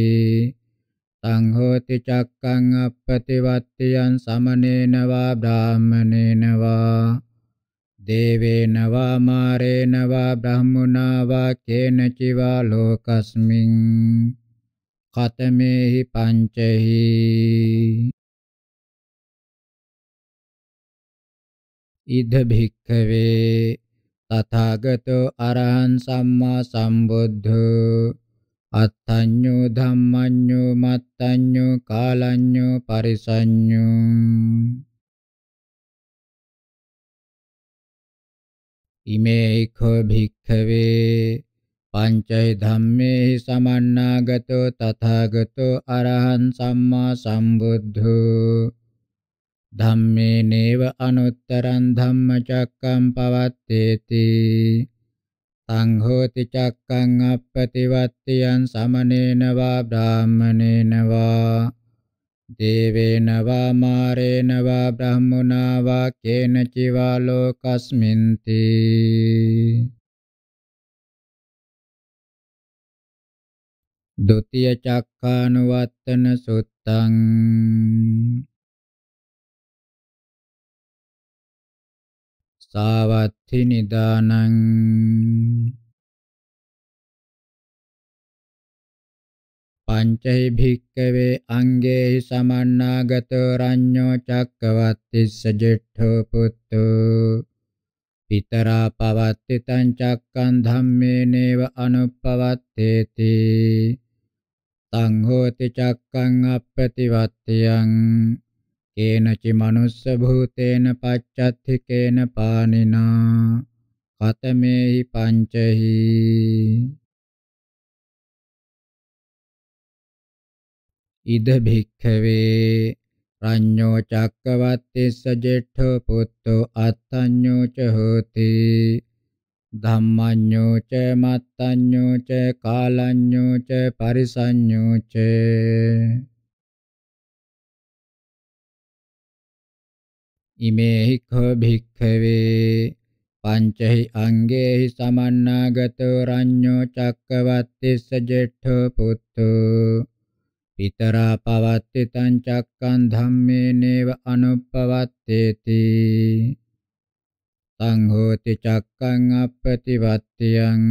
තං හෝති චක්කං අපපතිවත්තියන් සමනේන වා බ්‍රාහමනේන වා දේවේන වා මාරේන වා බ්‍රහ්මුණා වා කේනචි වා ලෝකස්මින් කතමේහි පංචහි ඉද භික්ඛවේ තථාගතෝ අරහං සම්මා සම්බුද්ධෝ අත්තඤ්ඤෝ ධම්මඤ්ඤෝ මත්තඤ්ඤෝ කාලඤ්ඤෝ පරිසඤ්ඤෝ ඉමේඛෝ භික්ඛවේ පංචෛ ධම්මේහි සමන්නාගතෝ තථාගතෝ අරහං සම්මා සම්බුද්ධෝ ධම්මේ නේව අනුත්තරං ධම්මචක්කම් පවත්තේති තං හෝති චක්කං අපපතිවත්තියන් සමනේන වා බ්‍රාහමනේන වා දේවේන වා මාරේන වා බ්‍රහ්මුණා වා කේන චිවා ලෝකස්මින්ති ද්විතීය චක්කානුවත්තන සුත්තං සාවත්ති නිදානං පංචහි භික්කවේ අංගේහි සමන්නාගත රඤ්ඤෝ චක්කවත්තිස්ස ජෙට්ඨෝ පුත්තෝ පිතරා පවත්ති තං චක්කං ධම්මේ නේව අනුප්පවත්තේති තං හෝති චක්කං අප්පතිවත්තියං කේනචි මනුස්ස භූතේන පච්චත්ථිකේන පානිනා කතමේහි පංචහි ඉද භික්ඛවේ රඤ්ඤෝ චක්කවත්තිස්ස ජෙට්ඨෝ පුත්තෝ අත්තඤ්ඤෝ ච හෝති ධම්මඤ්ඤෝ ච මත්තඤ්ඤෝ ච කාලඤ්ඤෝ ච පරිසඤ්ඤෝ ච ඉමේහි කෝ භික්ඛවේ පංචහි අංගේහි සමන්නාගතෝ රඤ්ඤෝ චක්කවත්තිස්ස ජෙට්ඨෝ පුත්තෝ පිතරා පවත්ති තං චක්කං ධම්මේ නේව අනුප්පවත්තේති තං හෝති චක්කං අප්පතිවත්තියං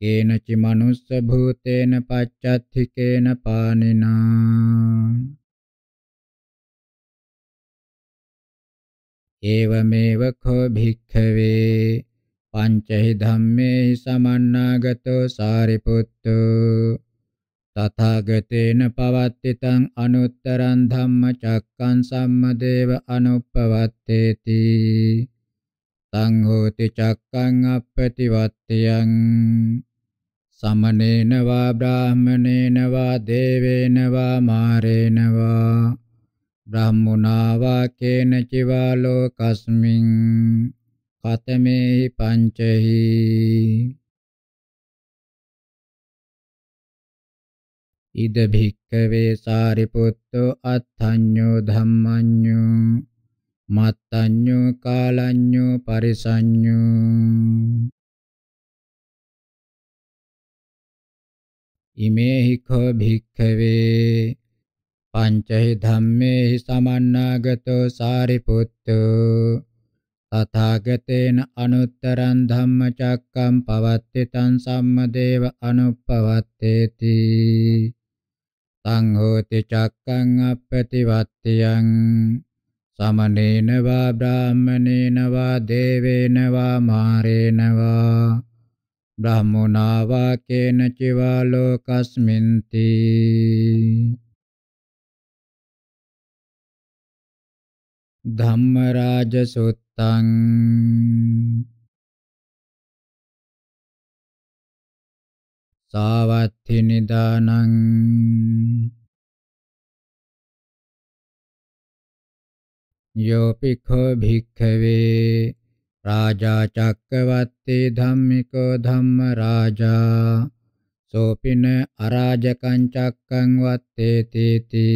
කේනචි මනුස්ස භූතේන පච්චත්ථිකේන පානිනා ඒවමේව කෝ භික්ඛවේ පංචහි ධම්මේ සමන්නාගතෝ සාරිපුත්තෝ තථාගතේන පවත්තිතං අනුත්තරං ධම්මචක්කං සම්මදේව අනුප්පවත්තේති තං හෝති චක්කං අප්පතිවත්තියං සමනේන වා බ්‍රාහමනේන වා දේවේන වා මාරේන වා බ්‍රහ්මුණා වාකේන චිවා ලෝකස්මින් කතමේ පංචහි ඉද භික්කවේ සාරිපුත්තෝ අත්ථඤ්ඤෝ ධම්මඤ්ඤෝ මත්තඤ්ඤෝ කාලඤ්ඤෝ පරිසඤ්ඤෝ ඉමේහි කෝ භික්ඛවේ පංචහි ධම්මේහි සමන්නාගතෝ සාරිපුත්තු තථාගතේන අනුත්තරං ධම්මචක්කම් පවත්ති තං සම්මදේව අනුප්පවත්තේති තං හෝති චක්කං අපපතිවත්තියං සමනේන වා බ්‍රාහමනේන වා දේවේන වා මාරේන වා බ්‍රාහ්මනා වා කේන චිවා ලෝකස්මින්ති ධම්මරාජ සුත්තං සාවත්ථි නිදානං යෝපිඛෝ භික්ඛවේ රාජා චක්කවත්තේ ධම්මිකෝ ධම්මරාජා සෝපින අරාජකං චක්කං වත්තේ තීති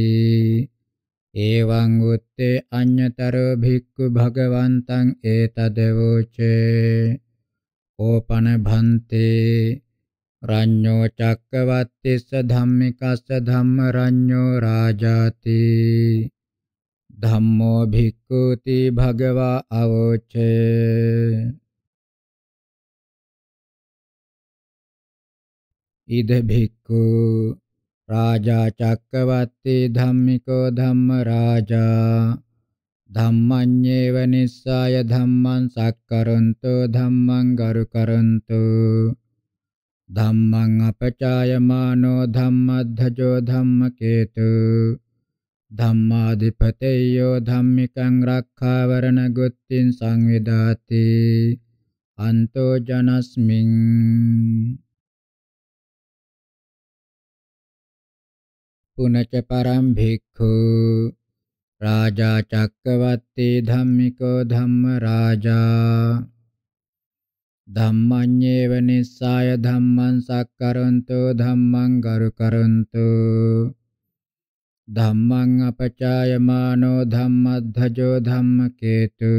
එවං උත්තේ අඤ්‍යතරෝ භික්ඛු භගවන්තං ඒතදවෝචේ ඕපන භන්තේ රඤ්ඤෝ චක්කවත්තිස්ස ධම්මිකස්ස ධම්ම රඤ්ඤෝ රාජාති ධම්මෝ භික්ඛුති භගවා අවෝචේ ඉද භික්ඛු රාජා චක්කවත්තේ ධම්මිකෝ ධම්ම රාජා ධම්මඤ්ඤේව නිස්සාය ධම්මං සක්කරන්තෝ ධම්මං ගරුකරන්තෝ ධම්මං අපචායමානෝ ධම්මද්ධජෝ ධම්මකේතු ධම්මාධිපතයෝ ධම්මිකං රක්ඛාවරණ ගුත්තිං සංවිදාති අන්තෝ ජනස්මින් පුනච පරම් භික්ඛු රාජා චක්කවත්තේ ධම්මිකෝ ධම්ම රාජා ධම්මඤ්ඤේව නිස්සාය ධම්මං සක්කරන්තෝ ධම්මං ගරුකරන්තෝ ධම්මං අපචායමානෝ ධම්මද්ධජෝ ධම්මකේතු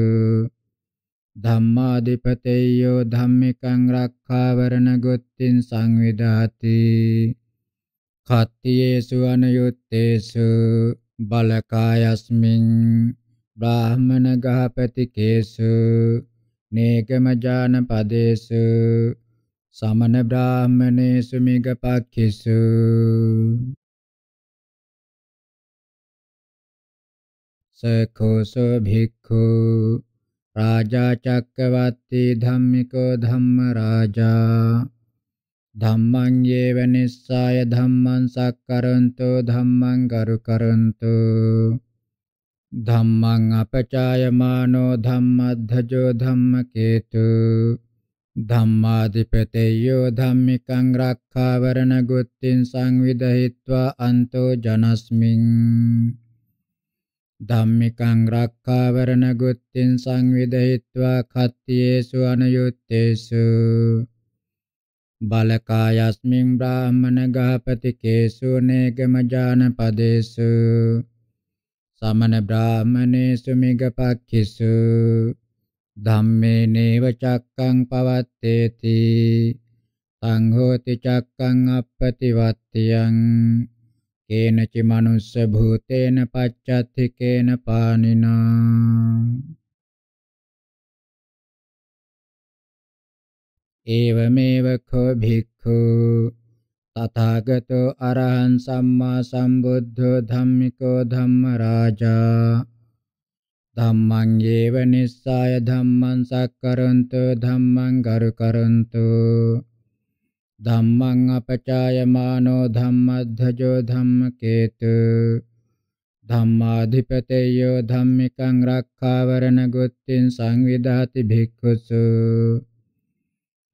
ධම්මාධිපතේයෝ ධම්මිකං රක්ඛාවරණ ගොත්තින් සංවිදාති කත්තියේසු අනයුත්තේසු බලකායස්මින් බ්‍රාහ්මණ ගහපතිකේසු නේකමජානපදේසු සමන බ්‍රාහ්මණේසු මිගපක්ඛිසු සකෝසෝ භික්ඛු රාජා චක්කවත්ති ධම්මිකෝ ධම්ම රාජා ධම්මං යේව නිස්සාය ධම්මං සක්කරන්තු ධම්මං කරුකරන්තු ධම්මං අපචායමානෝ ධම්මද්ධජෝ ධම්මකේතු ධම්මාධිපතයෝ ධම්මිකං රක්ඛාවරණ ගුත්තිං සංවිදහිत्वा අන්තෝ ජනස්මින් ධම්මිකං රක්ඛාවරණ ගුත්තිං සංවිදහිत्वा කත්තියේසු අනයුත්තේසු බලකායස්මින් බ්‍රාහ්මණ ගහපති කේසු නේගමජාන පදේසු සමන බ්‍රාහ්මණේසු මිගපක්ඛිසු ධම්මේ නේව චක්කං පවත්තේති තං හෝති චක්කං අපපතිවත්තියං කේනචි මනුස්ස භූතේන පච්චත්ථිකේන පානිනා ඒවමේව කෝ භික්ඛු තථාගතෝ අරහං සම්මා සම්බුද්ධෝ ධම්මිකෝ ධම්මරාජා ධම්මං යේව නිස්සාය ධම්මං සක්කරන්තු ධම්මං ගරුකරන්තු ධම්මං අපචායමානෝ ධම්මද්ධජෝ ධම්මකේතු ධම්මාධිපතයෝ ධම්මිකං රක්ඛාවරණ ගුත්තිං සංවිධාති භික්ඛුසු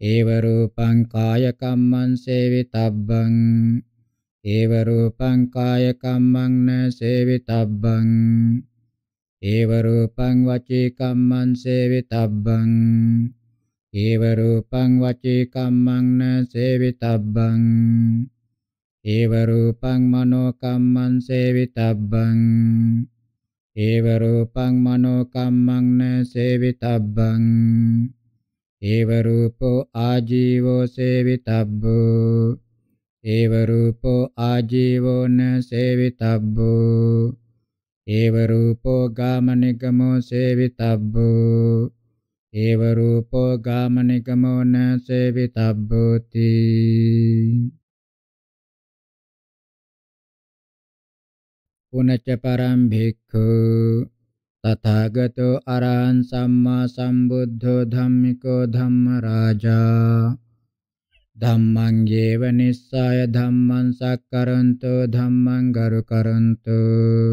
ඒව රූපං කාය කම්මං සේවිතබ්බං ඒව රූපං කාය කම්මං න සේවිතබ්බං ඒව රූපං වචී කම්මං සේවිතබ්බං ඒව රූපං වචී කම්මං න සේවිතබ්බං ඒව රූපං මනෝ කම්මං සේවිතබ්බං ඒව රූපං මනෝ කම්මං න සේවිතබ්බං ඒව රූපෝ ආජීවෝ සේවිතබ්බෝ ඒව රූපෝ ආජීවෝ න සේවිතබ්බෝ ඒව රූපෝ ගාමනිගමෝ සේවිතබ්බෝ ඒව රූපෝ ගාමනිගමෝ න සේවිතබ්බෝති පුනච්ච පරම් භික්ඛු තථාගතෝ අරහං සම්මා සම්බුද්ධෝ ධම්මිකෝ ධම්මරාජා ධම්මං ජීව නිස්සය ධම්මං සක්කරන්තෝ ධම්මං ගරුකරන්තෝ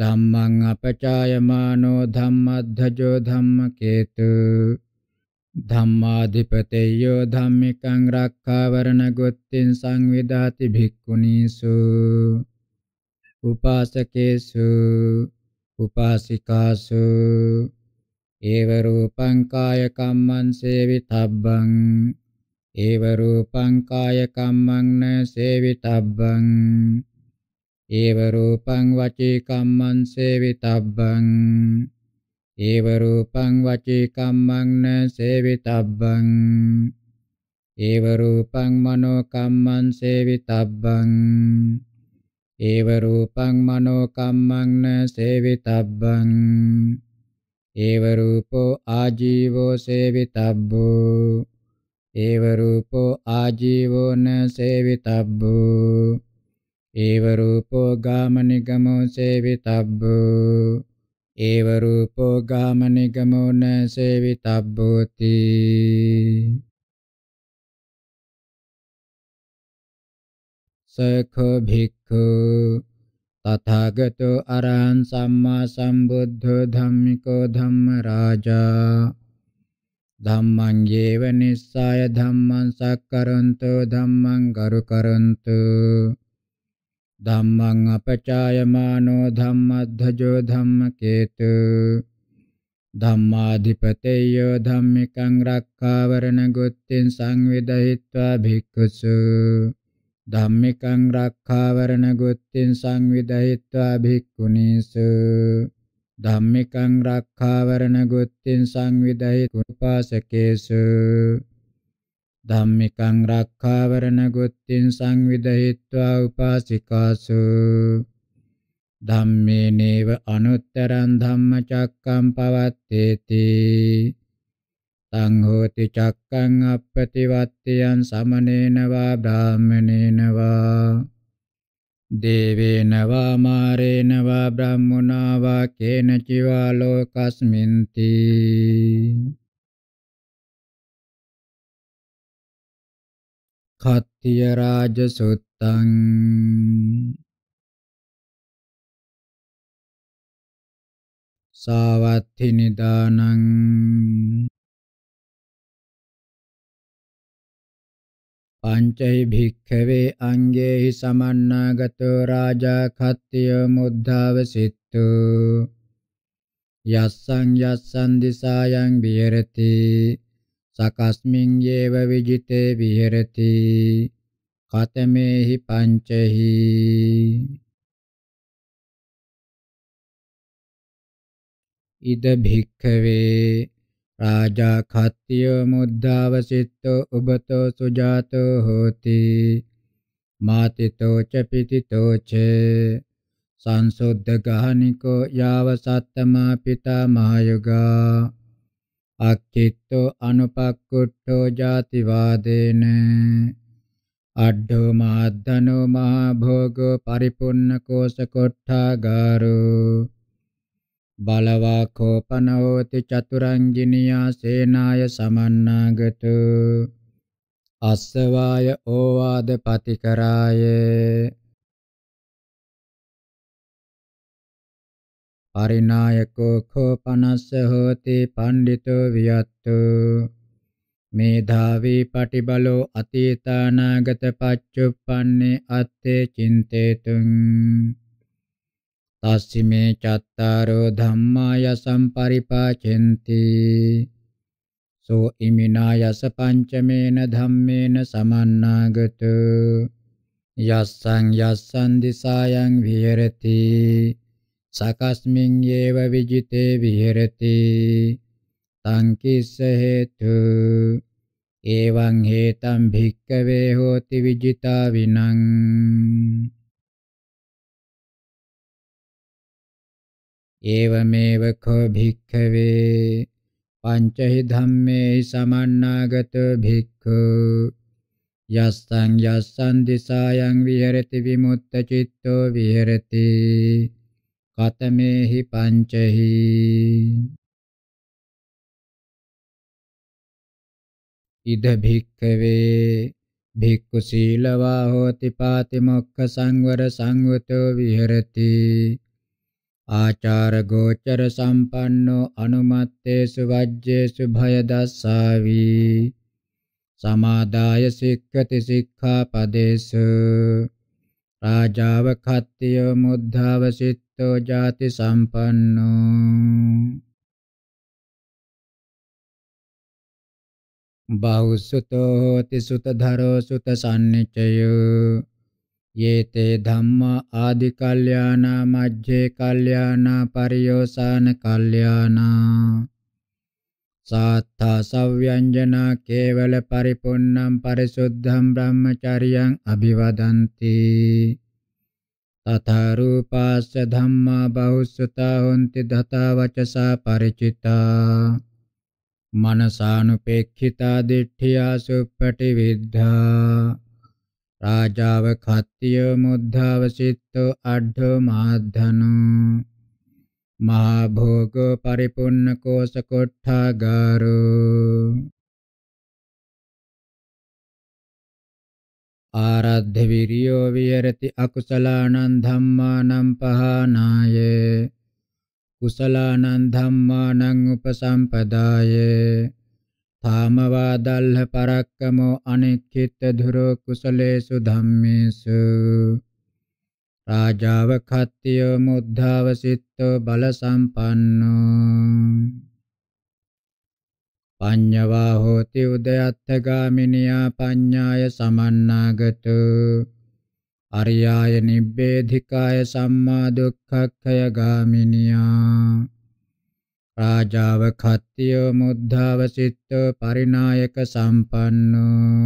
ධම්මං අපචායමානෝ ධම්මද්ධජෝ ධම්මකේතු ධම්මාධිපතයෝ ධම්මිකං රක්ඛාවරණ ගොත්තින් සංවිදාති භික්ඛුනීසු උපාසකේසු උපාසිකාසු ඒව රූපං කාය කම්මං සේවිතබ්බං ඒව රූපං කාය කම්මං න සේවිතබ්බං ඒව රූපං වචී කම්මං සේවිතබ්බං ඒව රූපං වචී කම්මං න සේවිතබ්බං ඒව රූපං මනෝ කම්මං සේවිතබ්බං ඒව රූපං මනෝ කම්මං න සේවිතබ්බං ඒව රූපෝ ආජීවෝ සේවිතබ්බෝ ඒව රූපෝ ආජීවෝ න සේවිතබ්බෝ ඒව රූපෝ ගාමනිගමෝ සේවිතබ්බෝ ඒව රූපෝ ගාමනිගමෝ න සේවිතබ්බෝති සඛ භික්ඛ භික්ඛු තථාගතෝ අරහං සම්මා සම්බුද්ධ ධම්මිකෝ ධම්ම රාජා ධම්මං ජීව නිස්සය ධම්මං සක්කරන්තෝ ධම්මං ගරුකරන්තෝ ධම්මං අපචායමානෝ ධම්මද්ධජෝ ධම්මකේතු ධම්මාධිපතේයෝ ධම්මිකං රක්ඛාවරණ ගුත්තිං සංවිදහිත්වා භික්ඛුසු ධම්මිකං රක්ඛාවරණ ගුත්තිං සංවිදහිත්වා භික්ඛුනීසු ධම්මිකං රක්ඛාවරණ ගුත්තිං සංවිදහිත්වා උපාසකේසු ධම්මිකං රක්ඛාවරණ ගුත්තිං සංවිදහිත්වා උපාසිකාසු ධම්මේනේව අනුත්තරං ධම්මචක්කම් පවත්තේති තං හෝති චක්කං අපපතිවත්තියන් සමනේනවා බ්‍රාහමණේනවා දේවේනවා මාරේනවා බ්‍රහ්මනාවා කේන චිවා ලෝකස්මින්ති කත්තිය රාජසුත්තං සාවත්ති නිදානං පංචෛ භික්ඛවේ අංගේහි සමන්නාගතෝ රාජා කත්තිය මුද්ධාවසිට්ඨු යස්සං යස්සං දිසායන් විහෙරති සකස්මින් යේව විජිතේ විහෙරති කතමේහි පංචෙහි ඉද භික්ඛවේ රාජා කත්තිය මුද්ධාවසිට්ඨෝ උබතෝ සුජාතෝ හෝති මාතිතෝ ච පිතිතෝ ච සංසුද්ධ ගහනිකෝ යාව සත්තමා පිතා මහයුගා අක්කිට්ඨෝ අනුපක්කුට්ඨෝ ජාතිවාදේන අඩ්ඩෝ මහද්දනෝ මහභෝගෝ පරිපුන්න කෝස කොට්ඨාගාරෝ බලවා කෝපනෝති චතුරංජිනියා සේනාය සමන්නාගතු අස්සවාය ඕවාද පතිකරාය පරිනායකෝ කෝපනස්ස හෝති පණ්ඩිතෝ වියත්තු මේධාවී පටිබලෝ අතීතානාගත පච්චුප්පන්නේ අත්තේ චින්තේතුං තස්සිමේ චත්තාරෝ ධම්මාය සම්පරිපාචෙන්ති සෝ ඉමිනායස පංචමේන ධම්මේන සමන්නාගත යස්සං යස්සං දිසායන් විහෙරති සකස්මින් යේව විජිතේ විහෙරති තං කිස්ස හේතු එවං හේතං භික්කවේ හෝති විජිතා විනං एवमेव खो भिक्खवे पञ्च हि धम्मे समन्नागतो भिक्खु यस्सं यस्सन् दिशायं विहरति विमुक्तचित्तो विहरति कतमे हि पञ्च हि ඉද භික්ඛවේ භික්ඛු සීලවා හෝති පාති මොක්ඛ සංවර සංවතෝ විහෙරති ආචාර ගෝචර සම්පන්නෝ අනුමත්තේසු වජ්ජේසු භය දස්සාවි සමාදාය සික්ඛති සික්ඛාපදේසු රාජාව කත්තිය මුද්ධාව සිත්තෝ ජාති සම්පන්නෝ බහුසුතෝ හෝති සුත ධරෝ සුත සම්නිච්චයෝ යේතේ ධම්මා ආදි කල්යාණා මජ්ජේ කල්යාණා පරියෝසాన කල්යාණා සාත්තා සව්‍යංජනා කේවල පරිපුන්නම් පරිසුද්ධම් බ්‍රහ්මචරියං අභිවදಂತಿ තථා රූපාස්ස ධම්මා බහුසුතා හොಂತಿ දතා වචසා ಪರಿචිතා මනසානුපේක්ඛිතා දිට්ඨියා සුප්පටි විද්ධා රාජාව කත්තිය මුද්ධාවසිත්තෝ අඩ්ඩෝ මාද්ධනෝ මහා භෝග පරිපුන්න කෝස කොට්ඨාගාරෝ ආරද්ධ විරියෝ විහෙරති අකුසලානං ධම්මානං පහනාය කුසලානං ධම්මානං උපසම්පදායේ කාමවාදල්හ පරක්කමෝ අනික්ඛිත ධුරෝ කුසලේසු ධම්මේසු රාජාව කත්තියෝ මුද්ධාව සිත්තෝ බල සම්පන්නෝ පඤ්ඤවා හෝති උදයත්ථ ගාමිනියා පඤ්ඤාය සමන්නාගතෝ අරියාය නිබ්බේධිකාය සම්මා දුක්ඛක්ඛය ගාමිනියා රාජාව කත්තියෝ මුද්ධාව සිත්තෝ පරිනායක සම්පන්නෝ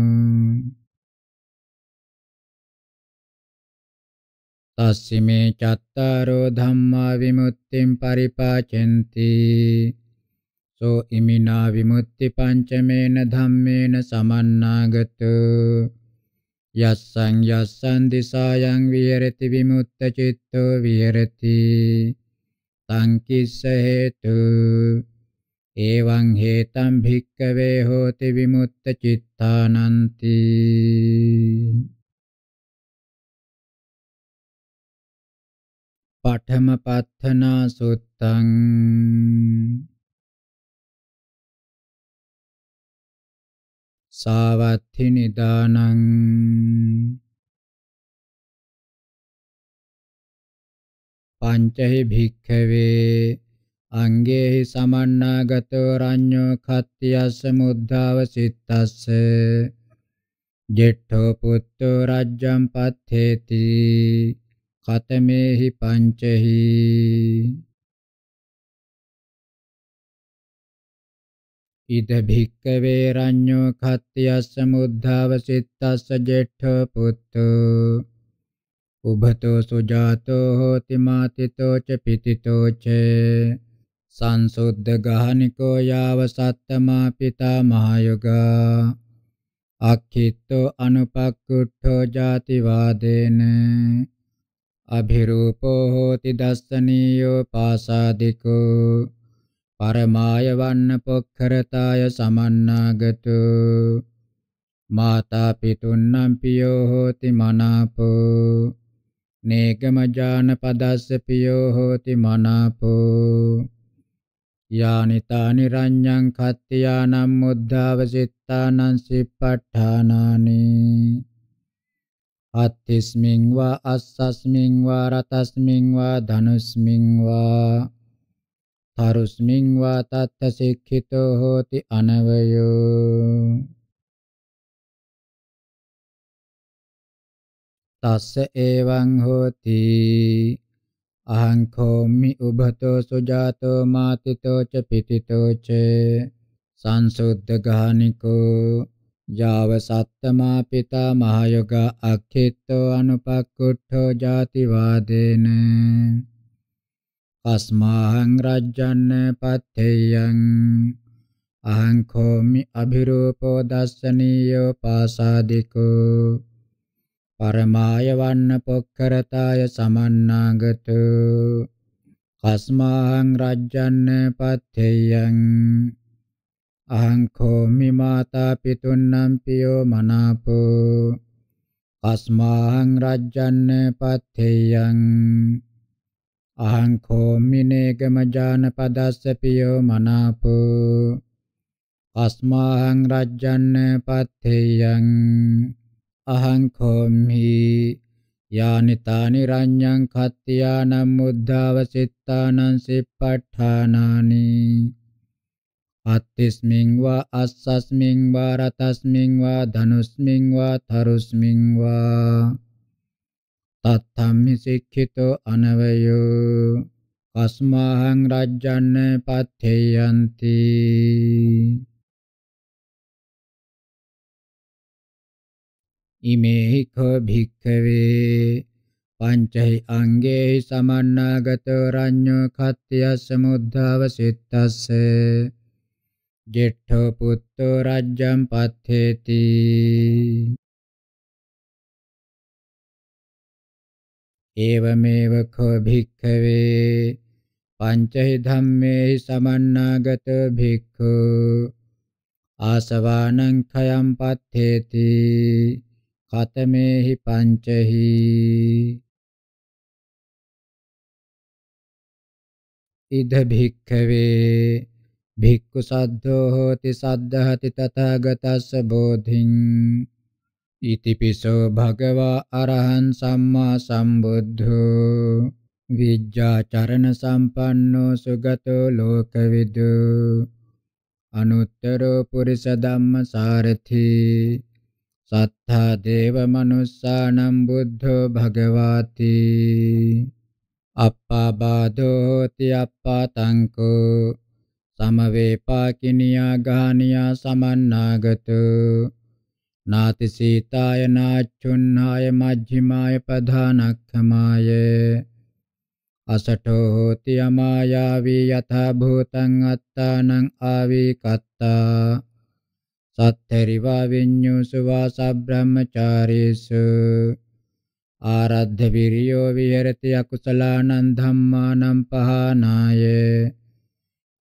තස්සිමේ චත්තාරෝ ධම්මා විමුක්තිම් පරිපාචෙන්ති සෝ ඉමිනා විමුක්ති පංචමේන ධම්මේන සමන්නාගතෝ යස්සං යස්සං දිසායන් විහෙරති විමුක්ත චිත්තෝ විහෙරති තං කිස්ස හේතු එවං හේතං භික්කවේ හෝති විමුක්ත චිත්තානන්ති පඨම පත්ථනා සුත්තං සාවත්ථි නිදානං පංචහි භික්ඛවේ අංගේහි සමන්නාගතෝ රඤ්ඤෝ කත්තියස්ස මුද්ධාව සිත්තස්ස ජෙට්ඨෝ පුත්තෝ රජ්ජම් පත්ථේති කතමේහි පංචහි ඉද භික්කවේ රඤ්ඤෝ කත්තියස්ස මුද්ධාව සිත්තස්ස ජෙට්ඨෝ පුත්තෝ උභතෝ සුජාතෝ හෝති මාතිතෝ ච පිතිතෝ ච සංසුද්ධ ගාහනිකෝ යාව සත්තමා පිතා මහයුගා අක්ඛිතෝ අනුපක්කුට්ඨෝ ජාතිවාදේන අභිරූපෝ හෝති දස්සනීයෝ පාසාදිකෝ පරමාය වන්න පොක්ඛරතාය සමන්නාගතු මාතා පිතුන්නම් පියෝ හෝති මනාපෝ නේකමජාන පදස්ස පියෝ හෝති මනාපෝ යානිතානි රඤ්ඤං කත්තියානම් මුද්ධාව සිතානං සිප්පඨානානි අත්තිස්මින් වා අස්සස්මින් වා රතස්මින් වා ධනුස්මින් වා තරුස්මින් වා තත්ත සික්ඛිතෝ හෝති අනවයෝ තස්ස එවං හෝති අහං කෝමි උභතෝ සුජාතෝ මාතිතෝ ච පිතිතෝ ච සංසුද්ධ ගානිකෝ යාව සත්තමා පිතා මහයෝග අක්ඛිතෝ අනුපක්කුට්ඨෝ ජාතිවාදේන අස්මාහං රජ්ජන්න පත්තේයං අහං කෝමි අභිරූපෝ දස්සනීයෝ පාසාදිකෝ පරමාය වන්න පොක්කරතාය සමන්නාගතු කස්මාං රජ්ජන්න පත්තේයං අහං කෝමි මාතා පිතුන්නම් පියෝ මනාපෝ කස්මාං රජ්ජන්න පත්තේයං අහං කෝමි නේගම ජානපදස්ස පියෝ මනාපෝ කස්මාං රජ්ජන්න පත්තේයං අහං කෝම්හි යානිතානි රඤ්ඤං කත්තියානම් මුද්ධාව චිත්තානං සිප්පට්ඨානානි අත්තිස්මින් වා අස්සස්මින් වා රතස්මින් වා ධනුස්මින් වා තරුස්මින් වා තත්තම්හි සික්ඛිතෝ අනවයෝ කස්මාහං රජ්ජන්න පත්තේයන්ති ඉමේ ඛ භික්ඛවේ පංචෛ අංගේ සමන්නාගත රඤ්ඤ කත්ත්‍ය සමුද්ධාව සිත්තස්ස ජෙට්ඨ පුත්ත රජ්ජම් පත්තේති ඒවමේව ඛ භික්ඛවේ පංචෛ ධම්මේ සමන්නාගත භික්ඛු ආසවානං khයම් පත්තේති කතමේහි පංචහි ඉද භික්ඛවේ භික්ඛු සද්දෝ හෝති සද්ධාති තථාගතස්ස බෝධින් ඉතිපිසෝ භගවා අරහං සම්මා සම්බුද්ධෝ විජ්ජාචරණ සම්පන්නෝ සුගතෝ ලෝකවිදු අනුත්තරෝ පුරිස ධම්ම සාරථී සත්තා දේව මනුස්සානම් බුද්ධෝ භගවාති අප්පා බාදෝති අප්පා තංකෝ සමවේපාකිනියා ගානියා සමන්නාගතු නාති සීතාය නාචුන්නාය මජ්ක්‍ධිමාය පධානක්ඛමාය අසඨෝ හෝති අමායාවී යථා භූතං අත්තානං ආවී කත්තා සත්තරිවා විඤ්ඤුසු වාසා බ්‍රහ්මචාරීසු ආරද්ධ විරියෝ විහෙරති අකුසලානං ධම්මානං පහනාය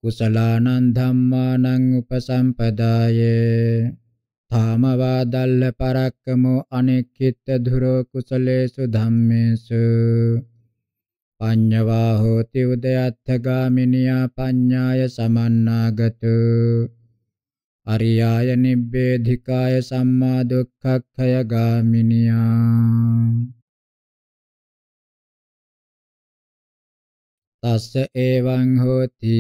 කුසලානං ධම්මානං උපසම්පදාය ථාමවාදල්ල පරක්කමෝ අනෙක්කිට ධුරෝ කුසලේසු ධම්මේසු පඤ්ඤවා හෝති උදයත්ථ ගාමිනියා පඤ්ඤාය සමන්නාගතෝ අරියාය නිබ්බේධිකාය සම්මා දුක්ඛක්ඛය ගාමිනියා තස්ස එවං හෝති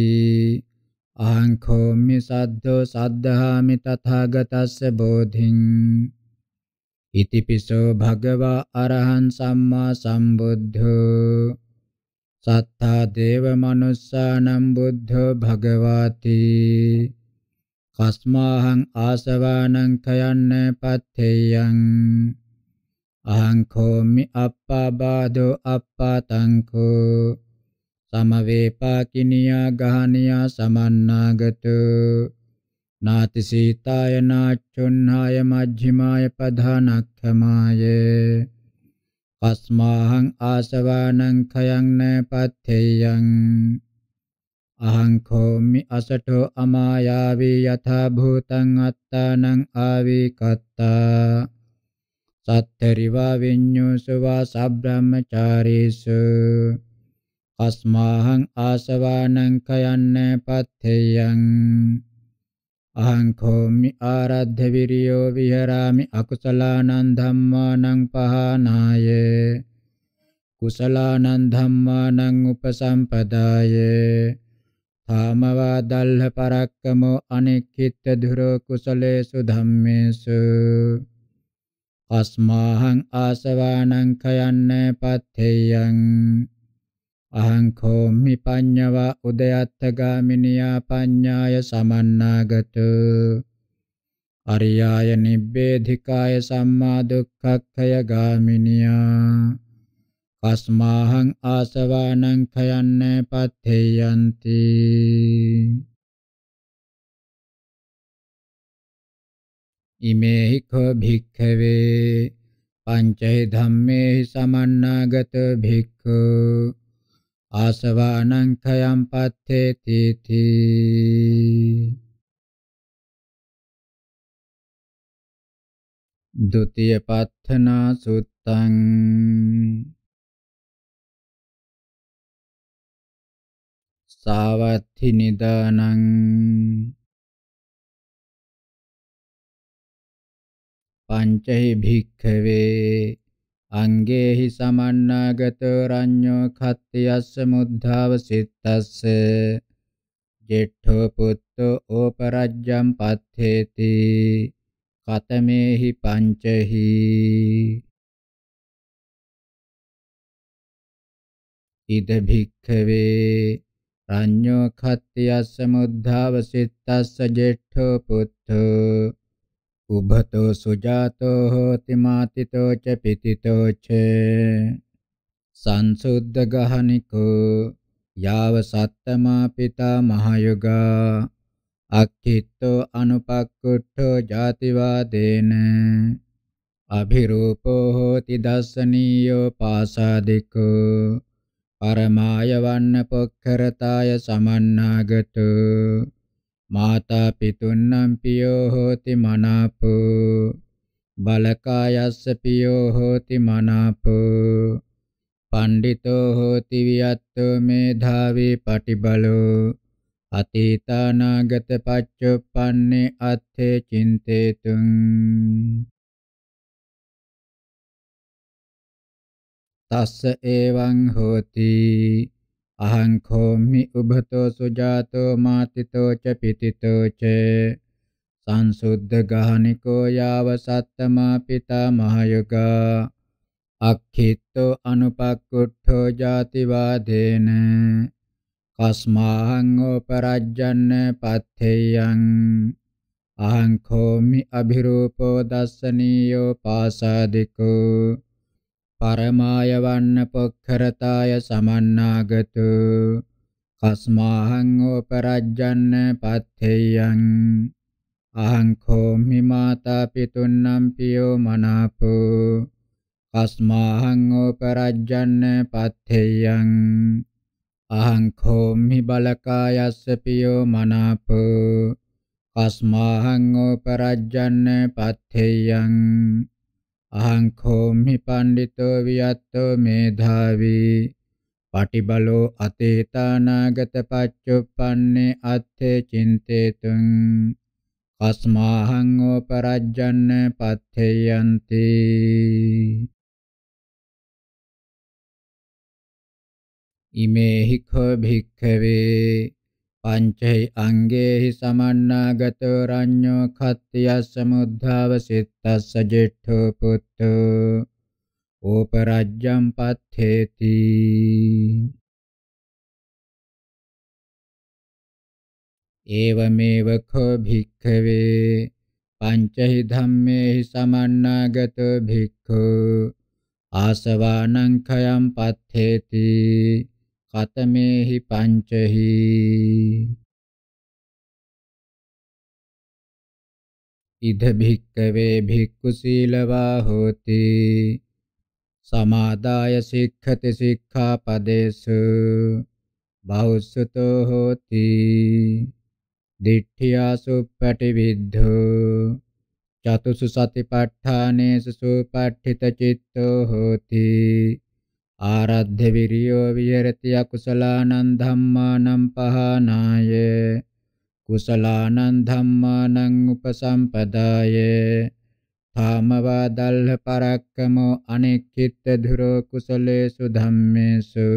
අහං කෝමි සද්දෝ සද්ධාමි තථාගතස්ස බෝධින් ඉතිපිසෝ භගවා අරහං සම්මා සම්බුද්ධෝ සත්තා දේව මනුස්සානම් බුද්ධෝ භගවාති කස්මාහං ආසවානං කයන්න පත්තේයං අහං කෝමි අප්පාබාධෝ අප්පාතංකෝ සමවේපාකිනියා ගහනියා සමන්නාගතු නාති සීතාය නාචුන්හාය මජ්ජිමාය පධානක්ඛමාය කස්මාහං ආසවානං කයං නපත්තේයං අහං කෝමි අසටෝ අමායාවී යථා භූතං අත්තානං ආවී කත්තා සත්තරිවා විඤ්ඤෝසවා සබ්‍රාහ්මචාරීසු අස්මාහං ආසවානං කයන්නේ පත්තේයං අහං කෝමි ආරද්ධ විරියෝ විහරාමි අකුසලානං ධම්මානං පහනාය කුසලානං ධම්මානං උපසම්පදායේ තාමවා දල්හ පරක්කමෝ අනික්කිත දුරෝ කුසලේසු ධම්මේසු අස්මාහං ආසවානං කයන්නේ පත්තේයං අහං කෝමි පඤ්ඤවා උදයත්ත ගාමිනියා පඤ්ඤාය සමන්නාගතු අරියාය නිබ්බේධිකාය සම්මා දුක්ඛක්ඛය ගාමිනියා කස්මාහං ආසවානං khයන්නේ පත්තේයන්ති ඉමේහි කෝ භික්ඛවේ පංචෛ ධම්මේහි සමන්නාගත භික්ඛු ආසවානං khයම් පත්තේ තීති ද්විතීය පත්තනා සුත්තං සාවත්හි නිදානං පංචහි භික්ඛවේ අංගේහි සමන්නාගත රඤ්ඤෝ කත්තියස්ස මුද්ධාව සිත්තස්ස ජෙට්ඨෝ පුත්තෝ ඕපරජ්ජම් පත්ථේති කතමේහි පංචහි ඉද භික්ඛවේ අඤ්ඤෝ කත්තියස්ස මුද්ධාවසිට්ඨස්ස ජෙට්ඨෝ පුත්තෝ උභතෝ සුජාතෝ හෝති මාතිතෝ ච පිතිතෝ ච සංසුද්ධ ගහනිකෝ යාව සත්තමා පිතා මහයුගා අක්ඛිතෝ අනුපක්කුට්ඨෝ ජාතිවාදේන අභිරූපෝ හෝති දස්සනීයෝ පාසාදිකෝ පරමාය වන්න පොක්කරතාය සමන්නාගත මාතා පිතුන්නම් පියෝ හෝති මනාප බලකායස්ස පියෝ හෝති මනාප පණ්ඩිතෝ හෝති වියත්තෝ මේධාවී පටිබලෝ අතීතානාගත පච්චුප්පන්නේ අත්ථේ චින්තේතුං තස්ස එවං හෝති අහං කෝමි උභතෝ සුජාතෝ මාතිතෝ ච පිතිතෝ ච සංසුද්ධ ගහනිකෝ යාව සත්තමා පිතා මහයුගා අක්ඛිතෝ අනුපක්කුට්ඨෝ ජාතිවාදේන කස්මාහං ඕපරජ්ජන්න පත්තේයං අහං කෝමි අභිරූපෝ දස්සනීයෝ පාසාදිකෝ පරමාය වන්නපොක්ඛරතාය සමන්නාගතු කස්මාහං උපරජ්ජන්න පත්තේයං අහං කෝමි මාතා පිතුන්නම් පියෝ මනාපු කස්මාහං උපරජ්ජන්න පත්තේයං අහං කෝමි බලකායස්ස පියෝ මනාපු කස්මාහං උපරජ්ජන්න පත්තේයං අහංකෝම්හි පණ්ඩිතෝ වියත්තෝ මේධාවී පටිබලෝ අතේතානාගත පච්චුප්පන්නේ අත්තේ චින්තේතුං කස්මාහං ඕපරජ්ජන්න පත්තේයන්ති ඉමේහි කෝ භික්ඛවේ පංචෙහි අංගේහි සමන්නාගතෝ රඤ්ඤෝ කත්තියස්ස මුද්ධාව සිත්තස්ස ජෙට්ඨෝ පුත්තෝ ඕපරජ්ජම් පත්ථේති ඒවමේව කෝ භික්ඛවේ පංචහි ධම්මේහි සමන්නාගතෝ භික්ඛු ආසවානං khයම් පත්ථේති කතමේහි පංචහි ඉද භික්කවේ භික්ඛු සීලවා හෝති සමාදාය සික්ඛති සික්ඛාපදේසු බෞසුතෝ හෝති දිට්ඨියා සුප්පටි විද්ධෝ චතුසු සතිපට්ඨානේසු සුපට්ඨිත චිත්තෝ හෝති ආරද්ධ විරියෝ විහෙරති අකුසලානං ධම්මානං පහනාය කුසලානං ධම්මානං උපසම්පදාය කාමවා දල්හ පරක්කමෝ අනෙක්කිත ධුරෝ කුසලේසු ධම්මේසු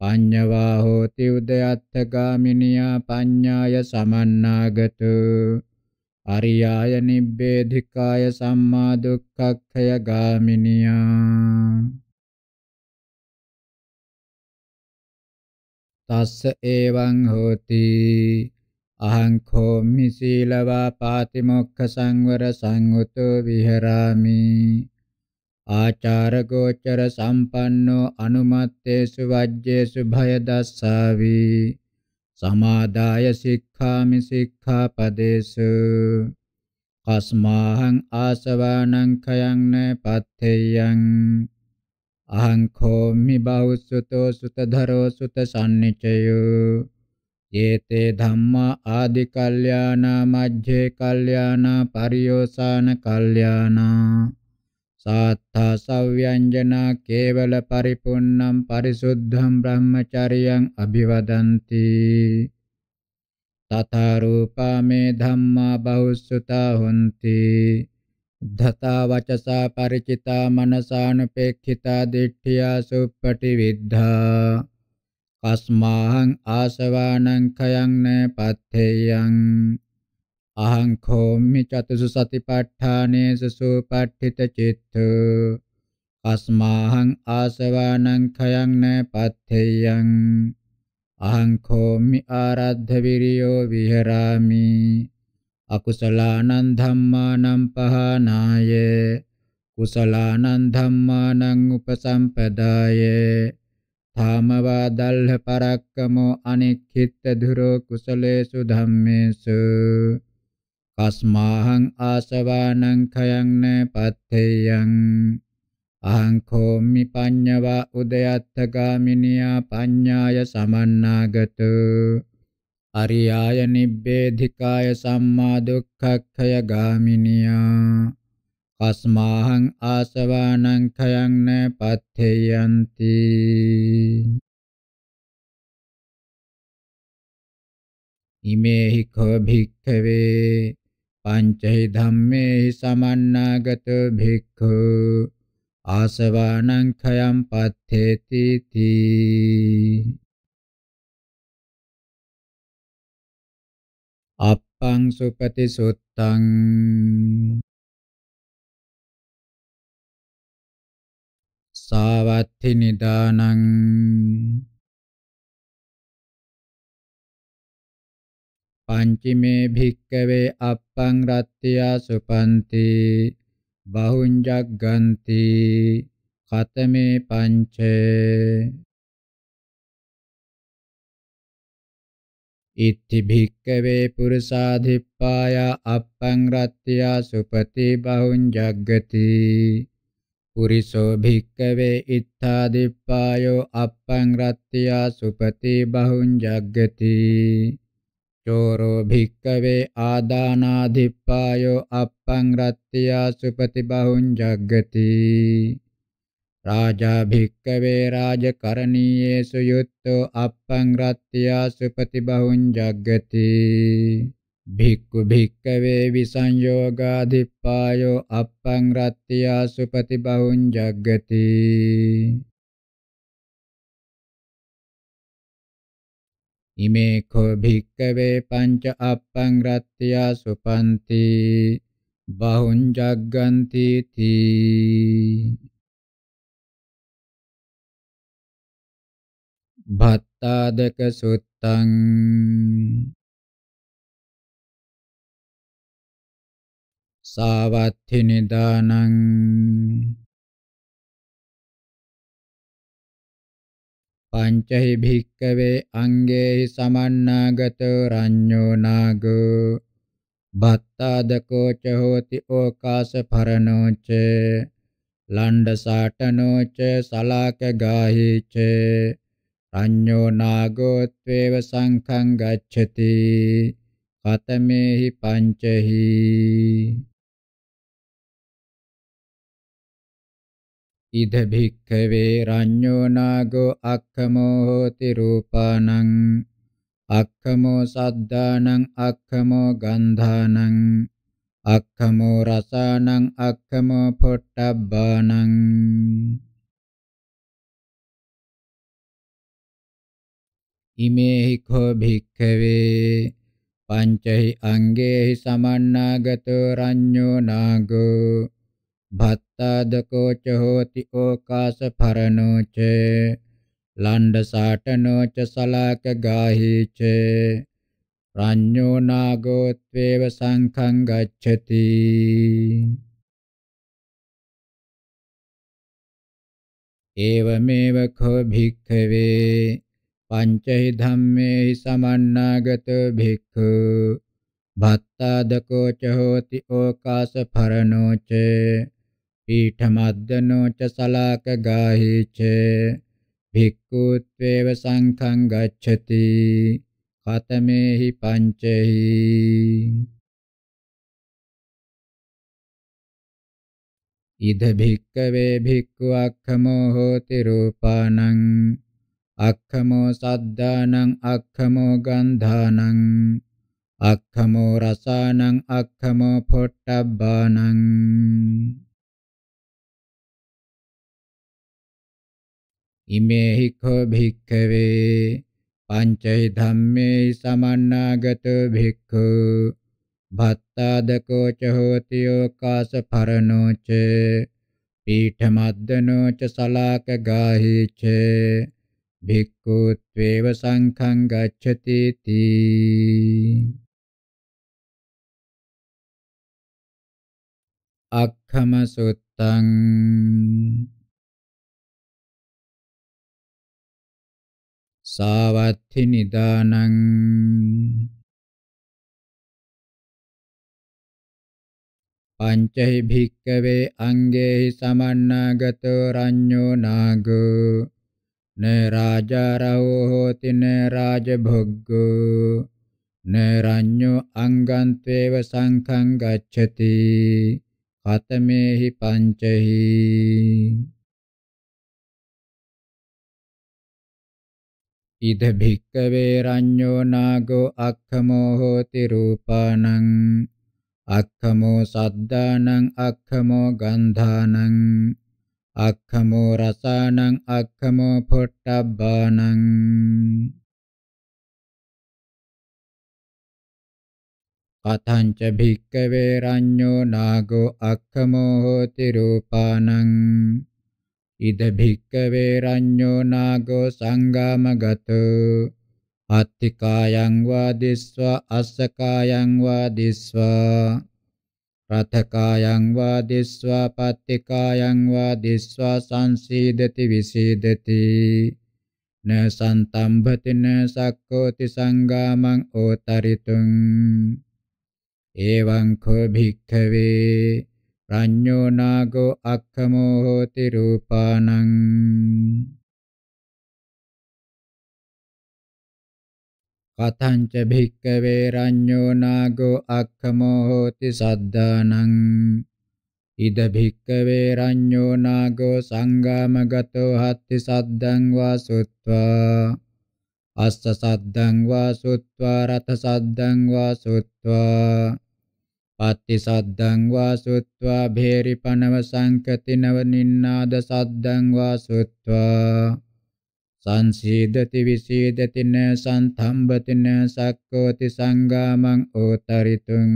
පඤ්ඤවා හෝති උදයත්ථ ගාමිනියා පඤ්ඤාය සමන්නාගතු අරියාය නිබ්බේධිකාය සම්මා දුක්ඛක්ඛය ගාමිනියා තස්ස එවං හෝති අහං කෝමි සීලවා පාතිමොක්ඛ සංවර සංගතෝ විහෙරාමි ආචාර ගෝචර සම්පන්නෝ අනුමත්තේසු වජ්ජේසු භය දස්සාවි සමාදාය සික්ඛාමි සික්ඛාපදේසු කස්මාහං ආසවානං khයං න පත්තේයං අහං කෝමි බෞසුතෝ සුතධරෝ සුතසන්නිචයෝ යේතේ ධම්මා ආදි කල්යාණා මජ්ජේ කල්යාණා පරියෝසాన කල්යාණා සාත්තා සව්‍යංජනා කේවල පරිපුන්නම් පරිසුද්ධම් බ්‍රහ්මචරියං අභිවදಂತಿ තථා රූපා මේ ධම්මා බෞසුතා හොಂತಿ ධතා වචසා ಪರಿචිතා මනසානුපේක්ඛිතා දිට්ඨියා සුප්පටි විද්ධා කස්මාහං ආසවානං khයං න පත්තේයං අහං කෝමි චතුසු සතිපට්ඨානේසු සුපට්ඨිත චිත්තෝ අස්මාහං ආසවානං khයං න පත්තේයං අහං කෝමි ආරද්ධ විරියෝ විහෙරාමි අකුසලානං ධම්මානං පහනාය කුසලානං ධම්මානං උපසම්පදාය ථාමවා දල්හ පරක්කමෝ අනික්ඛිත ධුරෝ කුසලේසු ධම්මේසු කස්මාහං ආසවානං khයං න පත්තේයං අහං කෝමි පඤ්ඤවා උදයත්ථ ගාමිනියා පඤ්ඤාය සමන්නාගතෝ අරියාය නිබ්බේධිකාය සම්මා දුක්ඛක්ඛය ගාමිනියා කස්මාහං ආසවානං khයං න පත්තේයන්ති ඉමේහි කෝ භික්ඛවේ පංචහි ධම්මේහි සමන්නාගත භික්ඛු ආසවානං khයං පත්තේති තී අප්පං සුපති සුත්තං සාවත්ති නිදානං පංචමේ භික්කවේ අප්පං රත්ත්‍යා සුපන්ති බහුං ජග්ගන්ති කතමේ පංචේ ඉත්ති භික්කවේ පුරුසාධිප්පාය අප්පං රත්ත්‍යා සුපති බහුං ජග්ගති පුරිසෝ භික්කවේ ඉත්තාදිප්පායෝ අප්පං රත්ත්‍යා සුපති බහුං ජග්ගති චෝරෝ භික්කවේ ආදානාදිප්පායෝ අප්පං රත්ත්‍යා සුපති බහුං ජග්ගති රාජා භික්කවේ රාජකරණීයේසු යුත්තෝ අප්පං රත්ත්‍යා සුපතිබහුං ජග්ගති භික්ඛු භික්කවේ විසංයෝගාදිප්පායෝ අප්පං රත්ත්‍යා සුපතිබහුං ජග්ගති ඉමේ කෝ භික්කවේ පංච අප්පං රත්ත්‍යා සුපන්ති බහුං ජග්ගන්ති තී භත්තාදක සුත්තං සාවත්ථි නිදානං පංචහි භික්කවේ අංගේහි සමන්නාගතෝ රඤ්ඤෝ නාගෝ භත්තාදකෝ ච හෝති ඕකාස පරණෝ ච ලණ්ඩසාටනෝ ච සලාක ගාහි ච අඤ්ඤෝ නාගෝත්වේව සංඛං ගච්ඡති කතමේහි පංචහි ඉද භික්ඛවේ රඤ්ඤෝ නාගෝ අක්ඛමෝ හෝති රූපානං අක්ඛමෝ සද්ධානං අක්ඛමෝ ගන්ධානං අක්ඛමෝ රසානං අක්ඛමෝ පොට්ටබ්බානං ඉමේහි කෝ භික්ඛවේ පංචහි අංගේහි සමන්නාගතෝ රඤ්ඤෝ නාගෝ භත්තාදකෝ ච හෝති ඕකාස පරණෝ ච ලණ්ඩසාටනෝ ච සලාක ගාහි ච රඤ්ඤෝ නාගෝ ත්වේව සංඛං ගච්ඡති ඒවමේව කෝ භික්ඛවේ පංචෛ ධම්මේහි සමන්නාගතෝ භික්ඛු භත්තාදකෝ ච හෝති ඕකාස පරණෝ ච පීඨමද්දනෝ ච සලාක ගාහි ච භික්ඛුත්වේව සංඛං ගච්ඡති කතමේහි පංචෛ ඉද භික්කවේ භික්ඛු අක්ඛමෝ හෝති රූපානං අක්ඛමෝ සද්ධානං අක්ඛමෝ ගන්ධානං අක්ඛමෝ රසානං අක්ඛමෝ පොට්ටබ්බානං ඉමේහි කෝ භික්ඛවේ පංචෛ ධම්මේ සමන්නාගතෝ භික්ඛු භත්තාදකෝ ච හෝති යෝකාස පරණෝ ච පීඨ මද්දනෝ ච සලාක ගාහි ච භික්ඛුත්වේව සංඛං ගච්ඡති තී අක්ඛම සුත්තං සාවත්ථි නිදානං පංචහි භික්කවේ අංගේහි සමන්නාගතෝ රඤ්ඤෝ නාගෝ න රාජාරවෝ හෝති න රාජභොග්ගෝ න රඤ්ඤෝ අංගන්තේව සංඛං ගච්ඡති කතමේහි පංචහි ඉද භික්කවේ රඤ්ඤෝ නාගෝ අක්ඛමෝ හෝති රූපානං අක්ඛමෝ සද්දානං අක්ඛමෝ ගන්ධානං අක්ඛමෝ රසානං අක්ඛමෝ පොට්ටබ්බානං කතංච භික්කවේ රඤ්ඤෝ නාගෝ අක්ඛමෝ හෝති රූපානං ඉද භික්කවේ රඤ්ඤෝ නාගෝ සංගාමගතෝ අත්තිකායං වා දිස්වා අස්සකායං වා දිස්වා රථකායං වා දිස්වා පත්තිකායං වා දිස්වා සංසීදති විසීදති න සන්තම්භති න සක්කෝති සංගාමං ඕතරිතුං එවං කෝ භික්ඛවේ රඤ්ඤෝ නාගෝ අක්ඛමෝ හෝති රූපානං කතංච භික්කවේ රඤ්ඤෝ නාගෝ අක්ඛමෝ හෝති සද්ධානං ඉද භික්කවේ රඤ්ඤෝ නාගෝ සංගාමගතෝ හත්ති සද්දං වාසුත්වා අස්ස සද්දං වාසුත්වා රත සද්දං වාසුත්වා පත්ති සද්දං වාසුත්වා භේරි පනව සංකතිනව නින්නාද සද්දං වාසුත්වා සංසීදති විසීදතින සන්තම්බතින සක්කෝති සංගාමං ඕතරිතුං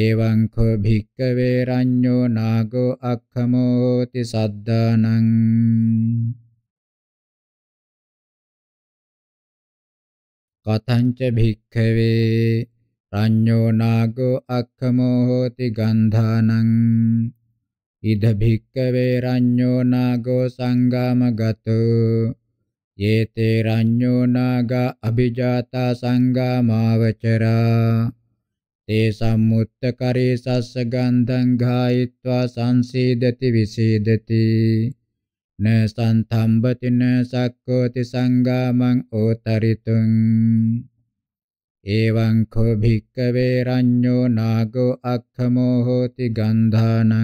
එවං කෝ භික්කවේ රඤ්ඤෝ නාගෝ අක්ඛමෝති සද්ධානං කතංච භික්ඛවේ රඤ්ඤෝ නාගෝ අක්ඛමෝ හෝති ගන්ධානං ඉද භික්කවේ රඤ්ඤෝ නාගෝ සංගාමගතෝ යේතේ රඤ්ඤෝ නාග අභිජාතා සංගාමාවචරා තේ සම්මුත්තකරේ සස්ස ගන්ධං ඝායිत्वा සංසීදති විසීදති න සම්තම්බති න සක්කෝති සංගාමං ඕතරිතුං එවං කෝ භික්කවේ රඤ්ඤෝ නාගෝ අක්ඛමෝ හෝති ගන්ධානං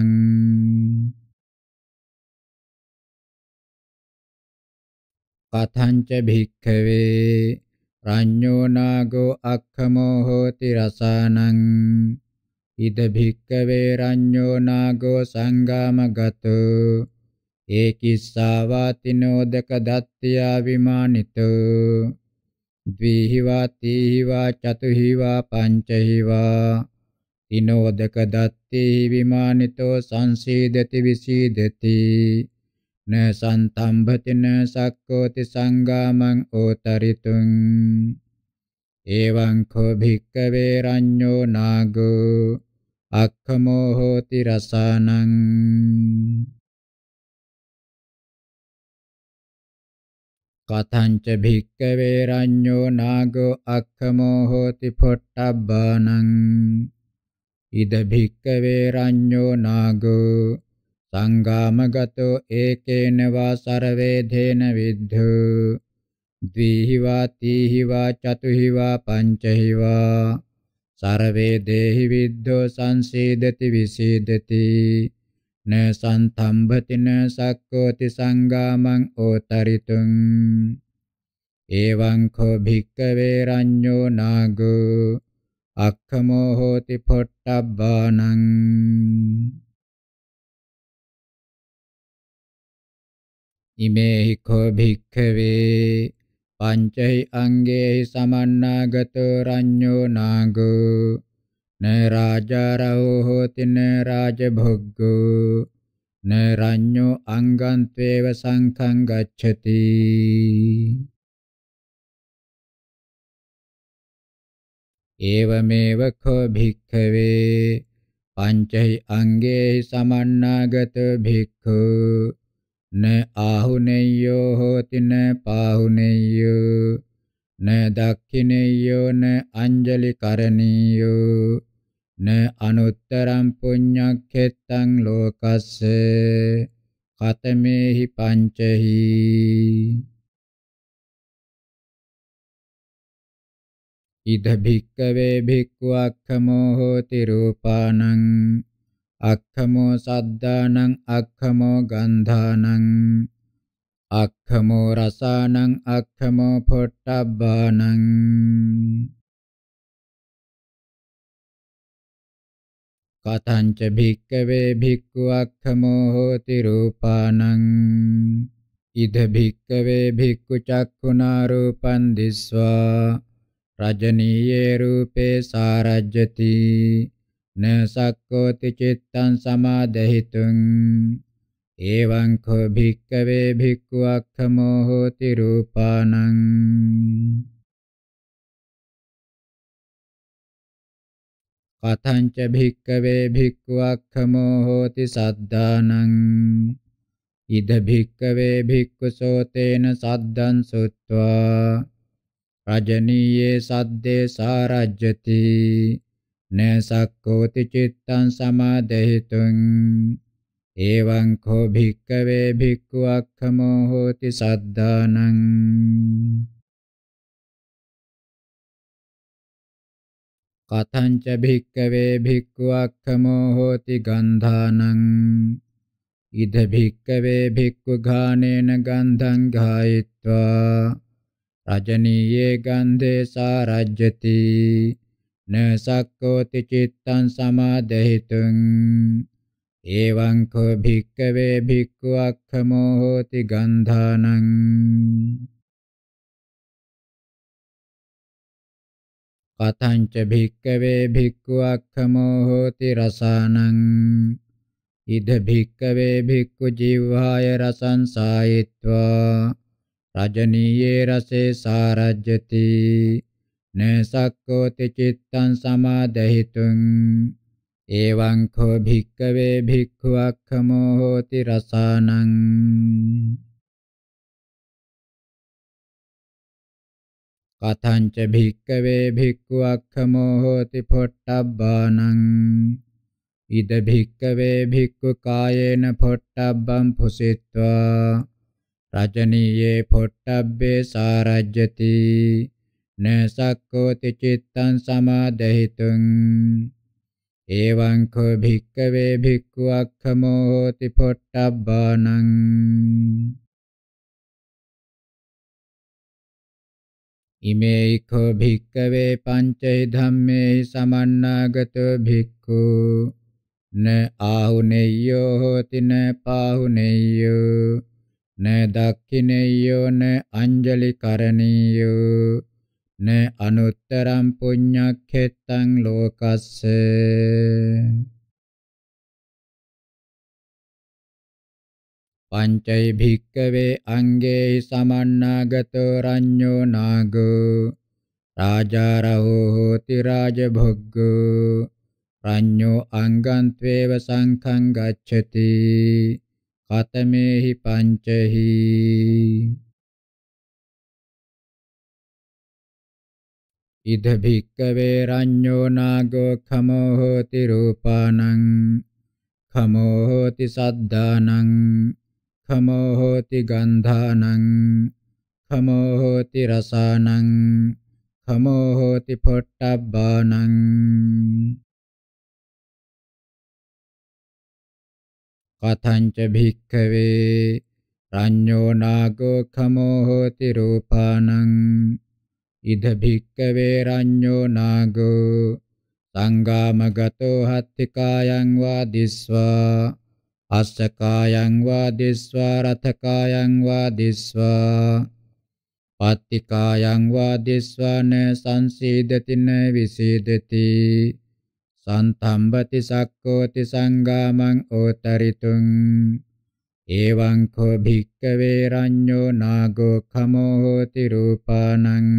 කතංච භික්ඛවේ රඤ්ඤෝ නාගෝ අක්ඛමෝ හෝති රසානං ඉද භික්ඛවේ රඤ්ඤෝ නාගෝ සංගාමගතෝ ඒකිස්සාවාතිනෝදක දත්ත්‍යා විමානිතෝ ද්විහිවා තීහිවා චතුහිවා පංචහිවා තිනෝදක දත්තේ විමානිතෝ සංසීදති විසීදති න සන්තම්භති න සක්කෝති සංගාමං ඕතරිතුං එවං කෝ භික්කවේ රඤ්ඤෝ නාගෝ අක්ඛමෝ හෝති රසානං කතංච භික්කවේ රඤ්ඤෝ නාගෝ අක්ඛමෝ හෝති පොට්ටබ්බානං ඉද භික්කවේ රඤ්ඤෝ නාගෝ සංගාමගතෝ ඒකේන වා සරවේ ධේන විද්ධු ද්විහි වා තීහි වා චතුහි වා පංචහි වා සරවේ දේහි විද්ධෝ සංසීදති විසීදති න සන්තම්භතින සක්කෝති සංගාමං ඕතරිතුං එවං කෝ භික්කවේ රඤ්ඤෝ නාගෝ අක්ඛමෝ හෝති පොට්ටබ්බානං ඉමේහි කෝ භික්ඛවේ පංචෛ අංගේහි සමන්නාගතෝ රඤ්ඤෝ නාගෝ न राजारहो होति न राजभोग्गो न रඤ්ඤो අංගන්ත්වේව සංඛං ගච්ඡති एवमेव खो भिक्खवे पञ्चै अङ्गेहि समन्नागत भिक्खु न आहुनेय्यो होति न पाहुनेय्यो න දක්ඛිනේයෝ න අංජලි කරණීයෝ න අනුත්තරම් පුඤ්ඤක්ඛෙත්තං ලෝකස්ස කතමේහි පංචහි ඉද භික්කවේ භික්ඛු අක්ඛමෝ හෝති රූපානං අක්ඛමෝ සද්ධානං අක්ඛමෝ ගන්ධානං අක්ඛමෝ රසානං අක්ඛමෝ පොට්ටබ්බානං කතංච භික්කවේ භික්ඛු අක්ඛමෝ හෝති රූපානං ඉද භික්කවේ භික්ඛු චක්ඛුනා රූපං දිස්වා රජනීයේ රූපේ සාරජ්‍යති න සක්කෝති චිත්තං සමාදහිතුං एवं खो भिक्कवे भिक्खु अक्खमो होति रूपाणं कथं च भिक्कवे भिक्खु अक्खमो होति सद्दानं इद भिक्कवे भिक्खु सोतेन सद्दं श्रुत्वा රජනීයේ සද්දේ සාරජ්‍යති නසක්කෝති චිත්තං සමාදහිතුං එවං කෝ භික්කවේ භික්ඛු අක්ඛමෝ හෝති සද්ධානං කතංච භික්කවේ භික්ඛු අක්ඛමෝ හෝති ගන්ධානං ඉද භික්කවේ භික්ඛු ඝානේන ගන්ධං ඝායිत्वा රජනීයේ ගන්ධේ සාරජ්‍යති න සක්කෝති චිත්තං සමාදහිතුං एवं को भिक्कवे भिक्खु अक्खमो होति गन्धानं कथञ्च भिक्कवे भिक्खु अक्खमो होति रसानं इद भिक्कवे भिक्खु जिह्वाय रसं सायित्वा रजनीये रसे सारजति न शक्नोति चित्तं समादयितुम् එවං කෝ භික්කවේ භික්ඛු අක්ඛමෝ හෝති රසානං කතංච භික්කවේ භික්ඛු අක්ඛමෝ හෝති පොට්ටබ්බානං ඉද භික්කවේ භික්ඛු කායේන පොට්ටබ්බං පුසිත්වා රජනීයේ පොට්ටබ්බේ සාරජ්‍යති නසක්කෝති චිත්තං සමාදහිතුං එවං කෝ භික්කවේ භික්ඛු අක්ඛමෝ හෝති පොට්ටබ්බානං ඉමේයි කෝ භික්කවේ පංචෛ ධම්මේහි සමන්නාගතෝ භික්ඛු න ආහුනේයෝ හෝති න පාහුනේයෝ න දක්ඛිනේයෝ න අංජලි කරණීයෝ න අනුත්තරම් පුඤ්ඤක්ඛෙත්තං ලෝකස්ස පංචෛ භික්කවේ අංගේ සමන්නාගතෝ රඤ්ඤෝ නාගෝ රාජාරහෝ හෝති රාජභොග්ගෝ රඤ්ඤෝ අංගන්ත්වේව සංඛං ගච්ඡති කතමේහි පංචහි ඉද භික්කවේ රඤ්ඤෝ නාගෝ ඛමෝ හෝති රූපානං ඛමෝ හෝති සද්ධානං ඛමෝ හෝති ගන්ධානං ඛමෝ හෝති රසානං ඛමෝ හෝති පොට්ටබ්බානං කතංච භික්ඛවේ රඤ්ඤෝ නාගෝ ඛමෝ හෝති රූපානං ඉද භික්කවේ රඤ්ඤෝ නාගෝ සංගාමගතෝ හත්තිකායං වා දිස්වා අස්සකායං වා දිස්වා රතකායං වා දිස්වා පත්තිකායං වා දිස්වාන සංසීදතින විසීදති සන්තම්බති සක්කෝති සංගාමං ඕතරිතුං එවං කෝ භික්කවේ රඤ්ඤෝ නාගෝ කමෝ හෝති රූපානං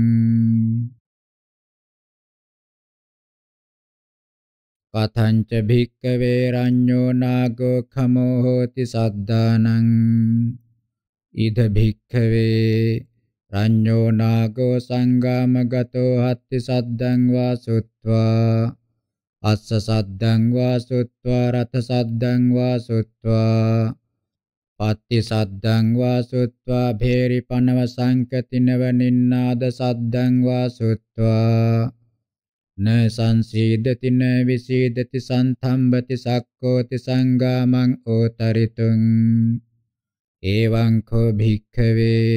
පතංච භික්කවේ රඤ්ඤෝ නාගෝ කමෝ හෝති සද්ධානං ඉද භික්කවේ රඤ්ඤෝ නාගෝ සංගාමගතෝ හත්ති සද්දං වාසුත්වා අස්ස සද්දං වාසුත්වා රත සද්දං වාසුත්වා පත්ති සද්දං වා සුත්වා භේරි පනව සංකතිනව නින්නාද සද්දං වා සුත්වා න සංසීදති න විසීදති සම්තම්බති සක්කෝති සංගාමං ඕතරිතුං එවං කෝ භික්ඛවේ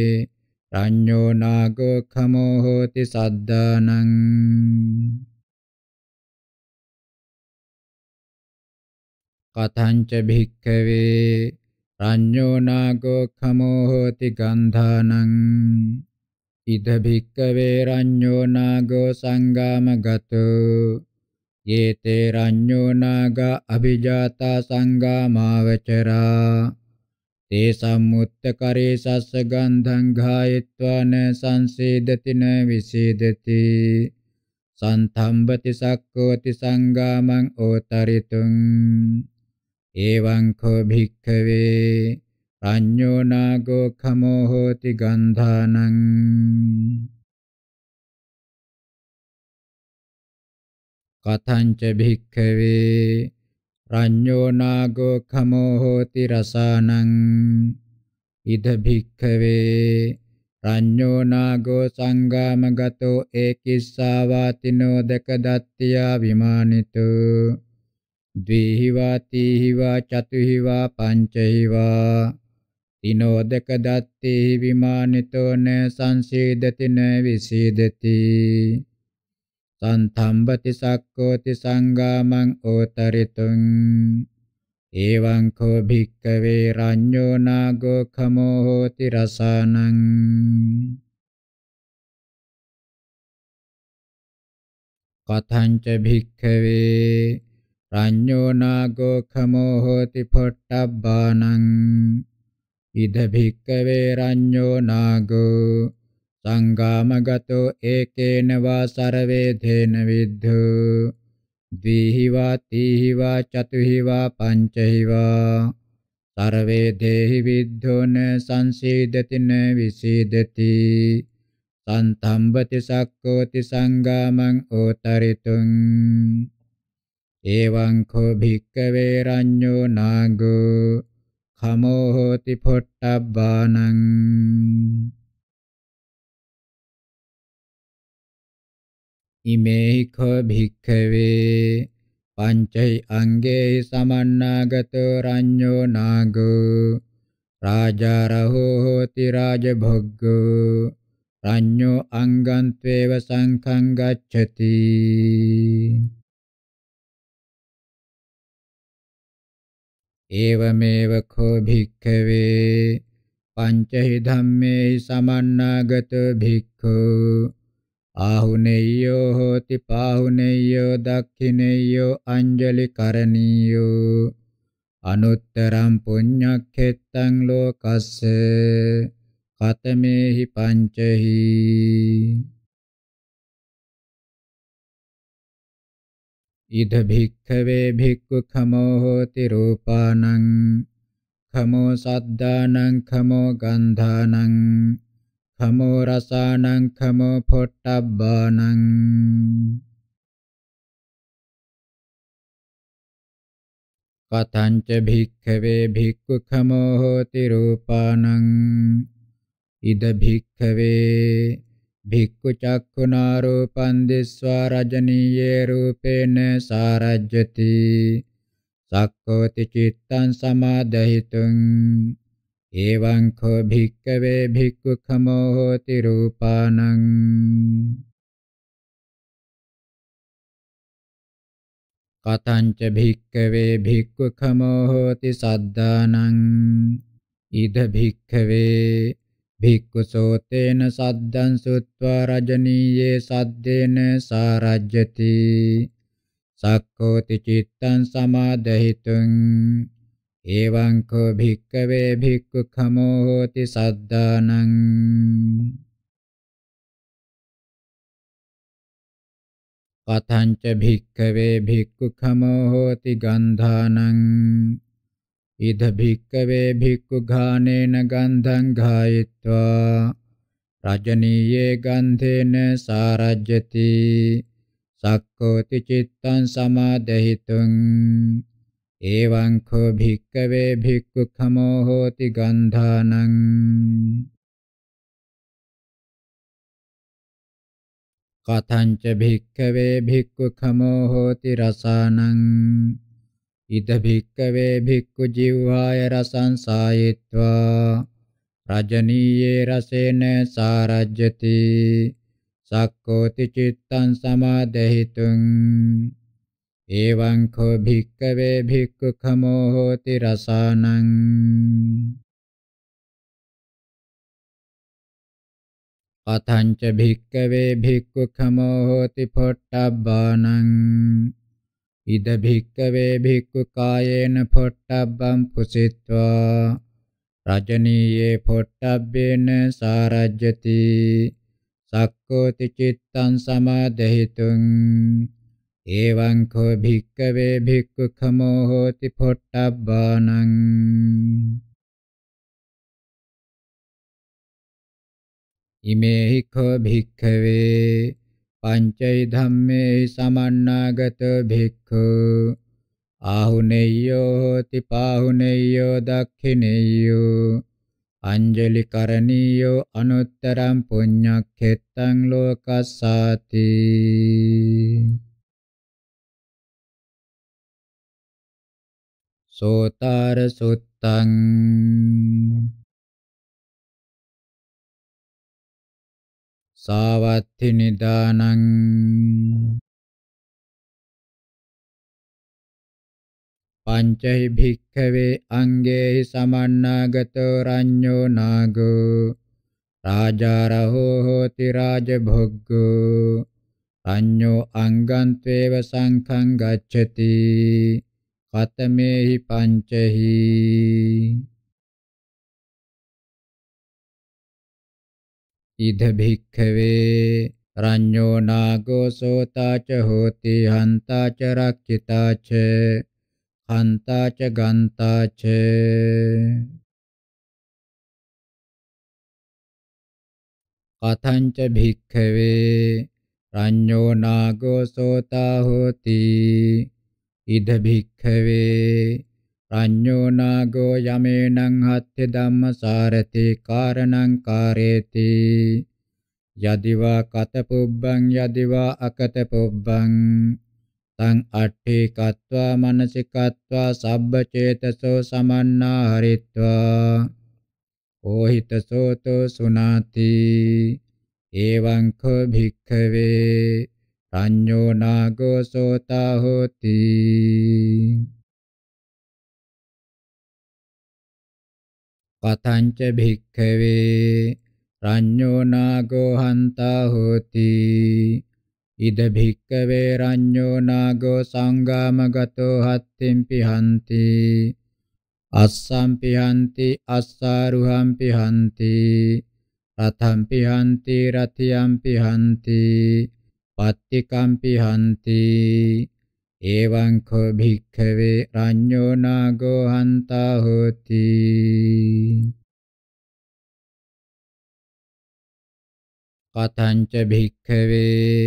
රඤ්ඤෝ නාගෝ khamo hoti saddānaṃ කතංච භික්ඛවේ රඤ්ඤෝ නාගෝ ඛමෝ හෝති ගන්ධානං ඉද භික්කවේ රඤ්ඤෝ නාගෝ සංගාමගතෝ යේතේ රඤ්ඤෝ නාග අභිජාතා සංගාමාවචරා තේ සම්මුත්ත කරේ සස්ස ගන්ධං ඝායත්වාන සංසේදති න විසේදති සන්තම්බති සක්කෝති සංගාමං ඕතරිතුං එවං කෝ භික්ඛවේ අඤ්ඤෝ නාගෝ ඛමෝ හෝති ගන්ධානං කතංච භික්ඛවේ රඤ්ඤෝ නාගෝ ඛමෝ හෝති රසානං ඉද භික්ඛවේ රඤ්ඤෝ නාගෝ සංගාමගතෝ ඒකිස්සාවාතිනෝ දකදත්ත්‍යා විමානිතෝ ද්විහිවා තීහිවා චතුහිවා පංචහිවා තිනෝ දෙක දත්තේ විමානිතෝන සංසීදතින විසීදති සන්තම්බති සක්කෝති සංගාමං ඕතරිතුං එවං කෝ භික්කවේ රඤ්ඤෝ නාගෝ khamo hoti rasanං කතංච භික්ඛවේ රඤ්ඤෝ නාගෝ ඛමෝ හෝති පොට්ටබ්බානං ඉද භික්කවේ රඤ්ඤෝ නාගෝ සංගාමගතෝ ඒකේන වා සරවේ ධේන විද්ධු දීහිවා තීහිවා චතුහිවා පංචහිවා සරවේ දේහි විද්ධෝන සංසීදතින විසීදති සන්තම්බති සක්කෝති සංගාමං ඕතරිතුං එවං කෝ භික්කවේ රඤ්ඤෝ නාගෝ කමෝ හෝති පොට්ටබ්බානං ඉමේහි කෝ භික්කවේ පංචෛ අංගේ සමන්නාගතෝ රඤ්ඤෝ නාගෝ රාජා රහෝ හෝති රාජභොග්ගෝ රඤ්ඤෝ අංගන්ත්වේව සංඛං ගච්ඡති ඒවමේව කෝ භික්ඛවේ පංචහි ධම්මේ සමන්නාගත භික්ඛු ආහුනේයෝ හෝති පාහුනේයෝ දක්ඛිනේයෝ අංජලි කරණීයෝ අනුත්තරං පුඤ්ඤක්ඛෙත්තං ලෝකස්ස කතමේහි පංචහි ඉද භික්ඛවේ භික්ඛු ඛමෝ හෝති රූපානං ඛමෝ සද්ධානං ඛමෝ ගන්ධානං ඛමෝ රසානං ඛමෝ පොට්ටබ්බානං කතංච භික්ඛවේ භික්ඛු ඛමෝ හෝති රූපානං ඉද භික්ඛවේ භික්ඛු චක්ඛුනාරූපං දිස්වා රජනීයේ රූපේන සාරජ්‍යති සක්කෝති චිත්තං සමාදහිතුං එවං කෝ භික්කවේ භික්ඛු ඛමෝ හෝති රූපානං කතංච භික්කවේ භික්ඛු ඛමෝ හෝති සද්ධානං ඉද භික්කවේ භික්ඛු සෝතේන සද්දං සුත්වා රජනීයේ සද්දේන සාරජ්‍යති සක්කෝති චිත්තං සමාදහිතුං එවං කෝ භික්ඛවේ භික්ඛු ඛමෝ හෝති සද්දානං කතංච භික්ඛවේ භික්ඛු ඛමෝ හෝති ගන්ධානං ඉද භික්කවේ භික්ඛු ඝානේන ගන්ධං ඝායිत्वा රජනීයේ ගන්ධේන සාරජ්‍යති සක්කෝති චිත්තං සමාදහිතුං එවං කෝ භික්කවේ භික්ඛු ඛමෝ හෝති ගන්ධානං කතංච භික්කවේ භික්ඛු ඛමෝ හෝති රසානං ඉද භික්කවේ භික්ඛු ජීවාය රසං සායित्वा රජනීයේ රසේන සාරජ්‍යති සක්කෝති චිත්තං සමාදහිතුං එවං කෝ භික්කවේ භික්ඛු ඛමෝ හෝති රසානං අතං ච භික්කවේ භික්ඛු ඛමෝ හෝති පොට්ටබ්බානං ඉද භික්කවේ භික්ඛු කායේන පොට්ටබ්බම් පුසිත්වා රජනීයේ පොට්ටබ්බේන සාරජ්‍යති සක්කෝති චිත්තං සමාදහිතුං එවං කෝ භික්කවේ භික්ඛු ඛමෝ හෝති පොට්ටබ්බානං ඉමේහි කෝ භික්ඛවේ පංචෛ ධම්මේ සමන්නාගත භික්ඛු ආහුනේයෝ හෝති පාහුනේයෝ දක්ඛිනේයෝ අංජලි කරණීයෝ අනුත්තරං පුඤ්ඤක්ඛෙත්තං ලෝකස්සාති සෝතාර සුත්තං සාවත්ති නිදානං පංචහි භික්ඛවේ අංගේහි සමන්නාගතෝ රඤ්ඤෝ නාගෝ රාජාරහෝ හෝති රාජභොග්ගෝ රඤ්ඤෝ අංගන්ත්වේව සංඛං ගච්ඡති කතමේහි පංචහි ඉද භික්ඛවේ රඤ්ඤෝ නාගෝ සෝතාච හෝති හන්තාච රක්ඛිතාච හන්තාච ගන්තාච කතංච භික්ඛවේ රඤ්ඤෝ නාගෝ සෝතා හෝති ඉද භික්ඛවේ රඤ්ඤෝ නාගෝ යමේනං හත්ති ධම්මසාරති කාරණං කාරේති යදිවා කතපුබ්බං යදිවා අකතපුබ්බං තං අට්ඨේ කତ୍වා මනසිකත්වා සබ්බචේතසෝ සමන්නාහරිත්වා ඕහිතසෝතෝ සුනාති එවං කෝ භික්ඛවේ රඤ්ඤෝ නාගෝ සෝතා හෝති කතංච භික්ඛවේ රඤ්ඤෝ නාගෝ හන්තා හෝති ඉද භික්ඛවේ රඤ්ඤෝ නාගෝ සංගාමගතෝ හත්තිම් පිහන්ති අස්සම් පිහන්ති අස්සාරුහම් පිහන්ති රතම් පිහන්ති රතියම් පිහන්ති පත්තිකම් පිහන්ති එවං කෝ භික්ඛවේ රඤ්ඤෝ නාගෝ හන්තා හෝති කතංච භික්ඛවේ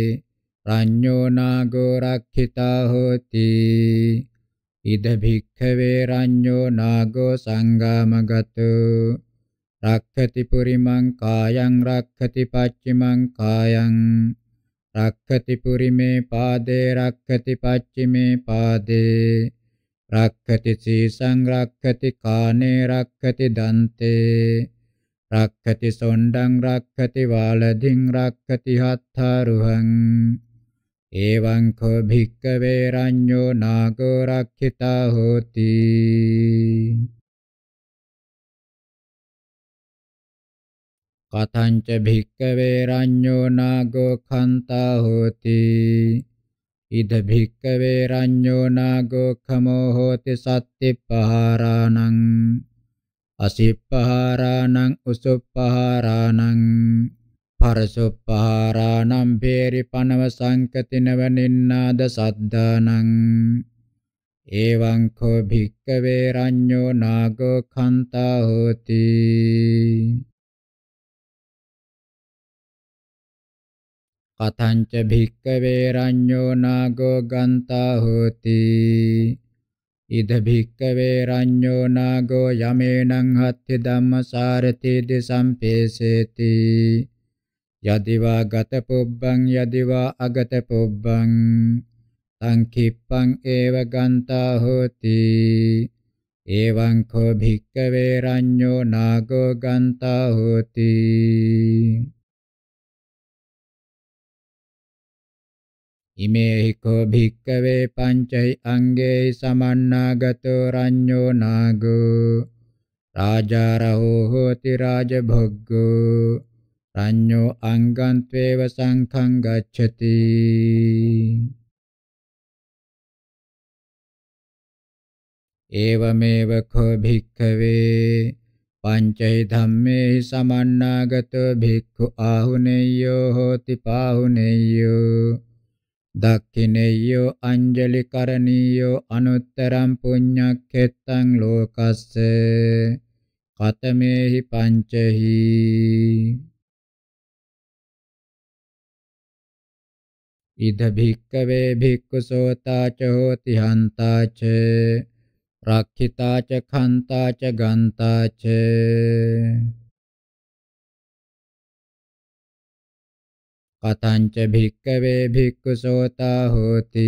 රඤ්ඤෝ නාගෝ රක්ඛිතා හෝති ඉද භික්ඛවේ රඤ්ඤෝ නාගෝ සංගාමගතෝ රක්ඛති පුරිමං කායං රක්ඛති පච්චිමං කායං රක්ඛති පුරිමේ පාදේ රක්ඛති පච්චිමේ පාදේ රක්ඛති සීසං රක්ඛති කානේ රක්ඛති දන්තේ රක්ඛති සොණ්ඩං රක්ඛති වාලදිං රක්ඛති හත්තාරුහං එවං කෝ භික්කවේ රඤ්ඤෝ නාගෝ රක්ඛිතා හෝති කතංච භික්කවේ රඤ්ඤෝ නාගෝ කන්තා හෝති ඉද භික්කවේ රඤ්ඤෝ නාගෝ ඛමෝ හෝති සත්තිපහාරාණං අසිප්පහාරාණං උසුප්පහාරාණං පරසුප්පහාරාණං භේරිපනව සංකතිනව නින්නාද සද්ධානං එවං කෝ භික්කවේ රඤ්ඤෝ නාගෝ කන්තා හෝති අතංච භික්කවේ රඤ්ඤෝ නාගෝ ගන්තා හෝති ඉද භික්කවේ රඤ්ඤෝ නාගෝ යමේනං හත්ති ධම්මසාරති දිසම්පේසේති යදිවා ගත පුබ්බං යදිවා අගත පුබ්බං තං කිප්පං ඒව ගන්තා හෝති එවං කෝ භික්කවේ රඤ්ඤෝ නාගෝ ගන්තා හෝති ඉමේහිකෝ භික්කවේ පංචයි අංගේ සමන්නාගතෝ රඤ්ඤෝ නාගෝ රාජාරහෝ හෝති රාජභග්ගෝ රඤ්ඤෝ අංගන්ත්වේව සංඛං ගච්ඡති ඒවමේව කෝ භික්ඛවේ පංචෛ ධම්මේ සමන්නාගතෝ භික්ඛු ආහුනේයෝ හෝති පාහුනේයෝ දක්ඛිනේයෝ අංජලි කරණීයෝ අනුත්තරං පුඤ්ඤක්ඛෙත්තං ලෝකස්ස කතමේහි පංචහි ඉද භික්කවේ භික්ඛු සෝතාච හෝති හන්තාච රක්ඛිතාච ඛන්තාච ගන්තාච කතංච භික්කවේ භික්ඛු සෝතා හෝති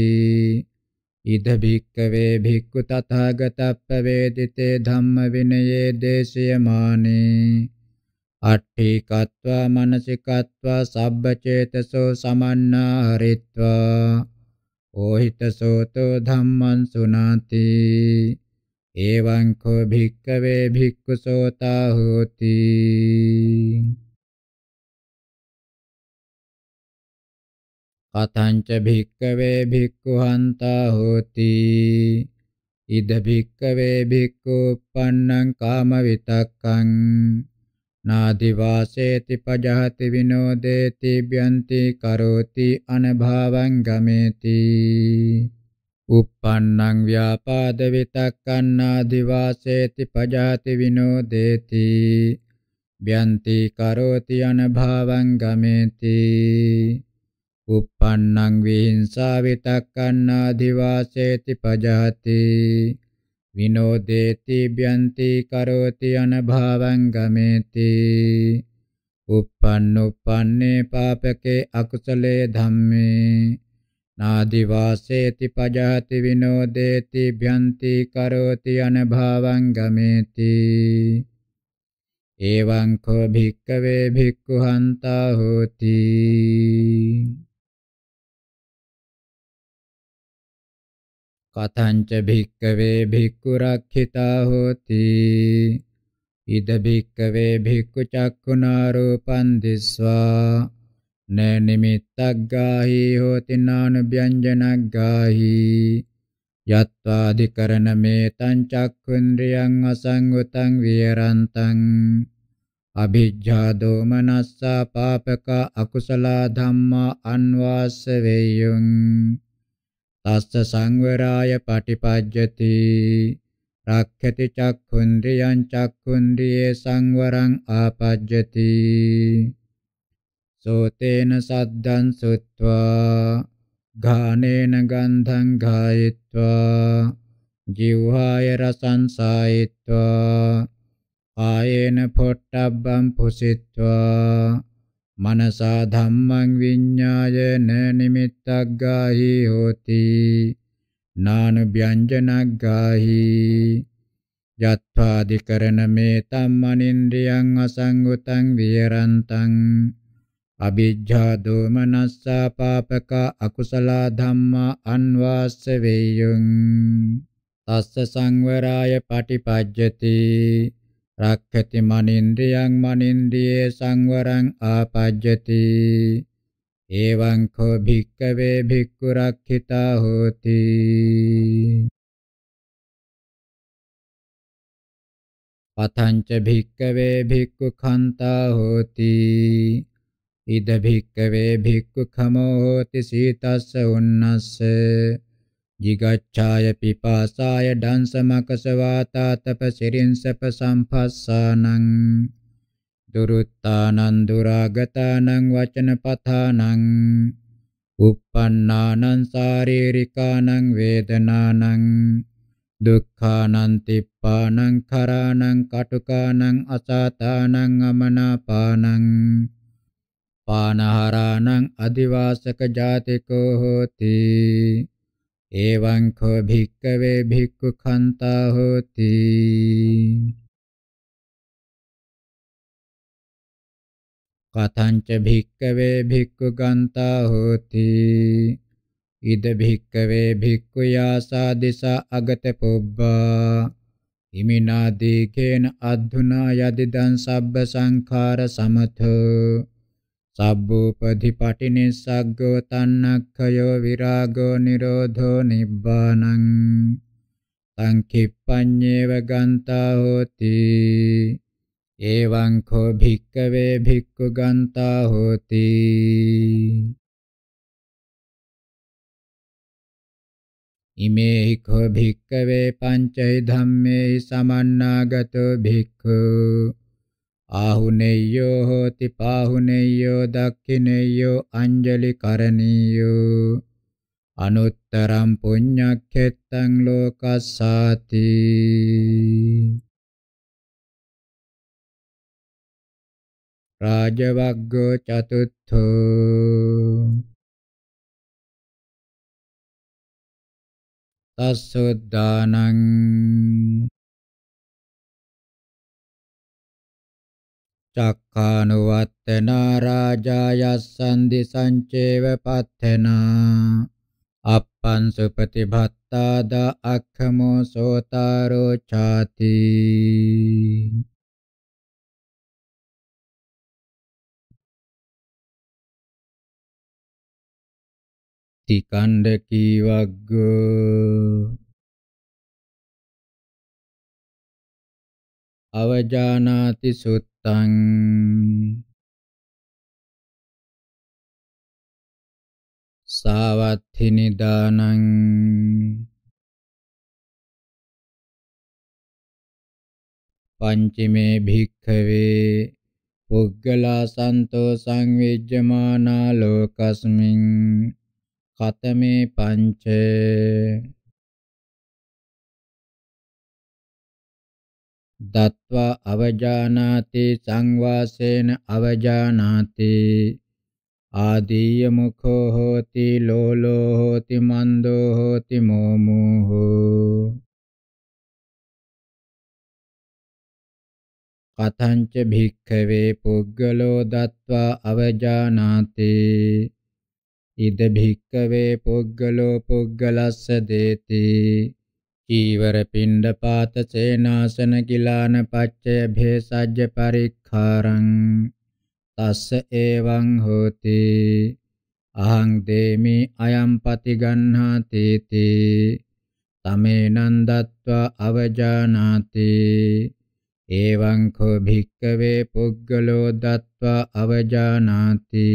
ඉද භික්කවේ භික්ඛු තථාගතප්ප වේදිතේ ධම්ම විනයේ දේශයමානේ අට්ඨිකත්වා මනසිකත්වා සබ්බචේතසෝ සමන්නාහරිත්වා ඕහිතසෝතෝ ධම්මං සුනාති එවං කෝ භික්කවේ භික්ඛු සෝතා හෝති කතංච භික්කවේ භික්ඛුහන්තා හෝති ඉද භික්කවේ භික්ඛු පන්නං කාම විතක්කං නාදි වාසේති පජහති විනෝදේති බ්‍යන්ති කරෝති අනභාවං ගමේති uppannang vyapada vitakkan nādi vāseti pajāti vinodeti byanti karoti anabhavam gameti uppannang vihinsa vitakkanna divaseeti pajati විනෝදේති බ්‍යන්ති කරෝති අනභවං ගමේති uppannuppanne papake akusale dhamme nādi vāseti pajati vinodeti bhyanti karoti anabhavam gameti evaṁ kho bhikkave bhikkhu hantā hoti කතංච භික්කවේ භික්ඛු රක්ඛිතා හෝති ඉද භික්කවේ භික්ඛු චක්ඛුනා රූපං දිස්වා න නිමිත්තග්ගාහි හෝති නානුභ්‍යංජනග්ගාහි යත්වාදිකරණ මේතං චක්ඛුන්ද්‍රියං අසංගතං විහරන්තං අභිජ්ජා දෝමනස්සා පාපක අකුසල ධම්මා අන්වාස්ස වේයුං තස්ස සංවරාය පටිපජ්ජති රක්ඛති චක්ඛුන්ද්‍රියං චක්ඛුන්ද්‍රියේ සංවරං ආපජ්ජති සෝතේන සද්දං සුත්වා ඝානේන ගන්ධං ඝායිत्वा ජීවහාය රසං සායිत्वा ආයේන පොට්ටබ්බං පුසිत्वा මනසා ධම්මං විඤ්ඤායන නිමිත්තග්ගාහි හෝති නාන ව්‍යංජනග්ගාහි යත්වාදිකරණ මේ තම්මනින්ද්‍රියං අසංගතං විහරන්තං අවිජ්ජා දෝමනස්සා පාපක අකුසල ධම්මා අන්වාස්ස වේයුං තස්ස සංවරාය පටිපජ්ජති රක්ඛති මනින්ද්‍රියං මනින්ද්‍රියේ සංවරං ආපජ්ජති එවං කෝ භික්කවේ භික්ඛු රක්ඛිතා හෝති පතංච භික්කවේ භික්ඛු කන්තා හෝති ඉද භික්කවේ භික්ඛු කමෝ හෝති සීතස්ස උන්නස්ස jigacchāya pipāsāya dansamakasavātā tapasirinsapasamphassānaṁ samphassānaṁ duruttānaṁ durāgatānaṁ vacanapathānaṁ uppannānaṁ sāririkānaṁ vedanānaṁ දුක්ඛානං තිප්පානං කරාණං කටුකානං අසාතානං අමනාපානං පානහරාණං අදිවාසක ජාතිකෝ හෝති एवं खो भिक्कवे भिक्खु खन्ता होति कथञ्च भिक्कवे भिक्खु गन्ता होति इद भिक्कवे भिक्खु यासा दिशा अगतपुब्बा इमिना दीघेन अधुना यदिदं सब्बसंखारसमथो සබ්බූපධි පටිනිස්සග්ගෝ තන්නක්ඛයෝ විරාගෝ නිරෝධෝ නිබ්බානං සංකිප්පඤ්ඤේව ගන්තා හෝති එවං කෝ භික්කවේ භික්ඛු ගන්තා හෝති ඉමේහි කෝ භික්කවේ පංචෛ ධම්මේහි සමන්නාගතෝ භික්ඛු ආහුනේයෝ හෝති පාහුනේයෝ දක්ඛිනේයෝ අංජලි කරණීයෝ අනුත්තරම් පුඤ්ඤක්ඛෙත්තං ලෝකස්සාති රාජවග්ගෝ චතුත්ථෝ තස්සොද්දානං චක්ඛානුවත්තනා රාජායස්සන්දි සංචේව පත්තනා අප්පං සුපතිභත්තාද අක්ඛමෝ සෝතාරෝ ඡාති තිකණ්ඩ කීවග්ගෝ අවජානාති සුත් තං සාවත්ථි නිදානං පංචමේ භික්ඛවේ පුග්ගලා සන්තෝ සංවිජ්ජමානා ලෝකස්මින් කතමේ පංචේ දत्वा අවජානාති සංවාසේන අවජානාති ආදීය මුඛෝ හෝති ලෝලෝ හෝති මන්දෝ හෝති මෝමෝහෝ කතංච භික්ඛවේ පුද්ගලෝ දत्वा අවජානාති ඉද භික්ඛවේ පුද්ගලෝ පුද්ගලස්ස දේති චීවර පින්ඩ පාත සේනාසන කිලාන පච්චය භේසජ්‍ය පරික්ඛාරං තස්ස එවං හෝති අහං දේමි අයම් පතිගන්හාති තී තමේනං දත්වා අවජානාති එවං කෝ භික්කවේ පුග්ගලෝ දත්වා අවජානාති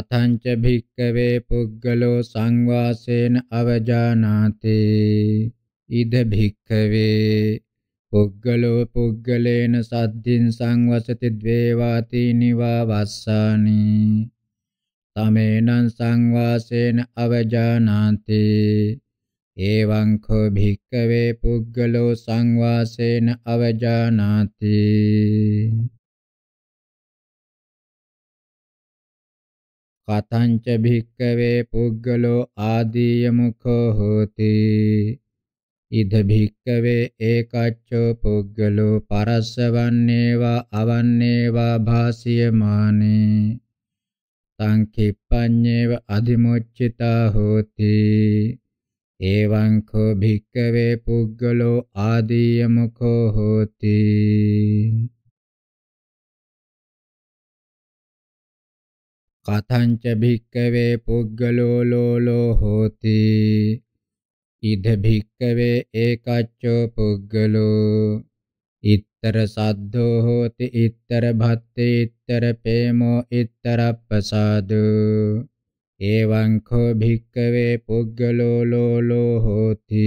පතංච භික්කවේ පුද්ගලෝ සංවාසේන අවජානාති ඉද භික්කවේ පුද්ගලෝ පුද්ගලේන සද්ධින් සංවසති ද්වේවාති නිවා වස්සානි තමේනං සංවාසේන අවජානාති එවං කෝ භික්කවේ පුද්ගලෝ සංවාසේන අවජානාති කතංච භික්කවේ පුද්ගලෝ ආදීය මුඛෝ හෝති ඉද භික්කවේ ඒකච්චෝ පුද්ගලෝ පරස්සවන්නේවා අවන්නේවා භාසියමානේ තං කිප්පඤ්ඤේව අදිමුච්චිතා හෝති එවං කෝ භික්කවේ පුද්ගලෝ ආදීය මුඛෝ හෝති කතංච භික්කවේ පුද්ගලෝ ලෝලෝ හෝති ඉද භික්කවේ ඒකච්චෝ පුද්ගලෝ ඉත්තර සද්ධෝ හෝති ඉත්තර භත්තේ ඉත්තර ප්‍රේමෝ ඉත්තරප්පසාදු එවං කෝ භික්කවේ පුද්ගලෝ ලෝලෝ හෝති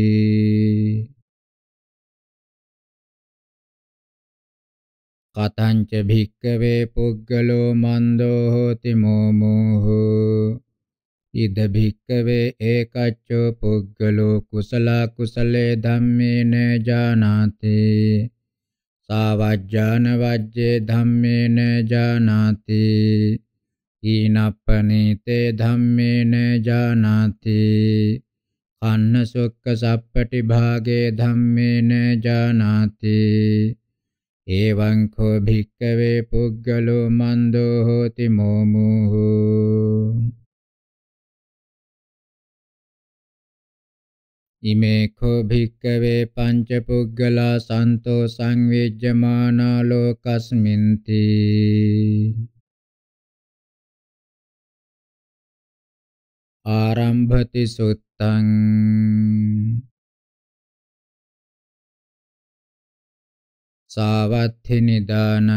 කතංච භික්කවේ පුද්ගලෝ මන්දෝ හෝති මෝමෝහෝ ඉද භික්කවේ ඒකච්චෝ පුද්ගලෝ කුසලා කුසලේ ධම්මේන ජානාති සාවජ්ජාන වජ්ජේ ධම්මේන ජානාති ඊනප්පනීතේ ධම්මේන ජානාති කන්න සුක්ඛ සප්පටි භාගේ ධම්මේන ජානාති එවං කෝ භික්කවේ පුද්ගලෝ මන්දෝ හෝති මෝමුහු ඉමේ කෝ භික්කවේ පංච පුද්ගලා සන්තෝ සංවේජ්ජමානා ලෝකස්මින්ති ආරම්භති සුත්තං සාවත්ථි නිදානං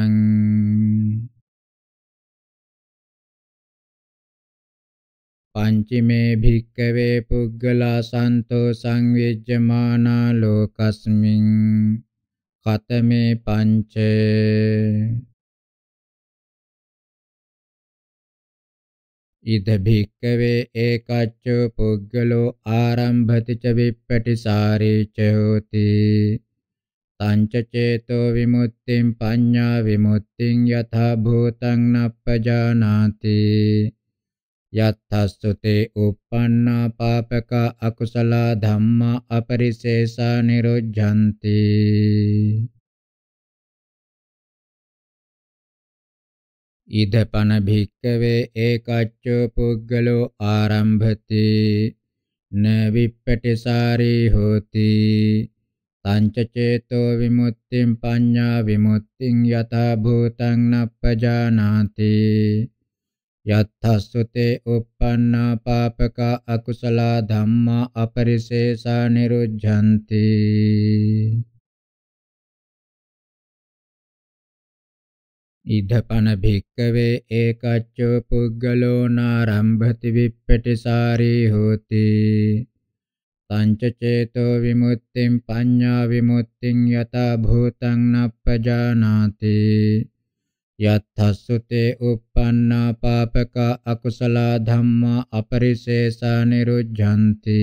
පංචමේ භික්කවේ පුද්ගලා සන්තෝ සංවිජ්ජමානා ලෝකස්මින් කතමේ පංච ඉද භික්කවේ ඒකච්චෝ පුද්ගලෝ ආරම්භති ච විප්පටි සාරේ ච හෝති තංච චේතෝ විමුක්තිං පඤ්ඤා විමුක්තිං යථා භූතං නප්පජානාති යත්තස්සුතේ uppannā pāpaka akusalā dhammā apariseṣā niruddhanti ඉදපන භික්කවේ ඒකච්චෝ පුද්ගලෝ ආරම්භති න විප්පටිසාරී හෝති පංචචේතෝ විමුක්තිං පඤ්ඤා විමුක්තිං යථා භූතං නප්පජානාති යත්තස්සුතේ uppannā pāpaka akusalā dhammā apariseṣā niruddhanti ඉදපන භික්කවේ ඒකච්චෝ පුද්ගලෝ නාරම්භති විප්පටිසාරී හෝති තංච චේතෝ විමුක්තිං පඤ්ඤා විමුක්තිං යතා භූතං නප්පජානාති යත්තස්සුතේ uppannā pāpaka akusalā dhammā apariseṣā niruddhanti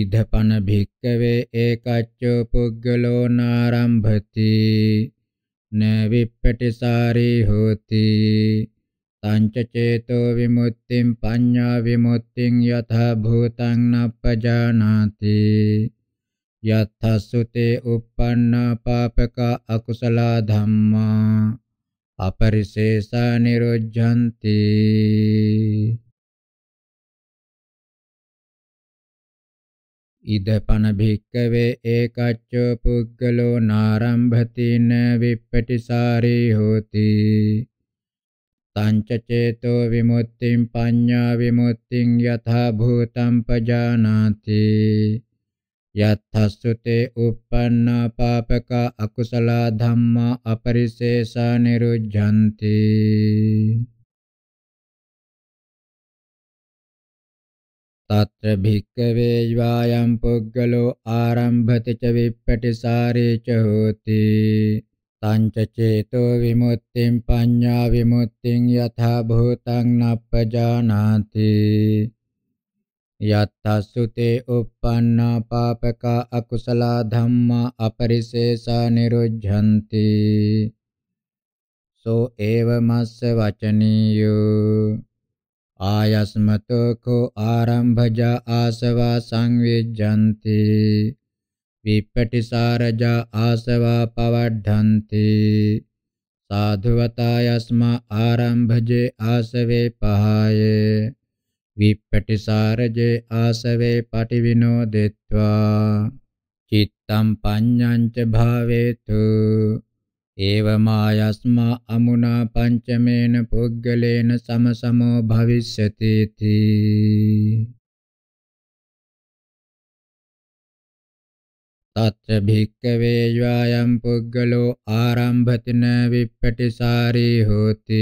ඉදපන භික්කවේ ඒකච්චෝ පුද්ගලෝ නාරම්භති න විප්පටිසාරී හෝති සංචේතෝ විමුක්තිං පඤ්ඤා විමුක්තිං යථා භූතං නප්පජානාති යත්තසුතේ uppanna papaka akusala dhamma අපරිශේෂා නිරුද්ධಂತಿ ඉද පන භික්කවේ ඒකච්චෝ පුද්ගලෝ නාරම්භතින විප්පටිසාරී හෝති තංචචේතෝ විමුක්තිං පඤ්ඤා විමුක්තිං යථා භූතං පජානාති යත්තස්සුතේ uppannā pāpaka akusalā dhammā apariseṣā niruddhanti තත්‍ර භික්කවේ යායම් පුද්ගලෝ ආරම්භති ච විප්පටිසාරේ ච හෝති තංච චේතෝ විමුක්තිං පඤ්ඤා විමුක්තිං යථා භූතං නප්පජානාති යත්තසුතේ uppannā pāpakā akusalā dhammā apariseṣā niruddhanti so eva mass vacaniyo āyasmato ko ārambhaja āsavā saṅvijjanti विपटिसारजा आसवा पवढन्ति साधुवतायस्मा आरम्भजे आसवे पहाये विपटिसारजे आसवे पटिविनोदित्वा चित्तं पञ्ञं च भावेतु एवमायस्मा अमुना पञ्चमेन पुग्गलेन समसमो भविष्यतीति තත්‍ර භික්කවේ යායම් පුද්ගලෝ ආරම්භතින විප්පටිසාරී හෝති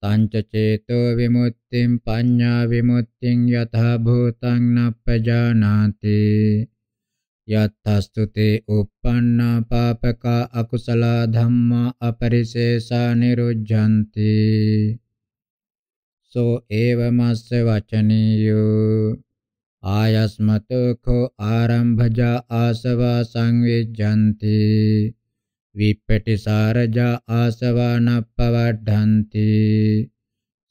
තංච චේතෝ විමුක්තිං පඤ්ඤා විමුක්තිං යථා භූතං නප්පජානාති යත්තස්තුතේ uppannā pāpakā akusala dhammā apariseṣā niruddhanti සෝ ඒවමස්ස වචනියෝ ආයස්මතෝඛෝ ආරම්භජා ආසවා සංවිජ්ජಂತಿ විප්පටිසාරජා ආසවා නප්පවඩ්ඩಂತಿ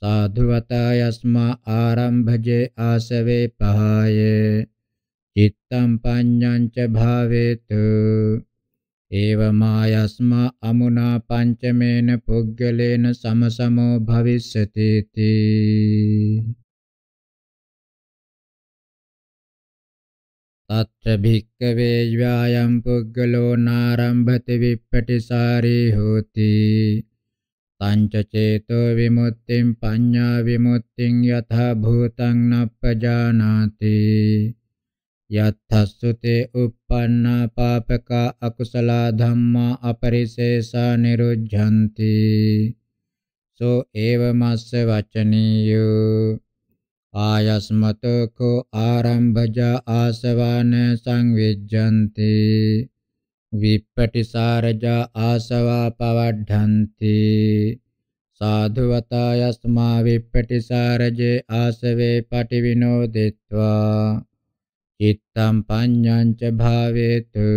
සාධුවතා යස්මා ආරම්භජේ ආසවේ පහය චිත්තම් පඤ්ඤං ච භාවේතු ඒවමායස්මා අමුනා පංචමේන පුග්ගලේන සමසමෝ භවිස්සති තී අත්‍ර භික්කවේ ව්‍යායම් පුද්ගලෝ නාරම්භති විප්පටිසාරී හෝති තංච චේතෝ විමුක්තිං පඤ්ඤා විමුක්තිං යථා භූතං නප්පජානාති යත්තස්සුතේ uppannā pāpakā akusalā dhammā apariseṣā niruddhanti so eva masse vacaniyo ආයස්මතකෝ ආරම්භජා ආසවාන සංවිජ්ජಂತಿ විප්පටිසාරජා ආසවා පවඩ්ඩಂತಿ සාධුවතා යස්මා විප්පටිසාරජේ ආසවේ පටිවිනෝදිත්වා චිත්තම් පඤ්ඤං ච භාවේතු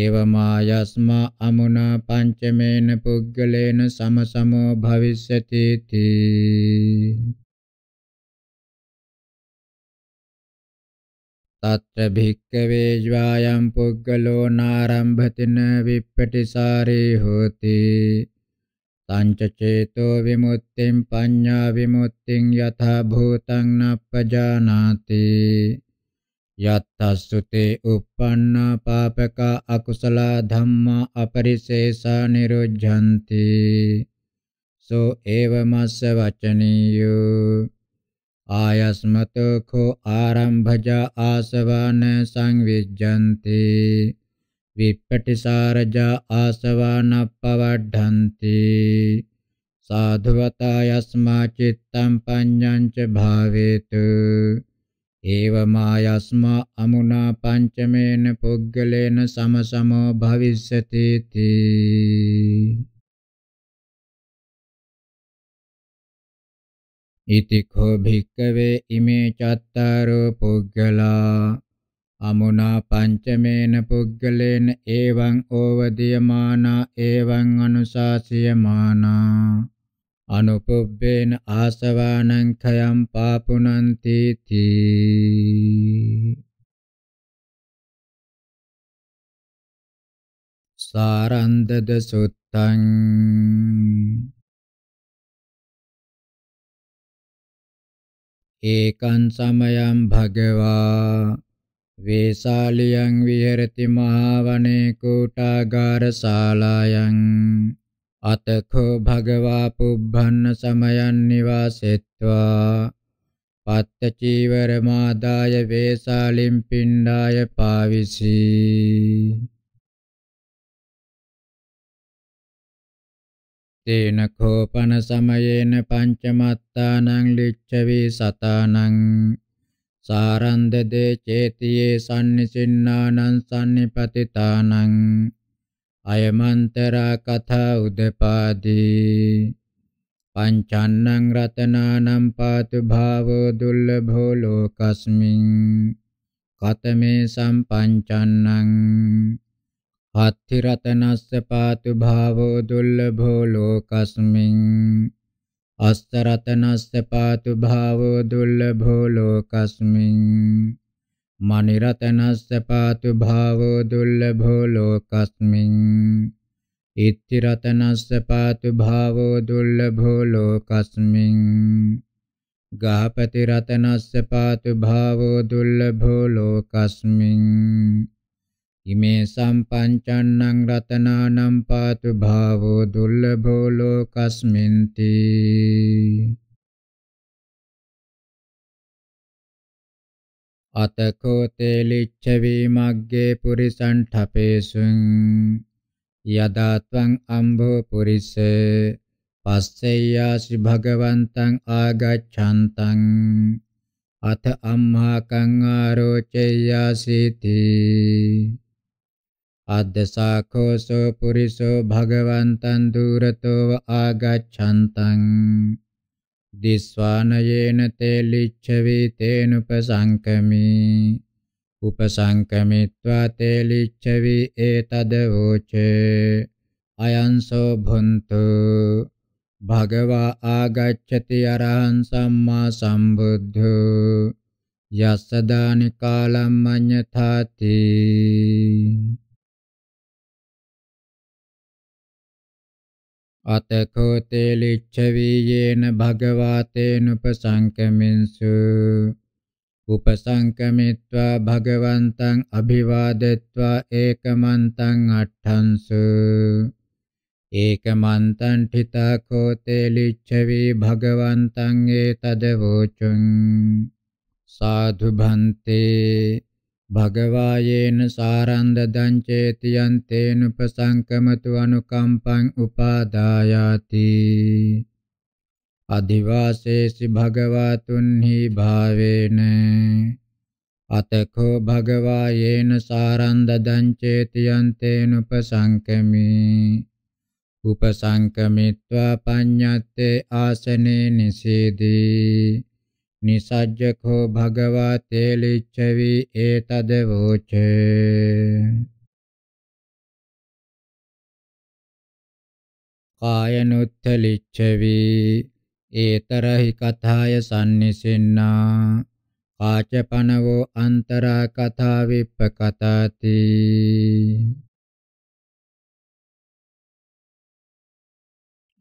ඒවමායස්මා අමුනා පංචමේන පුද්ගලේන සමසමෝ භවිස්සති තී తత్ర భిక్కవే జ్వాయం పుగ్గలో నారంభతిన విప్పటిసారే హోతి సంచచేతో విముక్తిం పඤ్ఞా విముక్తిం యథాభూతం నప్పజానాతి යත්තස්සුතේ uppanna papaka akusala dhamma aparisesa nirujjanti so eva massa vacaniyo ආයස්මතෝ කෝ ආරම්භජා ආසවාන සංවිජ්ජಂತಿ විප්පටිසාරජා ආසවාන පවඩ්ඩಂತಿ සාධවතා යස්මා චිත්තම් පඤ්ඤං ච භාවේතු ඒවමායස්මා අමුනා පංචමේන පුග්ගලේන සමසමෝ භවිස්සති තී ඉති කෝ භික්කවේ ඉමේ චත්තාරෝ පුග්ගලා අමුනා පංචමේන පුග්ගලේන එවං ඕවදීයමානා එවං අනුශාසියමානා අනුපුබ්බේන ආසවානං khයම් පාපුනන්ති තී සාරන්දද සුත්තං ඒකං සමයං භගවා වේසාලියං විහෙරති මහවනේ කූටාගාරශාලායන් අතඛෝ භගවා පුබ්බන්න සමයන් නිවාසෙත්වා පත්තචීවරමාදාය වේසාලිම් පිණ්ඩාය පාවිසී තේන කෝපන සමයේන පංචමත්තානං ලිච්ඡවි සතානං සාරන්ද දේචේතියේ සම්නිසින්නානං සම්නිපතිතානං අයමන්තරා කථා උදපාදී පංචන්නං රතනානම් පාතු භාවෝ දුල්ලභෝ ලෝකස්මින් කතමේ සම්පංචන්නං අත්ථි රතනස්ස පාතු භාවෝ දුර්ලභෝ ලෝකස්මින් අස්ස රතනස්ස පාතු භාවෝ දුර්ලභෝ ලෝකස්මින් මණි රතනස්ස පාතු භාවෝ දුර්ලභෝ ලෝකස්මින් ඉත්‍ති රතනස්ස පාතු භාවෝ දුර්ලභෝ ලෝකස්මින් ගහපති රතනස්ස පාතු භාවෝ දුර්ලභෝ ලෝකස්මින් ඉමේ සම්පංචන්නං රතනානම් පාතු භාවෝ දුර්ලභෝ ලෝකස්මින්ති අතකෝ තේලිච්ඡවි මග්ගේ පුරිසං ඨපේසුං යදා ත්වං අම්භෝ පුරිස පස්සෙය්‍යාසි භගවන්තං ආගච්ඡන්තං අත අම්හා කං ආරෝචෙය්‍යාසීති අද්දසාඛෝසෝ පුරිසෝ භගවන්තං දුරතෝව ආගච්ඡන්තං දිස්වානයේන තේ ලිච්ඡවි තේනුපසංකමි උපසංකමිත්වා තේ ලිච්ඡවි ඒතද වෝචේ අයන්සෝ භුන්තු භගවා ආගච්ඡති අරහං සම්මා සම්බුද්ධෝ යස්සදානි කාලම් මඤ්ඤතාති අතකෝ තේලිච්ඡවීයේන භගවාතේනුපසංකමින්සු උපසංකමිත්වා භගවන්තං අභිවාදෙත්වා ඒකමන්තං අට්ඨංසු ඒකමන්තං ඨිතාකෝ තේලිච්ඡවී භගවන්තං ඒතදවෝචුං සාධු භන්තේ භගවායේන සාරන්ද දංචේති යන්තේන උපසංකමතු අනුකම්පං උපාදායාති අදිවාසේසි භගවතුන්හි භාවේන අතකෝ භගවායේන සාරන්ද දංචේති යන්තේන උපසංකමි උපසංකමිත්වා පඤ්ඤත්තේ ආසනේ නිසීදී නිසජ්ජකෝ භගවා තේලිච්ඡවි ඒතද වූචේ කායනුත්තලිච්ඡවි ඒතරහි කථාය sannisinnā කාචපනවෝ අන්තරා කථා විප්පකතාති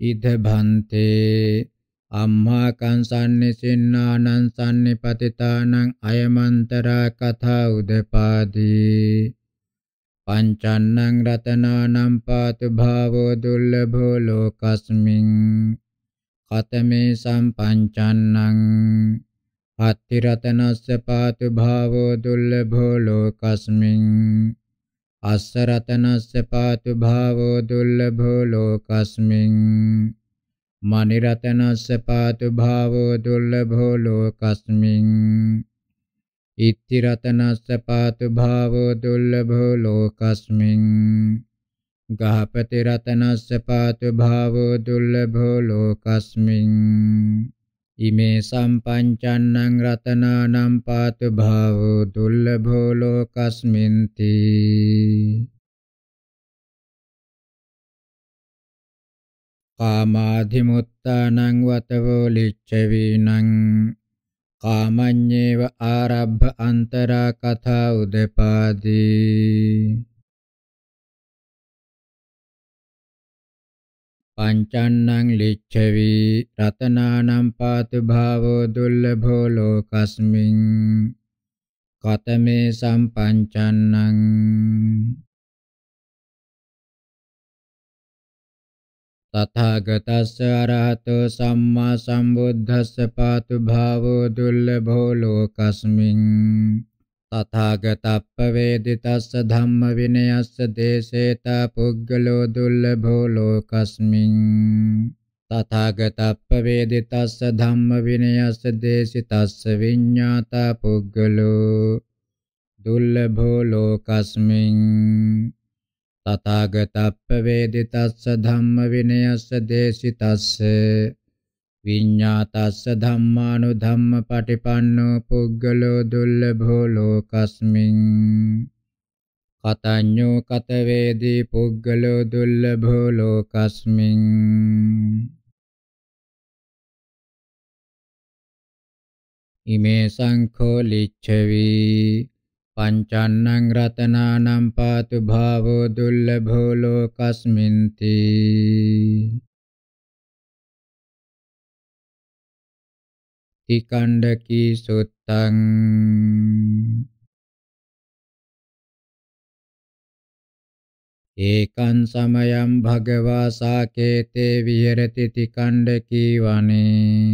ඉද භන්තේ අම්මා කංසන්නේ සින්නානං සම්නිපතිතානං අයමන්තරා කථා උදපාදී පංචන්නං රතනානම් පාතු භාවෝ දුර්ලභෝ ලෝකස්මින් කතමේ සම්පංචන්නං අත්ති රතනස්ස පාතු භාවෝ දුර්ලභෝ ලෝකස්මින් අස්ස රතනස්ස පාතු භාවෝ දුර්ලභෝ ලෝකස්මින් මනිරතනස්ස පාතු භාවෝ දුර්ලභෝ ලෝකස්මින් ඉත්ති රතනස්ස පාතු භාවෝ දුර්ලභෝ ලෝකස්මින් ගහපති රතනස්ස පාතු භාවෝ දුර්ලභෝ ලෝකස්මින් ඉමේ සම්පංචන්නං රතනානම් පාතු භාවෝ දුර්ලභෝ ලෝකස්මින්ති කාමාධිමුත්තානං වතවෝ ලිච්ඡවීනං කාමඤ්ඤේව ආරබ්බ අන්තරා කථා උදපාදී පංචන්නං ලිච්ඡවි රතනානම් පාතු භාවෝ දුර්ලභෝ ලෝකස්මින් කතමේ සම්පංචන්නං තථාගතස්ස අරහතෝ සම්මා සම්බුද්දස්ස පාතු භාවෝ දුල්ලභෝ ලෝකස්මින් තථාගතප්ප වේදිතස්ස ධම්ම විනයස්ස දේසේතා පුග්ගලෝ දුල්ලභෝ ලෝකස්මින් තථාගතප්ප වේදිතස්ස ධම්ම විනයස්ස දේසිතස්ස විඤ්ඤාතා පුග්ගලෝ දුල්ලභෝ ලෝකස්මින් තථාගතප්පවේදිතස්ස ධම්ම විනයස්ස දේශිතස්ස විඤ්ඤාතස්ස ධම්මානු ධම්මපටිපන්නෝ පුග්ගලෝ දුල්ලභෝ ලෝකස්මින් කතඤ්ඤෝ කතවේදී පුග්ගලෝ දුල්ලභෝ ලෝකස්මින් ඉමේ සංඛෝ ලිච්ඡවි පංචන්නං රතනානම් පාතු භාවෝ දුල්ලභෝ ලෝකස්මින්ති තිකණ්ඩකි සුත්තං ඒකං සමයං භගවා සාකේතේ විහෙරති තිකණ්ඩකි වනේ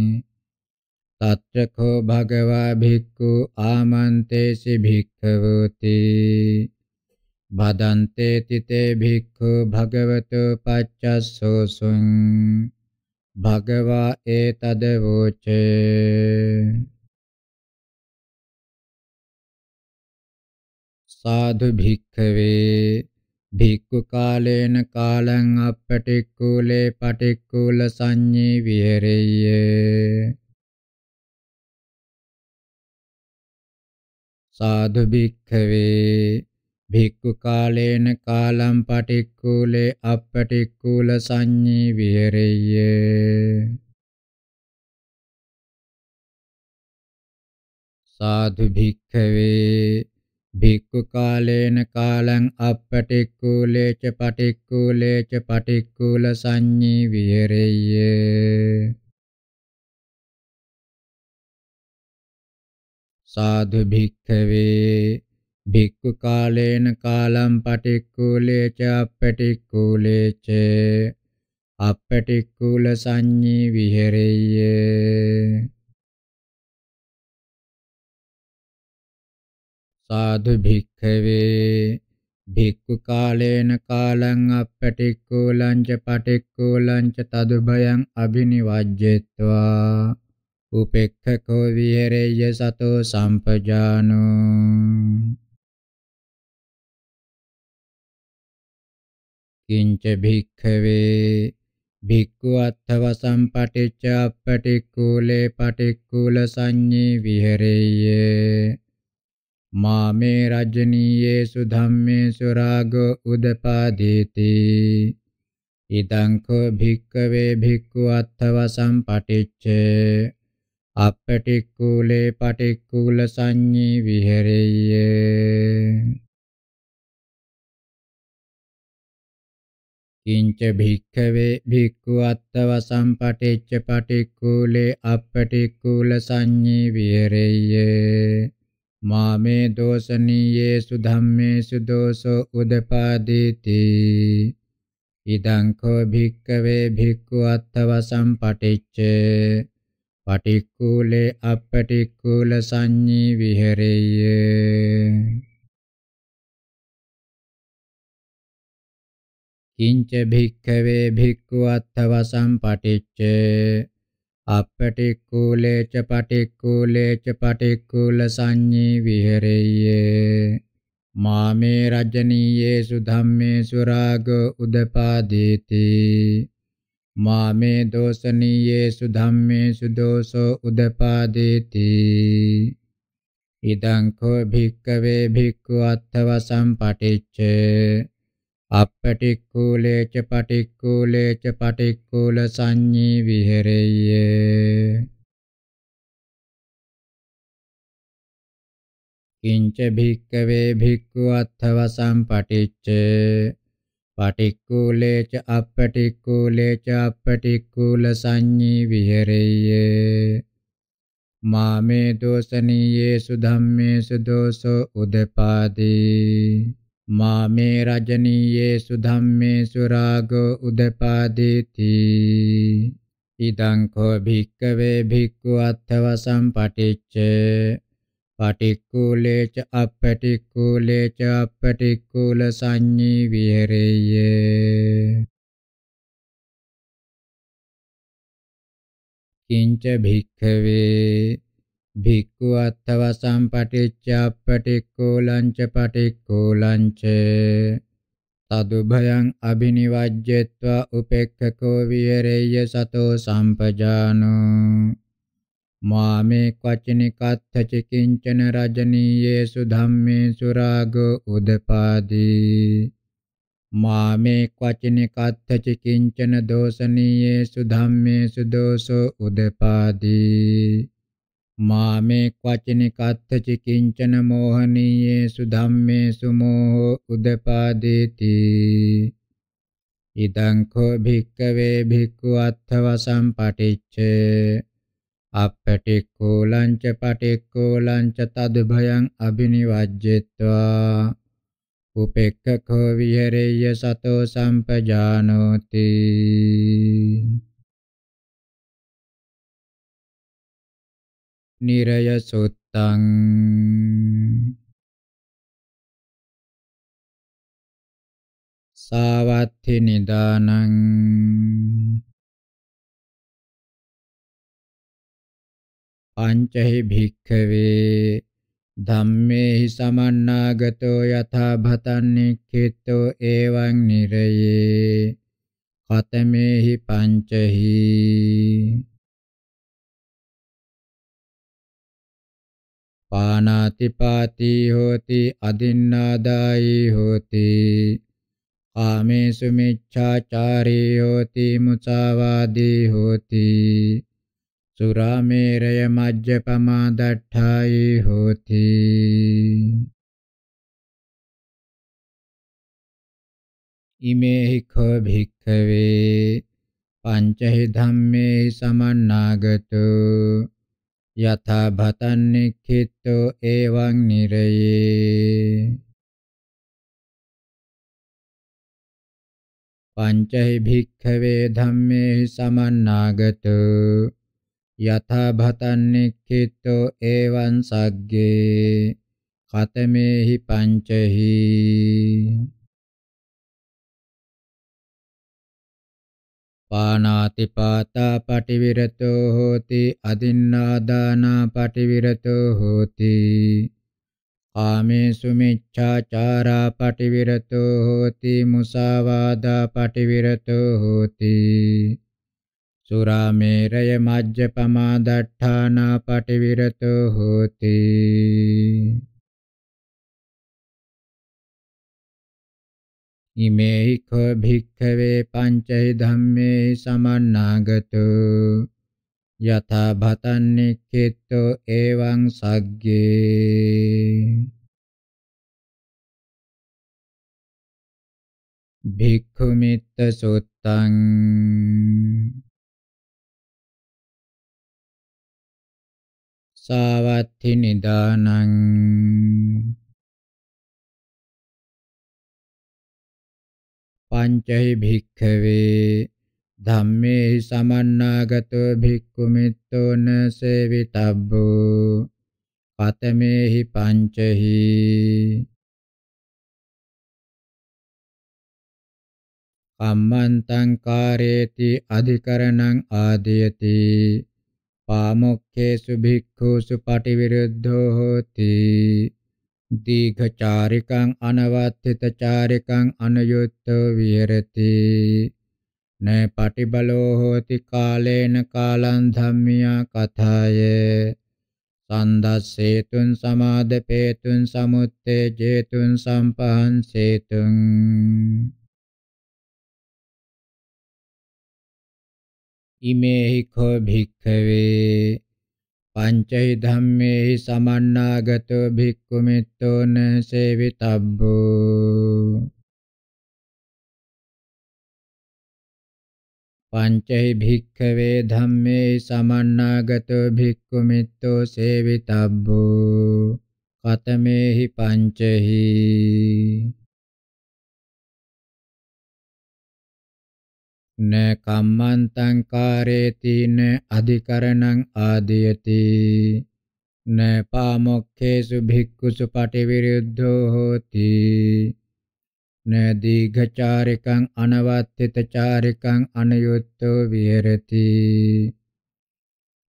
తత్రకో భగవా భిక్కు ఆమంతేసి భిక్కవోతి భదంతేతి తే భిక్కు భగవతో పచ్చసోసుం భగవా ఏతదవోచే సాధు భిక్కవే භික්ඛු කාලේන කාලං අපටික්කුලේ පටික්කුල සංඤේ විහෙරෙය්‍ය සාදු භික්ඛවේ භික්ඛු කාලේන කාලම් පටික්කුලේ අපටික්කුල සංඤී විහෙරෙය්‍ය සාදු භික්ඛවේ භික්ඛු කාලේන කාලං අපටික්කුලේච පටික්කුලේච පටික්කුල සංඤී විහෙරෙය්‍ය සාදු භික්ඛවේ භික්ඛු කාලේන කාලම් පටික්කුලේච අපටික්කුලේච අපටික්කුල සංඤී විහෙරෙය්‍ය සාදු භික්ඛවේ භික්ඛු කාලේන කාලං අපටික්කුලං ච පටික්කුලං ච තදුභයං අබිනිවජ්ජෙත්වා උපෙක්ඛකෝ විහෙරෙය්‍ය සතෝ සම්පජානෝ කිංච භික්ඛවේ භික්ඛු අත්ථව සම්පටිච්ච අපටික්කුලේ පටික්කුල සංඤේ විහෙරෙය්‍ය මාමේ රජනීයේසු ධම්මේසු රාගෝ උදපාදීති ඉදං කෝ භික්ඛවේ භික්ඛු අත්ථව සම්පටිච්චේ අපටික්කුලේ පටික්කුල සංඤී විහෙරෙය්‍ය කිංච භික්ඛවේ භික්ඛු අත්තව සම්පටිච්ච පටික්කුලේ අපටික්කුල සංඤී විහෙරෙය්‍ය මාමේ දෝසනීයේසු ධම්මේසු දෝසෝ උදපාදීති ඉදං කෝ භික්ඛවේ භික්ඛු අත්තව සම්පටිච්චේ පටික්කුලේ අපටික්කුල සංඤී විහෙරෙය්‍ය කිංච භික්ඛවේ භික්ඛු අත්ථවසම් පටිච්ච අපටික්කුලේ ච පටික්කුලේ ච පටික්කුල සංඤී විහෙරෙය්‍ය මාමේ රජනීයේසු ධම්මේසු රාග උදපාදේති මාමේ දෝසනීයේසු ධම්මේසු දෝසෝ උදපාදේති ඉදං කෝ භික්කවේ භික්ඛු අත්ථවසම් පටිච්ච අපටික්කුලේච පටික්කුලේච පටික්කුල සංඤී විහෙරෙය්‍ය කිංච භික්කවේ භික්ඛු අත්ථවසම් පටිච්ච පටික්කුලේච අපටික්කුලේච අපටික්කුල සංඤී විහෙරෙය්‍ය මාමේ දෝසනීයේසු ධම්මේසු දෝසෝ උදපාදී මාමේ රජනීයේසු ධම්මේසු රාගෝ උදපාදීති ඉදං කෝ භික්කවේ භික්ඛු අත්ථවසම් පටිච්චේ පටික්කුලේච අපටික්කුලේච අපටික්කුල සංඤී විහෙරේය කිංච භික්ඛවේ භික්ඛු අත්තවසම් පටිච්ච අපටික්කුලංච පටික්කුලංච තදුභයං අබිනිවජ්ජත්වා උපෙක්ඛකෝ විහෙරේය සතෝ සම්පජානෝ මාමේ කචනිකත්ථච කිංචන රජනීයේසු ධම්මේසු රාග උදපාදී මාමේ කචනිකත්ථච කිංචන දෝසනීයේසු ධම්මේසු දෝසෝ උදපාදී මාමේ කචනිකත්ථච කිංචන මෝහනීයේසු ධම්මේසු මෝහෝ උදපාදේති ඉදං කෝ භික්කවේ භික්ඛු අත්ථව සම්පටිච්ඡේ අප්පටික්කූලංච පටික්කූලංච තද භයං අබිනිවජ්ජෙත්වා උපෙක්ඛකෝ විහෙරෙය්‍ය සතෝ සම්පජානෝති නිරය සුත්තං සාවත්ථි නිදානං පංචහි භික්ඛවේ ධම්මේහි සමන්නාගතෝ යථා භතන්නික්ඛිතෝ එවං නිරයේ කතමේහි පංචහි පානාති පාති හෝති අදින්නාදායි හෝති කාමේසු මිච්ඡාචාරී හෝති මුසාවාදී හෝති සුරාමේරය මජ්ජපමා දට්ඨායි හෝති ඉමේ හිඛෝ භික්ඛවේ පංචහි ධම්මේ සමන්නාගතු යථා භතන්නික්ඛිතෝ එවං නිරයේ පංචහි භික්ඛවේ ධම්මේ සමන්නාගතු යථා භතන්නික්ඛිතෝ එවං සග්ගේ කතමේහි පංචහි පානාති පාතා පටිවිරතෝ හෝති අදින්නාදානා පටිවිරතෝ හෝති කාමේසු මිච්ඡාචාරා පටිවිරතෝ හෝති මුසාවාදා පටිවිරතෝ හෝති සුරාමේරය මජ්ජපමා දට්ඨානා පටිවිරතෝ හෝති ඉමේහි කෝ භික්ඛවේ පංචෛ ධම්මේ සමන්නාගතෝ යථා භතන්නික්ඛිතෝ එවං සග්ගේ භික්ඛු මිත්ත සුත්තං සාවත්ති නිදානං පංචහි භික්ඛවේ ධම්මේ සමන්නාගතෝ භික්ඛු මිත්තෝන සේවිතබ්බෝ පතමේහි පංචහි කම්මන්තං කාරේති අධිකරණං ආදීයති पामुख्येषु भिक्षुषु पटिविरुद्धो होति दीर्घचारिकम् अनवस्थितचारिकम् अनुयुक्तो विहरति न पटिबलो होति कालेन कालं धम्म्या कथाय सन्दस्सेतुं समादपेतुं समुत्तेजेतुं सम्पहंसेतुम् ඉමේහි කෝ භික්ඛවේ පංචෛ ධම්මේහි සමන්නාගතෝ භික්ඛු මිත්තෝන සේවිතබ්බෝ පංචෛ භික්ඛවේ ධම්මේ සමන්නාගතෝ භික්ඛු මිත්තෝ සේවිතබ්බෝ කතමේහි පංචෛ න කම්මන්තං කාරේති න අධිකරණං ආදීයති න පාමොක්ඛේසු භික්ඛුසු පටිවිරුද්ධෝ හෝති න දීඝචාරිකං අනවත්ථිතචාරිකං අනයුත්තෝ විහෙරති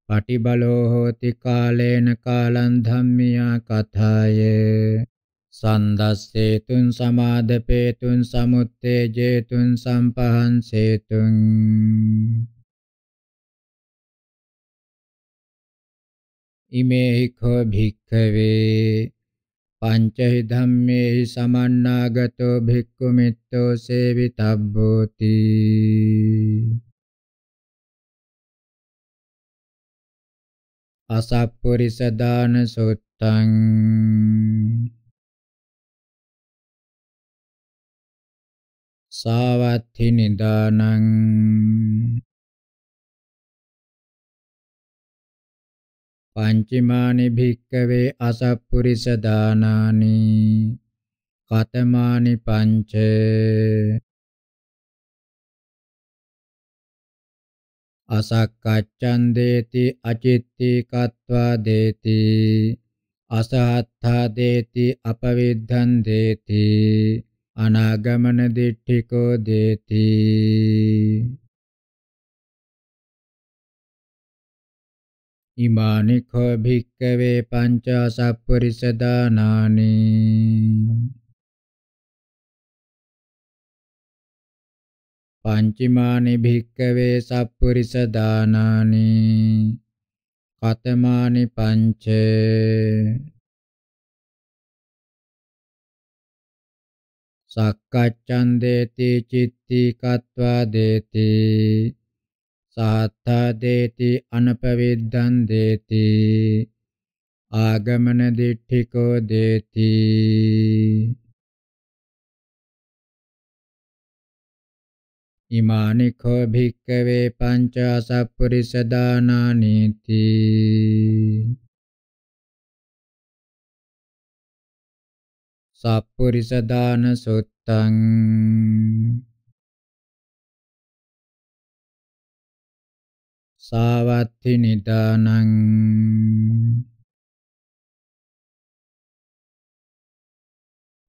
පටිබලෝ හෝති කාලේන කාලං ධම්මියා කථාය සන්දස්සේතුන් සමාදපේතුන් සමුත්තේජේතුන් සම්පහන්සේතුන් ඉමේහි කෝ භික්ඛවේ පංචහි ධම්මේහි සමන්නාගතෝ භික්ඛු මිත්තෝ සේවිතබ්බෝති අසප්පුරිස දාන සුත්තං සාවත්ථි නිදානං පංචමානි භික්කවේ අසප්පුරිස දානානි කතමානි පංච අසක්කච්ඡන් දේති අචිත්ති කତ୍වා දේති අසහත්ථා දේති අපවිද්ධන් දේති අනාගමන දිට්ඨිකෝ දේති ඉමානි කෝ භික්කවේ පංචසප්පරිස දානානි පංචිමානි භික්කවේ සප්පරිස දානානි කතමානි පංචේ සක්කච්ඡන් දේති චිත්ති කତ୍වා දේති සාත්තා දේති අනපවිද්දන් දේති ආගමන දිට්ඨිකෝ දේති ඉමානි කෝ භික්කවේ පංච අසප්පුරිස දානානීති සප්පුරිස දාන සුත්තං සාවත්ති නිදානං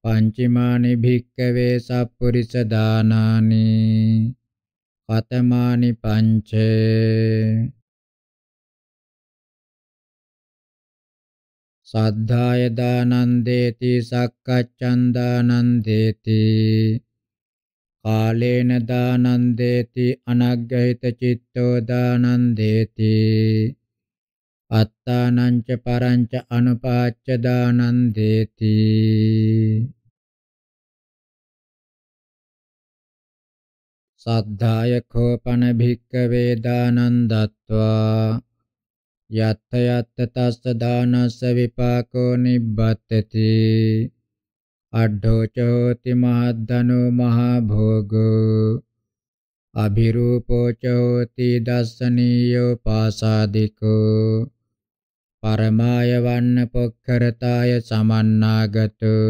පංචමානි භික්කවේ සප්පුරිස දානානි කතමානි පංචේ සද්ධාය දානන්දේති සක්කච්ඡන්දානන්දේති කාලේන දානන්දේති අනග්ගහිත චිත්තෝ දානන්දේති අත්තානං ච පරං ච අනුපාච්ච දානන්දේති සද්ධාය කෝපන භික්ඛවේ දානන්දත්වා යත්ත යත්ත තස්ස දානස්ස විපාකෝ නිබ්බතති අඩ්ඩෝ චෝති මහද්දනෝ මහා භෝගෝ අභිරූපෝ චෝති දස්සනීයෝ පාසාදිකෝ පරමාය වන්න පොක්කරතාය සමන්නාගතෝ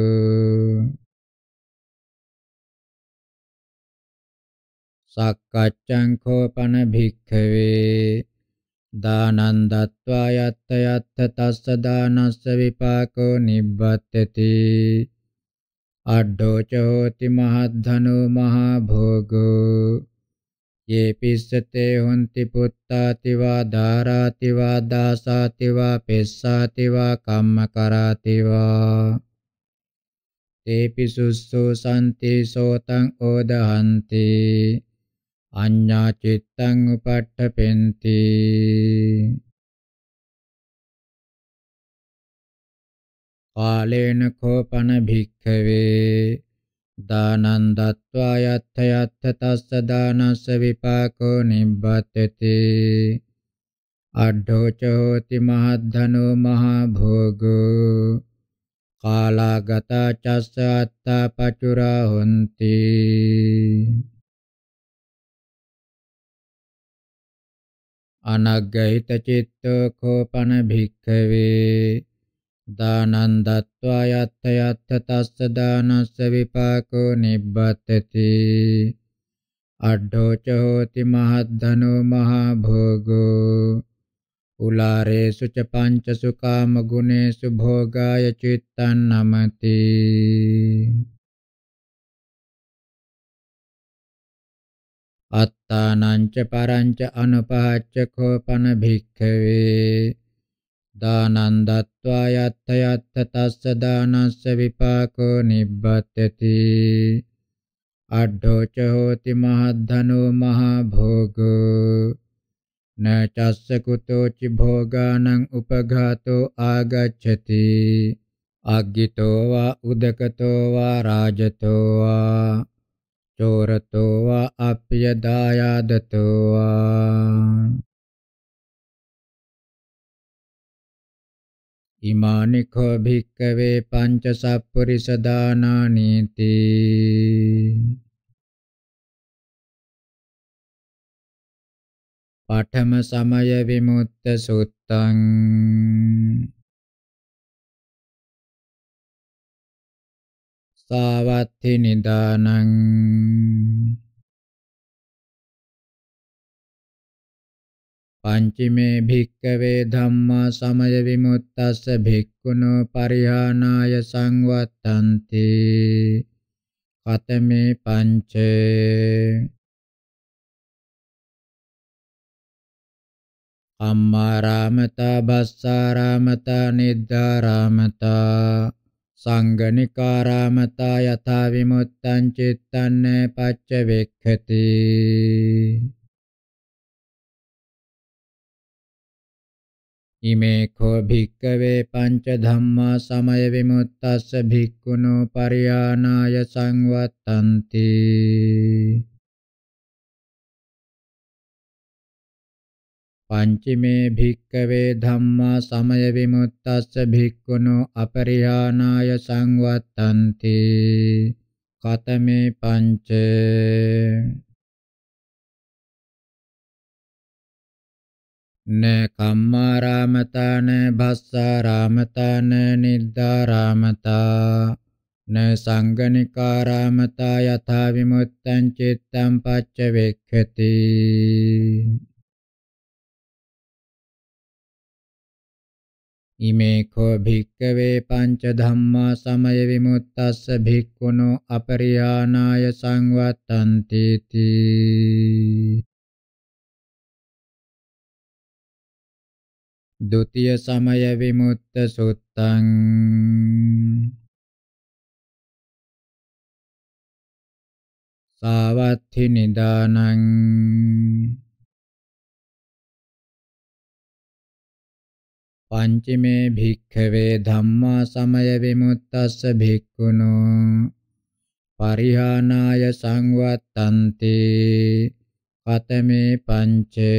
සක්කච්ඡං කෝපන භික්ඛවේ දානං දත්වා යත්ත යත්ත තස්ස දානස්ස විපාකෝ නිබ්බත්ති අඩ්ඩෝ ච හෝති මහද්ධනෝ මහා භෝගෝ ये पिस्सते हुन्ति पुत्ताति वा धाराति वा दासाति वा पिस्साति वा कम्मकराति वा तेऽपि सुस्सु सन्ति सोतं ओदहन्ति අඤ්ඤා චිත්තං උපට්ඨපෙන්ති කාලේන කෝපන භික්ඛවේ දානං දත්වා යත්ථ යත්ථ තස්ස දානස්ස විපාකෝ නිබ්බතති අඩ්ඩෝ චෝති මහද්ධනෝ මහා භෝගෝ කාලාගතා චස්ස අත්තා පචුරා හොಂತಿ अनग्रहितचित्तोखोपन भिक्खवे दानं दत्त्वा यत्थ यत्थ तस्य दानस्य विपाको निबत्ति अड्ढो च होति महद्धनो महाभोगो उलारेषु च पञ्चसु कामगुणेषु भोगाय चित्तन्नमति දානංච පරංච අනුපහච්ච කෝපන භික්ඛවේ දානං දත්වා යත්ත යත්ත තස්ස දානස්ස විපාකෝ නිබ්බත්ති අඩ්ඩෝ ච හෝති මහද්ධනෝ මහා භෝගෝ නචස්ස කුතෝ චි භෝගානං උපඝාතෝ ආගච්ඡති අග්ගිතෝ වා උදකතෝ වා රාජතෝ වා චෝරතෝ වා අප්පියදායාදතෝ වා ඉමානි කෝ භික්කවේ පංච සප්පුරිස දානානීති පඨම සමය විමුක්ත සුත්තං පවත්ති නිදානං පංචමේ භික්කවේ ධම්මා සමය විමුක්තස්ස භික්ඛුනෝ පරිහානාය සංවත්තන්ති කතමේ පංච අම්මා රාමතා බස්සා රාමතා නිද්දා රාමතා සංගනිකාරාමතා යථා විමුත්තං චිත්තං පච්ච වෙක්ඛති ඉමේ කෝ භික්කවේ පංච ධම්මා සමය විමුත්තස්ස භික්ඛුනෝ පරියානාය සංවත්තන්ති පංචමේ භික්කවේ ධම්මා සමය විමුක්තස්ස භික්ඛුනෝ අපරිහානාය සංවත්තන්ති කතමේ පංච න කම්මාරාමතාන භස්සාරාමතාන නිද්දාරාමතා න සංගනිකාරාමතා යථා විමුත්තං චිත්තං පච්ච වෙක්ඛති ඉමේකෝ භික්කවේ පංච ධම්මා සමය විමුක්තස්ස භික්ඛුනෝ අපරියානාය සංවත්තන්ති තී ဒုတိယ සමය විමුක්ත සුත්තං සාවත්ථි නිදානං පංචමේ භික්ඛවේ ධම්මා සමය විමුක්තස්ස භික්ඛුනෝ පරිහානාය සංවත්තන්ති කතමේ පංචේ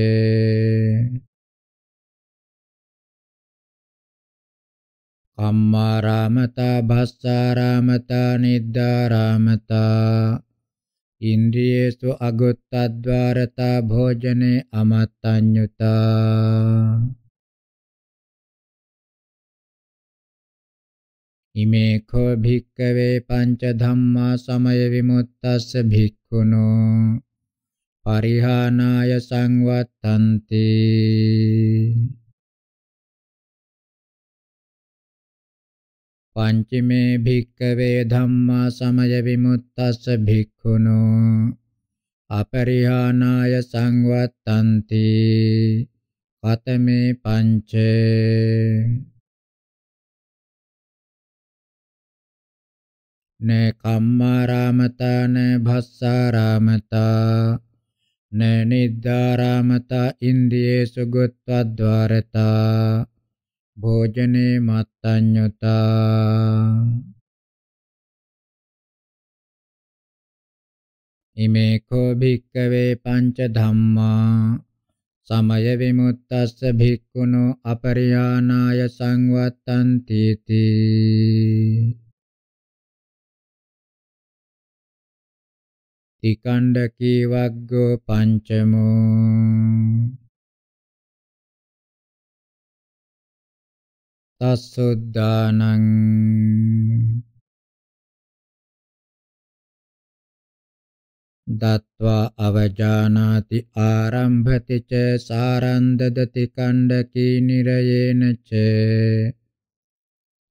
කම්මා රාමතා භස්සා රාමතා නිද්දා රාමතා ඉන්ද්‍රියේසු අගොත්තද්්වාරතා භෝජනේ අමත්තඤ්ඤුතා ඉමේඛෝ භික්කවේ පංච ධම්මා සමය විමුක්තස්ස භික්ඛුනෝ පරිහානාය සංවත්තන්ති පංචමේ භික්කවේ ධම්මා සමය විමුක්තස්ස භික්ඛුනෝ අපරිහානාය සංවත්තන්ති කතමේ පංචේ न कम्मारामता न भस्सारामता न निद्दारामता इन्द्रियेषु गुत्वाद्वारता भोजने मत्तन्युता ඉමේකෝ භික්කවේ පංච ධම්මා සමය විමුක්තස්ස භික්ඛුනෝ අපරියානාය සංවත්තන්ති තී තිකණ්ඩකී වග්ගෝ පංචමෝ තස්සුද්ධානං දත්වා අවජානාති ආරම්භති ච සාරන්දදති කණ්ඩකී නිරයේන ච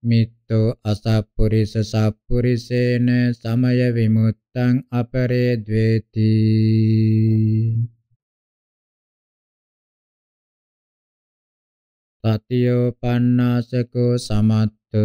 මිත්තෝ අසප්පුරිස සප්පුරිසේන සමය විමුක්ත තං අපරේ ද්වේති තතියෝ පන්නාසකෝ සමත්තු